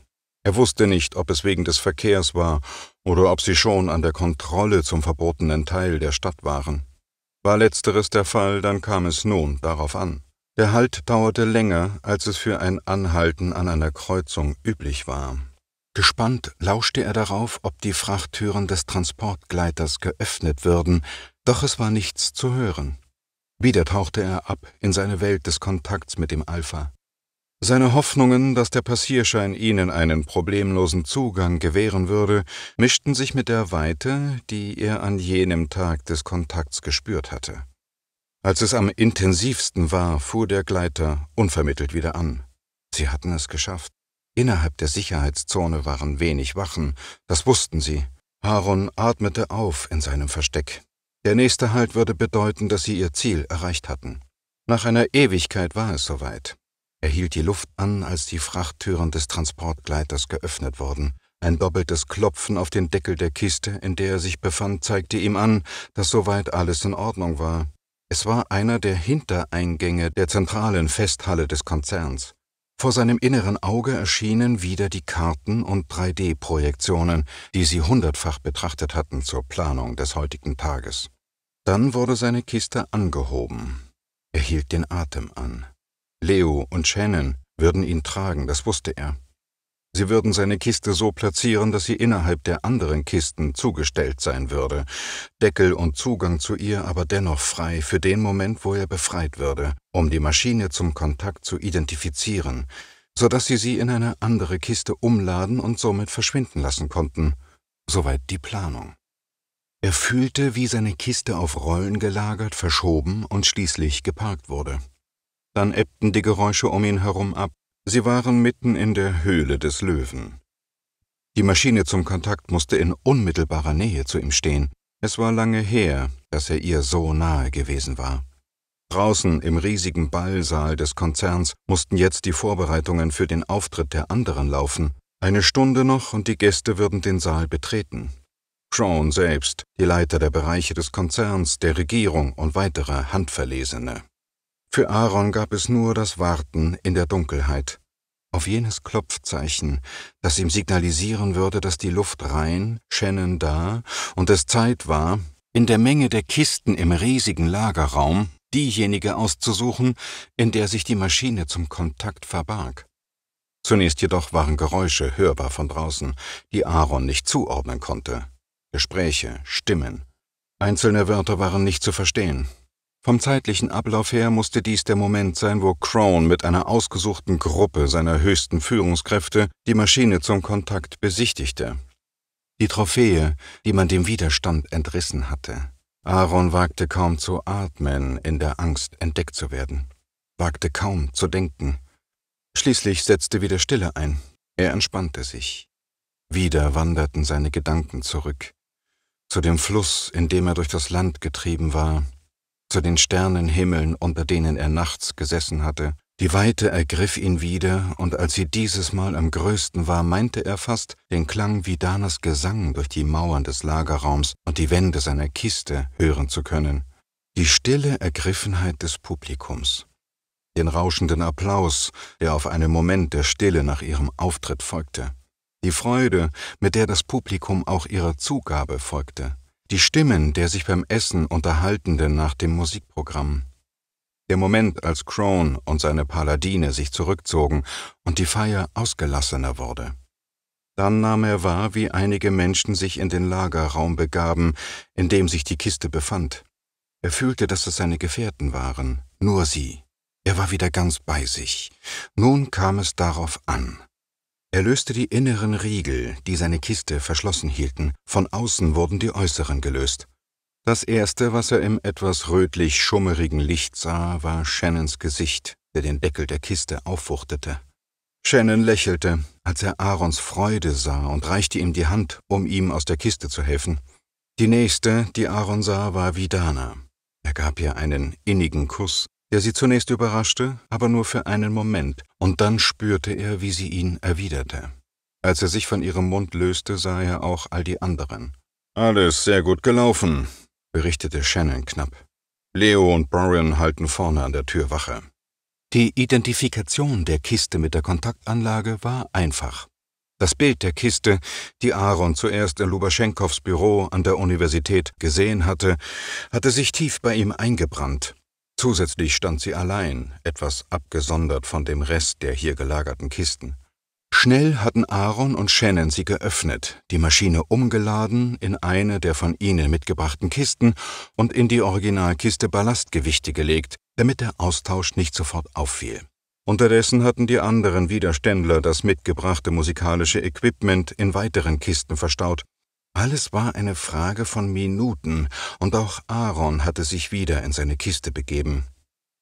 Er wusste nicht, ob es wegen des Verkehrs war oder ob sie schon an der Kontrolle zum verbotenen Teil der Stadt waren. War letzteres der Fall, dann kam es nun darauf an. Der Halt dauerte länger, als es für ein Anhalten an einer Kreuzung üblich war. Gespannt lauschte er darauf, ob die Frachttüren des Transportgleiters geöffnet würden, doch es war nichts zu hören. Wieder tauchte er ab in seine Welt des Kontakts mit dem Alpha. Seine Hoffnungen, dass der Passierschein ihnen einen problemlosen Zugang gewähren würde, mischten sich mit der Weite, die er an jenem Tag des Kontakts gespürt hatte. Als es am intensivsten war, fuhr der Gleiter unvermittelt wieder an. Sie hatten es geschafft. Innerhalb der Sicherheitszone waren wenig Wachen, das wussten sie. Aaron atmete auf in seinem Versteck, der nächste Halt würde bedeuten, dass sie ihr Ziel erreicht hatten. Nach einer Ewigkeit war es soweit. Er hielt die Luft an, als die Frachttüren des Transportgleiters geöffnet wurden. Ein doppeltes Klopfen auf den Deckel der Kiste, in der er sich befand, zeigte ihm an, dass soweit alles in Ordnung war. Es war einer der Hintereingänge der zentralen Festhalle des Konzerns. Vor seinem inneren Auge erschienen wieder die Karten und 3D-Projektionen, die sie hundertfach betrachtet hatten zur Planung des heutigen Tages. Dann wurde seine Kiste angehoben. Er hielt den Atem an. Leo und Shannon würden ihn tragen, das wusste er. Sie würden seine Kiste so platzieren, dass sie innerhalb der anderen Kisten zugestellt sein würde, Deckel und Zugang zu ihr aber dennoch frei für den Moment, wo er befreit würde, um die Maschine zum Kontakt zu identifizieren, so dass sie sie in eine andere Kiste umladen und somit verschwinden lassen konnten. Soweit die Planung. Er fühlte, wie seine Kiste auf Rollen gelagert, verschoben und schließlich geparkt wurde. Dann ebbten die Geräusche um ihn herum ab, sie waren mitten in der Höhle des Löwen. Die Maschine zum Kontakt musste in unmittelbarer Nähe zu ihm stehen, es war lange her, dass er ihr so nahe gewesen war. Draußen im riesigen Ballsaal des Konzerns mussten jetzt die Vorbereitungen für den Auftritt der anderen laufen. Eine Stunde noch und die Gäste würden den Saal betreten. Sean selbst, die Leiter der Bereiche des Konzerns, der Regierung und weitere Handverlesene. Für Aaron gab es nur das Warten in der Dunkelheit, auf jenes Klopfzeichen, das ihm signalisieren würde, dass die Luft rein, Shannon da und es Zeit war, in der Menge der Kisten im riesigen Lagerraum diejenige auszusuchen, in der sich die Maschine zum Kontakt verbarg. Zunächst jedoch waren Geräusche hörbar von draußen, die Aaron nicht zuordnen konnte. Gespräche, Stimmen. Einzelne Wörter waren nicht zu verstehen. Vom zeitlichen Ablauf her musste dies der Moment sein, wo Crown mit einer ausgesuchten Gruppe seiner höchsten Führungskräfte die Maschine zum Kontakt besichtigte. Die Trophäe, die man dem Widerstand entrissen hatte. Aaron wagte kaum zu atmen, in der Angst entdeckt zu werden. Wagte kaum zu denken. Schließlich setzte wieder Stille ein. Er entspannte sich. Wieder wanderten seine Gedanken zurück zu dem Fluss, in dem er durch das Land getrieben war, zu den Sternenhimmeln, unter denen er nachts gesessen hatte. Die Weite ergriff ihn wieder, und als sie dieses Mal am größten war, meinte er fast, den Klang Vidanas Gesang durch die Mauern des Lagerraums und die Wände seiner Kiste hören zu können. Die stille Ergriffenheit des Publikums, den rauschenden Applaus, der auf einen Moment der Stille nach ihrem Auftritt folgte die Freude, mit der das Publikum auch ihrer Zugabe folgte, die Stimmen der sich beim Essen Unterhaltenden nach dem Musikprogramm. Der Moment, als Crone und seine Paladine sich zurückzogen und die Feier ausgelassener wurde. Dann nahm er wahr, wie einige Menschen sich in den Lagerraum begaben, in dem sich die Kiste befand. Er fühlte, dass es seine Gefährten waren, nur sie. Er war wieder ganz bei sich. Nun kam es darauf an. Er löste die inneren Riegel, die seine Kiste verschlossen hielten, von außen wurden die äußeren gelöst. Das Erste, was er im etwas rötlich schummerigen Licht sah, war Shannons Gesicht, der den Deckel der Kiste aufwuchtete. Shannon lächelte, als er Aarons Freude sah und reichte ihm die Hand, um ihm aus der Kiste zu helfen. Die nächste, die Aaron sah, war Vidana. Er gab ihr einen innigen Kuss der sie zunächst überraschte, aber nur für einen Moment, und dann spürte er, wie sie ihn erwiderte. Als er sich von ihrem Mund löste, sah er auch all die anderen. Alles sehr gut gelaufen, berichtete Shannon knapp. Leo und Brian halten vorne an der Tür Wache. Die Identifikation der Kiste mit der Kontaktanlage war einfach. Das Bild der Kiste, die Aaron zuerst in Lubaschenkows Büro an der Universität gesehen hatte, hatte sich tief bei ihm eingebrannt Zusätzlich stand sie allein, etwas abgesondert von dem Rest der hier gelagerten Kisten. Schnell hatten Aaron und Shannon sie geöffnet, die Maschine umgeladen in eine der von ihnen mitgebrachten Kisten und in die Originalkiste Ballastgewichte gelegt, damit der Austausch nicht sofort auffiel. Unterdessen hatten die anderen Widerständler das mitgebrachte musikalische Equipment in weiteren Kisten verstaut alles war eine Frage von Minuten, und auch Aaron hatte sich wieder in seine Kiste begeben.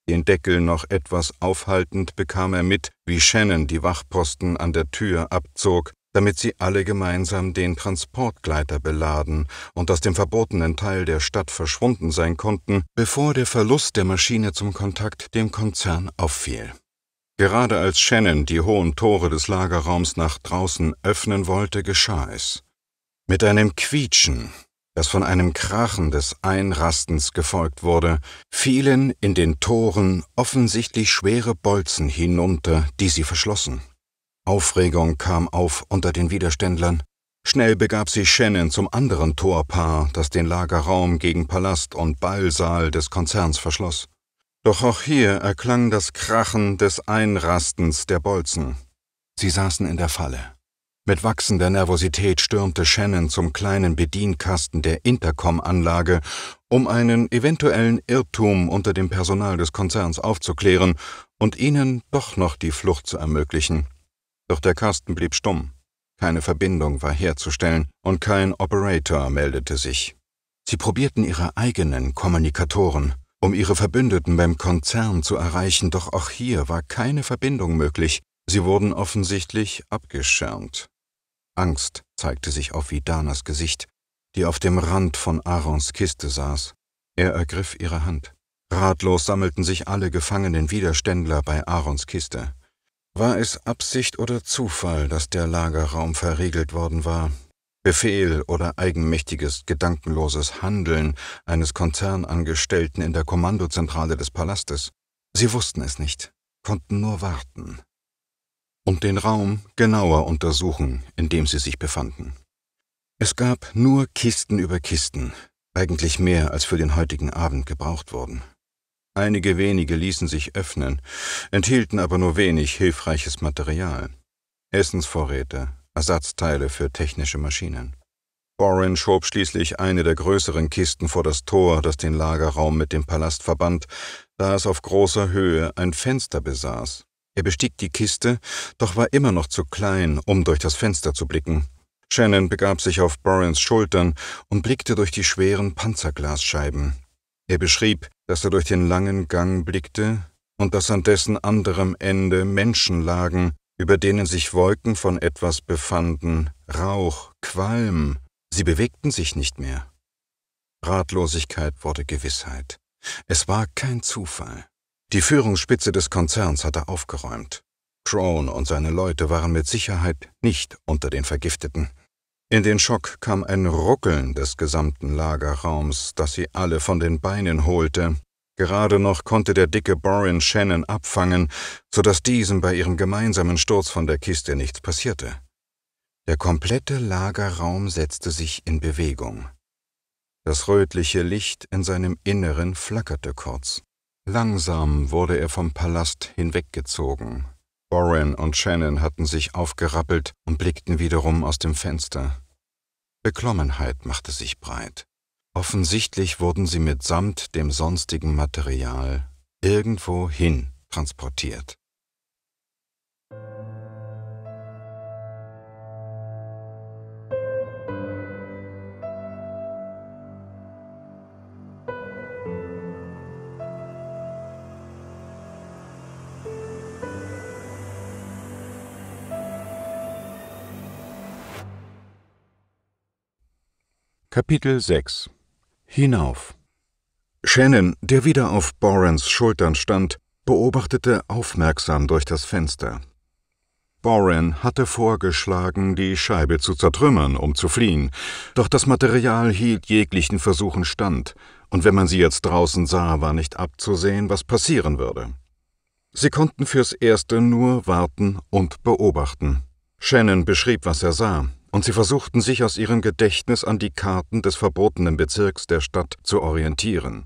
Den Deckel noch etwas aufhaltend bekam er mit, wie Shannon die Wachposten an der Tür abzog, damit sie alle gemeinsam den Transportgleiter beladen und aus dem verbotenen Teil der Stadt verschwunden sein konnten, bevor der Verlust der Maschine zum Kontakt dem Konzern auffiel. Gerade als Shannon die hohen Tore des Lagerraums nach draußen öffnen wollte, geschah es. Mit einem Quietschen, das von einem Krachen des Einrastens gefolgt wurde, fielen in den Toren offensichtlich schwere Bolzen hinunter, die sie verschlossen. Aufregung kam auf unter den Widerständlern. Schnell begab sich Shannon zum anderen Torpaar, das den Lagerraum gegen Palast und Ballsaal des Konzerns verschloss. Doch auch hier erklang das Krachen des Einrastens der Bolzen. Sie saßen in der Falle. Mit wachsender Nervosität stürmte Shannon zum kleinen Bedienkasten der Intercom-Anlage, um einen eventuellen Irrtum unter dem Personal des Konzerns aufzuklären und ihnen doch noch die Flucht zu ermöglichen. Doch der Kasten blieb stumm. Keine Verbindung war herzustellen und kein Operator meldete sich. Sie probierten ihre eigenen Kommunikatoren, um ihre Verbündeten beim Konzern zu erreichen, doch auch hier war keine Verbindung möglich. Sie wurden offensichtlich abgeschirmt. Angst zeigte sich auf Vidanas Gesicht, die auf dem Rand von Aarons Kiste saß. Er ergriff ihre Hand. Ratlos sammelten sich alle gefangenen Widerständler bei Aarons Kiste. War es Absicht oder Zufall, dass der Lagerraum verriegelt worden war? Befehl oder eigenmächtiges, gedankenloses Handeln eines Konzernangestellten in der Kommandozentrale des Palastes? Sie wussten es nicht, konnten nur warten, und den Raum genauer untersuchen, in dem sie sich befanden. Es gab nur Kisten über Kisten, eigentlich mehr als für den heutigen Abend gebraucht wurden. Einige wenige ließen sich öffnen, enthielten aber nur wenig hilfreiches Material. Essensvorräte, Ersatzteile für technische Maschinen. Warren schob schließlich eine der größeren Kisten vor das Tor, das den Lagerraum mit dem Palast verband, da es auf großer Höhe ein Fenster besaß, er bestieg die Kiste, doch war immer noch zu klein, um durch das Fenster zu blicken. Shannon begab sich auf Borans Schultern und blickte durch die schweren Panzerglasscheiben. Er beschrieb, dass er durch den langen Gang blickte und dass an dessen anderem Ende Menschen lagen, über denen sich Wolken von etwas befanden, Rauch, Qualm. Sie bewegten sich nicht mehr. Ratlosigkeit wurde Gewissheit. Es war kein Zufall. Die Führungsspitze des Konzerns hatte aufgeräumt. Crone und seine Leute waren mit Sicherheit nicht unter den Vergifteten. In den Schock kam ein Ruckeln des gesamten Lagerraums, das sie alle von den Beinen holte. Gerade noch konnte der dicke Borin Shannon abfangen, so dass diesem bei ihrem gemeinsamen Sturz von der Kiste nichts passierte. Der komplette Lagerraum setzte sich in Bewegung. Das rötliche Licht in seinem Inneren flackerte kurz. Langsam wurde er vom Palast hinweggezogen. Warren und Shannon hatten sich aufgerappelt und blickten wiederum aus dem Fenster. Beklommenheit machte sich breit. Offensichtlich wurden sie mitsamt dem sonstigen Material irgendwo hin transportiert. Kapitel 6 Hinauf Shannon, der wieder auf Borans Schultern stand, beobachtete aufmerksam durch das Fenster. Boran hatte vorgeschlagen, die Scheibe zu zertrümmern, um zu fliehen, doch das Material hielt jeglichen Versuchen stand, und wenn man sie jetzt draußen sah, war nicht abzusehen, was passieren würde. Sie konnten fürs Erste nur warten und beobachten. Shannon beschrieb, was er sah, und sie versuchten sich aus ihrem Gedächtnis an die Karten des verbotenen Bezirks der Stadt zu orientieren.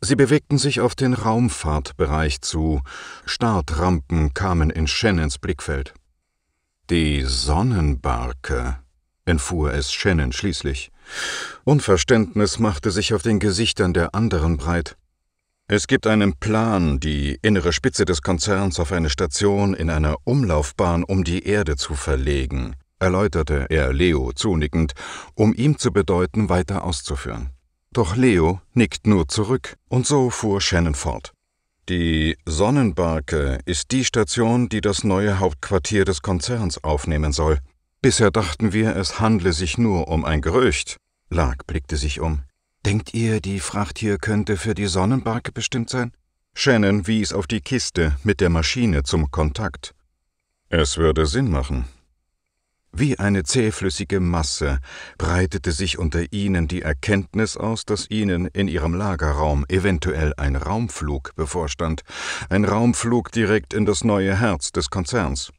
Sie bewegten sich auf den Raumfahrtbereich zu, Startrampen kamen in Shannons Blickfeld. Die Sonnenbarke, entfuhr es Shannon schließlich. Unverständnis machte sich auf den Gesichtern der anderen breit. Es gibt einen Plan, die innere Spitze des Konzerns auf eine Station in einer Umlaufbahn um die Erde zu verlegen erläuterte er Leo zunickend, um ihm zu bedeuten, weiter auszuführen. Doch Leo nickt nur zurück, und so fuhr Shannon fort. Die Sonnenbarke ist die Station, die das neue Hauptquartier des Konzerns aufnehmen soll. Bisher dachten wir, es handle sich nur um ein Gerücht. Lark blickte sich um. Denkt ihr, die Fracht hier könnte für die Sonnenbarke bestimmt sein? Shannon wies auf die Kiste mit der Maschine zum Kontakt. Es würde Sinn machen, wie eine zähflüssige Masse breitete sich unter ihnen die Erkenntnis aus, dass ihnen in ihrem Lagerraum eventuell ein Raumflug bevorstand, ein Raumflug direkt in das neue Herz des Konzerns.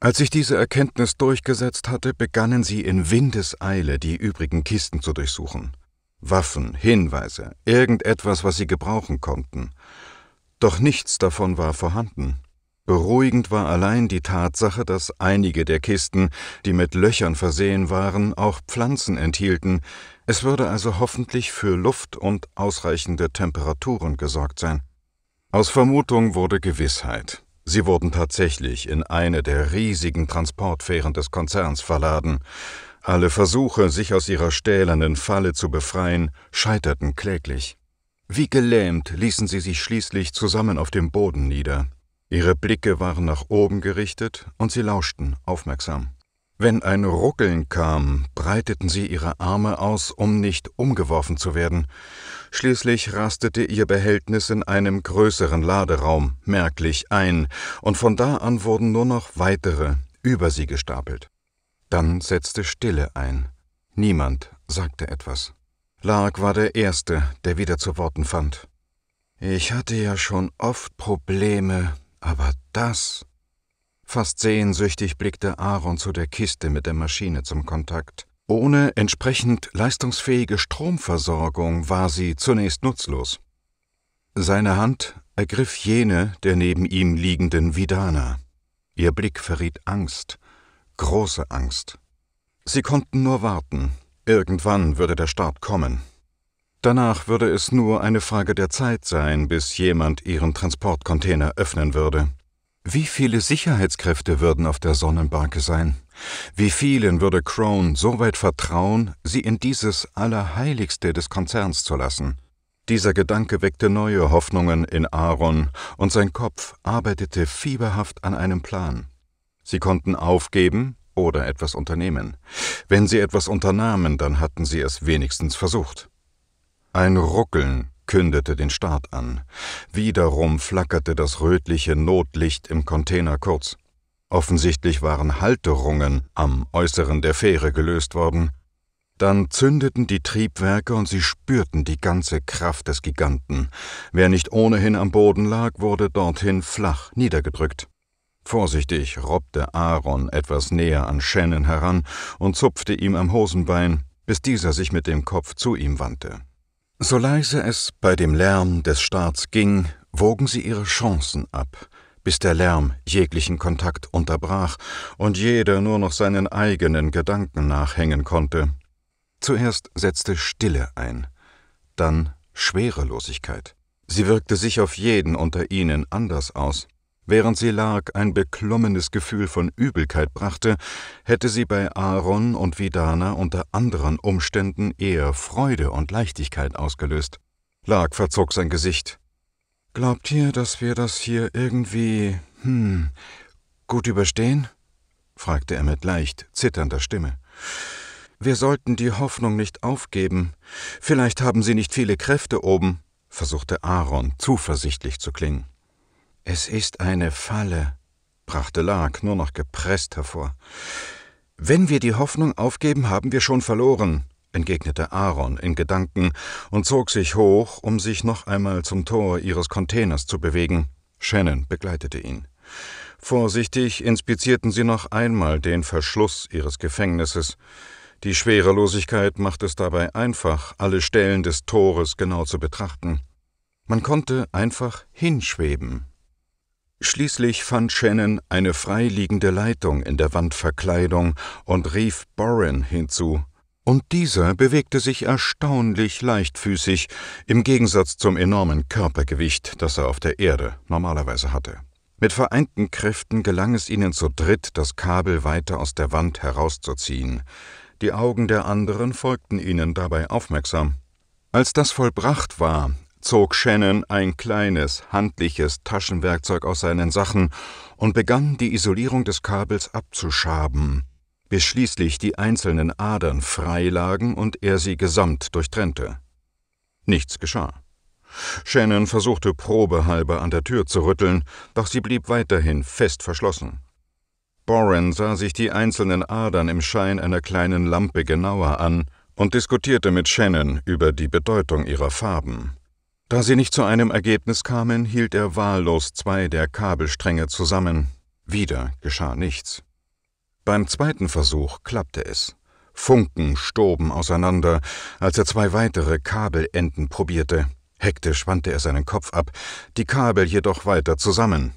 Als sich diese Erkenntnis durchgesetzt hatte, begannen sie in Windeseile die übrigen Kisten zu durchsuchen. Waffen, Hinweise, irgendetwas, was sie gebrauchen konnten. Doch nichts davon war vorhanden. Beruhigend war allein die Tatsache, dass einige der Kisten, die mit Löchern versehen waren, auch Pflanzen enthielten, es würde also hoffentlich für Luft und ausreichende Temperaturen gesorgt sein. Aus Vermutung wurde Gewissheit. Sie wurden tatsächlich in eine der riesigen Transportfähren des Konzerns verladen. Alle Versuche, sich aus ihrer stählernen Falle zu befreien, scheiterten kläglich. Wie gelähmt ließen sie sich schließlich zusammen auf dem Boden nieder, Ihre Blicke waren nach oben gerichtet und sie lauschten aufmerksam. Wenn ein Ruckeln kam, breiteten sie ihre Arme aus, um nicht umgeworfen zu werden. Schließlich rastete ihr Behältnis in einem größeren Laderaum merklich ein, und von da an wurden nur noch weitere über sie gestapelt. Dann setzte Stille ein. Niemand sagte etwas. Lark war der Erste, der wieder zu Worten fand. Ich hatte ja schon oft Probleme, aber das. Fast sehnsüchtig blickte Aaron zu der Kiste mit der Maschine zum Kontakt. Ohne entsprechend leistungsfähige Stromversorgung war sie zunächst nutzlos. Seine Hand ergriff jene der neben ihm liegenden Vidana. Ihr Blick verriet Angst, große Angst. Sie konnten nur warten. Irgendwann würde der Start kommen. Danach würde es nur eine Frage der Zeit sein, bis jemand ihren Transportcontainer öffnen würde. Wie viele Sicherheitskräfte würden auf der Sonnenbarke sein? Wie vielen würde Crone so weit vertrauen, sie in dieses Allerheiligste des Konzerns zu lassen? Dieser Gedanke weckte neue Hoffnungen in Aaron, und sein Kopf arbeitete fieberhaft an einem Plan. Sie konnten aufgeben oder etwas unternehmen. Wenn sie etwas unternahmen, dann hatten sie es wenigstens versucht. Ein Ruckeln kündete den Start an. Wiederum flackerte das rötliche Notlicht im Container kurz. Offensichtlich waren Halterungen am äußeren der Fähre gelöst worden. Dann zündeten die Triebwerke und sie spürten die ganze Kraft des Giganten. Wer nicht ohnehin am Boden lag, wurde dorthin flach niedergedrückt. Vorsichtig robbte Aaron etwas näher an Shannon heran und zupfte ihm am Hosenbein, bis dieser sich mit dem Kopf zu ihm wandte. So leise es bei dem Lärm des Staats ging, wogen sie ihre Chancen ab, bis der Lärm jeglichen Kontakt unterbrach und jeder nur noch seinen eigenen Gedanken nachhängen konnte. Zuerst setzte Stille ein, dann Schwerelosigkeit. Sie wirkte sich auf jeden unter ihnen anders aus. Während sie lag, ein beklommenes Gefühl von Übelkeit brachte, hätte sie bei Aaron und Vidana unter anderen Umständen eher Freude und Leichtigkeit ausgelöst. Lag verzog sein Gesicht. Glaubt ihr, dass wir das hier irgendwie, hm, gut überstehen? fragte er mit leicht zitternder Stimme. Wir sollten die Hoffnung nicht aufgeben. Vielleicht haben sie nicht viele Kräfte oben, versuchte Aaron zuversichtlich zu klingen. Es ist eine Falle, brachte Lark nur noch gepresst hervor. Wenn wir die Hoffnung aufgeben, haben wir schon verloren, entgegnete Aaron in Gedanken und zog sich hoch, um sich noch einmal zum Tor ihres Containers zu bewegen. Shannon begleitete ihn. Vorsichtig inspizierten sie noch einmal den Verschluss ihres Gefängnisses. Die Schwerelosigkeit macht es dabei einfach, alle Stellen des Tores genau zu betrachten. Man konnte einfach hinschweben. Schließlich fand Shannon eine freiliegende Leitung in der Wandverkleidung und rief Boren hinzu. Und dieser bewegte sich erstaunlich leichtfüßig, im Gegensatz zum enormen Körpergewicht, das er auf der Erde normalerweise hatte. Mit vereinten Kräften gelang es ihnen zu dritt, das Kabel weiter aus der Wand herauszuziehen. Die Augen der anderen folgten ihnen dabei aufmerksam. Als das vollbracht war, zog Shannon ein kleines, handliches Taschenwerkzeug aus seinen Sachen und begann, die Isolierung des Kabels abzuschaben, bis schließlich die einzelnen Adern freilagen und er sie gesamt durchtrennte. Nichts geschah. Shannon versuchte probehalber an der Tür zu rütteln, doch sie blieb weiterhin fest verschlossen. Boren sah sich die einzelnen Adern im Schein einer kleinen Lampe genauer an und diskutierte mit Shannon über die Bedeutung ihrer Farben. Da sie nicht zu einem Ergebnis kamen, hielt er wahllos zwei der Kabelstränge zusammen. Wieder geschah nichts. Beim zweiten Versuch klappte es. Funken stoben auseinander, als er zwei weitere Kabelenden probierte. Hektisch wandte er seinen Kopf ab, die Kabel jedoch weiter zusammen.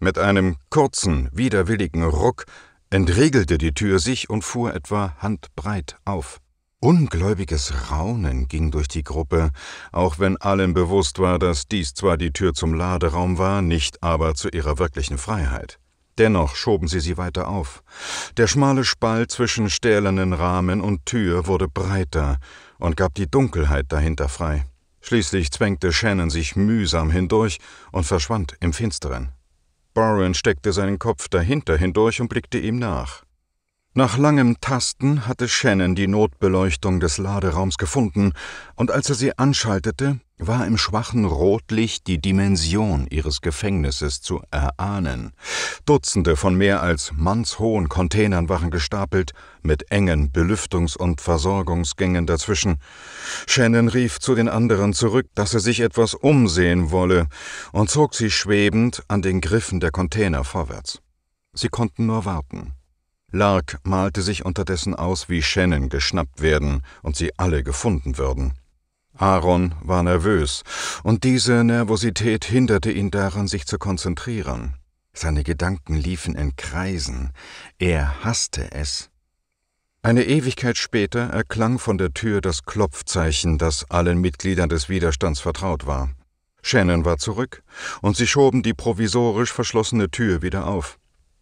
Mit einem kurzen, widerwilligen Ruck entriegelte die Tür sich und fuhr etwa handbreit auf. Ungläubiges Raunen ging durch die Gruppe, auch wenn allen bewusst war, dass dies zwar die Tür zum Laderaum war, nicht aber zu ihrer wirklichen Freiheit. Dennoch schoben sie sie weiter auf. Der schmale Spalt zwischen stählernen Rahmen und Tür wurde breiter und gab die Dunkelheit dahinter frei. Schließlich zwängte Shannon sich mühsam hindurch und verschwand im Finsteren. Byron steckte seinen Kopf dahinter hindurch und blickte ihm nach. Nach langem Tasten hatte Shannon die Notbeleuchtung des Laderaums gefunden, und als er sie anschaltete, war im schwachen Rotlicht die Dimension ihres Gefängnisses zu erahnen. Dutzende von mehr als mannshohen Containern waren gestapelt, mit engen Belüftungs- und Versorgungsgängen dazwischen. Shannon rief zu den anderen zurück, dass er sich etwas umsehen wolle, und zog sie schwebend an den Griffen der Container vorwärts. Sie konnten nur warten. Lark malte sich unterdessen aus, wie Shannon geschnappt werden und sie alle gefunden würden. Aaron war nervös, und diese Nervosität hinderte ihn daran, sich zu konzentrieren. Seine Gedanken liefen in Kreisen. Er hasste es. Eine Ewigkeit später erklang von der Tür das Klopfzeichen, das allen Mitgliedern des Widerstands vertraut war. Shannon war zurück, und sie schoben die provisorisch verschlossene Tür wieder auf.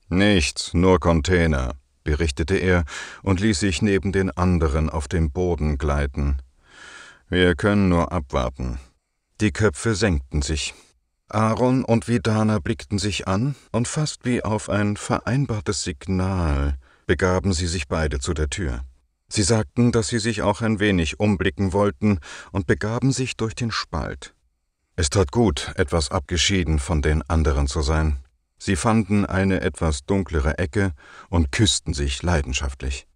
Nichts, nur Container, berichtete er und ließ sich neben den anderen auf dem Boden gleiten. Wir können nur abwarten. Die Köpfe senkten sich. Aaron und Vidana blickten sich an und fast wie auf ein vereinbartes Signal begaben sie sich beide zu der Tür. Sie sagten, dass sie sich auch ein wenig umblicken wollten und begaben sich durch den Spalt. Es tat gut, etwas abgeschieden von den anderen zu sein. Sie fanden eine etwas dunklere Ecke und küssten sich leidenschaftlich.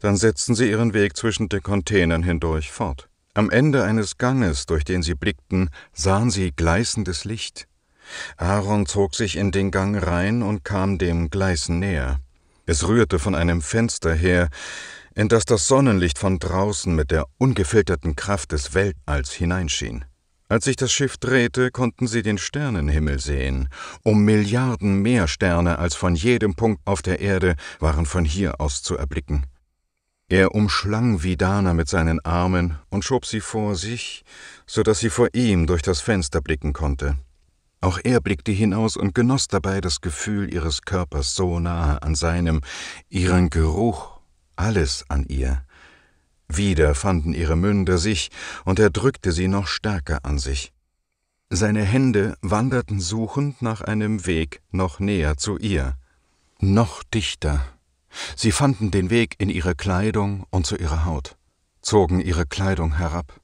Dann setzten sie ihren Weg zwischen den Containern hindurch fort. Am Ende eines Ganges, durch den sie blickten, sahen sie gleißendes Licht. Aaron zog sich in den Gang rein und kam dem Gleißen näher. Es rührte von einem Fenster her, in das das Sonnenlicht von draußen mit der ungefilterten Kraft des Weltalls hineinschien. Als sich das Schiff drehte, konnten sie den Sternenhimmel sehen. Um Milliarden mehr Sterne als von jedem Punkt auf der Erde waren von hier aus zu erblicken. Er umschlang Vidana mit seinen Armen und schob sie vor sich, so dass sie vor ihm durch das Fenster blicken konnte. Auch er blickte hinaus und genoss dabei das Gefühl ihres Körpers so nahe an seinem, ihren Geruch, alles an ihr. Wieder fanden ihre Münder sich, und er drückte sie noch stärker an sich. Seine Hände wanderten suchend nach einem Weg noch näher zu ihr, noch dichter. Sie fanden den Weg in ihre Kleidung und zu ihrer Haut, zogen ihre Kleidung herab.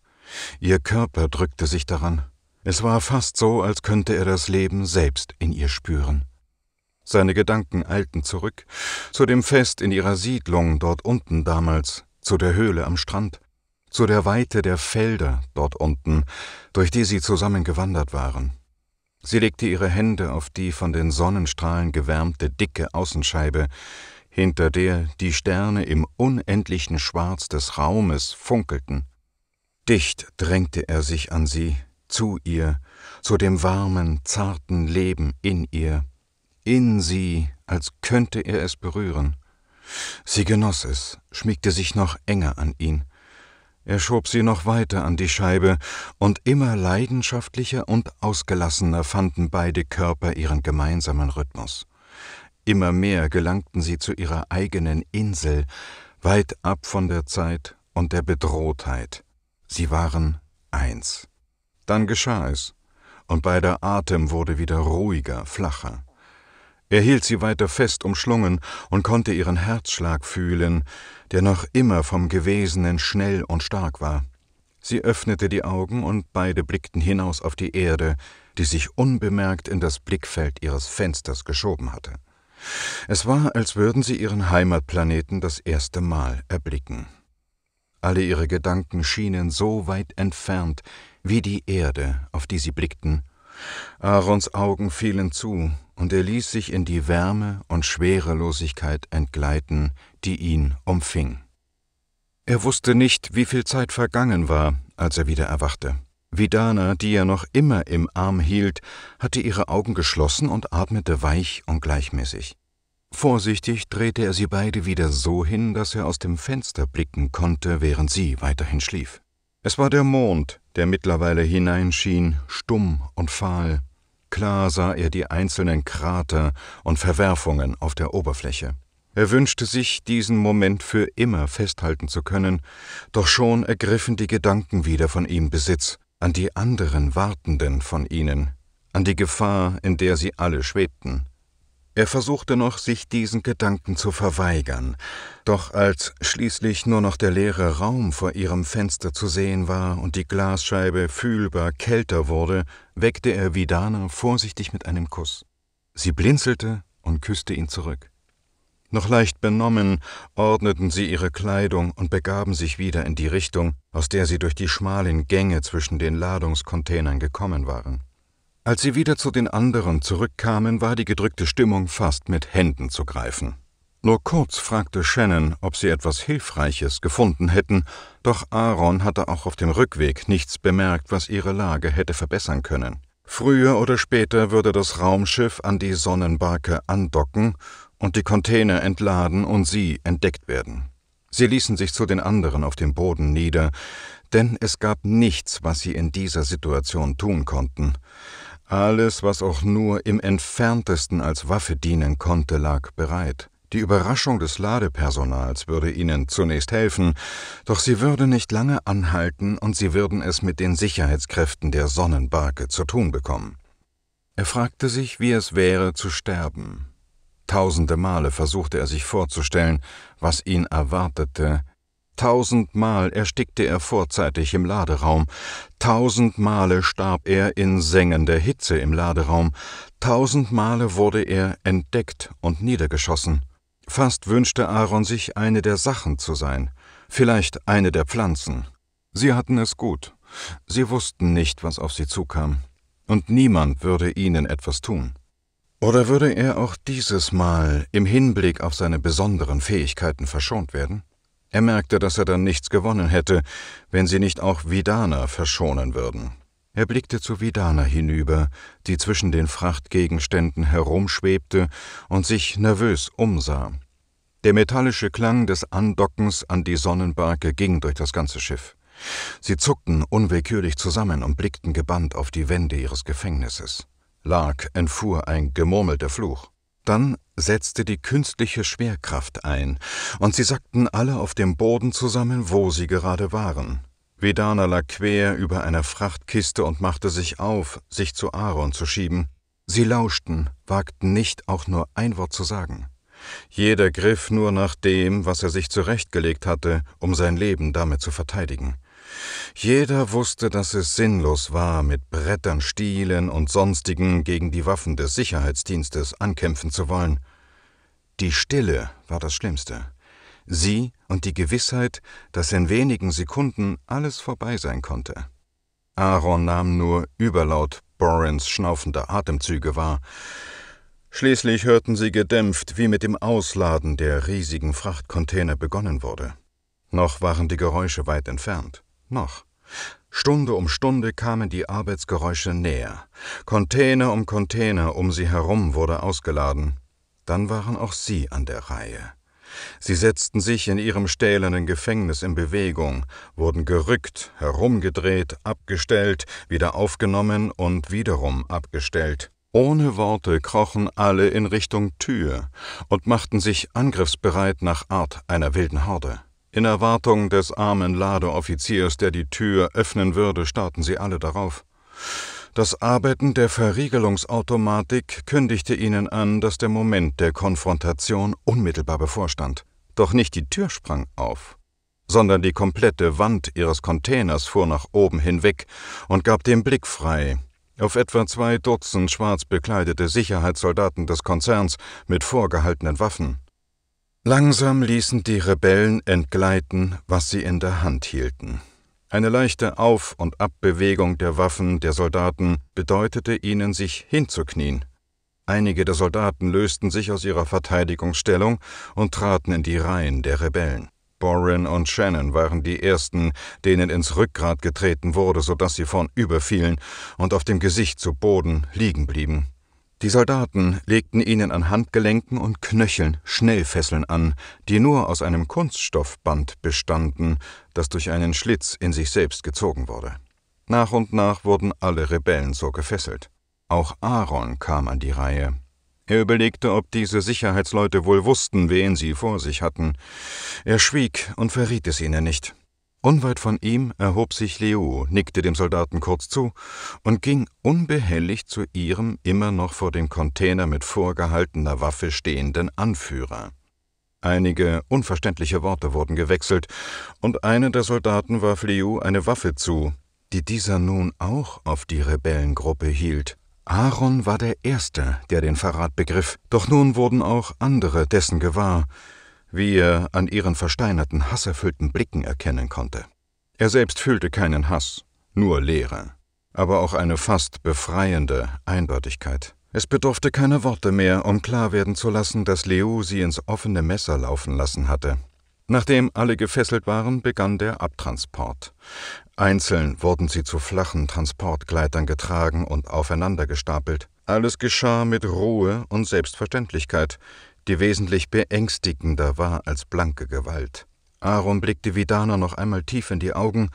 Ihr Körper drückte sich daran. Es war fast so, als könnte er das Leben selbst in ihr spüren. Seine Gedanken eilten zurück, zu dem Fest in ihrer Siedlung dort unten damals, zu der Höhle am Strand, zu der Weite der Felder dort unten, durch die sie zusammengewandert waren. Sie legte ihre Hände auf die von den Sonnenstrahlen gewärmte dicke Außenscheibe, hinter der die Sterne im unendlichen Schwarz des Raumes funkelten. Dicht drängte er sich an sie, zu ihr, zu dem warmen, zarten Leben in ihr, in sie, als könnte er es berühren. Sie genoss es, schmiegte sich noch enger an ihn. Er schob sie noch weiter an die Scheibe, und immer leidenschaftlicher und ausgelassener fanden beide Körper ihren gemeinsamen Rhythmus. Immer mehr gelangten sie zu ihrer eigenen Insel, weit ab von der Zeit und der Bedrohtheit. Sie waren eins. Dann geschah es, und beider Atem wurde wieder ruhiger, flacher. Er hielt sie weiter fest umschlungen und konnte ihren Herzschlag fühlen, der noch immer vom Gewesenen schnell und stark war. Sie öffnete die Augen und beide blickten hinaus auf die Erde, die sich unbemerkt in das Blickfeld ihres Fensters geschoben hatte. Es war, als würden sie ihren Heimatplaneten das erste Mal erblicken. Alle ihre Gedanken schienen so weit entfernt wie die Erde, auf die sie blickten. Aarons Augen fielen zu, und er ließ sich in die Wärme und Schwerelosigkeit entgleiten, die ihn umfing. Er wusste nicht, wie viel Zeit vergangen war, als er wieder erwachte. Vidana, die er noch immer im Arm hielt, hatte ihre Augen geschlossen und atmete weich und gleichmäßig. Vorsichtig drehte er sie beide wieder so hin, dass er aus dem Fenster blicken konnte, während sie weiterhin schlief. Es war der Mond, der mittlerweile hineinschien, stumm und fahl, Klar sah er die einzelnen Krater und Verwerfungen auf der Oberfläche. Er wünschte sich, diesen Moment für immer festhalten zu können, doch schon ergriffen die Gedanken wieder von ihm Besitz, an die anderen Wartenden von ihnen, an die Gefahr, in der sie alle schwebten. Er versuchte noch, sich diesen Gedanken zu verweigern, doch als schließlich nur noch der leere Raum vor ihrem Fenster zu sehen war und die Glasscheibe fühlbar kälter wurde, weckte er Vidana vorsichtig mit einem Kuss. Sie blinzelte und küsste ihn zurück. Noch leicht benommen ordneten sie ihre Kleidung und begaben sich wieder in die Richtung, aus der sie durch die schmalen Gänge zwischen den Ladungscontainern gekommen waren. Als sie wieder zu den anderen zurückkamen, war die gedrückte Stimmung fast mit Händen zu greifen. Nur kurz fragte Shannon, ob sie etwas Hilfreiches gefunden hätten, doch Aaron hatte auch auf dem Rückweg nichts bemerkt, was ihre Lage hätte verbessern können. Früher oder später würde das Raumschiff an die Sonnenbarke andocken und die Container entladen und sie entdeckt werden. Sie ließen sich zu den anderen auf dem Boden nieder, denn es gab nichts, was sie in dieser Situation tun konnten. Alles, was auch nur im entferntesten als Waffe dienen konnte, lag bereit. Die Überraschung des Ladepersonals würde ihnen zunächst helfen, doch sie würde nicht lange anhalten und sie würden es mit den Sicherheitskräften der Sonnenbarke zu tun bekommen. Er fragte sich, wie es wäre, zu sterben. Tausende Male versuchte er sich vorzustellen, was ihn erwartete, Tausendmal erstickte er vorzeitig im Laderaum, tausendmale starb er in sengender Hitze im Laderaum, tausendmale wurde er entdeckt und niedergeschossen. Fast wünschte Aaron sich, eine der Sachen zu sein, vielleicht eine der Pflanzen. Sie hatten es gut, sie wussten nicht, was auf sie zukam, und niemand würde ihnen etwas tun. Oder würde er auch dieses Mal im Hinblick auf seine besonderen Fähigkeiten verschont werden? Er merkte, dass er dann nichts gewonnen hätte, wenn sie nicht auch Vidana verschonen würden. Er blickte zu Vidana hinüber, die zwischen den Frachtgegenständen herumschwebte und sich nervös umsah. Der metallische Klang des Andockens an die Sonnenbarke ging durch das ganze Schiff. Sie zuckten unwillkürlich zusammen und blickten gebannt auf die Wände ihres Gefängnisses. Lark entfuhr ein gemurmelter Fluch. Dann setzte die künstliche Schwerkraft ein, und sie sackten alle auf dem Boden zusammen, wo sie gerade waren. Vedana lag quer über einer Frachtkiste und machte sich auf, sich zu Aaron zu schieben. Sie lauschten, wagten nicht, auch nur ein Wort zu sagen. Jeder griff nur nach dem, was er sich zurechtgelegt hatte, um sein Leben damit zu verteidigen. Jeder wusste, dass es sinnlos war, mit Brettern, Stielen und sonstigen gegen die Waffen des Sicherheitsdienstes ankämpfen zu wollen. Die Stille war das Schlimmste. Sie und die Gewissheit, dass in wenigen Sekunden alles vorbei sein konnte. Aaron nahm nur überlaut Borens schnaufende Atemzüge wahr. Schließlich hörten sie gedämpft, wie mit dem Ausladen der riesigen Frachtcontainer begonnen wurde. Noch waren die Geräusche weit entfernt. Noch. Stunde um Stunde kamen die Arbeitsgeräusche näher. Container um Container um sie herum wurde ausgeladen. Dann waren auch sie an der Reihe. Sie setzten sich in ihrem stählernen Gefängnis in Bewegung, wurden gerückt, herumgedreht, abgestellt, wieder aufgenommen und wiederum abgestellt. Ohne Worte krochen alle in Richtung Tür und machten sich angriffsbereit nach Art einer wilden Horde. In Erwartung des armen Ladeoffiziers, der die Tür öffnen würde, starrten sie alle darauf. Das Arbeiten der Verriegelungsautomatik kündigte ihnen an, dass der Moment der Konfrontation unmittelbar bevorstand. Doch nicht die Tür sprang auf, sondern die komplette Wand ihres Containers fuhr nach oben hinweg und gab den Blick frei auf etwa zwei Dutzend schwarz bekleidete Sicherheitssoldaten des Konzerns mit vorgehaltenen Waffen. Langsam ließen die Rebellen entgleiten, was sie in der Hand hielten. Eine leichte Auf- und Abbewegung der Waffen der Soldaten bedeutete ihnen, sich hinzuknien. Einige der Soldaten lösten sich aus ihrer Verteidigungsstellung und traten in die Reihen der Rebellen. Boren und Shannon waren die ersten, denen ins Rückgrat getreten wurde, sodass sie vornüberfielen und auf dem Gesicht zu Boden liegen blieben. Die Soldaten legten ihnen an Handgelenken und Knöcheln Schnellfesseln an, die nur aus einem Kunststoffband bestanden, das durch einen Schlitz in sich selbst gezogen wurde. Nach und nach wurden alle Rebellen so gefesselt. Auch Aaron kam an die Reihe. Er überlegte, ob diese Sicherheitsleute wohl wussten, wen sie vor sich hatten. Er schwieg und verriet es ihnen nicht. Unweit von ihm erhob sich Leo, nickte dem Soldaten kurz zu und ging unbehelligt zu ihrem immer noch vor dem Container mit vorgehaltener Waffe stehenden Anführer. Einige unverständliche Worte wurden gewechselt, und einer der Soldaten warf Leo eine Waffe zu, die dieser nun auch auf die Rebellengruppe hielt. Aaron war der Erste, der den Verrat begriff, doch nun wurden auch andere dessen gewahr, wie er an ihren versteinerten, hasserfüllten Blicken erkennen konnte. Er selbst fühlte keinen Hass, nur Leere, aber auch eine fast befreiende Eindeutigkeit. Es bedurfte keine Worte mehr, um klar werden zu lassen, dass Leo sie ins offene Messer laufen lassen hatte. Nachdem alle gefesselt waren, begann der Abtransport. Einzeln wurden sie zu flachen Transportgleitern getragen und aufeinander gestapelt. Alles geschah mit Ruhe und Selbstverständlichkeit, die wesentlich beängstigender war als blanke Gewalt. Aaron blickte Vidana noch einmal tief in die Augen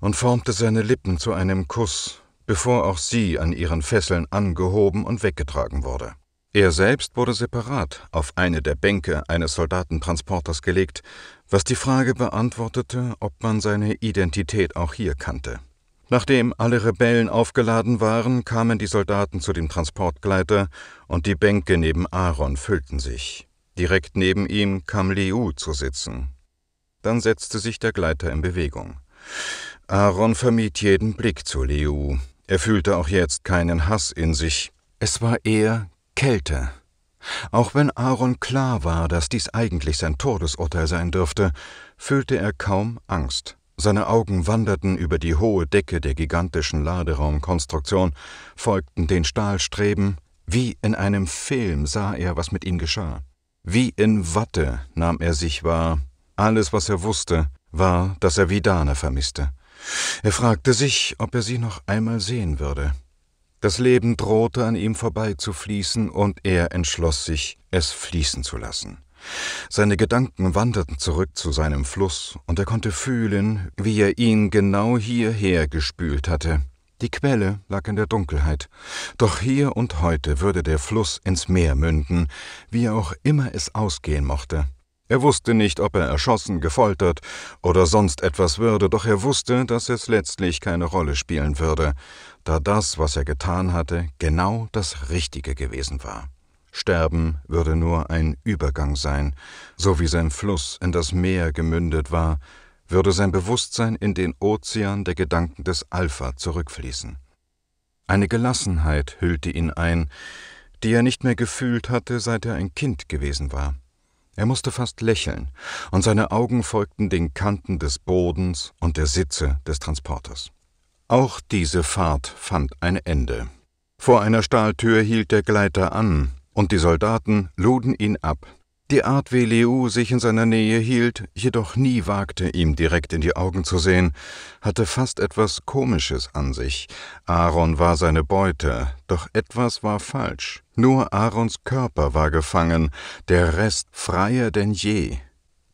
und formte seine Lippen zu einem Kuss, bevor auch sie an ihren Fesseln angehoben und weggetragen wurde. Er selbst wurde separat auf eine der Bänke eines Soldatentransporters gelegt, was die Frage beantwortete, ob man seine Identität auch hier kannte. Nachdem alle Rebellen aufgeladen waren, kamen die Soldaten zu dem Transportgleiter und die Bänke neben Aaron füllten sich. Direkt neben ihm kam Liu zu sitzen. Dann setzte sich der Gleiter in Bewegung. Aaron vermied jeden Blick zu Liu. Er fühlte auch jetzt keinen Hass in sich. Es war eher Kälte. Auch wenn Aaron klar war, dass dies eigentlich sein Todesurteil sein dürfte, fühlte er kaum Angst. Seine Augen wanderten über die hohe Decke der gigantischen Laderaumkonstruktion, folgten den Stahlstreben, wie in einem Film sah er, was mit ihm geschah. Wie in Watte nahm er sich wahr. Alles, was er wusste, war, dass er Vidane vermisste. Er fragte sich, ob er sie noch einmal sehen würde. Das Leben drohte an ihm vorbeizufließen, und er entschloss sich, es fließen zu lassen. Seine Gedanken wanderten zurück zu seinem Fluss, und er konnte fühlen, wie er ihn genau hierher gespült hatte. Die Quelle lag in der Dunkelheit, doch hier und heute würde der Fluss ins Meer münden, wie auch immer es ausgehen mochte. Er wusste nicht, ob er erschossen, gefoltert oder sonst etwas würde, doch er wusste, dass es letztlich keine Rolle spielen würde, da das, was er getan hatte, genau das Richtige gewesen war. Sterben würde nur ein Übergang sein, so wie sein Fluss in das Meer gemündet war, würde sein Bewusstsein in den Ozean der Gedanken des Alpha zurückfließen. Eine Gelassenheit hüllte ihn ein, die er nicht mehr gefühlt hatte, seit er ein Kind gewesen war. Er musste fast lächeln, und seine Augen folgten den Kanten des Bodens und der Sitze des Transporters. Auch diese Fahrt fand ein Ende. Vor einer Stahltür hielt der Gleiter an, und die Soldaten luden ihn ab. Die Art, wie Liu sich in seiner Nähe hielt, jedoch nie wagte, ihm direkt in die Augen zu sehen, hatte fast etwas Komisches an sich. Aaron war seine Beute, doch etwas war falsch. Nur Aarons Körper war gefangen, der Rest freier denn je.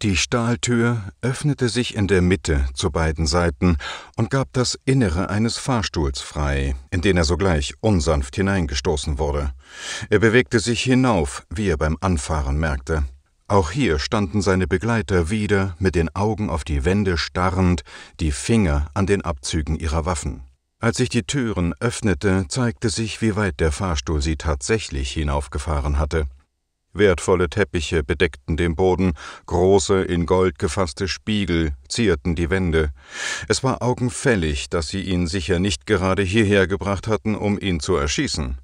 Die Stahltür öffnete sich in der Mitte zu beiden Seiten und gab das Innere eines Fahrstuhls frei, in den er sogleich unsanft hineingestoßen wurde. Er bewegte sich hinauf, wie er beim Anfahren merkte. Auch hier standen seine Begleiter wieder, mit den Augen auf die Wände starrend, die Finger an den Abzügen ihrer Waffen. Als sich die Türen öffnete, zeigte sich, wie weit der Fahrstuhl sie tatsächlich hinaufgefahren hatte. Wertvolle Teppiche bedeckten den Boden, große, in Gold gefasste Spiegel zierten die Wände. Es war augenfällig, dass sie ihn sicher nicht gerade hierher gebracht hatten, um ihn zu erschießen.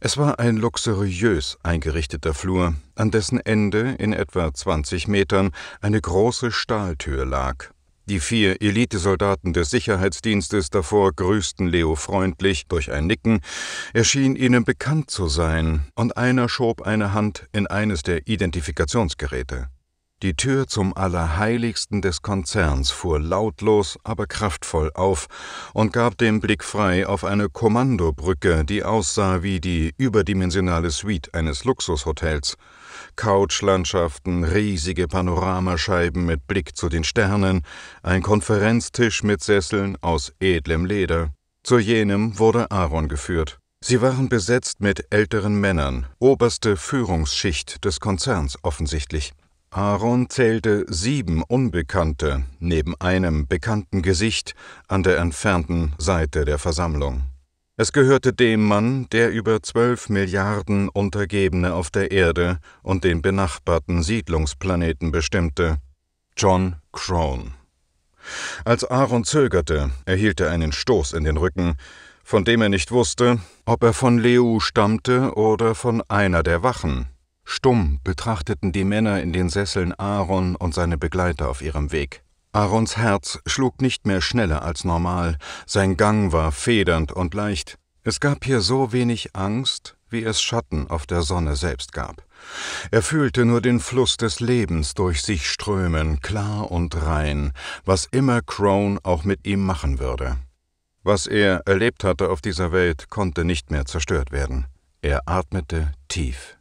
Es war ein luxuriös eingerichteter Flur, an dessen Ende in etwa 20 Metern eine große Stahltür lag. Die vier Elitesoldaten des Sicherheitsdienstes davor grüßten Leo freundlich durch ein Nicken, er schien ihnen bekannt zu sein, und einer schob eine Hand in eines der Identifikationsgeräte. Die Tür zum Allerheiligsten des Konzerns fuhr lautlos, aber kraftvoll auf und gab den Blick frei auf eine Kommandobrücke, die aussah wie die überdimensionale Suite eines Luxushotels. Couchlandschaften, riesige Panoramascheiben mit Blick zu den Sternen, ein Konferenztisch mit Sesseln aus edlem Leder. Zu jenem wurde Aaron geführt. Sie waren besetzt mit älteren Männern, oberste Führungsschicht des Konzerns offensichtlich. Aaron zählte sieben Unbekannte neben einem bekannten Gesicht an der entfernten Seite der Versammlung. Es gehörte dem Mann, der über zwölf Milliarden Untergebene auf der Erde und den benachbarten Siedlungsplaneten bestimmte, John Crone. Als Aaron zögerte, erhielt er einen Stoß in den Rücken, von dem er nicht wusste, ob er von Leu stammte oder von einer der Wachen. Stumm betrachteten die Männer in den Sesseln Aaron und seine Begleiter auf ihrem Weg. Aarons Herz schlug nicht mehr schneller als normal, sein Gang war federnd und leicht. Es gab hier so wenig Angst, wie es Schatten auf der Sonne selbst gab. Er fühlte nur den Fluss des Lebens durch sich strömen, klar und rein, was immer Crone auch mit ihm machen würde. Was er erlebt hatte auf dieser Welt, konnte nicht mehr zerstört werden. Er atmete tief.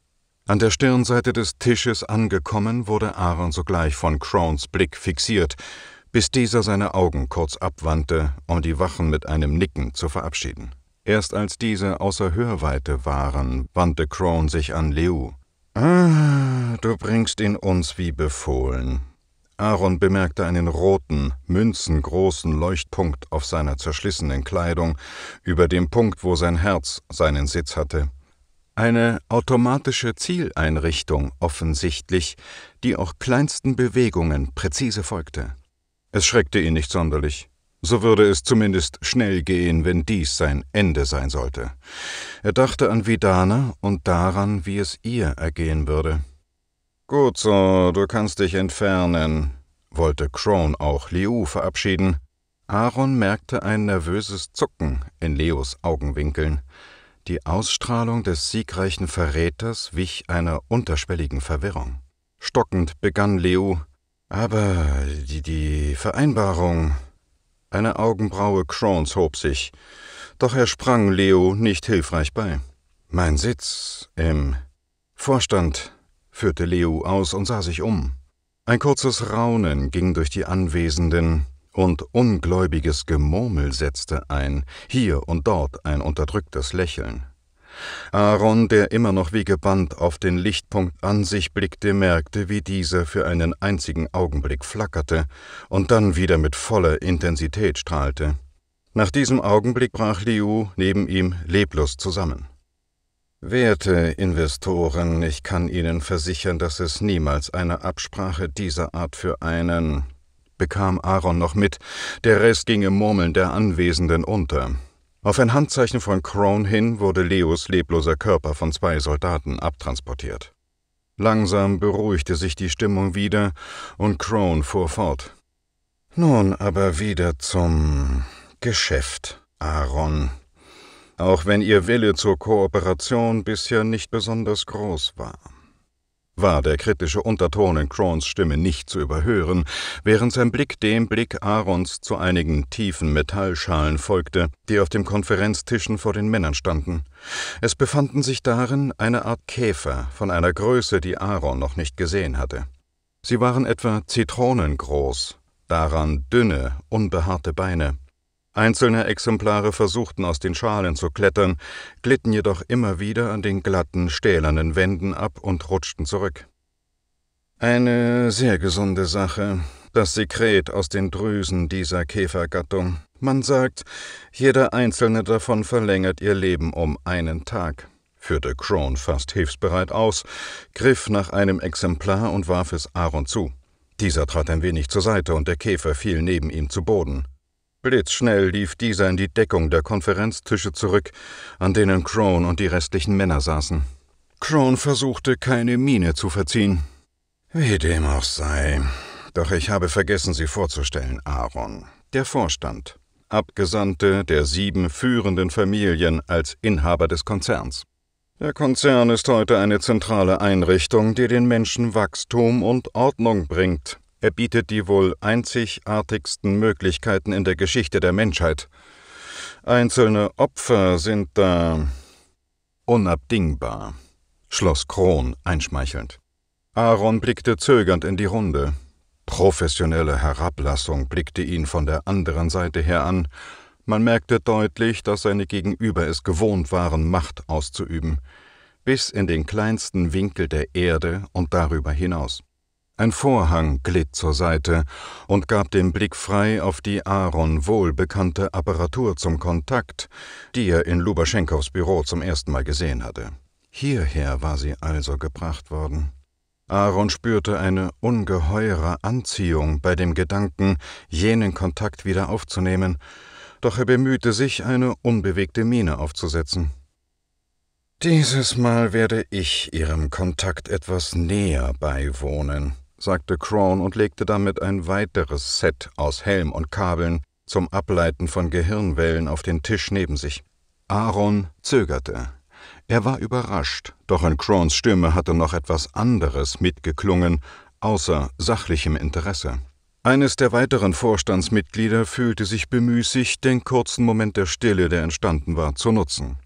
An der Stirnseite des Tisches angekommen, wurde Aaron sogleich von Crowns Blick fixiert, bis dieser seine Augen kurz abwandte, um die Wachen mit einem Nicken zu verabschieden. Erst als diese außer Hörweite waren, wandte Crone sich an Leu. Ah, du bringst ihn uns wie befohlen. Aaron bemerkte einen roten, münzengroßen Leuchtpunkt auf seiner zerschlissenen Kleidung, über dem Punkt, wo sein Herz seinen Sitz hatte eine automatische Zieleinrichtung offensichtlich, die auch kleinsten Bewegungen präzise folgte. Es schreckte ihn nicht sonderlich. So würde es zumindest schnell gehen, wenn dies sein Ende sein sollte. Er dachte an Vidana und daran, wie es ihr ergehen würde. Gut so, du kannst dich entfernen, wollte Crone auch Liu verabschieden. Aaron merkte ein nervöses Zucken in Leos Augenwinkeln. Die Ausstrahlung des siegreichen Verräters wich einer unterschwelligen Verwirrung. Stockend begann Leo, aber die, die Vereinbarung. Eine Augenbraue Crones hob sich, doch er sprang Leo nicht hilfreich bei. Mein Sitz im Vorstand, führte Leo aus und sah sich um. Ein kurzes Raunen ging durch die Anwesenden, und ungläubiges Gemurmel setzte ein, hier und dort ein unterdrücktes Lächeln. Aaron, der immer noch wie gebannt auf den Lichtpunkt an sich blickte, merkte, wie dieser für einen einzigen Augenblick flackerte und dann wieder mit voller Intensität strahlte. Nach diesem Augenblick brach Liu neben ihm leblos zusammen. Werte Investoren, ich kann Ihnen versichern, dass es niemals eine Absprache dieser Art für einen bekam Aaron noch mit, der Rest ging im Murmeln der Anwesenden unter. Auf ein Handzeichen von Crone hin wurde Leos lebloser Körper von zwei Soldaten abtransportiert. Langsam beruhigte sich die Stimmung wieder und Crone fuhr fort. Nun aber wieder zum Geschäft, Aaron. Auch wenn ihr Wille zur Kooperation bisher nicht besonders groß war war der kritische Unterton in Crones Stimme nicht zu überhören, während sein Blick dem Blick Aarons zu einigen tiefen Metallschalen folgte, die auf dem Konferenztischen vor den Männern standen. Es befanden sich darin eine Art Käfer von einer Größe, die Aaron noch nicht gesehen hatte. Sie waren etwa zitronengroß, daran dünne, unbehaarte Beine, Einzelne Exemplare versuchten aus den Schalen zu klettern, glitten jedoch immer wieder an den glatten, stählernen Wänden ab und rutschten zurück. Eine sehr gesunde Sache, das Sekret aus den Drüsen dieser Käfergattung. Man sagt, jeder einzelne davon verlängert ihr Leben um einen Tag, führte Crone fast hilfsbereit aus, griff nach einem Exemplar und warf es Aaron zu. Dieser trat ein wenig zur Seite und der Käfer fiel neben ihm zu Boden. Blitzschnell lief dieser in die Deckung der Konferenztische zurück, an denen Crone und die restlichen Männer saßen. Crone versuchte, keine Miene zu verziehen. Wie dem auch sei. Doch ich habe vergessen, Sie vorzustellen, Aaron. Der Vorstand. Abgesandte der sieben führenden Familien als Inhaber des Konzerns. Der Konzern ist heute eine zentrale Einrichtung, die den Menschen Wachstum und Ordnung bringt. Er bietet die wohl einzigartigsten Möglichkeiten in der Geschichte der Menschheit. Einzelne Opfer sind da unabdingbar, schloss Kron einschmeichelnd. Aaron blickte zögernd in die Runde. Professionelle Herablassung blickte ihn von der anderen Seite her an. Man merkte deutlich, dass seine Gegenüber es gewohnt waren, Macht auszuüben, bis in den kleinsten Winkel der Erde und darüber hinaus. Ein Vorhang glitt zur Seite und gab den Blick frei auf die Aaron wohlbekannte Apparatur zum Kontakt, die er in Lubaschenkows Büro zum ersten Mal gesehen hatte. Hierher war sie also gebracht worden. Aaron spürte eine ungeheure Anziehung bei dem Gedanken, jenen Kontakt wieder aufzunehmen, doch er bemühte sich, eine unbewegte Miene aufzusetzen. Dieses Mal werde ich Ihrem Kontakt etwas näher beiwohnen, sagte Crone und legte damit ein weiteres Set aus Helm und Kabeln zum Ableiten von Gehirnwellen auf den Tisch neben sich. Aaron zögerte. Er war überrascht, doch in Crones Stimme hatte noch etwas anderes mitgeklungen, außer sachlichem Interesse. Eines der weiteren Vorstandsmitglieder fühlte sich bemüßigt, den kurzen Moment der Stille, der entstanden war, zu nutzen.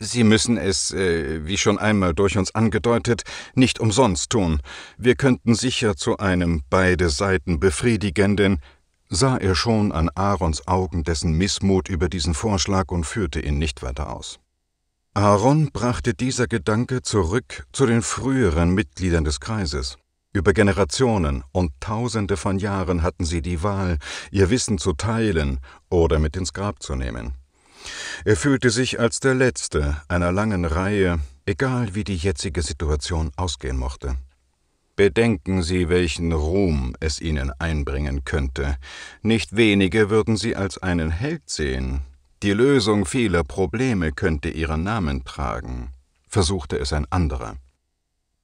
Sie müssen es, äh, wie schon einmal durch uns angedeutet, nicht umsonst tun. Wir könnten sicher zu einem beide Seiten befriedigenden, sah er schon an Aarons Augen dessen Missmut über diesen Vorschlag und führte ihn nicht weiter aus. Aaron brachte dieser Gedanke zurück zu den früheren Mitgliedern des Kreises. Über Generationen und Tausende von Jahren hatten sie die Wahl, ihr Wissen zu teilen oder mit ins Grab zu nehmen. Er fühlte sich als der Letzte einer langen Reihe, egal wie die jetzige Situation ausgehen mochte. Bedenken Sie, welchen Ruhm es Ihnen einbringen könnte. Nicht wenige würden Sie als einen Held sehen. Die Lösung vieler Probleme könnte Ihren Namen tragen, versuchte es ein anderer.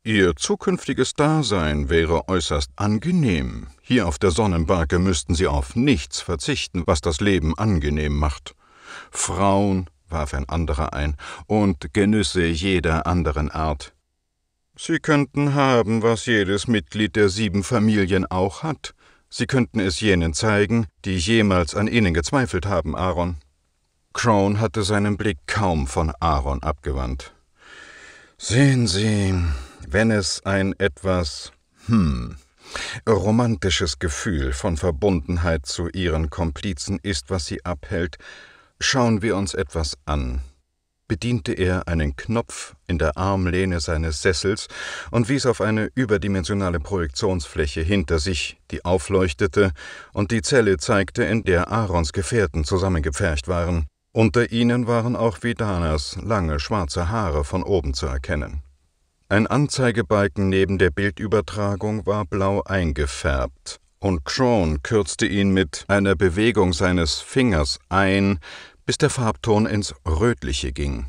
Ihr zukünftiges Dasein wäre äußerst angenehm. Hier auf der Sonnenbarke müssten Sie auf nichts verzichten, was das Leben angenehm macht. Frauen, warf ein anderer ein, und Genüsse jeder anderen Art. Sie könnten haben, was jedes Mitglied der sieben Familien auch hat. Sie könnten es jenen zeigen, die jemals an ihnen gezweifelt haben, Aaron. Crown hatte seinen Blick kaum von Aaron abgewandt. Sehen Sie, wenn es ein etwas, hm, romantisches Gefühl von Verbundenheit zu Ihren Komplizen ist, was Sie abhält, Schauen wir uns etwas an. Bediente er einen Knopf in der Armlehne seines Sessels und wies auf eine überdimensionale Projektionsfläche hinter sich, die aufleuchtete und die Zelle zeigte, in der Aarons Gefährten zusammengepfercht waren. Unter ihnen waren auch Vidanas lange schwarze Haare von oben zu erkennen. Ein Anzeigebalken neben der Bildübertragung war blau eingefärbt, und Crone kürzte ihn mit einer Bewegung seines Fingers ein, bis der Farbton ins Rötliche ging.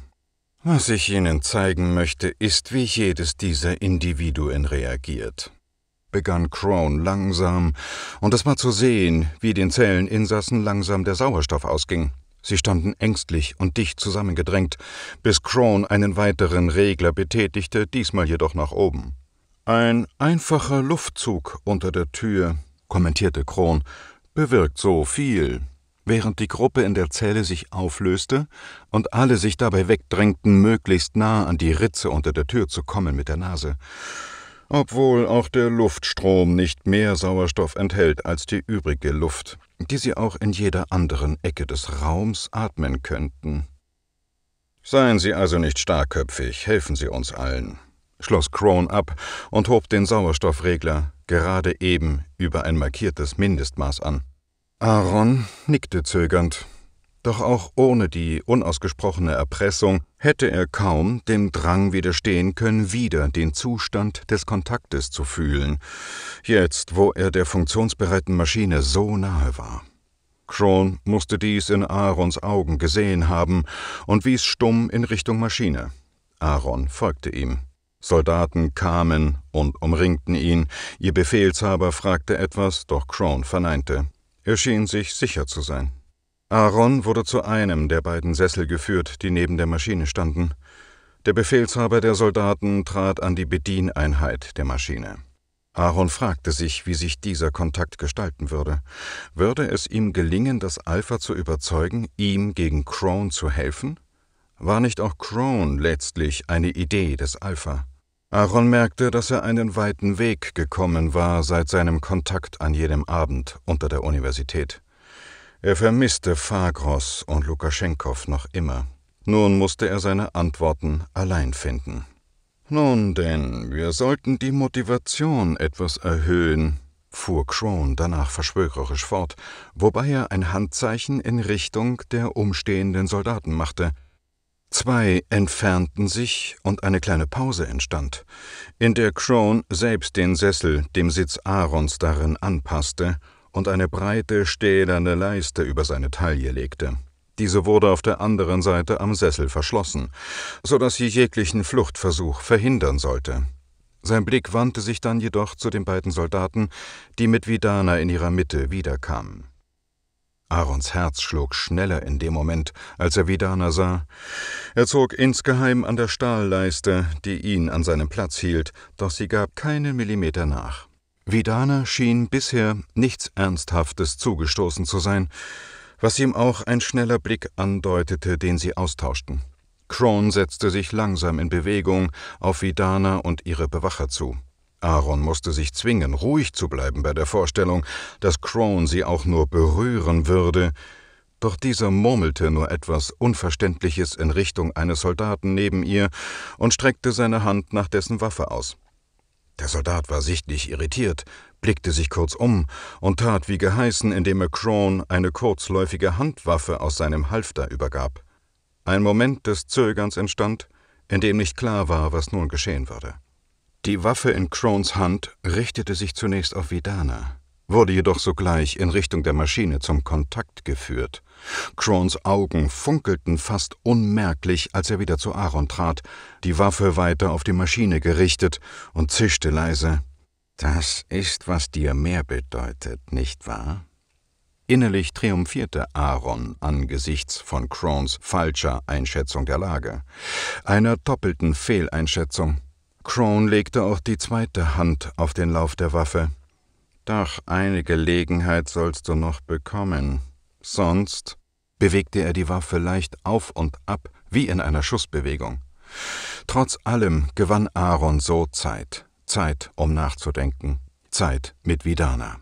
Was ich Ihnen zeigen möchte, ist, wie jedes dieser Individuen reagiert, begann Crone langsam, und es war zu sehen, wie den Zelleninsassen langsam der Sauerstoff ausging. Sie standen ängstlich und dicht zusammengedrängt, bis Crone einen weiteren Regler betätigte, diesmal jedoch nach oben. Ein einfacher Luftzug unter der Tür, kommentierte Kron, bewirkt so viel, während die Gruppe in der Zelle sich auflöste und alle sich dabei wegdrängten, möglichst nah an die Ritze unter der Tür zu kommen mit der Nase, obwohl auch der Luftstrom nicht mehr Sauerstoff enthält als die übrige Luft, die sie auch in jeder anderen Ecke des Raums atmen könnten. Seien Sie also nicht starkköpfig, helfen Sie uns allen, schloss Crone ab und hob den Sauerstoffregler gerade eben über ein markiertes Mindestmaß an. Aaron nickte zögernd. Doch auch ohne die unausgesprochene Erpressung hätte er kaum dem Drang widerstehen können, wieder den Zustand des Kontaktes zu fühlen, jetzt wo er der funktionsbereiten Maschine so nahe war. Kron musste dies in Aarons Augen gesehen haben und wies stumm in Richtung Maschine. Aaron folgte ihm. Soldaten kamen und umringten ihn, ihr Befehlshaber fragte etwas, doch Kron verneinte. Er schien sich sicher zu sein. Aaron wurde zu einem der beiden Sessel geführt, die neben der Maschine standen. Der Befehlshaber der Soldaten trat an die Bedieneinheit der Maschine. Aaron fragte sich, wie sich dieser Kontakt gestalten würde. Würde es ihm gelingen, das Alpha zu überzeugen, ihm gegen Crone zu helfen? War nicht auch Crone letztlich eine Idee des Alpha? Aaron merkte, dass er einen weiten Weg gekommen war seit seinem Kontakt an jedem Abend unter der Universität. Er vermisste Fagros und Lukaschenkow noch immer. Nun musste er seine Antworten allein finden. Nun denn, wir sollten die Motivation etwas erhöhen, fuhr Crone danach verschwörerisch fort, wobei er ein Handzeichen in Richtung der umstehenden Soldaten machte – Zwei entfernten sich und eine kleine Pause entstand, in der Crone selbst den Sessel dem Sitz Aarons darin anpasste und eine breite, stählerne Leiste über seine Taille legte. Diese wurde auf der anderen Seite am Sessel verschlossen, so dass sie jeglichen Fluchtversuch verhindern sollte. Sein Blick wandte sich dann jedoch zu den beiden Soldaten, die mit Vidana in ihrer Mitte wiederkamen. Aarons Herz schlug schneller in dem Moment, als er Vidana sah. Er zog insgeheim an der Stahlleiste, die ihn an seinem Platz hielt, doch sie gab keinen Millimeter nach. Vidana schien bisher nichts Ernsthaftes zugestoßen zu sein, was ihm auch ein schneller Blick andeutete, den sie austauschten. Crone setzte sich langsam in Bewegung auf Vidana und ihre Bewacher zu. Aaron musste sich zwingen, ruhig zu bleiben bei der Vorstellung, dass Crone sie auch nur berühren würde, doch dieser murmelte nur etwas Unverständliches in Richtung eines Soldaten neben ihr und streckte seine Hand nach dessen Waffe aus. Der Soldat war sichtlich irritiert, blickte sich kurz um und tat wie geheißen, indem er Crone eine kurzläufige Handwaffe aus seinem Halfter übergab. Ein Moment des Zögerns entstand, in dem nicht klar war, was nun geschehen würde. Die Waffe in Crones Hand richtete sich zunächst auf Vidana, wurde jedoch sogleich in Richtung der Maschine zum Kontakt geführt. Crones Augen funkelten fast unmerklich, als er wieder zu Aaron trat, die Waffe weiter auf die Maschine gerichtet und zischte leise Das ist, was dir mehr bedeutet, nicht wahr? Innerlich triumphierte Aaron angesichts von Crones falscher Einschätzung der Lage, einer doppelten Fehleinschätzung. Crone legte auch die zweite Hand auf den Lauf der Waffe. Doch eine Gelegenheit sollst du noch bekommen. Sonst bewegte er die Waffe leicht auf und ab, wie in einer Schussbewegung. Trotz allem gewann Aaron so Zeit, Zeit, um nachzudenken, Zeit mit Vidana.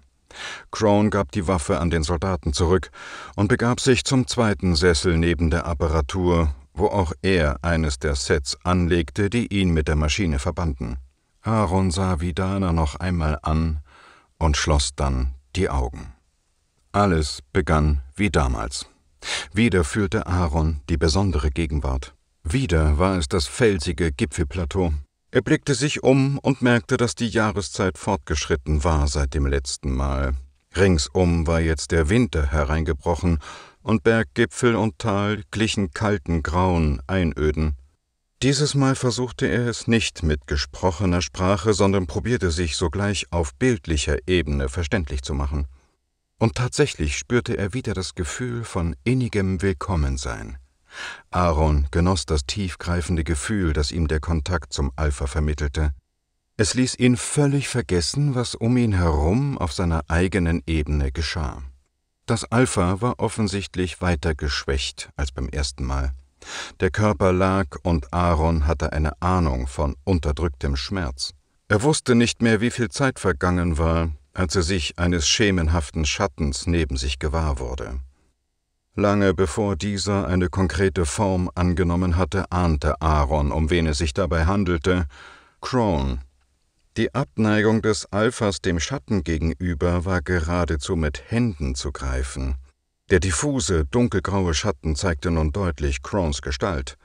Crone gab die Waffe an den Soldaten zurück und begab sich zum zweiten Sessel neben der Apparatur, wo auch er eines der Sets anlegte, die ihn mit der Maschine verbanden. Aaron sah Vidana noch einmal an und schloss dann die Augen. Alles begann wie damals. Wieder fühlte Aaron die besondere Gegenwart. Wieder war es das felsige Gipfelplateau. Er blickte sich um und merkte, dass die Jahreszeit fortgeschritten war seit dem letzten Mal. Ringsum war jetzt der Winter hereingebrochen und Berggipfel und Tal glichen kalten, grauen Einöden. Dieses Mal versuchte er es nicht mit gesprochener Sprache, sondern probierte sich sogleich auf bildlicher Ebene verständlich zu machen. Und tatsächlich spürte er wieder das Gefühl von innigem Willkommensein. Aaron genoss das tiefgreifende Gefühl, das ihm der Kontakt zum Alpha vermittelte. Es ließ ihn völlig vergessen, was um ihn herum auf seiner eigenen Ebene geschah. Das Alpha war offensichtlich weiter geschwächt als beim ersten Mal. Der Körper lag und Aaron hatte eine Ahnung von unterdrücktem Schmerz. Er wusste nicht mehr, wie viel Zeit vergangen war, als er sich eines schemenhaften Schattens neben sich gewahr wurde. Lange bevor dieser eine konkrete Form angenommen hatte, ahnte Aaron, um wen es sich dabei handelte, Crone, die Abneigung des Alphas dem Schatten gegenüber war geradezu mit Händen zu greifen. Der diffuse, dunkelgraue Schatten zeigte nun deutlich Crons Gestalt.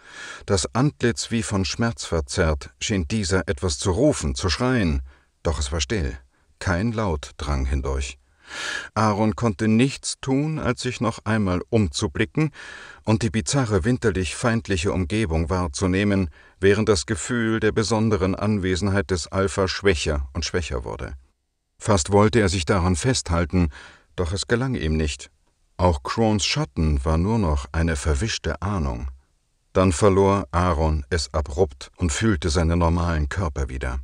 Das Antlitz wie von Schmerz verzerrt, schien dieser etwas zu rufen, zu schreien, doch es war still, kein Laut drang hindurch. Aaron konnte nichts tun, als sich noch einmal umzublicken und die bizarre winterlich feindliche Umgebung wahrzunehmen, während das Gefühl der besonderen Anwesenheit des Alpha schwächer und schwächer wurde. Fast wollte er sich daran festhalten, doch es gelang ihm nicht. Auch Crons Schatten war nur noch eine verwischte Ahnung. Dann verlor Aaron es abrupt und fühlte seinen normalen Körper wieder.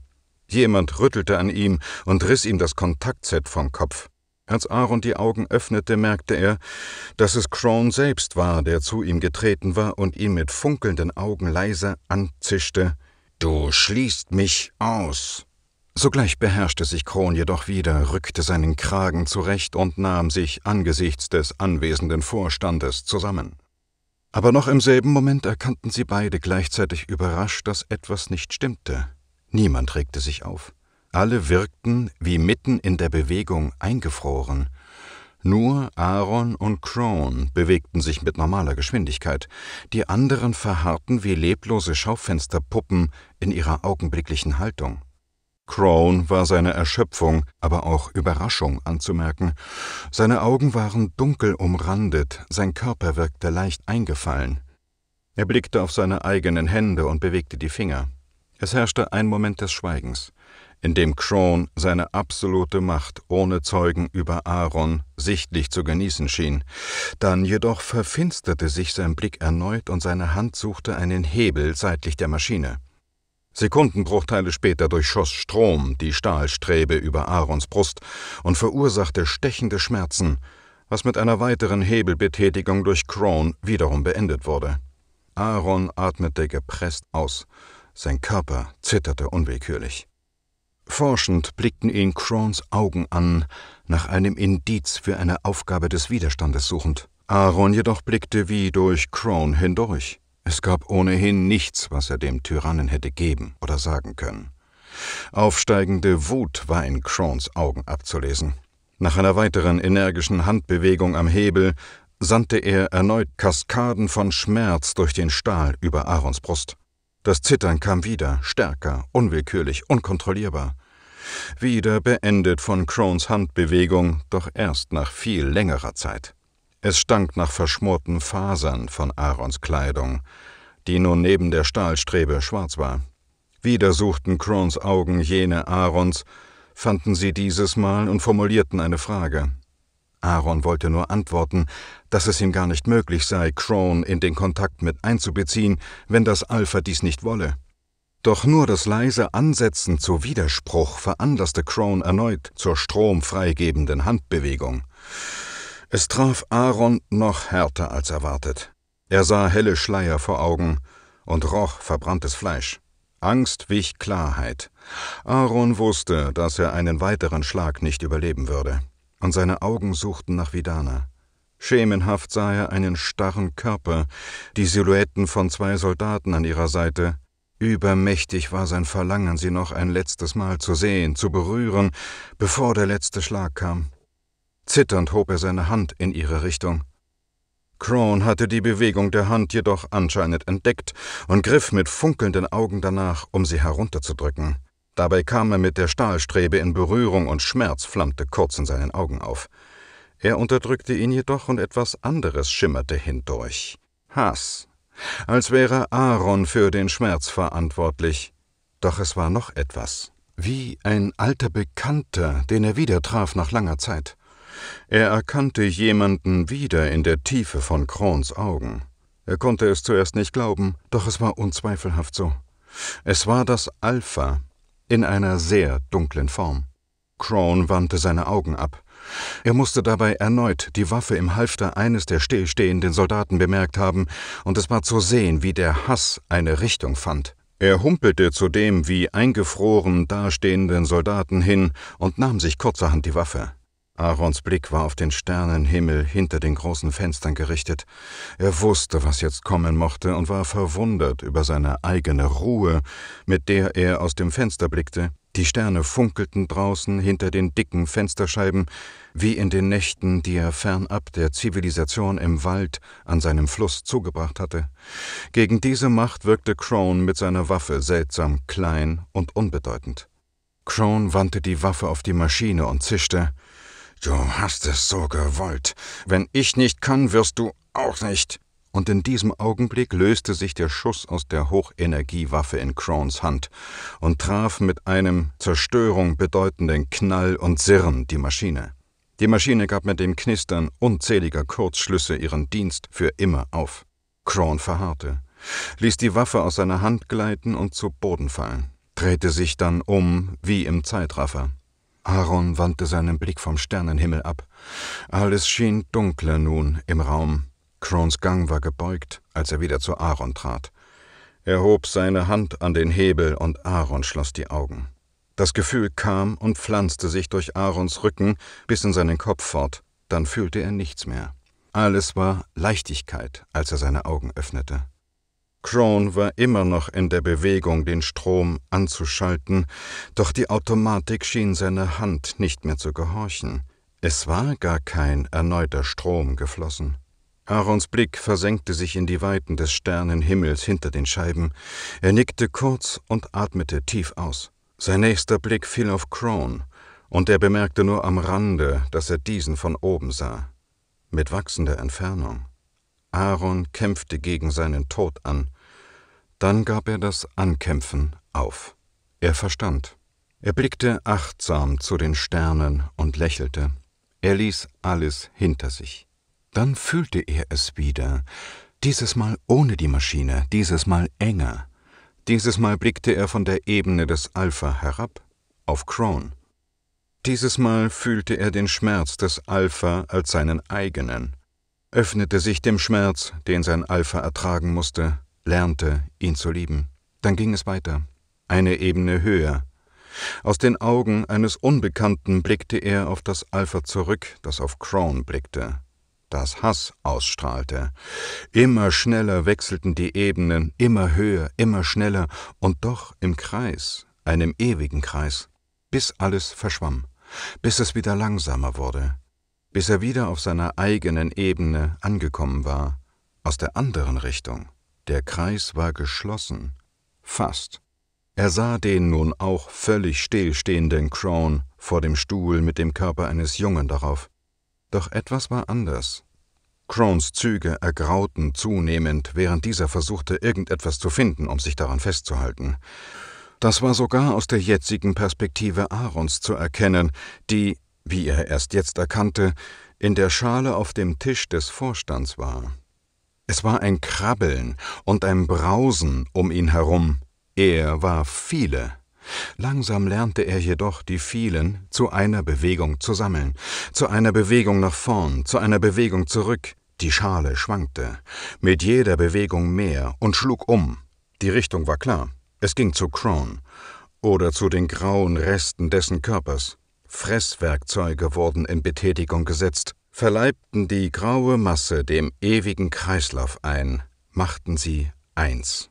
Jemand rüttelte an ihm und riss ihm das Kontaktset vom Kopf. Als Aaron die Augen öffnete, merkte er, dass es Crone selbst war, der zu ihm getreten war und ihn mit funkelnden Augen leise anzischte Du schließt mich aus. Sogleich beherrschte sich Kron jedoch wieder, rückte seinen Kragen zurecht und nahm sich angesichts des anwesenden Vorstandes zusammen. Aber noch im selben Moment erkannten sie beide gleichzeitig überrascht, dass etwas nicht stimmte. Niemand regte sich auf. Alle wirkten wie mitten in der Bewegung eingefroren. Nur Aaron und Crone bewegten sich mit normaler Geschwindigkeit. Die anderen verharrten wie leblose Schaufensterpuppen in ihrer augenblicklichen Haltung. Crone war seine Erschöpfung, aber auch Überraschung anzumerken. Seine Augen waren dunkel umrandet, sein Körper wirkte leicht eingefallen. Er blickte auf seine eigenen Hände und bewegte die Finger. Es herrschte ein Moment des Schweigens in dem Kron seine absolute Macht ohne Zeugen über Aaron sichtlich zu genießen schien. Dann jedoch verfinsterte sich sein Blick erneut und seine Hand suchte einen Hebel seitlich der Maschine. Sekundenbruchteile später durchschoss Strom die Stahlstrebe über Aarons Brust und verursachte stechende Schmerzen, was mit einer weiteren Hebelbetätigung durch Krohn wiederum beendet wurde. Aaron atmete gepresst aus, sein Körper zitterte unwillkürlich. Forschend blickten ihn Crons Augen an, nach einem Indiz für eine Aufgabe des Widerstandes suchend. Aaron jedoch blickte wie durch Crone hindurch. Es gab ohnehin nichts, was er dem Tyrannen hätte geben oder sagen können. Aufsteigende Wut war in Crons Augen abzulesen. Nach einer weiteren energischen Handbewegung am Hebel sandte er erneut Kaskaden von Schmerz durch den Stahl über Aarons Brust. Das Zittern kam wieder, stärker, unwillkürlich, unkontrollierbar. Wieder beendet von Crones Handbewegung, doch erst nach viel längerer Zeit. Es stank nach verschmorten Fasern von Aarons Kleidung, die nun neben der Stahlstrebe schwarz war. Wieder suchten Crones Augen jene Aarons, fanden sie dieses Mal und formulierten eine Frage. Aaron wollte nur antworten, dass es ihm gar nicht möglich sei, Crone in den Kontakt mit einzubeziehen, wenn das Alpha dies nicht wolle. Doch nur das leise Ansetzen zu Widerspruch veranlasste Crone erneut zur stromfreigebenden Handbewegung. Es traf Aaron noch härter als erwartet. Er sah helle Schleier vor Augen und roch verbranntes Fleisch. Angst wich Klarheit. Aaron wusste, dass er einen weiteren Schlag nicht überleben würde und seine Augen suchten nach Vidana. Schemenhaft sah er einen starren Körper, die Silhouetten von zwei Soldaten an ihrer Seite. Übermächtig war sein Verlangen, sie noch ein letztes Mal zu sehen, zu berühren, bevor der letzte Schlag kam. Zitternd hob er seine Hand in ihre Richtung. Crone hatte die Bewegung der Hand jedoch anscheinend entdeckt und griff mit funkelnden Augen danach, um sie herunterzudrücken. Dabei kam er mit der Stahlstrebe in Berührung und Schmerz flammte kurz in seinen Augen auf. Er unterdrückte ihn jedoch und etwas anderes schimmerte hindurch. Hass. Als wäre Aaron für den Schmerz verantwortlich. Doch es war noch etwas. Wie ein alter Bekannter, den er wieder traf nach langer Zeit. Er erkannte jemanden wieder in der Tiefe von Krons Augen. Er konnte es zuerst nicht glauben, doch es war unzweifelhaft so. Es war das Alpha, in einer sehr dunklen Form. Crone wandte seine Augen ab. Er musste dabei erneut die Waffe im Halfter eines der stillstehenden Soldaten bemerkt haben, und es war zu sehen, wie der Hass eine Richtung fand. Er humpelte zu dem wie eingefroren dastehenden Soldaten hin und nahm sich kurzerhand die Waffe. Aarons Blick war auf den Sternenhimmel hinter den großen Fenstern gerichtet. Er wusste, was jetzt kommen mochte, und war verwundert über seine eigene Ruhe, mit der er aus dem Fenster blickte. Die Sterne funkelten draußen hinter den dicken Fensterscheiben, wie in den Nächten, die er fernab der Zivilisation im Wald an seinem Fluss zugebracht hatte. Gegen diese Macht wirkte Crone mit seiner Waffe seltsam klein und unbedeutend. Crone wandte die Waffe auf die Maschine und zischte Du hast es so gewollt. Wenn ich nicht kann, wirst du auch nicht. Und in diesem Augenblick löste sich der Schuss aus der Hochenergiewaffe in Crones Hand und traf mit einem Zerstörung bedeutenden Knall und Sirren die Maschine. Die Maschine gab mit dem Knistern unzähliger Kurzschlüsse ihren Dienst für immer auf. Crown verharrte, ließ die Waffe aus seiner Hand gleiten und zu Boden fallen, drehte sich dann um wie im Zeitraffer. Aaron wandte seinen Blick vom Sternenhimmel ab. Alles schien dunkler nun im Raum. Crones Gang war gebeugt, als er wieder zu Aaron trat. Er hob seine Hand an den Hebel und Aaron schloss die Augen. Das Gefühl kam und pflanzte sich durch Aarons Rücken bis in seinen Kopf fort, dann fühlte er nichts mehr. Alles war Leichtigkeit, als er seine Augen öffnete. Crone war immer noch in der Bewegung, den Strom anzuschalten, doch die Automatik schien seiner Hand nicht mehr zu gehorchen. Es war gar kein erneuter Strom geflossen. Aarons Blick versenkte sich in die Weiten des Sternenhimmels hinter den Scheiben. Er nickte kurz und atmete tief aus. Sein nächster Blick fiel auf Crone, und er bemerkte nur am Rande, dass er diesen von oben sah. Mit wachsender Entfernung. Aaron kämpfte gegen seinen Tod an. Dann gab er das Ankämpfen auf. Er verstand. Er blickte achtsam zu den Sternen und lächelte. Er ließ alles hinter sich. Dann fühlte er es wieder, dieses Mal ohne die Maschine, dieses Mal enger. Dieses Mal blickte er von der Ebene des Alpha herab auf Crone. Dieses Mal fühlte er den Schmerz des Alpha als seinen eigenen, öffnete sich dem Schmerz, den sein Alpha ertragen musste, lernte, ihn zu lieben. Dann ging es weiter, eine Ebene höher. Aus den Augen eines Unbekannten blickte er auf das Alpha zurück, das auf Crone blickte, das Hass ausstrahlte. Immer schneller wechselten die Ebenen, immer höher, immer schneller und doch im Kreis, einem ewigen Kreis, bis alles verschwamm, bis es wieder langsamer wurde, bis er wieder auf seiner eigenen Ebene angekommen war, aus der anderen Richtung. Der Kreis war geschlossen. Fast. Er sah den nun auch völlig stillstehenden Crone vor dem Stuhl mit dem Körper eines Jungen darauf. Doch etwas war anders. Crones Züge ergrauten zunehmend, während dieser versuchte, irgendetwas zu finden, um sich daran festzuhalten. Das war sogar aus der jetzigen Perspektive Aarons zu erkennen, die, wie er erst jetzt erkannte, in der Schale auf dem Tisch des Vorstands war. Es war ein Krabbeln und ein Brausen um ihn herum. Er war viele. Langsam lernte er jedoch die vielen zu einer Bewegung zu sammeln, zu einer Bewegung nach vorn, zu einer Bewegung zurück. Die Schale schwankte, mit jeder Bewegung mehr und schlug um. Die Richtung war klar. Es ging zu Crone oder zu den grauen Resten dessen Körpers. Fresswerkzeuge wurden in Betätigung gesetzt, verleibten die graue Masse dem ewigen Kreislauf ein, machten sie eins.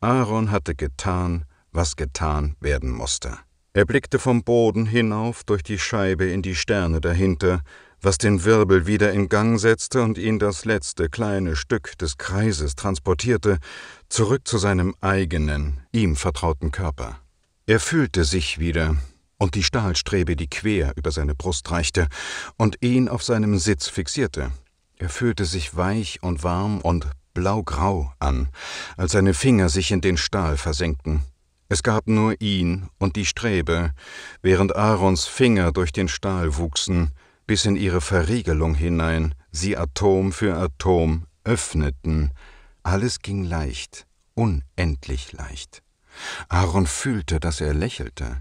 Aaron hatte getan, was getan werden musste. Er blickte vom Boden hinauf durch die Scheibe in die Sterne dahinter, was den Wirbel wieder in Gang setzte und ihn das letzte kleine Stück des Kreises transportierte, zurück zu seinem eigenen, ihm vertrauten Körper. Er fühlte sich wieder, und die Stahlstrebe, die quer über seine Brust reichte und ihn auf seinem Sitz fixierte. Er fühlte sich weich und warm und blaugrau an, als seine Finger sich in den Stahl versenkten. Es gab nur ihn und die Strebe, während Aarons Finger durch den Stahl wuchsen, bis in ihre Verriegelung hinein, sie Atom für Atom öffneten. Alles ging leicht, unendlich leicht. Aaron fühlte, dass er lächelte.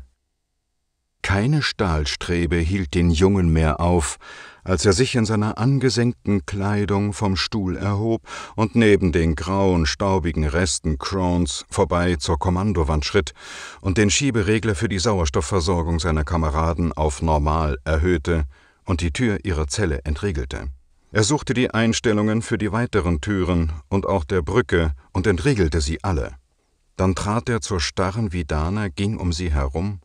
Keine Stahlstrebe hielt den Jungen mehr auf, als er sich in seiner angesenkten Kleidung vom Stuhl erhob und neben den grauen, staubigen Resten Crowns vorbei zur Kommandowand schritt und den Schieberegler für die Sauerstoffversorgung seiner Kameraden auf normal erhöhte und die Tür ihrer Zelle entriegelte. Er suchte die Einstellungen für die weiteren Türen und auch der Brücke und entriegelte sie alle. Dann trat er zur starren Vidana, ging um sie herum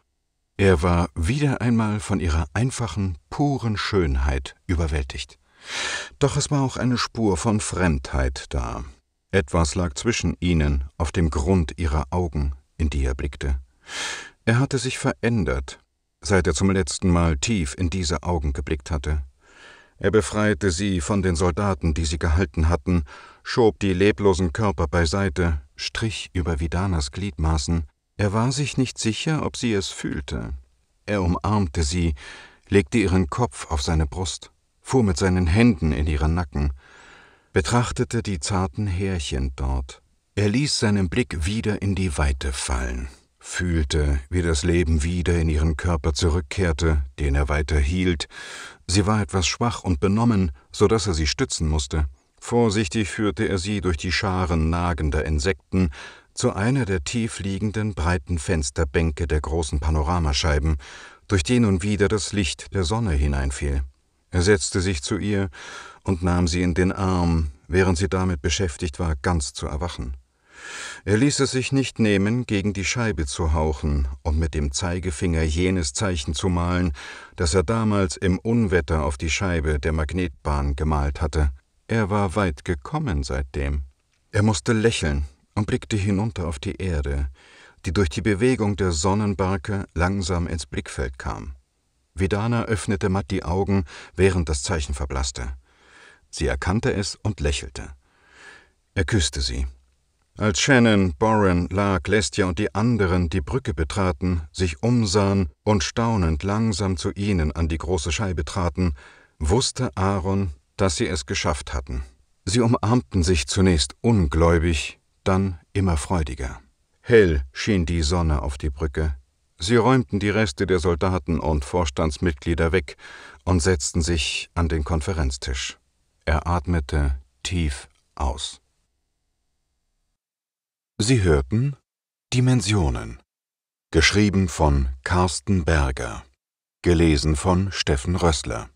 er war wieder einmal von ihrer einfachen, puren Schönheit überwältigt. Doch es war auch eine Spur von Fremdheit da. Etwas lag zwischen ihnen auf dem Grund ihrer Augen, in die er blickte. Er hatte sich verändert, seit er zum letzten Mal tief in diese Augen geblickt hatte. Er befreite sie von den Soldaten, die sie gehalten hatten, schob die leblosen Körper beiseite, strich über Vidanas Gliedmaßen, er war sich nicht sicher, ob sie es fühlte. Er umarmte sie, legte ihren Kopf auf seine Brust, fuhr mit seinen Händen in ihren Nacken, betrachtete die zarten Härchen dort. Er ließ seinen Blick wieder in die Weite fallen, fühlte, wie das Leben wieder in ihren Körper zurückkehrte, den er weiter hielt. Sie war etwas schwach und benommen, so dass er sie stützen musste. Vorsichtig führte er sie durch die Scharen nagender Insekten, zu einer der tiefliegenden, breiten Fensterbänke der großen Panoramascheiben, durch die nun wieder das Licht der Sonne hineinfiel. Er setzte sich zu ihr und nahm sie in den Arm, während sie damit beschäftigt war, ganz zu erwachen. Er ließ es sich nicht nehmen, gegen die Scheibe zu hauchen und mit dem Zeigefinger jenes Zeichen zu malen, das er damals im Unwetter auf die Scheibe der Magnetbahn gemalt hatte. Er war weit gekommen seitdem. Er musste lächeln, und blickte hinunter auf die Erde, die durch die Bewegung der Sonnenbarke langsam ins Blickfeld kam. Vedana öffnete matt die Augen, während das Zeichen verblasste. Sie erkannte es und lächelte. Er küsste sie. Als Shannon, Boren, Lark, Lestia und die anderen die Brücke betraten, sich umsahen und staunend langsam zu ihnen an die große Scheibe traten, wusste Aaron, dass sie es geschafft hatten. Sie umarmten sich zunächst ungläubig, dann immer freudiger. Hell schien die Sonne auf die Brücke. Sie räumten die Reste der Soldaten und Vorstandsmitglieder weg und setzten sich an den Konferenztisch. Er atmete tief aus. Sie hörten Dimensionen, geschrieben von Carsten Berger, gelesen von Steffen Rössler.